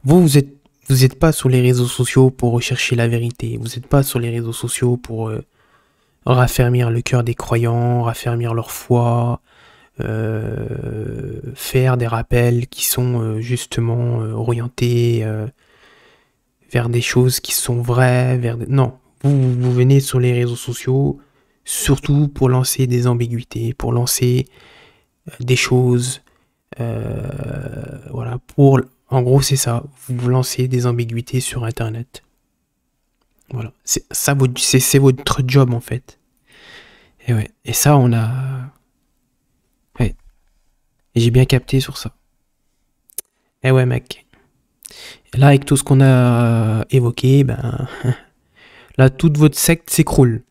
Vous, vous êtes, vous êtes pas sur les réseaux sociaux pour rechercher la vérité. Vous n'êtes pas sur les réseaux sociaux pour euh, raffermir le cœur des croyants, raffermir leur foi, euh, faire des rappels qui sont euh, justement euh, orientés vers des choses qui sont vraies, vers non, vous, venez sur les réseaux sociaux surtout pour lancer des ambiguïtés, pour lancer des choses, voilà, pour en gros c'est ça, vous lancez des ambiguïtés sur Internet. Voilà, c'est c'est votre job en fait. Et ouais, et ça, on a. Ouais. j'ai bien capté sur ça. Et ouais, mec. là, avec tout ce qu'on a euh, évoqué, ben. Là, toute votre secte s'écroule.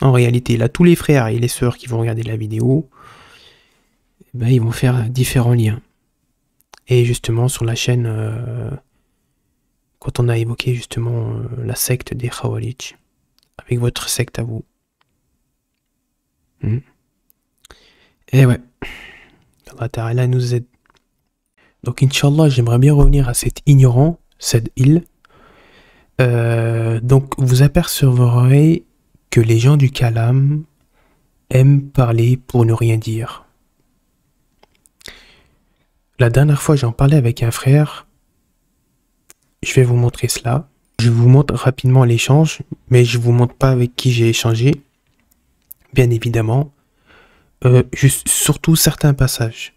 En réalité, là, tous les frères et les sœurs qui vont regarder la vidéo, ben, ils vont faire différents liens. Et justement, sur la chaîne. Euh, quand on a évoqué justement euh, la secte des Khawarij. avec votre secte à vous. Hmm. Et eh ouais, Allah Ta'ala nous aide. Donc, Inch'Allah, j'aimerais bien revenir à cet ignorant, cette île. Euh, donc, vous apercevrez que les gens du Kalam aiment parler pour ne rien dire. La dernière fois, j'en parlais avec un frère je vais vous montrer cela. Je vous montre rapidement l'échange, mais je vous montre pas avec qui j'ai échangé, bien évidemment. Euh, surtout certains passages.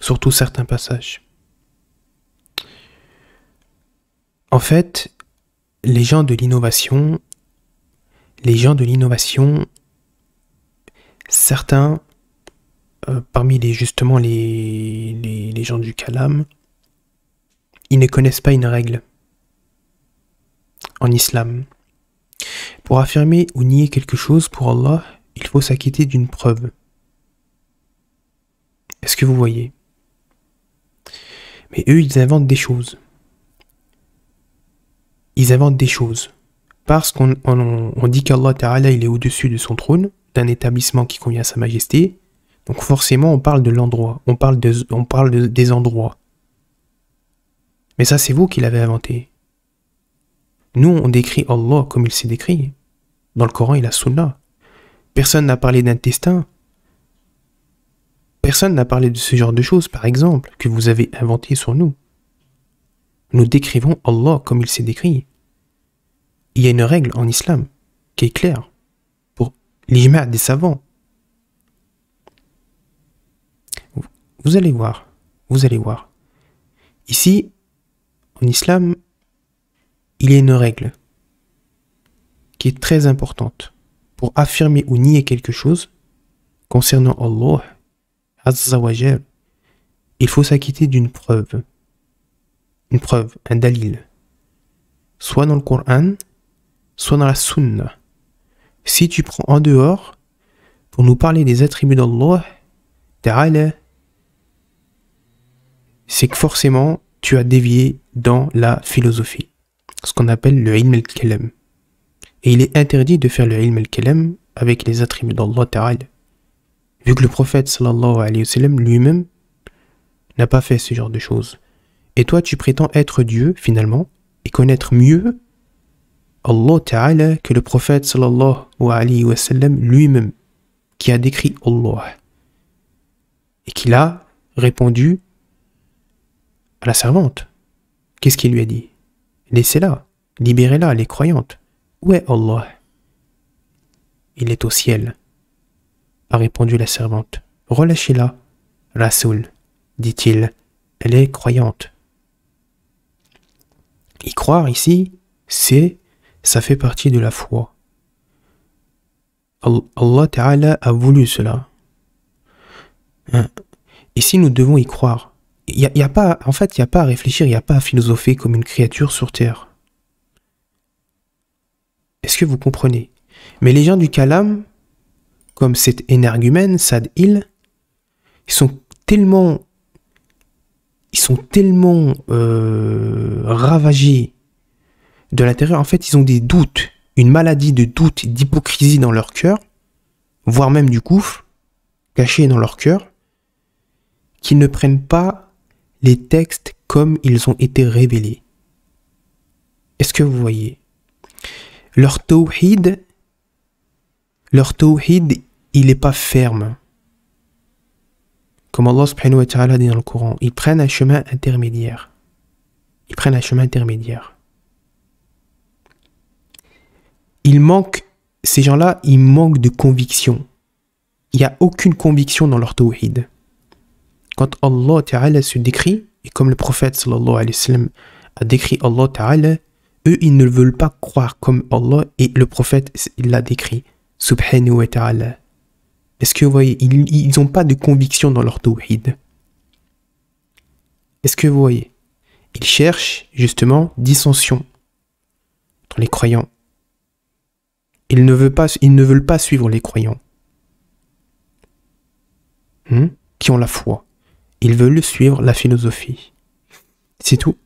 Surtout certains passages. En fait, les gens de l'innovation, les gens de l'innovation, certains, euh, parmi les justement les, les, les gens du Calam, ils ne connaissent pas une règle en islam. Pour affirmer ou nier quelque chose pour Allah, il faut s'acquitter d'une preuve. Est-ce que vous voyez Mais eux, ils inventent des choses. Ils inventent des choses. Parce qu'on dit qu'Allah Ta'ala, il est au-dessus de son trône, d'un établissement qui convient à sa majesté. Donc forcément, on parle de l'endroit, on parle, de, on parle des endroits. Mais ça, c'est vous qui l'avez inventé. Nous, on décrit Allah comme il s'est décrit. Dans le Coran et la Sunna. Personne n'a parlé d'intestin. Personne n'a parlé de ce genre de choses, par exemple, que vous avez inventé sur nous. Nous décrivons Allah comme il s'est décrit. Il y a une règle en islam qui est claire pour l'ijma' des savants. Vous allez voir, vous allez voir. Ici, en islam, il y a une règle qui est très importante pour affirmer ou nier quelque chose concernant Allah, Azzawajal. Il faut s'acquitter d'une preuve, une preuve, un dalil, soit dans le Coran, soit dans la Sunna. Si tu prends en dehors, pour nous parler des attributs d'Allah, Ta'ala, c'est que forcément, tu as dévié dans la philosophie, ce qu'on appelle le ilm al-kalam. Et il est interdit de faire le ilm al-kalam avec les attributs d'Allah Ta'ala, vu que le prophète sallallahu alayhi wa sallam lui-même n'a pas fait ce genre de choses. Et toi, tu prétends être Dieu finalement et connaître mieux Allah Ta'ala que le prophète sallallahu alayhi wa sallam lui-même, qui a décrit Allah et qu'il a répondu la servante. Qu'est-ce qu'il lui a dit Laissez-la, libérez-la, elle est croyante. Où est Allah Il est au ciel, a répondu la servante. Relâchez-la, Rasoul, dit-il, elle est croyante. Y croire ici, c'est, ça fait partie de la foi. Allah Ta'ala a voulu cela. Hein? Ici, nous devons y croire il a, pas, en fait, il n'y a pas à réfléchir, il n'y a pas à philosopher comme une créature sur Terre. Est-ce que vous comprenez Mais les gens du Kalam, comme cet énergumène, Sad ils sont tellement, ils sont tellement euh, ravagés de terreur, En fait, ils ont des doutes, une maladie de doute, d'hypocrisie dans leur cœur, voire même du gouffre, caché dans leur cœur, qu'ils ne prennent pas les textes comme ils ont été révélés. Est-ce que vous voyez Leur tawhid, il n'est pas ferme. Comme Allah subhanahu wa ta'ala dit dans le Coran, ils prennent un chemin intermédiaire. Ils prennent un chemin intermédiaire. Il manque, ces gens-là, ils manquent de conviction. Il n'y a aucune conviction dans leur tawhid. Quand Allah Ta'ala se décrit, et comme le prophète alayhi a décrit Allah Ta'ala, eux, ils ne veulent pas croire comme Allah et le prophète, l'a décrit. Subhanahu wa Ta'ala. Est-ce que vous voyez, ils n'ont pas de conviction dans leur tawhid. Est-ce que vous voyez Ils cherchent justement dissension dans les croyants. Ils ne, veulent pas, suivre les croyants. Hmm? Qui ont la foi. Ils veulent suivre la philosophie. C'est tout.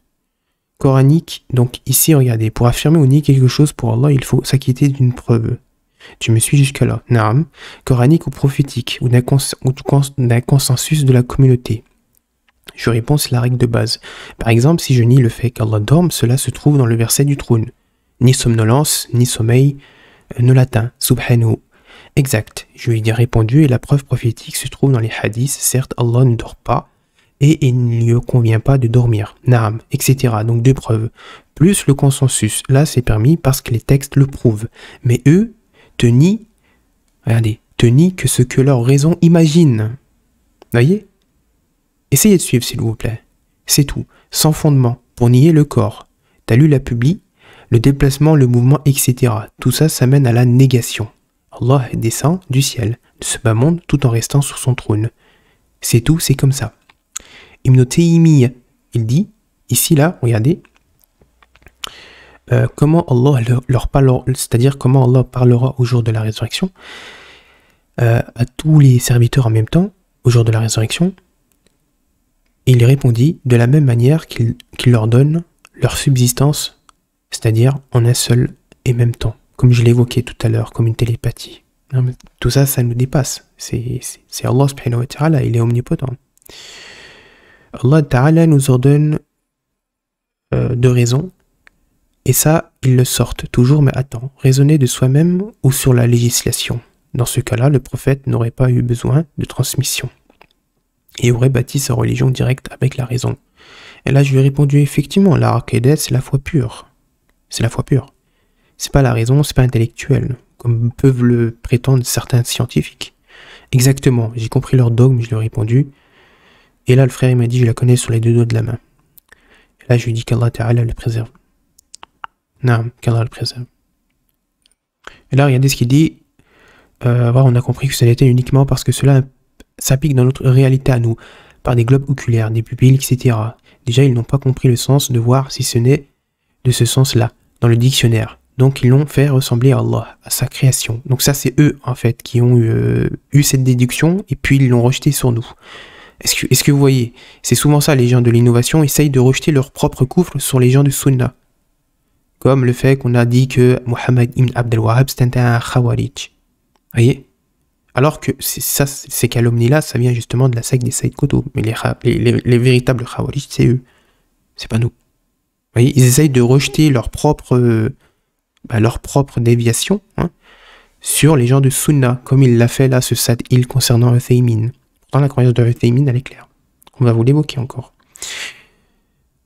Coranique, donc ici, regardez, pour affirmer ou nier quelque chose pour Allah, il faut s'acquitter d'une preuve. Tu me suis jusqu'à là Naam, coranique ou prophétique, ou d'un consensus de la communauté. Je réponds, c'est la règle de base. Par exemple, si je nie le fait qu'Allah dorme, cela se trouve dans le verset du trône. Ni somnolence, ni sommeil euh, ne l'atteint. Subhanahu Exact, je lui ai répondu, et la preuve prophétique se trouve dans les hadiths, certes Allah ne dort pas, et il ne lui convient pas de dormir, naam, etc. Donc deux preuves, plus le consensus, là c'est permis parce que les textes le prouvent, mais eux te nient, regardez, te nient que ce que leur raison imagine. Voyez Essayez de suivre s'il vous plaît, c'est tout, sans fondement, pour nier le corps. T'as lu la publie le déplacement, le mouvement, etc. Tout ça, s'amène à la négation. Allah descend du ciel, de ce bas monde, tout en restant sur son trône. C'est tout, c'est comme ça. Ibn il dit, ici, là, regardez, euh, comment Allah leur parlera, c'est-à-dire comment Allah parlera au jour de la résurrection euh, à tous les serviteurs en même temps, au jour de la résurrection. il répondit de la même manière qu'il leur donne leur subsistance, c'est-à-dire en un seul et même temps comme je l'évoquais tout à l'heure, comme une télépathie. Tout ça, ça nous dépasse. C'est Allah il est omnipotent. Allah nous ordonne euh, de raison, et ça, il le sortent toujours, mais attends, raisonner de soi-même ou sur la législation. Dans ce cas-là, le prophète n'aurait pas eu besoin de transmission et aurait bâti sa religion directe avec la raison. Et là, je lui ai répondu, effectivement, la c'est la foi pure. C'est la foi pure. C'est pas la raison, c'est pas intellectuel, comme peuvent le prétendre certains scientifiques. Exactement, j'ai compris leur dogme, je lui ai répondu. Et là, le frère, il m'a dit, je la connais sur les deux doigts de la main. Et là, je lui ai dit qu'Allah Ta'ala le préserve. Non, qu'Allah le préserve. Et là, regardez ce qu'il dit. Euh, on a compris que ça l'était uniquement parce que cela s'applique dans notre réalité à nous, par des globes oculaires, des pupilles, etc. Déjà, ils n'ont pas compris le sens de voir si ce n'est de ce sens-là, dans le dictionnaire. Donc ils l'ont fait ressembler à Allah, à sa création. Donc ça c'est eux en fait qui ont euh, eu, cette déduction et puis ils l'ont rejeté sur nous. Est-ce que, vous voyez C'est souvent ça, les gens de l'innovation essayent de rejeter leur propre couvre sur les gens du sunna. Comme le fait qu'on a dit que Mohammed ibn Abdel Wahab c'était un khawarij. voyez Alors que ça, ces calomnies-là, ça vient justement de la secte des Saïd Koto. Mais les, véritables khawarij, c'est eux. C'est pas nous. Vous voyez Ils essayent de rejeter leur propre euh, bah, leur propre déviation hein, sur les gens de Sunna, comme il l'a fait là, ce Sad il concernant ephémine Dans la croyance de ephémine elle est claire. On va vous l'évoquer encore.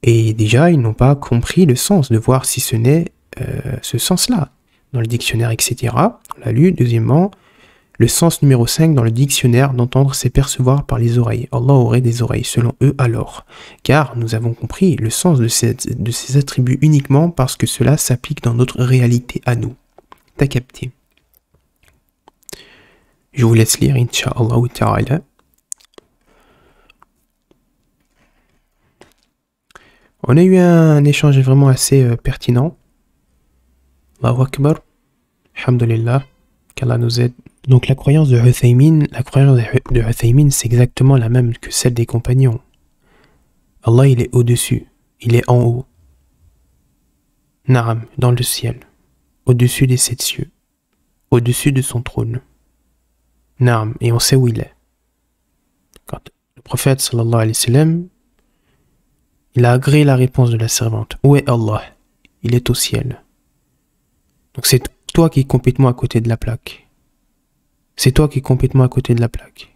Et déjà, ils n'ont pas compris le sens, de voir si ce n'est euh, ce sens-là dans le dictionnaire, etc. On l'a lu. Deuxièmement, le sens numéro 5 dans le dictionnaire d'entendre, c'est percevoir par les oreilles. Allah aurait des oreilles, selon eux alors. Car nous avons compris le sens de ces, de ces attributs uniquement parce que cela s'applique dans notre réalité à nous. T'as capté Je vous laisse lire, Inch'Allah ta'ala. On a eu un échange vraiment assez euh, pertinent. Allahu Akbar. Alhamdulillah. Qu'Allah nous aide. Donc la croyance de Huthaymin, la croyance de c'est exactement la même que celle des compagnons. Allah, il est au-dessus, il est en haut. Naram, dans le ciel, au-dessus des sept cieux, au-dessus de son trône. Naram, et on sait où il est. Quand le prophète sallallahu alayhi wa sallam, il a agréé la réponse de la servante. Où est Allah Il est au ciel. Donc c'est toi qui es complètement à côté de la plaque c'est toi qui es complètement à côté de la plaque.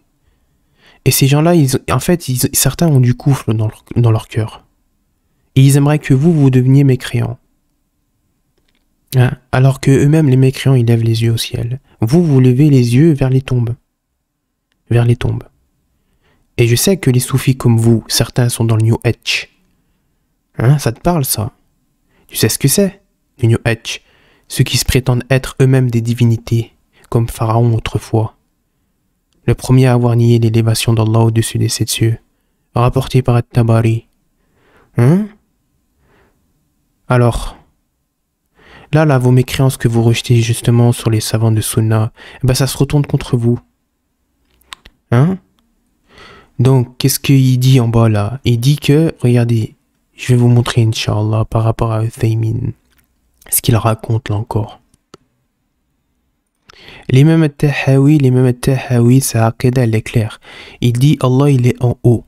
Et ces gens-là, en fait, certains ont du couffle dans leur, dans cœur. Et ils aimeraient que vous, vous deveniez mécréants. Hein? Alors que eux-mêmes, les mécréants, ils lèvent les yeux au ciel. Vous, vous levez les yeux vers les tombes. Vers les tombes. Et je sais que les soufis comme vous, certains sont dans le New Age. Hein, ça te parle ça Tu sais ce que c'est, le New Age Ceux qui se prétendent être eux-mêmes des divinités. Pharaon autrefois. Le premier à avoir nié l'élévation d'Allah au-dessus des sept cieux, rapporté par At-Tabari. Hein Alors, là, là, vos mécréances que vous rejetez justement sur les savants de Sunna, eh ben ça se retourne contre vous. Hein Donc, qu'est-ce qu'il dit en bas là Il dit que, regardez, je vais vous montrer, Inch'Allah, par rapport à Uthaymin, ce qu'il raconte là encore. L'imam al-Tahawi, l'imam al-Tahawi, sa elle est claire. Il dit Allah, il est en haut.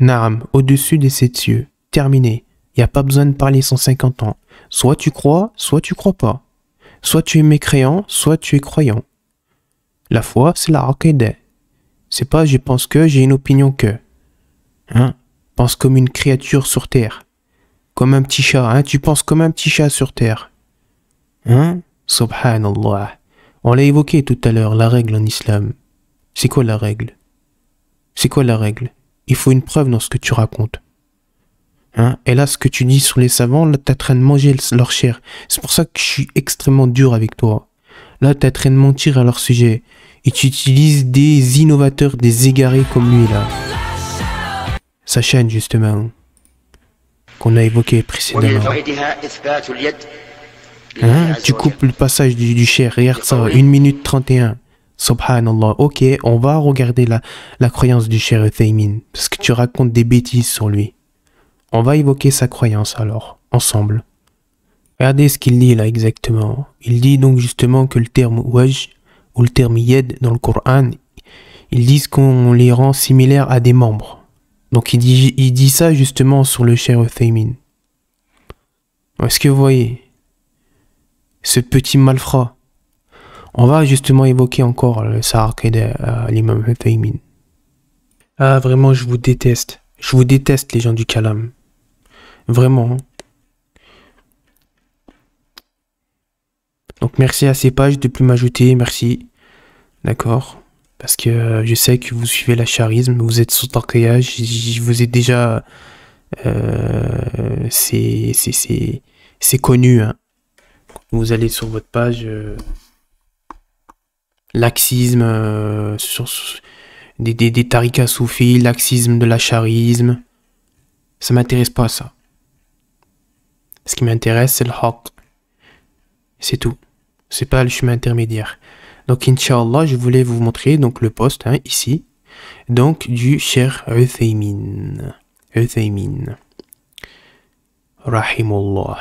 Naam, au-dessus des sept yeux. Terminé. Il n'y a pas besoin de parler 150 ans. Soit tu crois, soit tu crois pas. Soit tu es mécréant, soit tu es croyant. La foi, c'est la Ce C'est pas je pense que, j'ai une opinion que. Hein Pense comme une créature sur terre. Comme un petit chat, hein Tu penses comme un petit chat sur terre. Hein Subhanallah. On l'a évoqué tout à l'heure, la règle en islam. C'est quoi la règle C'est quoi la règle Il faut une preuve dans ce que tu racontes. Hein? Et là, ce que tu dis sur les savants, là, t'es en train de manger leur chair. C'est pour ça que je suis extrêmement dur avec toi. Là, t'es en train de mentir à leur sujet. Et tu utilises des innovateurs, des égarés comme lui, là. Sa chaîne, justement, qu'on a évoqué précédemment. Hein, hein, tu coupes le passage du, du cher, regarde ça, 1 minute 31. Subhanallah. Ok, on va regarder la, la croyance du cher Uthaymin, parce que tu racontes des bêtises sur lui. On va évoquer sa croyance alors, ensemble. Regardez ce qu'il dit là exactement. Il dit donc justement que le terme waj ou le terme yed dans le Coran, ils disent qu'on les rend similaires à des membres. Donc il dit, il dit ça justement sur le cher Uthaymin. Est-ce que vous voyez ce petit malfrat. On va justement évoquer encore le les à euh, l'imam Faymin. Ah, vraiment, je vous déteste. Je vous déteste, les gens du Kalam. Vraiment. Hein. Donc, merci à ces pages de plus m'ajouter. Merci. D'accord Parce que euh, je sais que vous suivez la charisme, vous êtes sous tarquillage. Je vous ai déjà. Euh, c'est connu. Hein vous allez sur votre page euh, l'axisme euh, des, des, des tarikas soufis, l'axisme de la charisme Ça m'intéresse pas ça. Ce qui m'intéresse, c'est le haq. C'est tout. C'est pas le chemin intermédiaire. Donc, Inch'Allah, je voulais vous montrer donc, le poste hein, ici. Donc, du cher Uthaymin. Uthaymin. Rahimullah.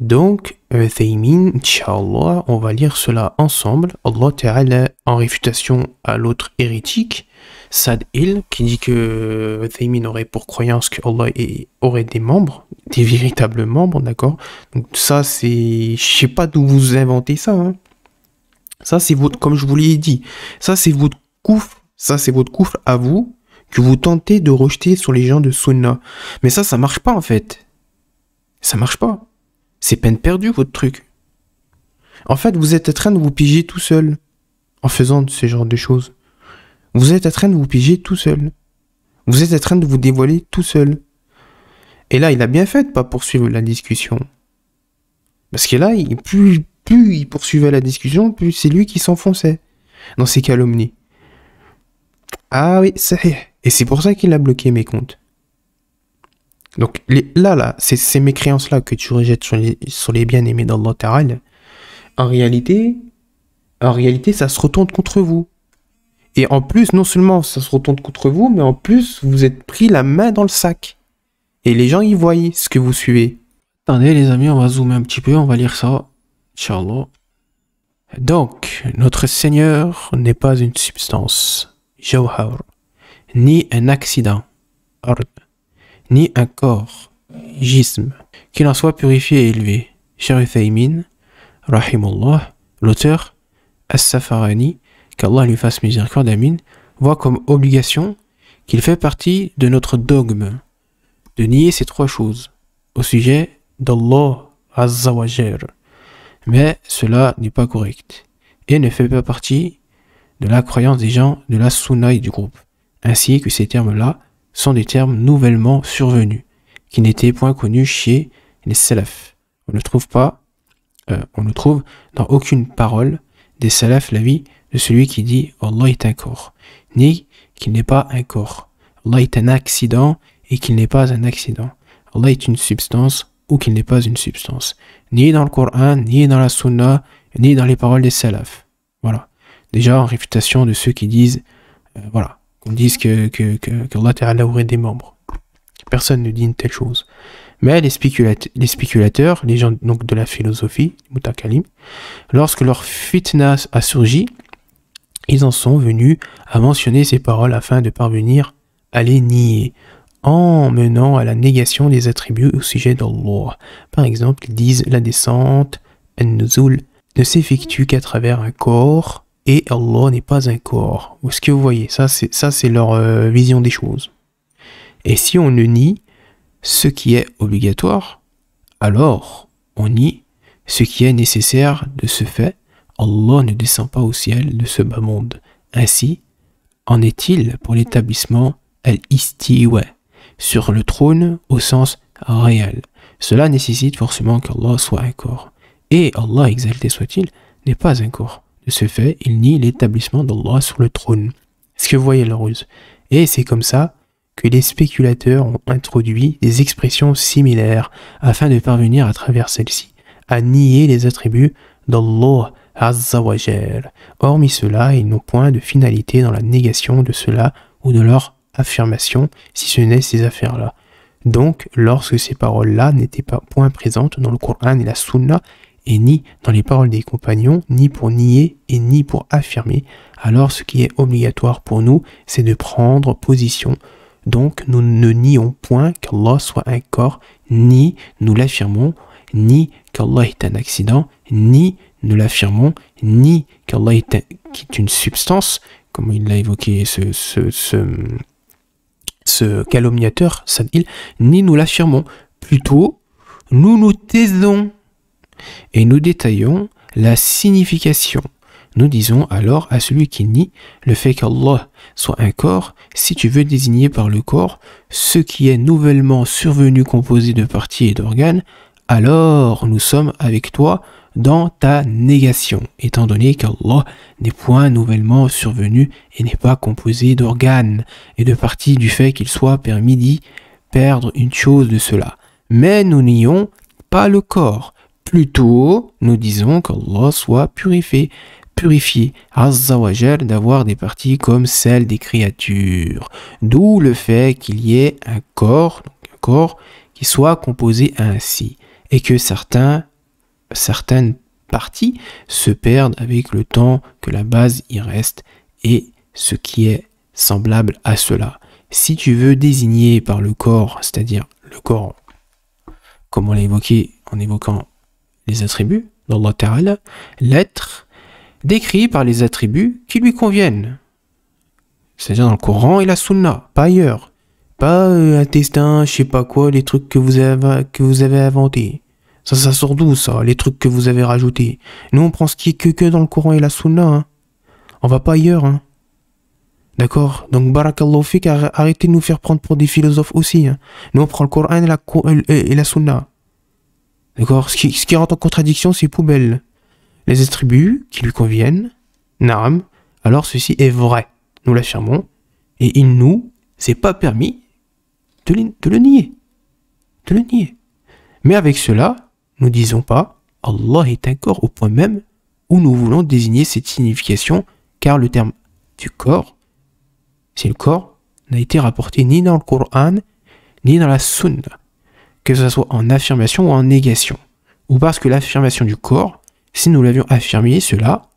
Donc, Uthaymin, euh, Inch'Allah, on va lire cela ensemble. Allah Ta'ala, en réfutation à l'autre hérétique, Sad qui dit que Uthaymin euh, aurait pour croyance que Allah aurait des membres, des véritables membres, d'accord Donc ça, c'est... Je sais pas d'où vous inventez ça. Hein. Ça, c'est votre... Comme je vous l'ai dit, ça, c'est votre couf. Ça, c'est votre couf à vous que vous tentez de rejeter sur les gens de Sunna. Mais ça, ça marche pas, en fait. Ça marche pas. C'est peine perdue, votre truc. En fait, vous êtes en train de vous piger tout seul en faisant ce genre de choses. Vous êtes en train de vous piger tout seul. Vous êtes en train de vous dévoiler tout seul. Et là, il a bien fait de pas poursuivre la discussion. Parce que là, plus, plus il poursuivait la discussion, plus c'est lui qui s'enfonçait dans ses calomnies. Ah oui, ça y Et c'est pour ça qu'il a bloqué mes comptes. Donc là, là, ces, mécréances-là que tu rejettes sur les, bien-aimés d'Allah Ta'ala, en réalité, en réalité, ça se retourne contre vous. Et en plus, non seulement ça se retourne contre vous, mais en plus, vous êtes pris la main dans le sac. Et les gens y voient ce que vous suivez. Attendez les amis, on va zoomer un petit peu, on va lire ça. Inch'Allah. Donc, notre Seigneur n'est pas une substance, jawhar, ni un accident, ni un corps, gisme, qu'il en soit purifié et élevé. Uthaymin, Rahimullah, l'auteur, As-Safarani, qu'Allah lui fasse miséricorde, Amin, voit comme obligation qu'il fait partie de notre dogme de nier ces trois choses au sujet d'Allah Az-Zawajir. Mais cela n'est pas correct et ne fait pas partie de la croyance des gens de la sunna du groupe, ainsi que ces termes-là sont des termes nouvellement survenus, qui n'étaient point connus chez les salafs. On ne trouve pas, euh, on ne trouve dans aucune parole des salafs vie de celui qui dit Allah est un corps, ni qu'il n'est pas un corps. Allah est un accident et qu'il n'est pas un accident. Allah est une substance ou qu'il n'est pas une substance. Ni dans le Coran, ni dans la Sunna, ni dans les paroles des salafs. Voilà. Déjà en réfutation de ceux qui disent, euh, voilà, on dit que, que, que, que aurait des membres. Personne ne dit une telle chose. Mais les, spéculateurs, les, gens donc de la philosophie, Mutakalim, lorsque leur fitna a surgi, ils en sont venus à mentionner ces paroles afin de parvenir à les nier, en menant à la négation des attributs au sujet d'Allah. Par exemple, ils disent la descente, en nuzul ne s'effectue qu'à travers un corps et Allah n'est pas un corps. ou ce que vous voyez Ça, c'est leur euh, vision des choses. Et si on ne nie ce qui est obligatoire, alors on nie ce qui est nécessaire de ce fait. Allah ne descend pas au ciel de ce bas monde. Ainsi, en est-il pour l'établissement al-istiwa sur le trône au sens réel. Cela nécessite forcément qu'Allah soit un corps. Et Allah, exalté soit-il, n'est pas un corps. De ce fait, il nie l'établissement d'Allah sur le trône. ce que vous voyez la ruse Et c'est comme ça que les spéculateurs ont introduit des expressions similaires afin de parvenir à travers celles-ci à nier les attributs d'Allah Azzawajal. Hormis cela, ils n'ont point de finalité dans la négation de cela ou de leur affirmation, si ce n'est ces affaires-là. Donc, lorsque ces paroles-là n'étaient pas point présentes dans le Coran et la Sunna, et ni dans les paroles des compagnons, ni pour nier et ni pour affirmer. Alors ce qui est obligatoire pour nous, c'est de prendre position. Donc nous ne nions point qu'Allah soit un corps, ni nous l'affirmons, ni qu'Allah est un accident, ni nous l'affirmons, ni qu'Allah est, est, une substance, comme il l'a évoqué ce, ce, calomniateur, Sadil, ni nous l'affirmons. Plutôt, nous nous taisons et nous détaillons la signification. Nous disons alors à celui qui nie le fait qu'Allah soit un corps, si tu veux désigner par le corps ce qui est nouvellement survenu composé de parties et d'organes, alors nous sommes avec toi dans ta négation, étant donné qu'Allah n'est point nouvellement survenu et n'est pas composé d'organes et de parties du fait qu'il soit permis d'y perdre une chose de cela. Mais nous nions pas le corps, Plutôt, nous disons qu'Allah soit purifié, purifié, Azzawajal, d'avoir des parties comme celles des créatures. D'où le fait qu'il y ait un corps, un corps qui soit composé ainsi, et que certains, certaines parties se perdent avec le temps que la base y reste, et ce qui est semblable à cela. Si tu veux désigner par le corps, c'est-à-dire le corps, comme on l'a évoqué en évoquant les attributs d'Allah Ta'ala, l'être décrit par les attributs qui lui conviennent. C'est-à-dire dans le Coran et la Sunna, pas ailleurs. Pas intestin, euh, je sais pas quoi, les trucs que vous avez, que vous avez inventés. Ça, ça sort d'où ça, les trucs que vous avez rajoutés Nous, on prend ce qui est que, que dans le Coran et la Sunna. Hein. On va pas ailleurs. Hein. D'accord Donc, barakallahu fik, arrêtez de nous faire prendre pour des philosophes aussi. Hein. Nous, on prend le Coran et la, et la Sunna. D'accord ce qui, rentre en contradiction c'est poubelle. Les attributs qui lui conviennent, naram alors ceci est vrai, nous l'affirmons, et il nous c'est pas permis de le, nier. De le nier. Mais avec cela, nous disons pas Allah est un corps au point même où nous voulons désigner cette signification, car le terme du corps, c'est le corps, n'a été rapporté ni dans le Coran, ni dans la Sunna que ce soit en affirmation ou en négation. Ou parce que l'affirmation du corps, si nous l'avions affirmé, cela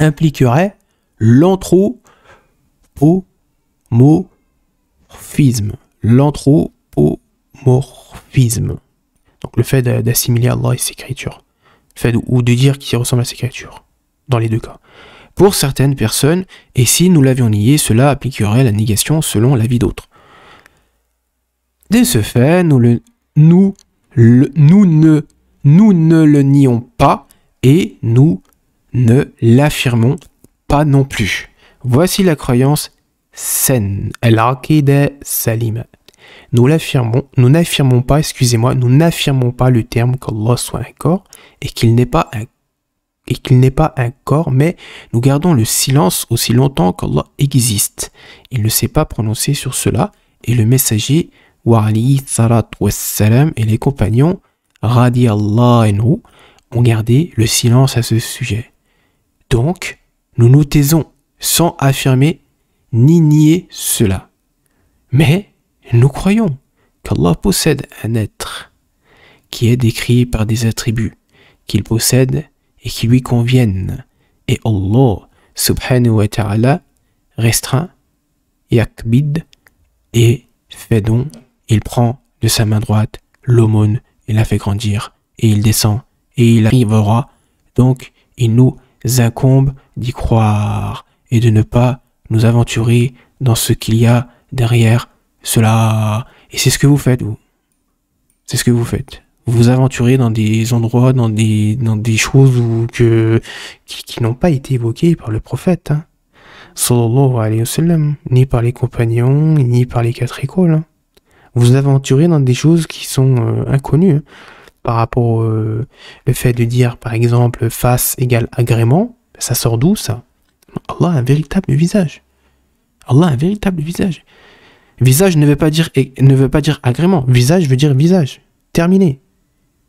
impliquerait l'anthropomorphisme. L'anthropomorphisme. Donc le fait d'assimiler Allah et ses créatures. fait ou de dire qu'il ressemble à ses créatures. Dans les deux cas. Pour certaines personnes, et si nous l'avions nié, cela appliquerait la négation selon l'avis d'autres. De ce fait, nous, le, nous, nous, ne, nous ne le nions pas et nous ne l'affirmons pas non plus. Voici la croyance saine, Salim. Nous l'affirmons, nous n'affirmons pas, excusez-moi, nous n'affirmons pas le terme qu'Allah soit un corps et qu'il n'est pas un et qu'il n'est pas un corps, mais nous gardons le silence aussi longtemps qu'Allah existe. Il ne s'est pas prononcé sur cela, et le messager Wali salat wassalam et les compagnons et nous ont gardé le silence à ce sujet. Donc, nous nous taisons sans affirmer ni nier cela. Mais nous croyons qu'Allah possède un être qui est décrit par des attributs qu'il possède et qui lui conviennent. Et Allah, subhanahu wa ta'ala, restreint yakbid et fait donc il prend de sa main droite l'aumône et la fait grandir, et il descend, et il arrivera. Donc, il nous incombe d'y croire et de ne pas nous aventurer dans ce qu'il y a derrière cela. Et c'est ce que vous faites, vous. C'est ce que vous faites. Vous vous aventurez dans des endroits, dans des, des choses que, qui, n'ont pas été évoquées par le prophète, hein. sallallahu alayhi wa sallam, ni par les compagnons, ni par les quatre écoles. Hein vous aventurez dans des choses qui sont euh, inconnues hein, par rapport au euh, le fait de dire par exemple face égale agrément, ça sort d'où ça Allah a un véritable visage. Allah a un véritable visage. Visage ne veut pas dire ne veut pas dire agrément. Visage veut dire visage. Terminé.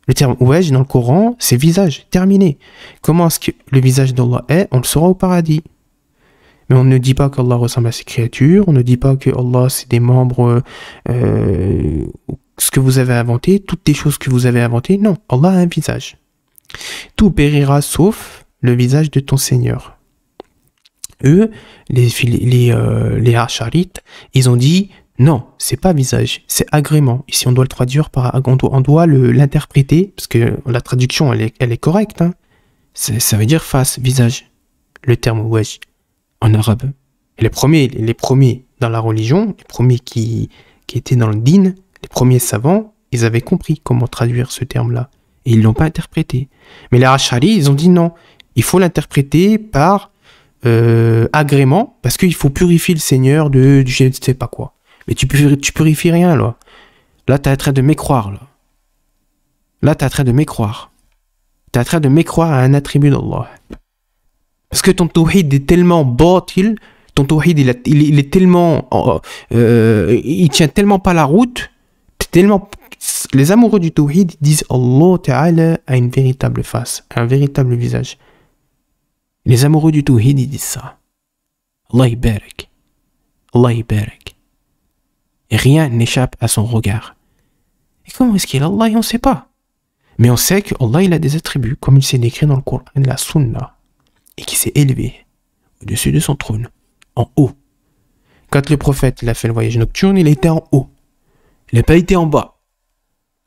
Le terme ouais dans le Coran, c'est visage. Terminé. Comment est-ce que le visage d'Allah est On le saura au paradis. Mais on ne dit pas qu'Allah ressemble à ces créatures, on ne dit pas que Allah c'est des membres, euh, ce que vous avez inventé, toutes les choses que vous avez inventées. Non, Allah a un visage. Tout périra sauf le visage de ton Seigneur. Eux, les, les, euh, les Hacharites, ils ont dit non, c'est pas visage, c'est agrément. Ici, on doit le traduire par, on doit, l'interpréter, parce que la traduction, elle est, correcte. Hein. ça veut dire face, visage, le terme wesh arabe. les premiers, les premiers dans la religion, les premiers qui, qui étaient dans le din, les premiers savants, ils avaient compris comment traduire ce terme-là. Et ils ne l'ont pas interprété. Mais les rashari, ils ont dit non. Il faut l'interpréter par euh, agrément, parce qu'il faut purifier le Seigneur de, du je ne sais pas quoi. Mais tu, tu purifies rien, là. Là, tu es en train de mécroire, là. Là, tu es en train de mécroire. Tu es en train de mécroire à un attribut d'Allah. Parce que ton tawhid est tellement bâtil, ton tawhid il, il, est tellement, euh, euh, il tient tellement pas la route, tellement les amoureux du tawhid disent Allah Ta'ala a une véritable face, un véritable visage. Les amoureux du tawhid disent ça. Allah Laïberek. Allah Rien n'échappe à son regard. Et comment est-ce qu'il est Allah On ne sait pas. Mais on sait que Allah il a des attributs, comme il s'est décrit dans le Coran, la Sunna et qui s'est élevé au-dessus de son trône, en haut. Quand le prophète a fait le voyage nocturne, il était en haut. Il n'a pas été en bas.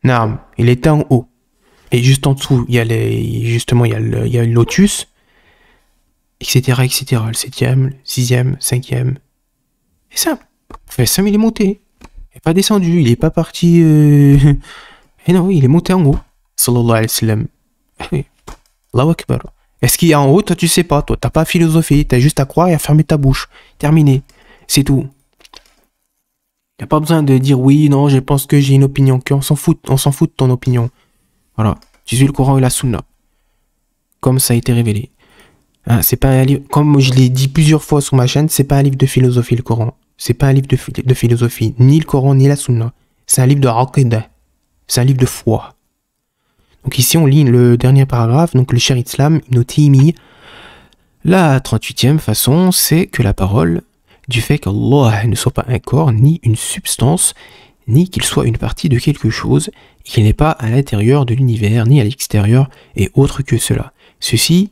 Non, il était en haut. Et juste en dessous, il y a justement, il y a le, lotus, etc., etc. Le septième, le sixième, cinquième. Et ça, fait ça il est monté. Il n'est pas descendu. Il n'est pas parti. Euh. Et non, il est monté en haut. Sallallahu alayhi wa sallam. Allahu Akbar. Est-ce qu'il y a en haut Toi, tu sais pas. Toi, t'as pas philosophie. T'as juste à croire et à fermer ta bouche. Terminé. C'est tout. Y a pas besoin de dire oui, non, je pense que j'ai une opinion. On s'en fout. On s'en fout de ton opinion. Voilà. Tu suis le Coran et la Sunna. Comme ça a été révélé. Hein, c'est pas un livre. Comme je l'ai dit plusieurs fois sur ma chaîne, c'est pas un livre de philosophie le Coran. C'est pas un livre de, philosophie, ni le Coran ni la Sunna. C'est un livre de aqidah. C'est un livre de foi. Donc ici, on lit le dernier paragraphe, donc le islam, Islam Notimi. La 38e façon, c'est que la parole, du fait qu'Allah ne soit pas un corps, ni une substance, ni qu'il soit une partie de quelque chose, et qu'il n'est pas à l'intérieur de l'univers, ni à l'extérieur, et autre que cela. Ceci,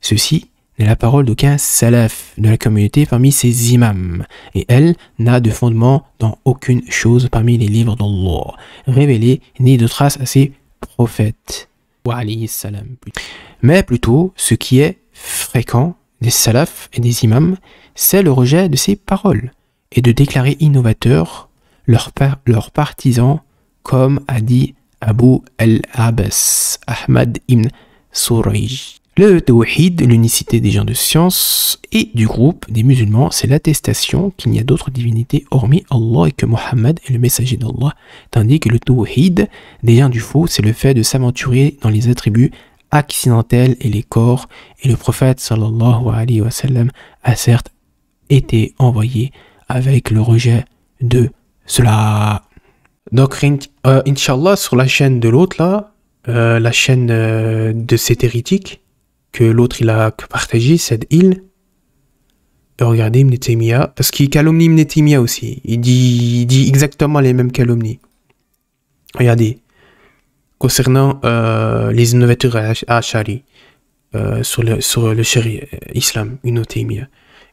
ceci n'est la parole d'aucun salaf de la communauté parmi ses imams, et elle n'a de fondement dans aucune chose parmi les livres d'Allah, révélés, ni de traces assez prophète, mais plutôt ce qui est fréquent des salafs et des imams, c'est le rejet de ces paroles et de déclarer innovateurs leurs partisans, comme a dit Abu al-Abbas Ahmad ibn Suraj. Le tawhid, l'unicité des gens de science et du groupe des musulmans, c'est l'attestation qu'il n'y a d'autres divinités hormis Allah et que Mohammed est le messager d'Allah, tandis que le tawhid des gens du faux, c'est le fait de s'aventurer dans les attributs accidentels et les corps, et le prophète sallallahu alayhi wa sallam a certes été envoyé avec le rejet de cela. Donc, euh, Inch'Allah, sur la chaîne de l'autre, là, euh, la chaîne euh, de cet hérétique, que l'autre il a partagé, cette île. Et regardez Ibn parce qu'il calomnie Ibn aussi. Il dit, dit exactement les mêmes calomnies. Regardez, concernant euh, les innovateurs à Ashari, euh, sur le, sur le chéri euh, islam, une Taymiyyah.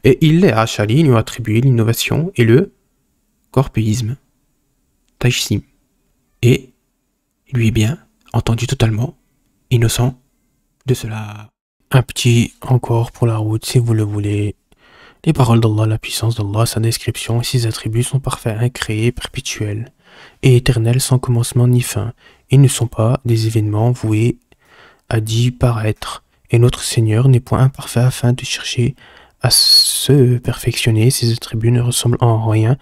Et il est à Ashari, nous lui attribué l'innovation et le corpéisme, Tajsim. Et lui est bien entendu totalement innocent de cela un petit encore pour la route si vous le voulez. Les paroles d'Allah, la puissance d'Allah, sa description et ses attributs sont parfaits, incréés, perpétuels et éternels sans commencement ni fin. Ils ne sont pas des événements voués à disparaître. Et notre Seigneur n'est point imparfait afin de chercher à se perfectionner. Ses attributs ne ressemblent en rien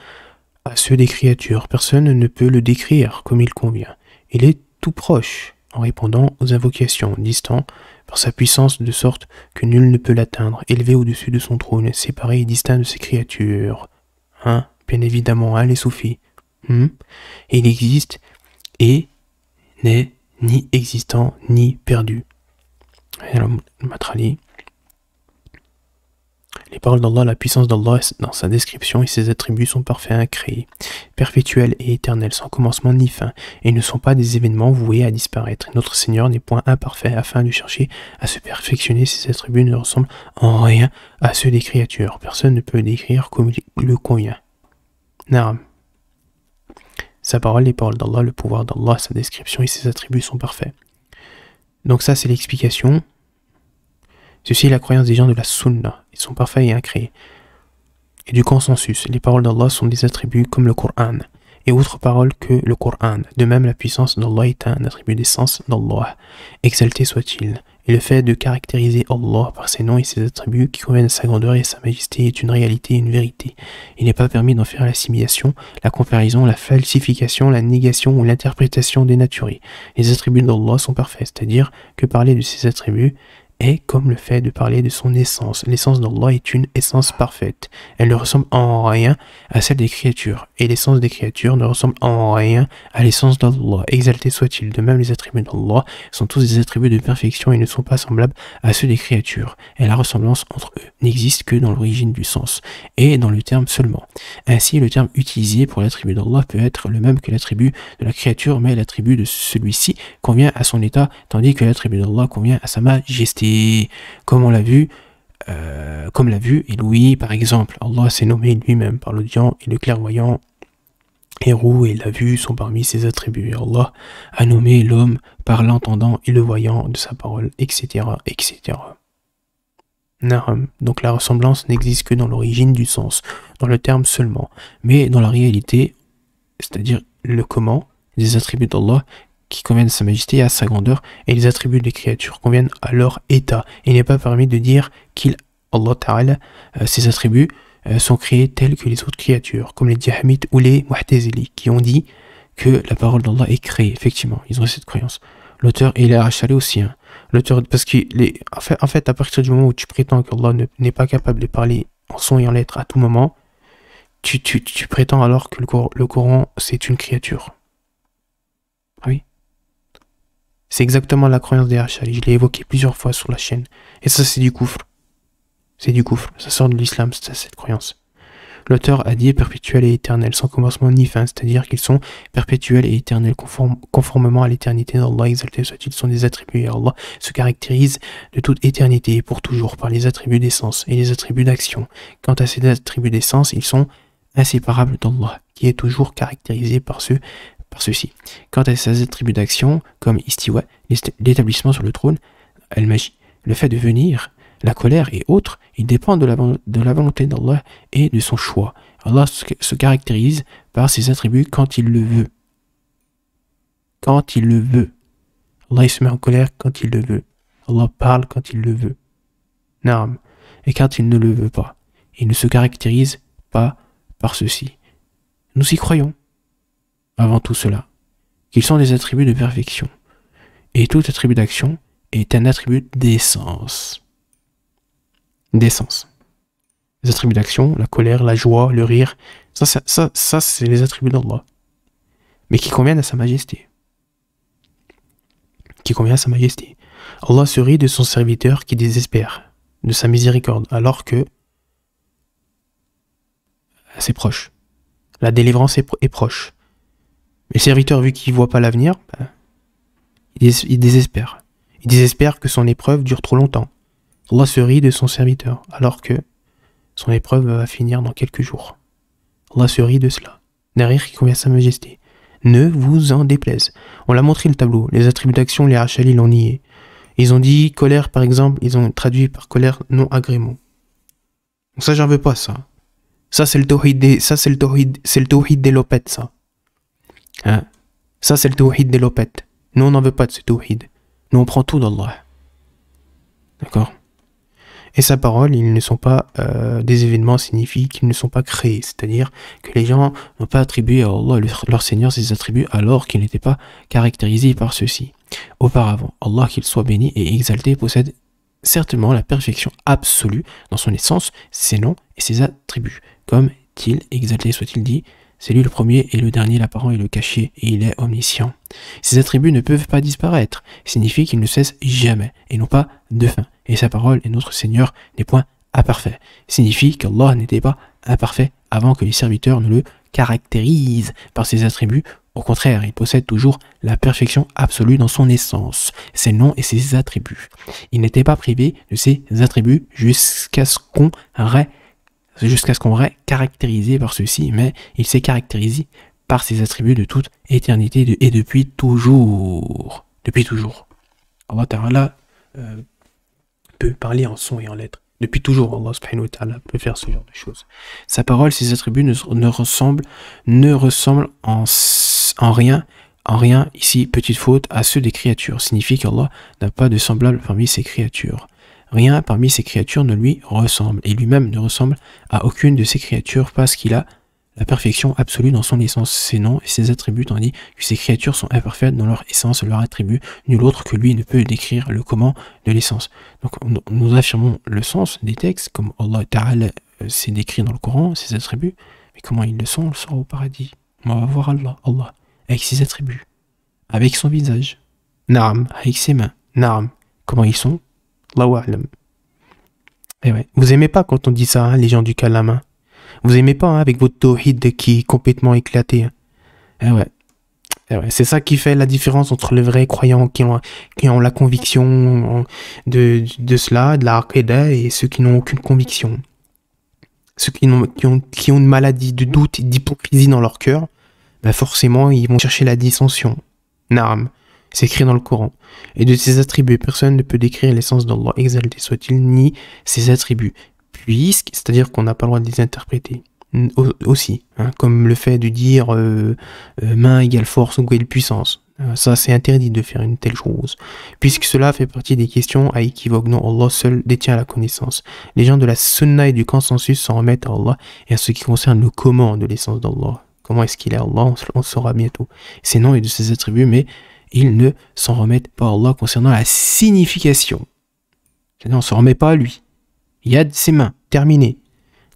à ceux des créatures. Personne ne peut le décrire comme il convient. Il est tout proche en répondant aux invocations, distant, par sa puissance de sorte que nul ne peut l'atteindre, élevé au-dessus de son trône, séparé et distinct de ses créatures. Hein, bien évidemment, hein, les soufis. il existe et n'est ni existant ni perdu. Matrali. Les paroles d'Allah, la puissance d'Allah dans sa description et ses attributs sont parfaits, créer, perpétuels et éternels, sans commencement ni fin, et ne sont pas des événements voués à disparaître. Notre Seigneur n'est point imparfait afin de chercher à se perfectionner. Ses attributs ne ressemblent en rien à ceux des créatures. Personne ne peut décrire comme le convient. Naram. Sa parole, les paroles d'Allah, le pouvoir d'Allah, sa description et ses attributs sont parfaits. Donc ça, c'est l'explication. Ceci est la croyance des gens de la Sunna. Ils sont parfaits et incréés. Et du consensus, les paroles d'Allah sont des attributs comme le Coran et autres paroles que le Coran. De même, la puissance d'Allah est un attribut d'essence d'Allah. Exalté soit-il. Et le fait de caractériser Allah par ses noms et ses attributs qui conviennent à sa grandeur et à sa majesté est une réalité et une vérité. Il n'est pas permis d'en faire l'assimilation, la comparaison, la falsification, la négation ou l'interprétation dénaturée. Les attributs d'Allah sont parfaits, c'est-à-dire que parler de ses attributs est comme le fait de parler de son essence. L'essence d'Allah est une essence parfaite. Elle ne ressemble en rien à celle des créatures. Et l'essence des créatures ne ressemble en rien à l'essence d'Allah. Exalté soit-il. De même, les attributs d'Allah sont tous des attributs de perfection et ne sont pas semblables à ceux des créatures. Et la ressemblance entre eux n'existe que dans l'origine du sens et dans le terme seulement. Ainsi, le terme utilisé pour l'attribut d'Allah peut être le même que l'attribut de la créature, mais l'attribut de celui-ci convient à son état, tandis que l'attribut d'Allah convient à sa majesté. Et comme on l'a vu, euh, comme l'a vu louis par exemple, Allah s'est nommé lui-même par l'audient et le clairvoyant. Héros et la vue sont parmi ses attributs. Allah a nommé l'homme par l'entendant et le voyant de sa parole, etc. etc. Donc la ressemblance n'existe que dans l'origine du sens, dans le terme seulement, mais dans la réalité, c'est-à-dire le comment, des attributs d'Allah qui conviennent à sa majesté à sa grandeur, et les attributs des créatures conviennent à leur état. Il n'est pas permis de dire qu'il, Allah Ta'ala, euh, ses attributs euh, sont créés tels que les autres créatures, comme les dihamites ou les Muhtazili, qui ont dit que la parole d'Allah est créée. Effectivement, ils ont cette croyance. L'auteur, il est arraché aussi. Hein. L'auteur, parce que en fait, en fait, à partir du moment où tu prétends qu'Allah n'est pas capable de parler en son et en lettres à tout moment, tu, prétends alors que le, Coran, c'est une créature. Ah oui c'est exactement la croyance des Hachali, Je l'ai évoqué plusieurs fois sur la chaîne. Et ça, c'est du coufre. C'est du coufre. Ça sort de l'islam, cette croyance. L'auteur a dit perpétuel et éternel, sans commencement ni fin, c'est-à-dire qu'ils sont perpétuels et éternels, conformément à l'éternité d'Allah, exalté soit ils sont des attributs et Allah se caractérise de toute éternité et pour toujours par les attributs d'essence et les attributs d'action. Quant à ces attributs d'essence, ils sont inséparables d'Allah, qui est toujours caractérisé par ceux par ceci, Quant à ses attributs d'action, comme Istiwa, l'établissement sur le trône, elle magie le fait de venir, la colère et autres, ils dépendent de la, volonté d'Allah et de son choix. Allah se caractérise par ses attributs quand il le veut. Quand il le veut. Allah se met en colère quand il le veut. Allah parle quand il le veut. Naam. Et quand il ne le veut pas. Il ne se caractérise pas par ceci. Nous y croyons avant tout cela, qu'ils sont des attributs de perfection, et tout attribut d'action est un attribut d'essence. D'essence. Les attributs d'action, la colère, la joie, le rire, ça, ça, ça, c'est les attributs d'Allah. Mais qui conviennent à sa majesté. Qui conviennent à sa majesté. Allah se rit de son serviteur qui désespère de sa miséricorde, alors que c'est proche. La délivrance est proche. Le serviteur, vu qu'il ne voit pas l'avenir, bah, il désespère. Il désespère que son épreuve dure trop longtemps. Allah se rit de son serviteur, alors que son épreuve va finir dans quelques jours. Allah se rit de cela. Derrière qui convient à sa majesté. Ne vous en déplaise. On l'a montré le tableau. Les attributs d'action, les ils l'ont nié. Ils ont dit colère, par exemple, ils ont traduit par colère non agrément. ça, j'en veux pas, ça. Ça, c'est le tawhid des, ça, c'est le tawhid, c'est le tawhid des lopettes, ça. Hein? Ça, c'est le tawhid des lopettes. Nous, on n'en veut pas de ce tawhid. Nous, on prend tout d'Allah. D'accord Et sa parole, ils ne sont pas euh, des événements signifient qu'ils ne sont pas créés. C'est-à-dire que les gens n'ont pas attribué à Allah leur Seigneur ses attributs alors qu'ils n'étaient pas Caractérisés par ceci. Auparavant, Allah, qu'il soit béni et exalté, possède certainement la perfection absolue dans son essence, ses noms et ses attributs, comme il exalté soit-il dit c'est lui le premier et le dernier l'apparent et le caché, et il est omniscient. Ses attributs ne peuvent pas disparaître, signifie qu'il ne cesse jamais, et n'ont pas de fin. Et sa parole et notre Seigneur n'est point imparfait, signifie qu'Allah n'était pas imparfait avant que les serviteurs ne le caractérisent par ses attributs. Au contraire, il possède toujours la perfection absolue dans son essence, ses noms et ses attributs. Il n'était pas privé de ses attributs jusqu'à ce qu'on jusqu'à ce qu'on aurait caractérisé par ceci, mais il s'est caractérisé par ses attributs de toute éternité de, et depuis toujours. Depuis toujours. Allah euh, peut parler en son et en lettres. Depuis toujours, Allah subhanahu wa ta'ala peut faire ce genre de choses. Sa parole, ses attributs ne, ressemblent, ne ressemblent en, en rien en rien, ici, petite faute, à ceux des créatures. Signifie qu'Allah n'a pas de semblable parmi ses créatures. Rien parmi ces créatures ne lui ressemble, et lui-même ne ressemble à aucune de ces créatures parce qu'il a la perfection absolue dans son essence, ses noms et ses attributs, tandis que ces créatures sont imparfaites dans leur essence, leur attribut, nul autre que lui ne peut décrire le comment de l'essence. Donc nous affirmons le sens des textes, comme Allah Ta'ala euh, s'est décrit dans le Coran, ses attributs, mais comment ils le sont, le au paradis. On va voir Allah, Allah, avec ses attributs, avec son visage, naram avec ses mains, Naam, comment ils sont, eh Vous aimez pas quand on dit ça, hein, les gens du Kalam. Hein? Vous aimez pas hein, avec votre tawhid qui est complètement éclaté. Eh eh ouais. C'est ça qui fait la différence entre les vrais croyants qui ont, qui ont la conviction de, cela, de la et ceux qui n'ont aucune conviction. Ceux qui ont, qui, ont, une maladie de doute et d'hypocrisie dans leur cœur, ben forcément, ils vont chercher la dissension. Naam. C'est écrit dans le Coran. Et de ses attributs, personne ne peut décrire l'essence d'Allah, exalté soit-il, ni ses attributs. Puisque, c'est-à-dire qu'on n'a pas le droit de les interpréter aussi, hein, comme le fait de dire euh, euh, main égale force ou égale puissance. Euh, ça, c'est interdit de faire une telle chose, puisque cela fait partie des questions à équivoque Non, Allah seul détient la connaissance. Les gens de la sunna et du consensus s'en remettent à Allah et à ce qui concerne le comment de l'essence d'Allah. Comment est-ce qu'il est Allah, on, on saura bientôt. Ses noms et de ses attributs, mais ils ne s'en remettent pas à Allah concernant la signification. On ne s'en remet pas à lui. Il a ses mains, terminé.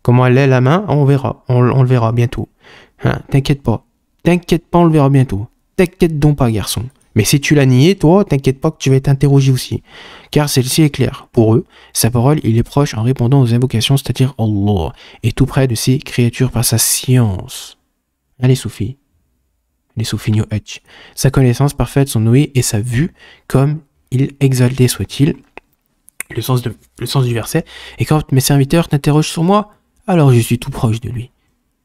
Comment elle est la main, on verra, on, le verra bientôt. Hein, t'inquiète pas, t'inquiète pas, on le verra bientôt. T'inquiète donc pas, garçon. Mais si tu l'as nié, toi, t'inquiète pas que tu vas être interrogé aussi. Car celle-ci est claire. Pour eux, sa parole, il est proche en répondant aux invocations, c'est-à-dire Allah, et tout près de ses créatures par sa science. Allez, soufi les Sa connaissance parfaite, son ouïe et sa vue, comme il exalté soit-il. Le sens, le sens du verset. Et quand mes serviteurs t'interrogent sur moi, alors je suis tout proche de lui.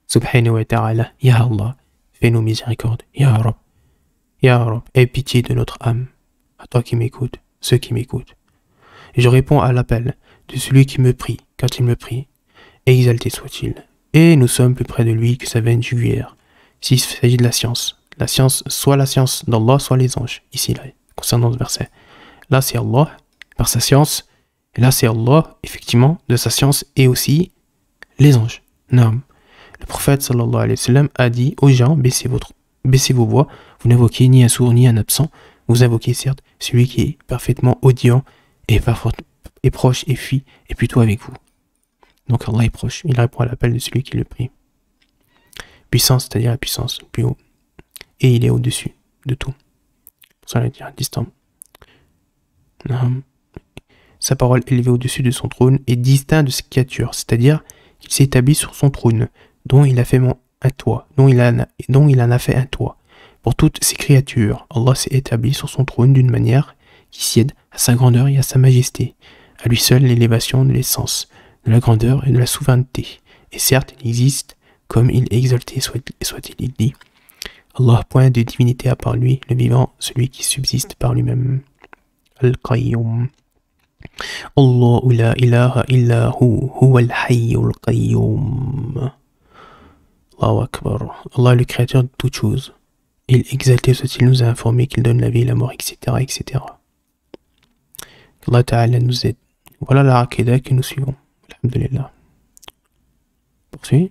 Subhanahu wa ta'ala, Ya Allah, fais-nous miséricorde, Ya Rab. Ya aie pitié de notre âme, à toi qui m'écoutes, ceux qui m'écoutent. Je réponds à l'appel de celui qui me prie, quand il me prie, exalté soit-il. Et nous sommes plus près de lui que sa veine jugulaire, s'il s'agit de la science. La science, soit la science d'Allah, soit les anges. Ici, là, concernant ce verset. Là, c'est Allah, par sa science. là, c'est Allah, effectivement, de sa science et aussi les anges. Non. Le prophète sallallahu alayhi wa sallam a dit aux gens baissez, vos voix, vous n'invoquez ni un sourd ni un absent, vous invoquez certes celui qui est parfaitement audient et, et proche et fuit, et plutôt avec vous. Donc Allah est proche, il répond à l'appel de celui qui le prie. Puissance, c'est-à-dire la puissance, plus haut et il est au-dessus de tout. ça, veut distant. Sa parole élevée au-dessus de son trône est distincte de ses créatures, c'est-à-dire qu'il s'est établi sur son trône, dont il a fait un toit, dont il, a, dont il en a fait un toit. Pour toutes ses créatures, Allah s'est établi sur son trône d'une manière qui siède à sa grandeur et à sa majesté, à lui seul l'élévation de l'essence, de la grandeur et de la souveraineté. Et certes, il existe comme il est exalté soit soit il dit. Allah point de divinité à part lui, le vivant, celui qui subsiste par lui-même. Al-Qayyum. Allahu la ilaha illa hu, huwa al-hayyul qayyum. Allahu Akbar. Allah est le créateur de toutes choses. Il exalté ce qu'il nous a informé qu'il donne la vie, la mort, etc. etc. Allah Ta'ala nous aide. Voilà la raqueda que nous suivons. Alhamdulillah. Poursuivre.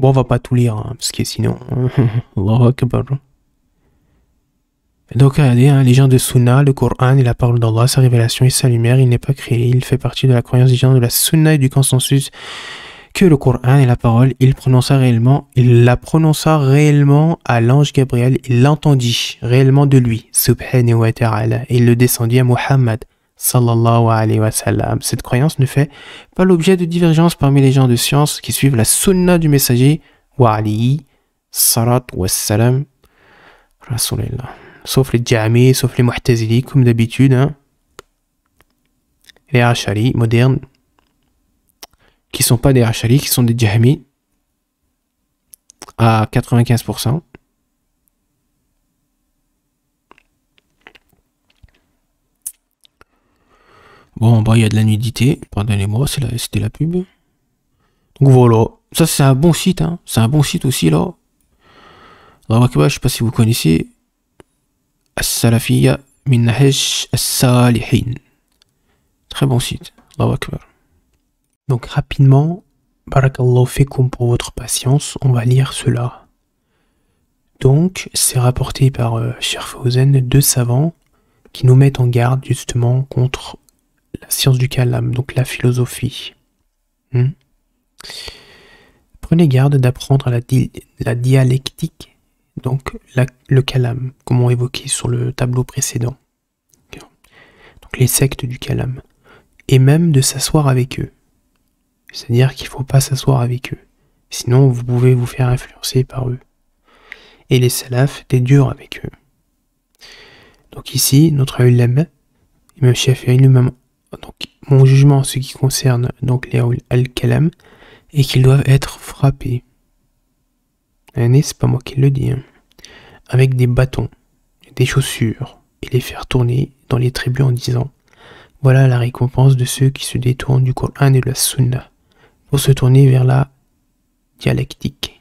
Bon, on va pas tout lire, hein, parce que sinon... Donc, regardez, hein, les gens de Sunna, le Coran et la parole d'Allah, sa révélation et sa lumière, il n'est pas créé, il fait partie de la croyance des gens de la Sunna et du consensus que le Coran et la parole, il prononça réellement, il la prononça réellement à l'ange Gabriel, il l'entendit réellement de lui, subhanahu wa ta'ala, et il le descendit à Muhammad, sallallahu alayhi wa Cette croyance ne fait pas l'objet de divergence parmi les gens de science qui suivent la sunna du messager wa salat wa salam rasulillah. Sauf les djami, sauf les Mu'tazili comme d'habitude, hein. les hachari modernes, qui sont pas des hachari, qui sont des djami à 95%. Bon, bah il y a de la nudité. Pardonnez-moi, c'était la, pub. Donc voilà. Ça, c'est un bon site. Hein. C'est un bon site aussi, là. Wakiba, je sais pas si vous connaissez. as salafiya Minahesh As-Salihin. Très bon site. Allahu Donc, rapidement, Barakallahu fekum pour votre patience. On va lire cela. Donc, c'est rapporté par euh, deux savants qui nous mettent en garde justement contre la science du calame, donc la philosophie. Hmm. Prenez garde d'apprendre la, la, dialectique, donc le calame, comme on évoquait sur le tableau précédent. Donc les sectes du calame. Et même de s'asseoir avec eux. C'est-à-dire qu'il ne faut pas s'asseoir avec eux. Sinon, vous pouvez vous faire influencer par eux. Et les salafs étaient durs avec eux. Donc ici, notre il Imam Shafi'i une même donc mon jugement en ce qui concerne donc les al-kalam est qu'ils doivent être frappés. C'est pas moi qui le dis. Hein. Avec des bâtons, des chaussures, et les faire tourner dans les tribus en disant Voilà la récompense de ceux qui se détournent du Coran et de la Sunna pour se tourner vers la dialectique.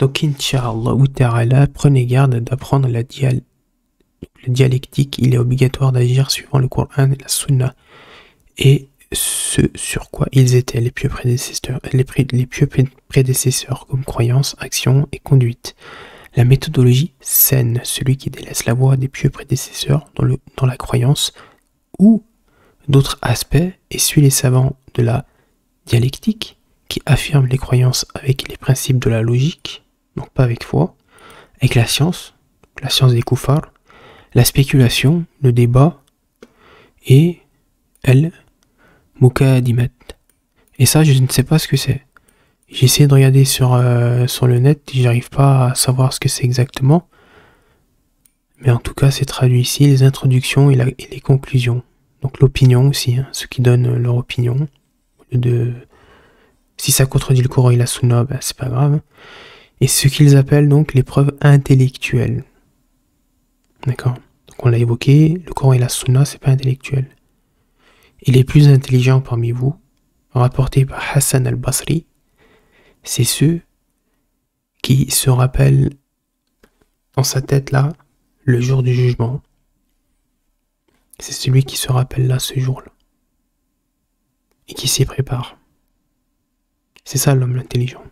Donc, Inch'Allah, prenez garde d'apprendre la dialectique le dialectique, il est obligatoire d'agir suivant le Coran et la Sunna et ce sur quoi ils étaient les pieux prédécesseurs, les, pieux prédécesseurs comme croyances, action et conduite. La méthodologie saine, celui qui délaisse la voie des pieux prédécesseurs dans, le, dans la croyance ou d'autres aspects et suit les savants de la dialectique qui affirment les croyances avec les principes de la logique, donc pas avec foi, avec la science, la science des koufars, la spéculation, le débat et elle, met Et ça, je ne sais pas ce que c'est. J'ai essayé de regarder sur, euh, sur le net, j'arrive pas à savoir ce que c'est exactement. Mais en tout cas, c'est traduit ici les introductions et, les conclusions. Donc l'opinion aussi, hein, ceux qui donnent leur opinion. De, si ça contredit le courant et la Sunna, ben, c'est pas grave. Et ce qu'ils appellent donc les preuves intellectuelles. D'accord Donc on l'a évoqué, le Coran et la Sunna, c'est pas intellectuel. Et les plus intelligents parmi vous, rapportés par Hassan al-Basri, c'est ceux qui se rappellent dans sa tête là le jour du jugement. C'est celui qui se rappelle là ce jour-là et qui s'y prépare. C'est ça l'homme intelligent.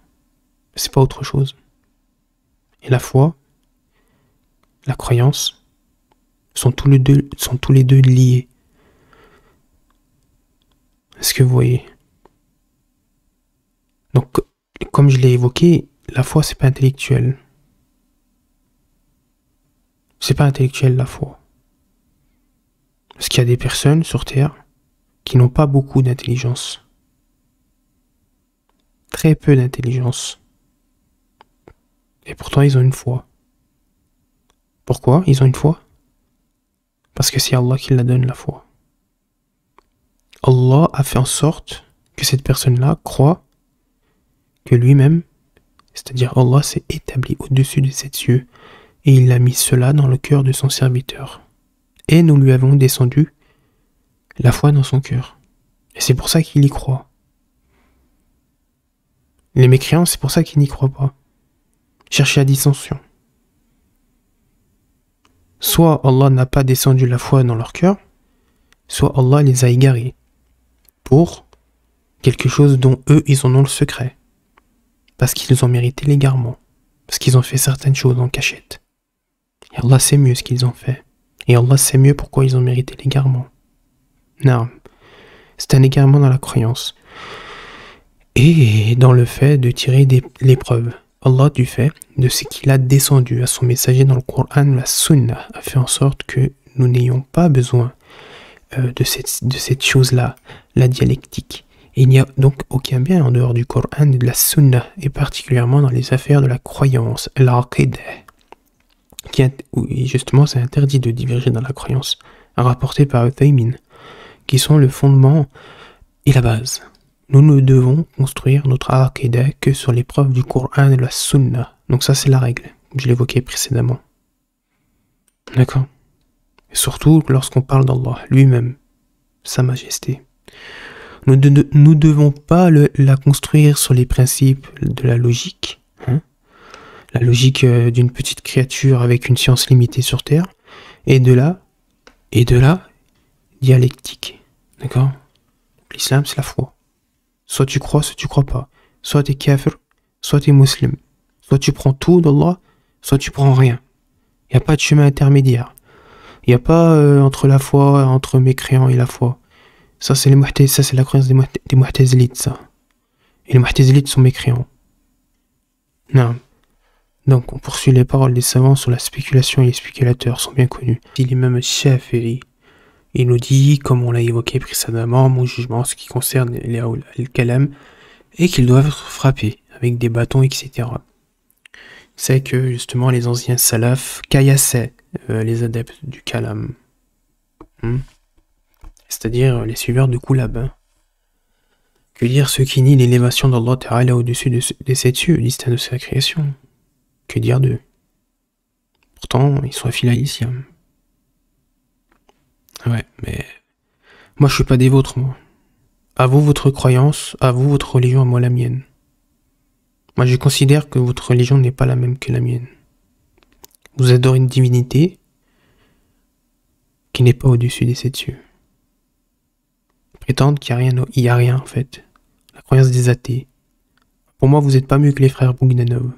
C'est pas autre chose. Et la foi, la croyance, sont tous les deux, sont tous les deux liés. Est-ce que vous voyez Donc, comme je l'ai évoqué, la foi, c'est pas intellectuel. C'est pas intellectuel la foi. Parce qu'il y a des personnes sur Terre qui n'ont pas beaucoup d'intelligence. Très peu d'intelligence. Et pourtant, ils ont une foi. Pourquoi ils ont une foi parce que c'est Allah qui la donne la foi. Allah a fait en sorte que cette personne-là croit que lui-même, c'est-à-dire Allah, s'est établi au-dessus de ses cieux et il a mis cela dans le cœur de son serviteur. Et nous lui avons descendu la foi dans son cœur. Et c'est pour ça qu'il y croit. Les mécréants, c'est pour ça qu'ils n'y croient pas. Cherchez à dissension soit Allah n'a pas descendu la foi dans leur cœur, soit Allah les a égarés pour quelque chose dont eux, ils en ont le secret, parce qu'ils ont mérité l'égarement, parce qu'ils ont fait certaines choses en cachette. Et Allah sait mieux ce qu'ils ont fait, et Allah sait mieux pourquoi ils ont mérité l'égarement. Non, c'est un égarement dans la croyance, et dans le fait de tirer des, Allah du fait de ce qu'il a descendu à son messager dans le Coran, la Sunna, a fait en sorte que nous n'ayons pas besoin euh, de cette, chose-là, la dialectique. il n'y a donc aucun bien en dehors du Coran et de la Sunna, et particulièrement dans les affaires de la croyance, l'aqidah, qui justement c'est interdit de diverger dans la croyance, rapporté par Uthaymin, qui sont le fondement et la base nous ne devons construire notre aqidah que sur l'épreuve du Coran et de la Sunna. Donc ça c'est la règle, je l'évoquais précédemment. D'accord Et surtout lorsqu'on parle d'Allah lui-même, Sa Majesté. Nous, ne devons pas la construire sur les principes de la logique, hein. la logique euh, d'une petite créature avec une science limitée sur Terre, et de là, et de là, dialectique. D'accord L'islam, c'est la foi. Soit tu crois, soit tu crois pas. Soit tu es kafir, soit tu es musulman. Soit tu prends tout d'Allah, soit tu prends rien. Il n'y a pas de chemin intermédiaire. Il n'y a pas euh, entre la foi, entre mes mécréants et la foi. Ça, c'est les ça c'est la croyance des, des ça. Et les Mu'tazilites sont mécréants. Non. Donc, on poursuit les paroles des savants sur la spéculation et les spéculateurs sont bien connus. Si même Shafi'i il nous dit, comme on l'a évoqué précédemment, mon jugement en ce qui concerne les Al-Kalam et qu'ils doivent être frappés avec des bâtons, etc. C'est que justement les anciens salafs caillassaient euh, les adeptes du Kalam, hmm. c'est-à-dire euh, les suiveurs de Koulab. Hein. Que dire ceux qui nient l'élévation d'Allah Ta'ala au-dessus de, des sept cieux, distincts de sa création Que dire d'eux Pourtant, ils sont affiliés Ouais, mais moi je suis pas des vôtres, moi. À vous votre croyance, à vous votre religion, à moi la mienne. Moi je considère que votre religion n'est pas la même que la mienne. Vous adorez une divinité qui n'est pas au-dessus des sept cieux. Prétendre qu'il n'y a, a, rien en fait. La croyance des athées. Pour moi, vous n'êtes pas mieux que les frères Bougnanov.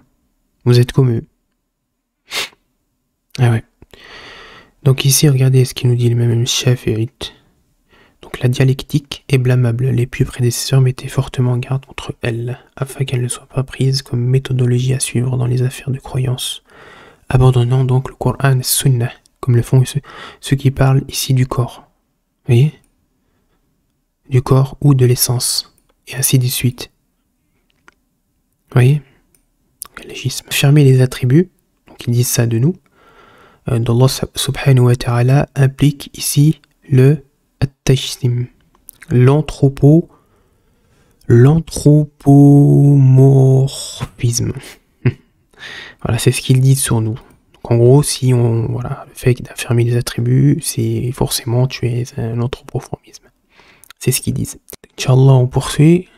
Vous êtes comme eux. Ah ouais. Donc ici, regardez ce qu'il nous dit le même chef hérite. Donc la dialectique est blâmable. Les plus prédécesseurs mettaient fortement garde contre elle, afin qu'elle ne soit pas prise comme méthodologie à suivre dans les affaires de croyance, abandonnant donc le Coran et Sunna, comme le font ceux, qui parlent ici du corps. Vous voyez Du corps ou de l'essence, et ainsi de suite. Vous voyez Légisme. les attributs, donc ils disent ça de nous, euh, d'Allah subhanahu wa ta'ala implique ici le tajsim l'anthropo, l'anthropomorphisme. voilà, c'est ce qu'il dit sur nous. Donc en gros, si on, voilà, le fait d'affirmer des attributs, c'est forcément tu es un anthropomorphisme. C'est ce qu'ils disent. Inch'Allah, on poursuit.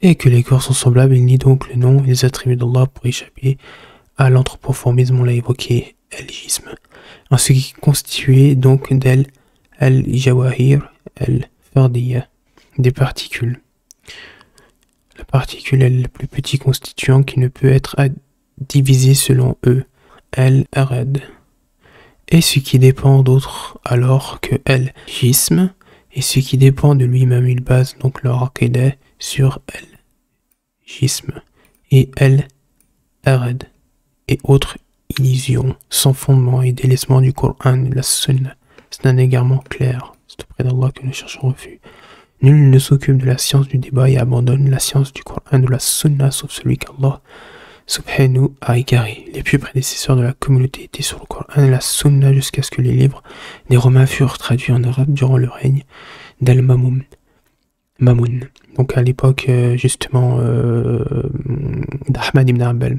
Et que les corps sont semblables, il nie donc le nom et les attributs d'Allah pour échapper à l'anthropoformisme, on l'a évoqué al en ce qui constitue donc d'elle al-Jawahir al-Fardiya, des particules. La particule est le plus petit constituant qui ne peut être divisé selon eux, al-Arad, et ce qui dépend d'autres alors que al-Jism, et ce qui dépend de lui-même, il base donc leur aqidah sur al-Jism et al-Arad et autres illusion, sans fondement et délaissement du Coran et de la Sunna. C'est un égarement clair. C'est auprès d'Allah que nous cherchons refus Nul ne s'occupe de la science du débat et abandonne la science du Coran et de la Sunna sauf celui qu'Allah subhanahu a égaré. Les plus prédécesseurs de la communauté étaient sur le Coran et la Sunna jusqu'à ce que les livres des Romains furent traduits en arabe durant le règne d'Al-Mamoun. Mamoun. Donc à l'époque euh, justement euh, d'Ahmad ibn abel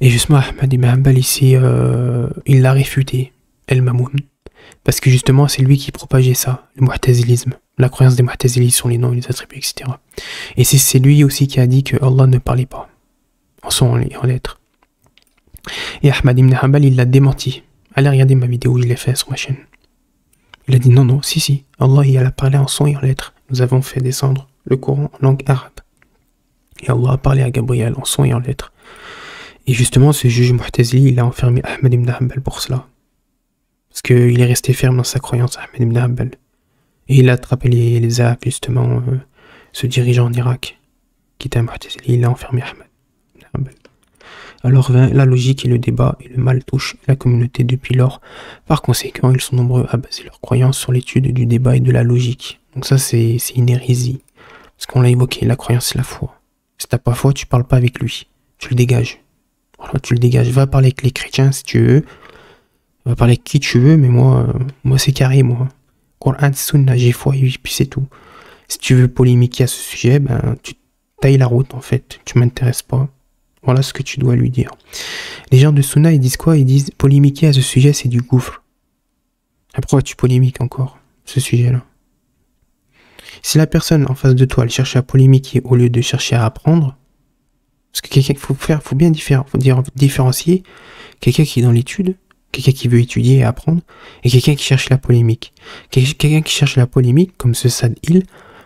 et justement, Ahmed Ibn Hanbal ici, euh, il l'a réfuté, El Mamoun, parce que justement, c'est lui qui propageait ça, le mu'tazilisme, la croyance des mu'tazilis sur les noms, les attributs, etc. Et c'est lui aussi qui a dit que Allah ne parlait pas, en son et en lettres. Et Ahmad Ibn Hanbal, il l'a démenti. Allez regarder ma vidéo, il l'a fait sur ma chaîne. Il a dit non, non, si, si, Allah, il a parlé en son et en lettres. Nous avons fait descendre le Coran en langue arabe. Et Allah a parlé à Gabriel en son et en lettres. Et justement, ce juge Mu'tazili, il a enfermé Ahmed ibn Hanbal pour cela. Parce qu'il est resté ferme dans sa croyance, Ahmed ibn Hanbal. Et il a attrapé les, les justement, se euh, ce dirigeant en Irak, qui était un il a enfermé Ahmed Alors la logique et le débat, et le mal touche la communauté depuis lors. Par conséquent, ils sont nombreux à baser leurs croyances sur l'étude du débat et de la logique. Donc ça, c'est une hérésie. Parce qu'on l'a évoqué, la croyance, c'est la foi. Si t'as pas foi, tu parles pas avec lui. Tu le dégages. Voilà, tu le dégages. Va parler avec les chrétiens si tu veux. Va parler avec qui tu veux, mais moi, euh, moi c'est carré, moi. un Sunna, j'ai foi, et puis c'est tout. Si tu veux polémiquer à ce sujet, ben, tu tailles la route, en fait. Tu m'intéresses pas. Voilà ce que tu dois lui dire. Les gens de Sunna, ils disent quoi Ils disent polémiquer à ce sujet, c'est du gouffre. Après ah, pourquoi tu polémiques encore ce sujet-là Si la personne en face de toi, elle cherche à polémiquer au lieu de chercher à apprendre, parce que quelqu'un qu'il faut faire, faut bien différencier quelqu'un qui est dans l'étude, quelqu'un qui veut étudier et apprendre, et quelqu'un qui cherche la polémique. Quelqu'un qui cherche la polémique, comme ce Sad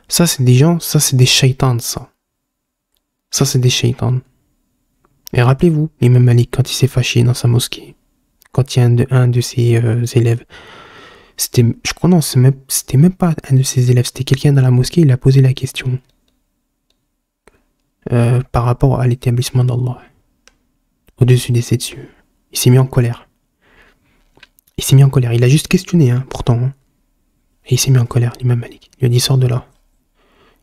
ça c'est des gens, ça c'est des shaitans, ça. Ça c'est des shaitans. Et rappelez-vous, même Malik, quand il s'est fâché dans sa mosquée, quand il y a un de, ses euh, élèves, c'était, je crois, non, c'était même pas un de ses élèves, c'était quelqu'un dans la mosquée, il a posé la question. Euh, par rapport à l'établissement d'Allah, au-dessus des sept cieux. Il s'est mis en colère. Il s'est mis en colère. Il a juste questionné, hein, pourtant. Hein. Et il s'est mis en colère, l'imam Malik. Il lui a dit sort de là.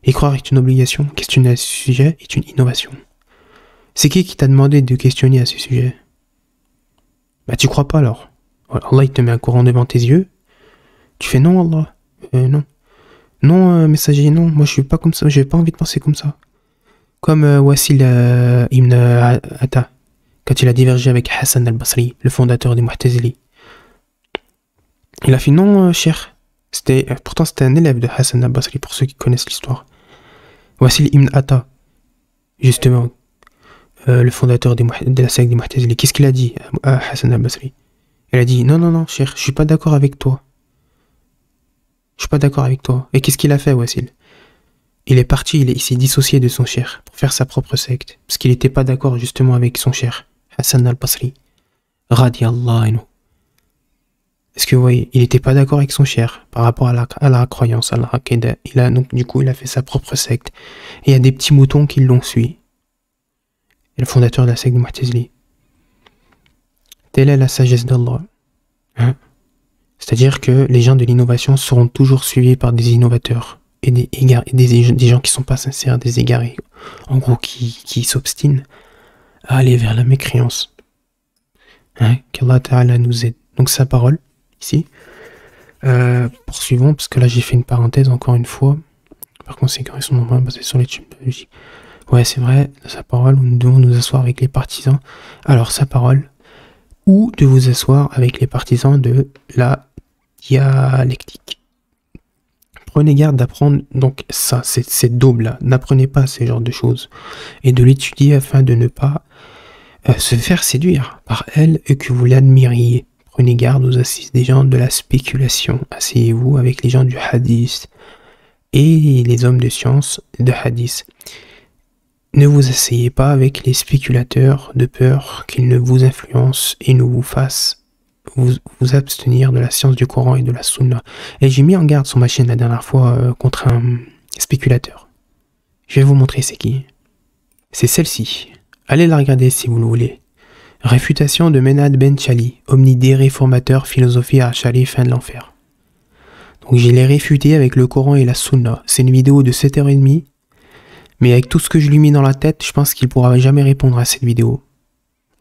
Et croire est une obligation. Questionner à ce sujet est une innovation. C'est qui qui t'a demandé de questionner à ce sujet Bah, tu crois pas alors. Allah, il te met un courant devant tes yeux. Tu fais non, Allah. Euh, non. Non, euh, messager, non. Moi, je suis pas comme ça. J'ai pas envie de penser comme ça comme euh, Wassil euh, ibn euh, Atta, quand il a divergé avec Hassan al-Basri, le fondateur du Mu'tazili. Il a fait non, cher. C'était, pourtant, c'était un élève de Hassan al-Basri, pour ceux qui connaissent l'histoire. Wassil ibn Atta, justement, le fondateur de la secte du Mu'tazili, qu'est-ce qu'il a dit à Hassan al-Basri Il a dit Non, non, non, cher, je suis pas d'accord avec toi. Je suis pas d'accord avec toi. Et qu'est-ce qu'il a fait, Wassil il est parti, il, s'est dissocié de son cher pour faire sa propre secte, parce qu'il n'était pas d'accord justement avec son cher, Hassan al-Basri. Radiallah anhu. Est-ce que vous voyez, il n'était pas d'accord avec son cher par rapport à la, croyance, à la Il a donc du coup, il a fait sa propre secte. Et il y a des petits moutons qui l'ont suivi. le fondateur de la secte de Muhtizli Telle est la sagesse d'Allah. Hein. C'est-à-dire que les gens de l'innovation seront toujours suivis par des innovateurs et des, des, gens qui sont pas sincères, des égarés, en gros qui, qui s'obstinent à aller vers la mécréance. Hein Qu'Allah Ta'ala nous aide. Donc sa parole, ici. Euh, poursuivons, parce que là j'ai fait une parenthèse encore une fois. Par conséquent, ils sont nombreux basés sur les Ouais, c'est vrai, sa parole, nous devons nous asseoir avec les partisans. Alors sa parole, ou de vous asseoir avec les partisans de la dialectique prenez garde d'apprendre donc ça, cette, double là N'apprenez pas ces genres de choses et de l'étudier afin de ne pas euh, se faire séduire par elle et que vous l'admiriez. Prenez garde aux assises des gens de la spéculation. Asseyez-vous avec les gens du hadith et les hommes de science de hadith. Ne vous asseyez pas avec les spéculateurs de peur qu'ils ne vous influencent et ne vous fassent vous, vous abstenir de la science du Coran et de la Sunna. Et j'ai mis en garde sur ma chaîne la dernière fois euh, contre un spéculateur. Je vais vous montrer c'est qui. C'est celle-ci. Allez la regarder si vous le voulez. Réfutation de Menad Ben Chali, omnidé réformateur philosophie à Chali, fin de l'enfer. Donc je l'ai réfuté avec le Coran et la Sunna. C'est une vidéo de 7h30. Mais avec tout ce que je lui mets dans la tête, je pense qu'il pourra jamais répondre à cette vidéo.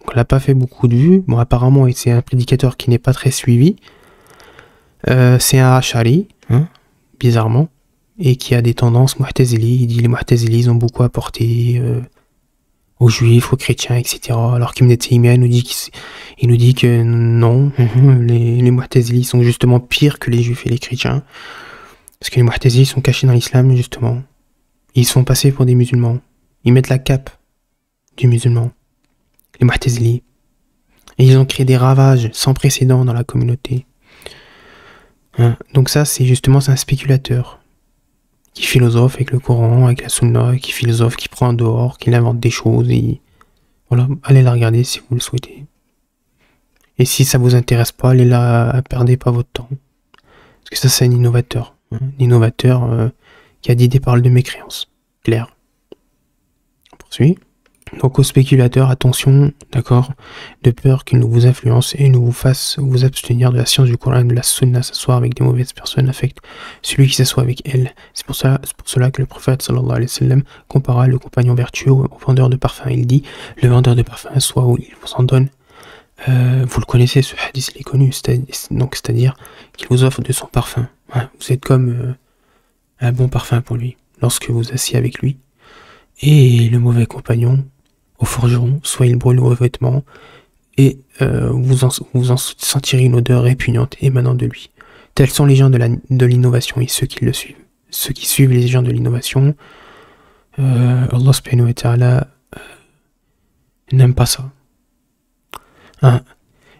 Donc, n'a pas fait beaucoup de vues. Bon, apparemment, c'est un prédicateur qui n'est pas très suivi. Euh, c'est un hachari, hein, bizarrement, et qui a des tendances Mu'tazili. Il dit les Mu'tazili, ont beaucoup apporté euh, aux Juifs, aux chrétiens, etc. Alors qu'Ibn Taymiyyah nous dit, nous dit que non, les, les sont justement pires que les Juifs et les chrétiens. Parce que les Mu'tazili sont cachés dans l'islam, justement. Ils sont passés pour des musulmans. Ils mettent la cape du musulman les Et ils ont créé des ravages sans précédent dans la communauté. Hein, donc ça, c'est justement un spéculateur qui philosophe avec le Coran, avec la Sunna, qui philosophe, qui prend dehors, qui invente des choses. Et... Voilà, allez la regarder si vous le souhaitez. Et si ça vous intéresse pas, allez la perdez pas votre temps. Parce que ça, c'est un innovateur. Hein, un innovateur euh, qui a dit des paroles de mécréance. Claire. On poursuit. Donc aux spéculateurs, attention, d'accord, de peur qu'ils nous vous influencent et nous vous fassent vous abstenir de la science du Coran de la Sunna, s'asseoir avec des mauvaises personnes affecte celui qui s'assoit avec elle. C'est pour, pour cela que le prophète sallallahu alayhi wa sallam compara le compagnon vertueux au vendeur de parfum. Il dit, le vendeur de parfum, soit où il vous en donne, euh, vous le connaissez, ce hadith, il est connu, c'est-à-dire qu'il vous offre de son parfum. Hein, vous êtes comme euh, un bon parfum pour lui, lorsque vous assis avec lui. Et le mauvais compagnon, au forgeron, soit il brûle vos vêtements, et euh, vous, en, vous sentirez une odeur répugnante émanant de lui. Tels sont les gens de l'innovation de et ceux qui le suivent. Ceux qui suivent les gens de l'innovation, euh, Allah euh, n'aime pas ça. Hein.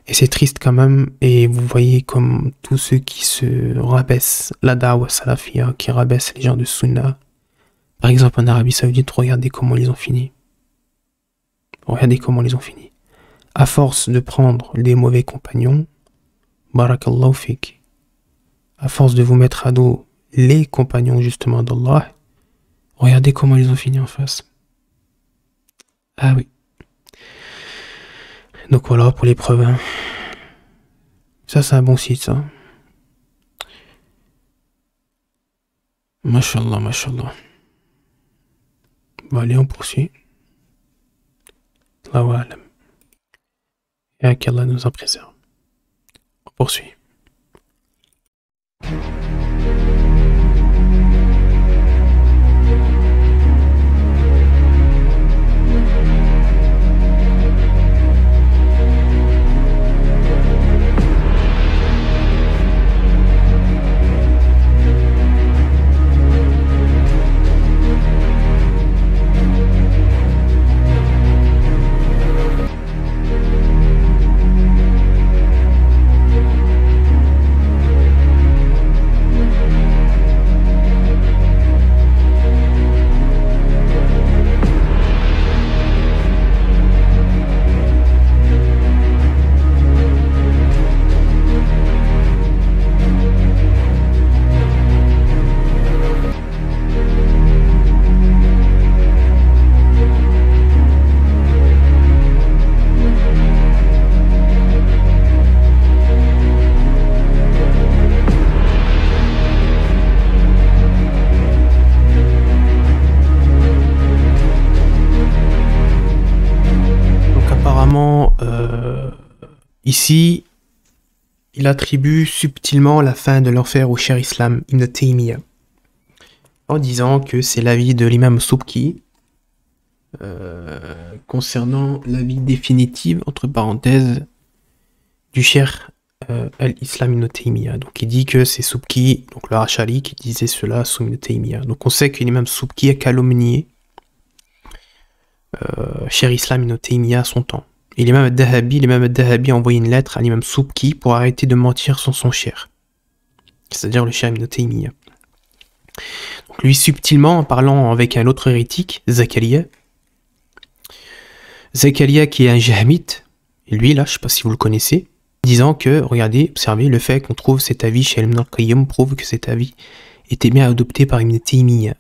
Et c'est triste quand même, et vous voyez comme tous ceux qui se rabaissent la da'wa salafia, qui rabaisse les gens de sunna. Par exemple en Arabie Saoudite, regardez comment ils ont fini. Regardez comment ils ont fini. À force de prendre les mauvais compagnons, barakallahu fik. À force de vous mettre à dos les compagnons justement d'Allah, regardez comment ils ont fini en face. Ah oui. Donc voilà pour l'épreuve. Hein. Ça, c'est un bon site, ça. Mashallah, mashallah. Bon, allez, on poursuit. Et Et qu'Allah nous en On poursuit. Ici, il attribue subtilement la fin de l'enfer au cher islam Ibn Taymiyyah, en disant que c'est l'avis de l'imam Soubki euh, concernant l'avis définitive, entre parenthèses, du cher euh, al-Islam Ibn Taymiyyah. Donc il dit que c'est Soubki, donc le Rachali, qui disait cela sous Ibn Taymiyyah. Donc on sait que l'imam Soubki a calomnié euh, cher islam Ibn Taymiyyah à son temps. Et l'imam al-Dahabi, dahabi une lettre à l'imam Soubki pour arrêter de mentir sur son cher. C'est-à-dire le cher Ibn Donc lui, subtilement, en parlant avec un autre hérétique, Zakaria, Zakaria qui est un jahmite, lui là, je ne sais pas si vous le connaissez, disant que, regardez, observez, le fait qu'on trouve cet avis chez Ibn al prouve que cet avis était bien adopté par Ibn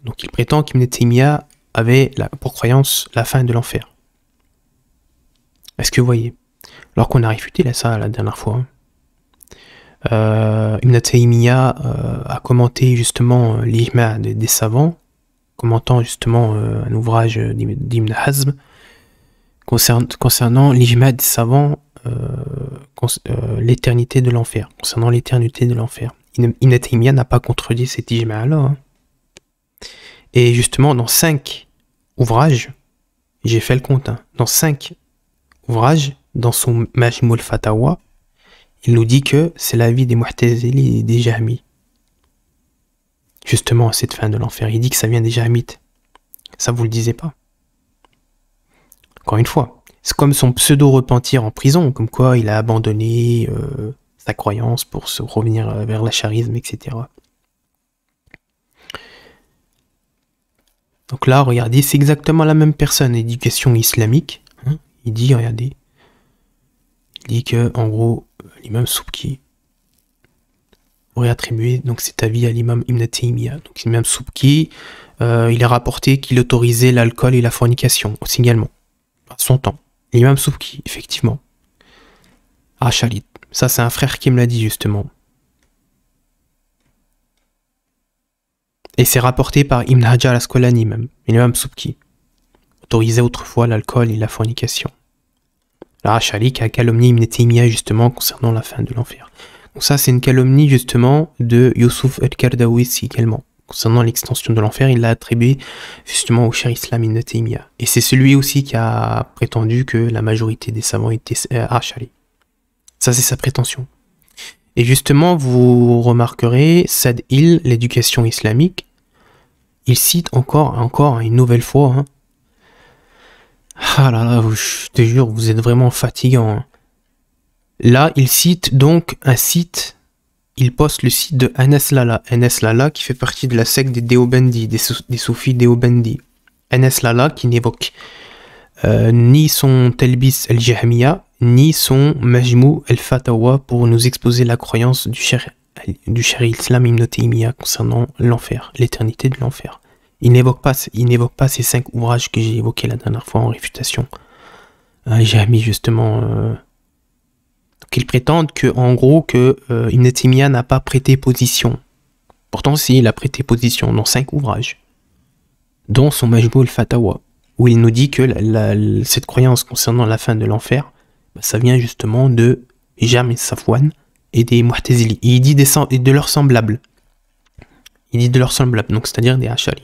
Donc il prétend qu'Ibn Taymiyyah avait pour croyance la fin de l'enfer. Est-ce que vous voyez Alors qu'on a réfuté ça la dernière fois. Euh, Ibn Taymiyyah euh, a commenté justement euh, l'Ijma des, savants, commentant justement un ouvrage d'Ibn Hazm concernant, concernant l'Ijma des savants, l'éternité de l'enfer, concernant l'éternité de l'enfer. Ibn Taymiyyah n'a pas contredit cet Ijma là. Hein. Et justement, dans cinq ouvrages, j'ai fait le compte, hein, dans cinq dans son Majmoul Fatawa, il nous dit que c'est la vie des Mu'tazili et des Jahmi. Justement, à cette fin de l'enfer, il dit que ça vient des Jahmites. Ça, vous le disait pas. Encore une fois, c'est comme son pseudo-repentir en prison, comme quoi il a abandonné euh, sa croyance pour se revenir euh, vers la charisme etc. Donc là, regardez, c'est exactement la même personne, éducation islamique, il dit, regardez, il dit que, en gros, l'imam Soubki aurait attribué donc cet avis à l'imam Ibn Taymiyyah. Donc l'imam Soubki, euh, il a rapporté qu'il autorisait l'alcool et la fornication au signalement, à son temps. L'imam Soubki, effectivement. Ah, Chalit. Ça, c'est un frère qui me l'a dit, justement. Et c'est rapporté par Ibn Hajar al même, l'imam Soubki autorisait autrefois l'alcool et la fornication. La qui a calomnié Taymiyyah, justement concernant la fin de l'enfer. Donc ça c'est une calomnie justement de Youssouf el kardawi également. Concernant l'extension de l'enfer, il l'a attribué justement au cher islam Ibn Taymiyyah. Et c'est celui aussi qui a prétendu que la majorité des savants étaient Rachali. Euh, ça c'est sa prétention. Et justement, vous remarquerez, Sad Il, l'éducation islamique, il cite encore, encore hein, une nouvelle fois, hein, ah là là, je te jure, vous êtes vraiment fatigant. Hein. Là, il cite donc un site. Il poste le site de Anas Lala. NS Lala qui fait partie de la secte des Deobendi, des, soufis Deobendi. Anas Lala qui n'évoque euh, ni son Telbis el-Jahmiya, ni son Majmou el-Fatawa pour nous exposer la croyance du cher, Islam Ibn concernant l'enfer, l'éternité de l'enfer. Il n'évoque pas, pas ces cinq ouvrages que j'ai évoqués la dernière fois en réfutation. Euh, j'ai mis justement qu'il euh, qu'ils prétendent que, en gros, que euh, Ibn n'a pas prêté position. Pourtant, si, il a prêté position dans cinq ouvrages, dont son Majmou al-Fatawa, où il nous dit que cette croyance concernant la fin de l'enfer, bah, ça vient justement de Jam et Safwan et des et Il dit de leurs semblables. Il dit de leurs semblables, donc c'est-à-dire des Hachari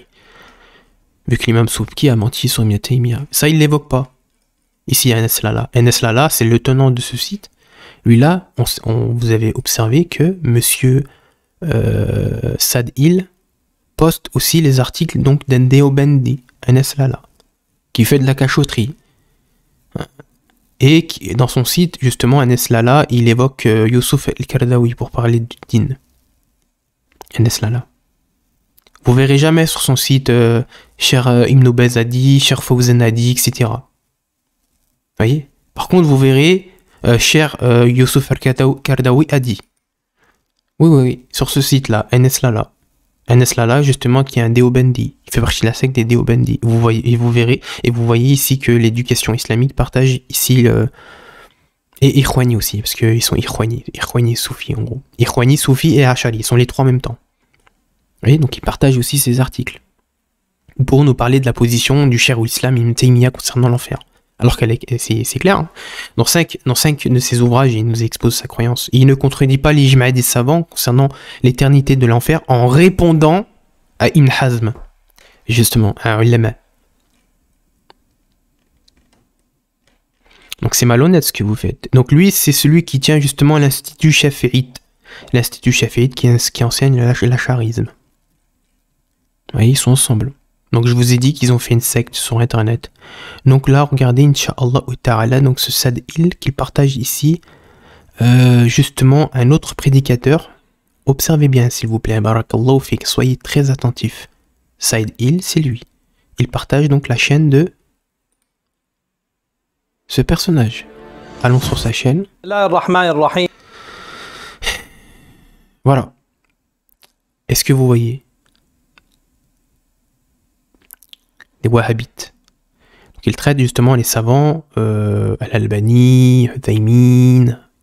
vu que l'imam Soubki a menti sur Miat Ça, il l'évoque pas. Ici, il y a Enes Lala. c'est le tenant de ce site. Lui-là, on, vous avez observé que monsieur euh, poste aussi les articles donc d'Endeo Bendi, qui fait de la cachoterie. Et dans son site, justement, Enes il évoque euh, Youssouf El-Kardawi pour parler du din. Enes vous verrez jamais sur son site euh, cher euh, Imnobez cher Fauzen a dit, etc. Voyez Par contre, vous verrez euh, cher euh, Youssouf Kardawi a Oui, oui, oui, sur ce site-là, NSLala. NSLala, justement, qui est un Deobendi. Il fait partie de la secte des Deobendi. Vous voyez, et vous verrez, et vous voyez ici que l'éducation islamique partage ici le, et Irwani aussi, parce qu'ils sont Irwani, Irwani Soufi en gros. Irwani, Soufi et Hachari, ils sont les trois en même temps voyez, donc il partage aussi ses articles pour nous parler de la position du cher Islam Ibn Taymiyyah concernant l'enfer. Alors qu'elle c'est, clair. Hein. Dans, cinq, dans cinq de ses ouvrages, il nous expose sa croyance. il ne contredit pas l'ijma des savants concernant l'éternité de l'enfer en répondant à Ibn Hazm, justement, à Ulama. Donc c'est malhonnête ce que vous faites. Donc lui, c'est celui qui tient justement l'Institut Shafi'it. L'Institut Shafi'it qui, qui enseigne l'acharisme ils sont ensemble. Donc je vous ai dit qu'ils ont fait une secte sur internet. Donc là, regardez, Inch'Allah Ta'ala, donc ce Sadil qu'il partage ici, euh, justement, un autre prédicateur. Observez bien, s'il vous plaît, Barakallahu Fik, soyez très attentifs. Saïd Il, c'est lui. Il partage donc la chaîne de ce personnage. Allons sur sa chaîne. Voilà. Est-ce que vous voyez des wahhabites. il traite justement les savants à euh, Al-Albani,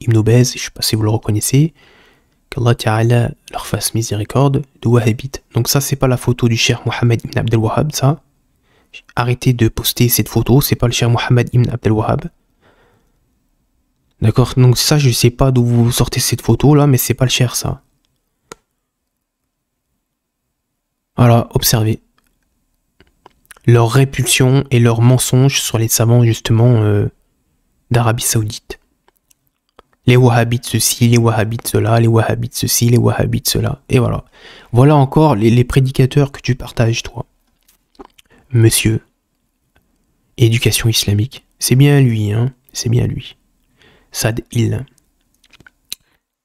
Ibn Obez, je ne sais pas si vous le reconnaissez, qu'Allah Ta'ala leur fasse miséricorde, de wahhabites. Donc ça, c'est pas la photo du cher Mohammed Ibn Abdel Wahhab, ça. Arrêtez de poster cette photo, c'est pas le cher Mohammed Ibn Abdel Wahhab. D'accord Donc ça, je sais pas d'où vous sortez cette photo là, mais c'est pas le cher ça. Voilà, observez leur répulsion et leurs mensonges sur les savants justement euh, d'Arabie saoudite. Les wahhabites ceci, les wahhabites cela, les wahhabites ceci, les wahhabites cela. Et voilà. Voilà encore les, prédicateurs que tu partages, toi. Monsieur, éducation islamique. C'est bien lui, hein. C'est bien lui. Sad il.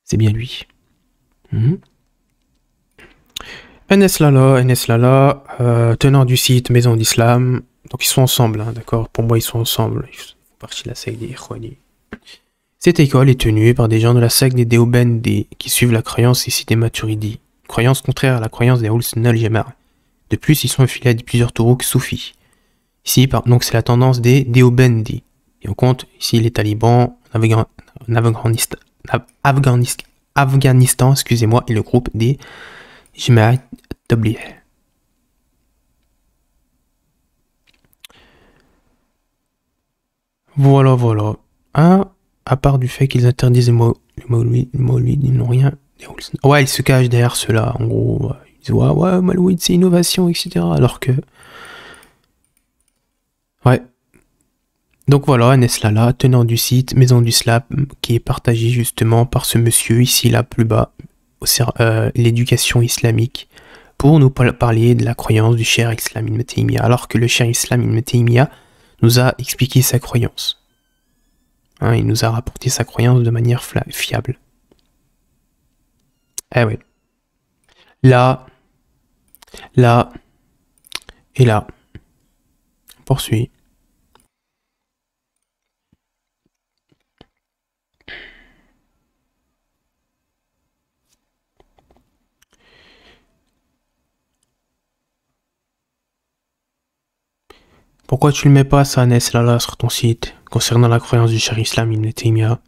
C'est bien lui. Mhm. NS Lala, euh, tenant du site Maison d'Islam. Donc ils sont ensemble, hein, d'accord Pour moi, ils sont ensemble. partie de la secte des Ikhwani. Cette école est tenue par des gens de la secte des Deobendi, qui suivent la croyance ici des Maturidi, croyance contraire à la croyance des Huls Jamar. De plus, ils sont affiliés à plusieurs tourouks soufis. Ici, donc c'est la tendance des Deobendi. Et on compte ici les talibans l'Afghanistan, Afghanistan excusez-moi, et le groupe des je m'arrête d'oublier Voilà, voilà. Hein à part du fait qu'ils interdisent les mots, ils n'ont rien. Ouais, ils se cachent derrière cela. En gros, ils disent Ouais, ouais, c'est innovation, etc. Alors que. Ouais. Donc voilà, Neslala, tenant du site Maison du Slap, qui est partagé justement par ce monsieur ici, là, plus bas, euh, l'éducation islamique pour nous parler de la croyance du cher Islam Ibn Taymiyyah, alors que le cher Islam Ibn Taymiyyah nous a expliqué sa croyance. Hein, il nous a rapporté sa croyance de manière fiable. Eh oui. Là, là, et là. On poursuit. Pourquoi tu ne mets pas, ça, Neslala, sur ton site, concernant la croyance du cher Islam Ibn Taymiyyah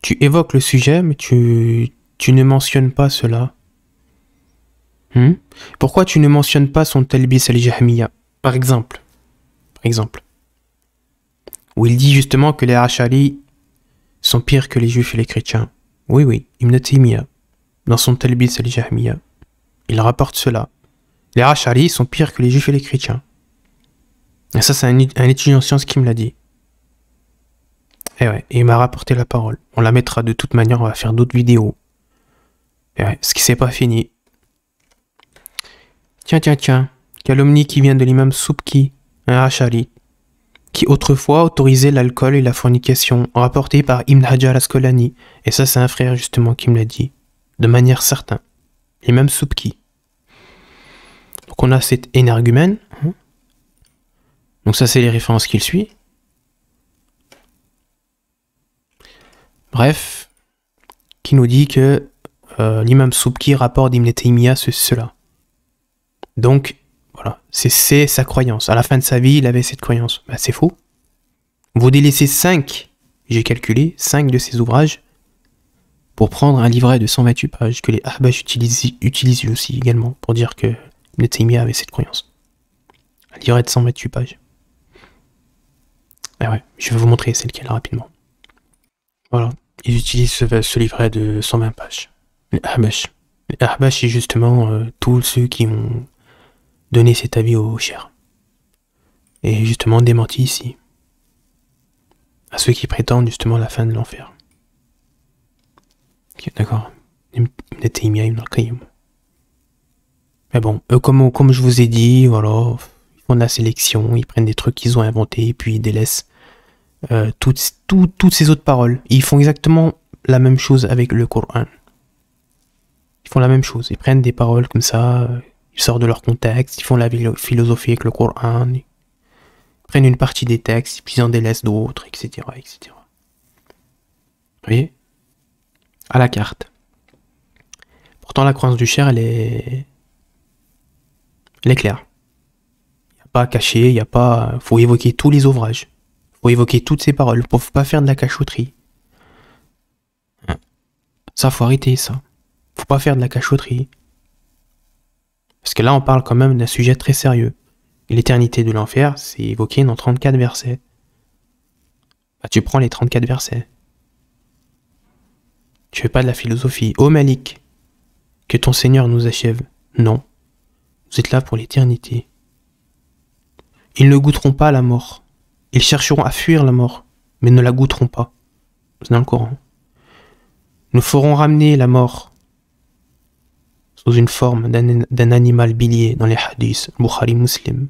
Tu évoques le sujet, mais tu, ne mentionnes pas cela. Hmm? Pourquoi tu ne mentionnes pas son Talbis al-Jahmiya, par exemple Par exemple. Où il dit justement que les Hachali sont pires que les Juifs et les chrétiens. Oui, oui, Ibn Taymiyyah, dans son Talbis al-Jahmiya, il rapporte cela. Les Hachali sont pires que les Juifs et les chrétiens. Et ça, c'est un, étudiant en sciences qui me l'a dit. Et eh ouais, et il m'a rapporté la parole. On la mettra de toute manière, on va faire d'autres vidéos. Et eh ouais, ce qui s'est pas fini. Tiens, tiens, tiens. Calomnie qui vient de l'imam Soubki, un Hachari, qui autrefois autorisait l'alcool et la fornication, rapporté par Ibn Hajar Askolani. Et ça, c'est un frère justement qui me l'a dit. De manière certaine. L'imam Soubki. Donc on a cet énergumène donc ça, c'est les références qu'il suit. Bref, qui nous dit que euh, l'imam Soubki rapporte d'Ibn Taymiyyah ce, cela. Donc, voilà, c'est sa croyance. À la fin de sa vie, il avait cette croyance. Bah, c'est faux. Vous délaissez 5, j'ai calculé, 5 de ses ouvrages pour prendre un livret de 128 pages que les Ahbash utilisent, utilisent aussi également pour dire que Ibn Taymiyyah avait cette croyance. Un livret de 128 pages. Ah ouais, je vais vous montrer c'est lequel rapidement. Voilà, ils utilisent ce, livret de 120 pages. Les Ahbash. Les Ahbash, c'est justement euh, tous ceux qui ont donné cet avis aux chers. Et justement démenti ici. À ceux qui prétendent justement la fin de l'enfer. D'accord. Mais bon, euh, comme, comme je vous ai dit, voilà, font de la sélection, ils prennent des trucs qu'ils ont inventés, et puis ils délaissent euh, toutes, toutes ces autres paroles. ils font exactement la même chose avec le Coran. Ils font la même chose, ils prennent des paroles comme ça, euh, ils sortent de leur contexte, ils font la philosophie avec le Coran, ils prennent une partie des textes, puis ils en délaissent d'autres, etc., etc. Vous voyez À la carte. Pourtant, la croyance du cher, elle est... Elle est claire pas il n'y a pas. faut évoquer tous les ouvrages. faut évoquer toutes ces paroles. Faut pas faire de la cachotterie. Hein. Ça, faut arrêter ça. Faut pas faire de la cachotterie. Parce que là, on parle quand même d'un sujet très sérieux. L'éternité de l'enfer, c'est évoqué dans 34 versets. Bah, tu prends les 34 versets. Tu fais pas de la philosophie. Ô Malik, que ton Seigneur nous achève. Non. Vous êtes là pour l'éternité. Ils ne goûteront pas la mort. Ils chercheront à fuir la mort, mais ne la goûteront pas. C'est dans le Coran. Nous ferons ramener la mort sous une forme d'un animal bilier dans les hadiths, Bukhari Muslim.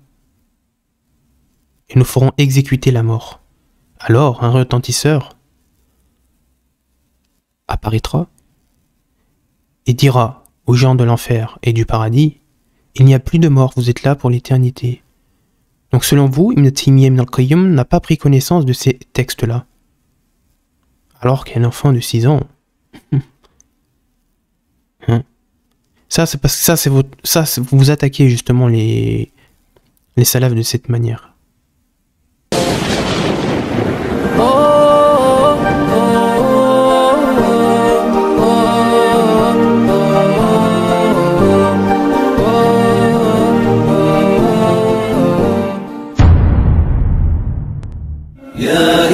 Et nous ferons exécuter la mort. Alors un retentisseur apparaîtra et dira aux gens de l'enfer et du paradis, Il n'y a plus de mort, vous êtes là pour l'éternité. Donc selon vous, Ibn Taymiyyah n'a pas pris connaissance de ces textes-là. Alors qu'un enfant de 6 ans. Hein? Ça, c'est parce que ça, c'est ça, vous attaquez justement les, les salafs de cette manière. Yeah.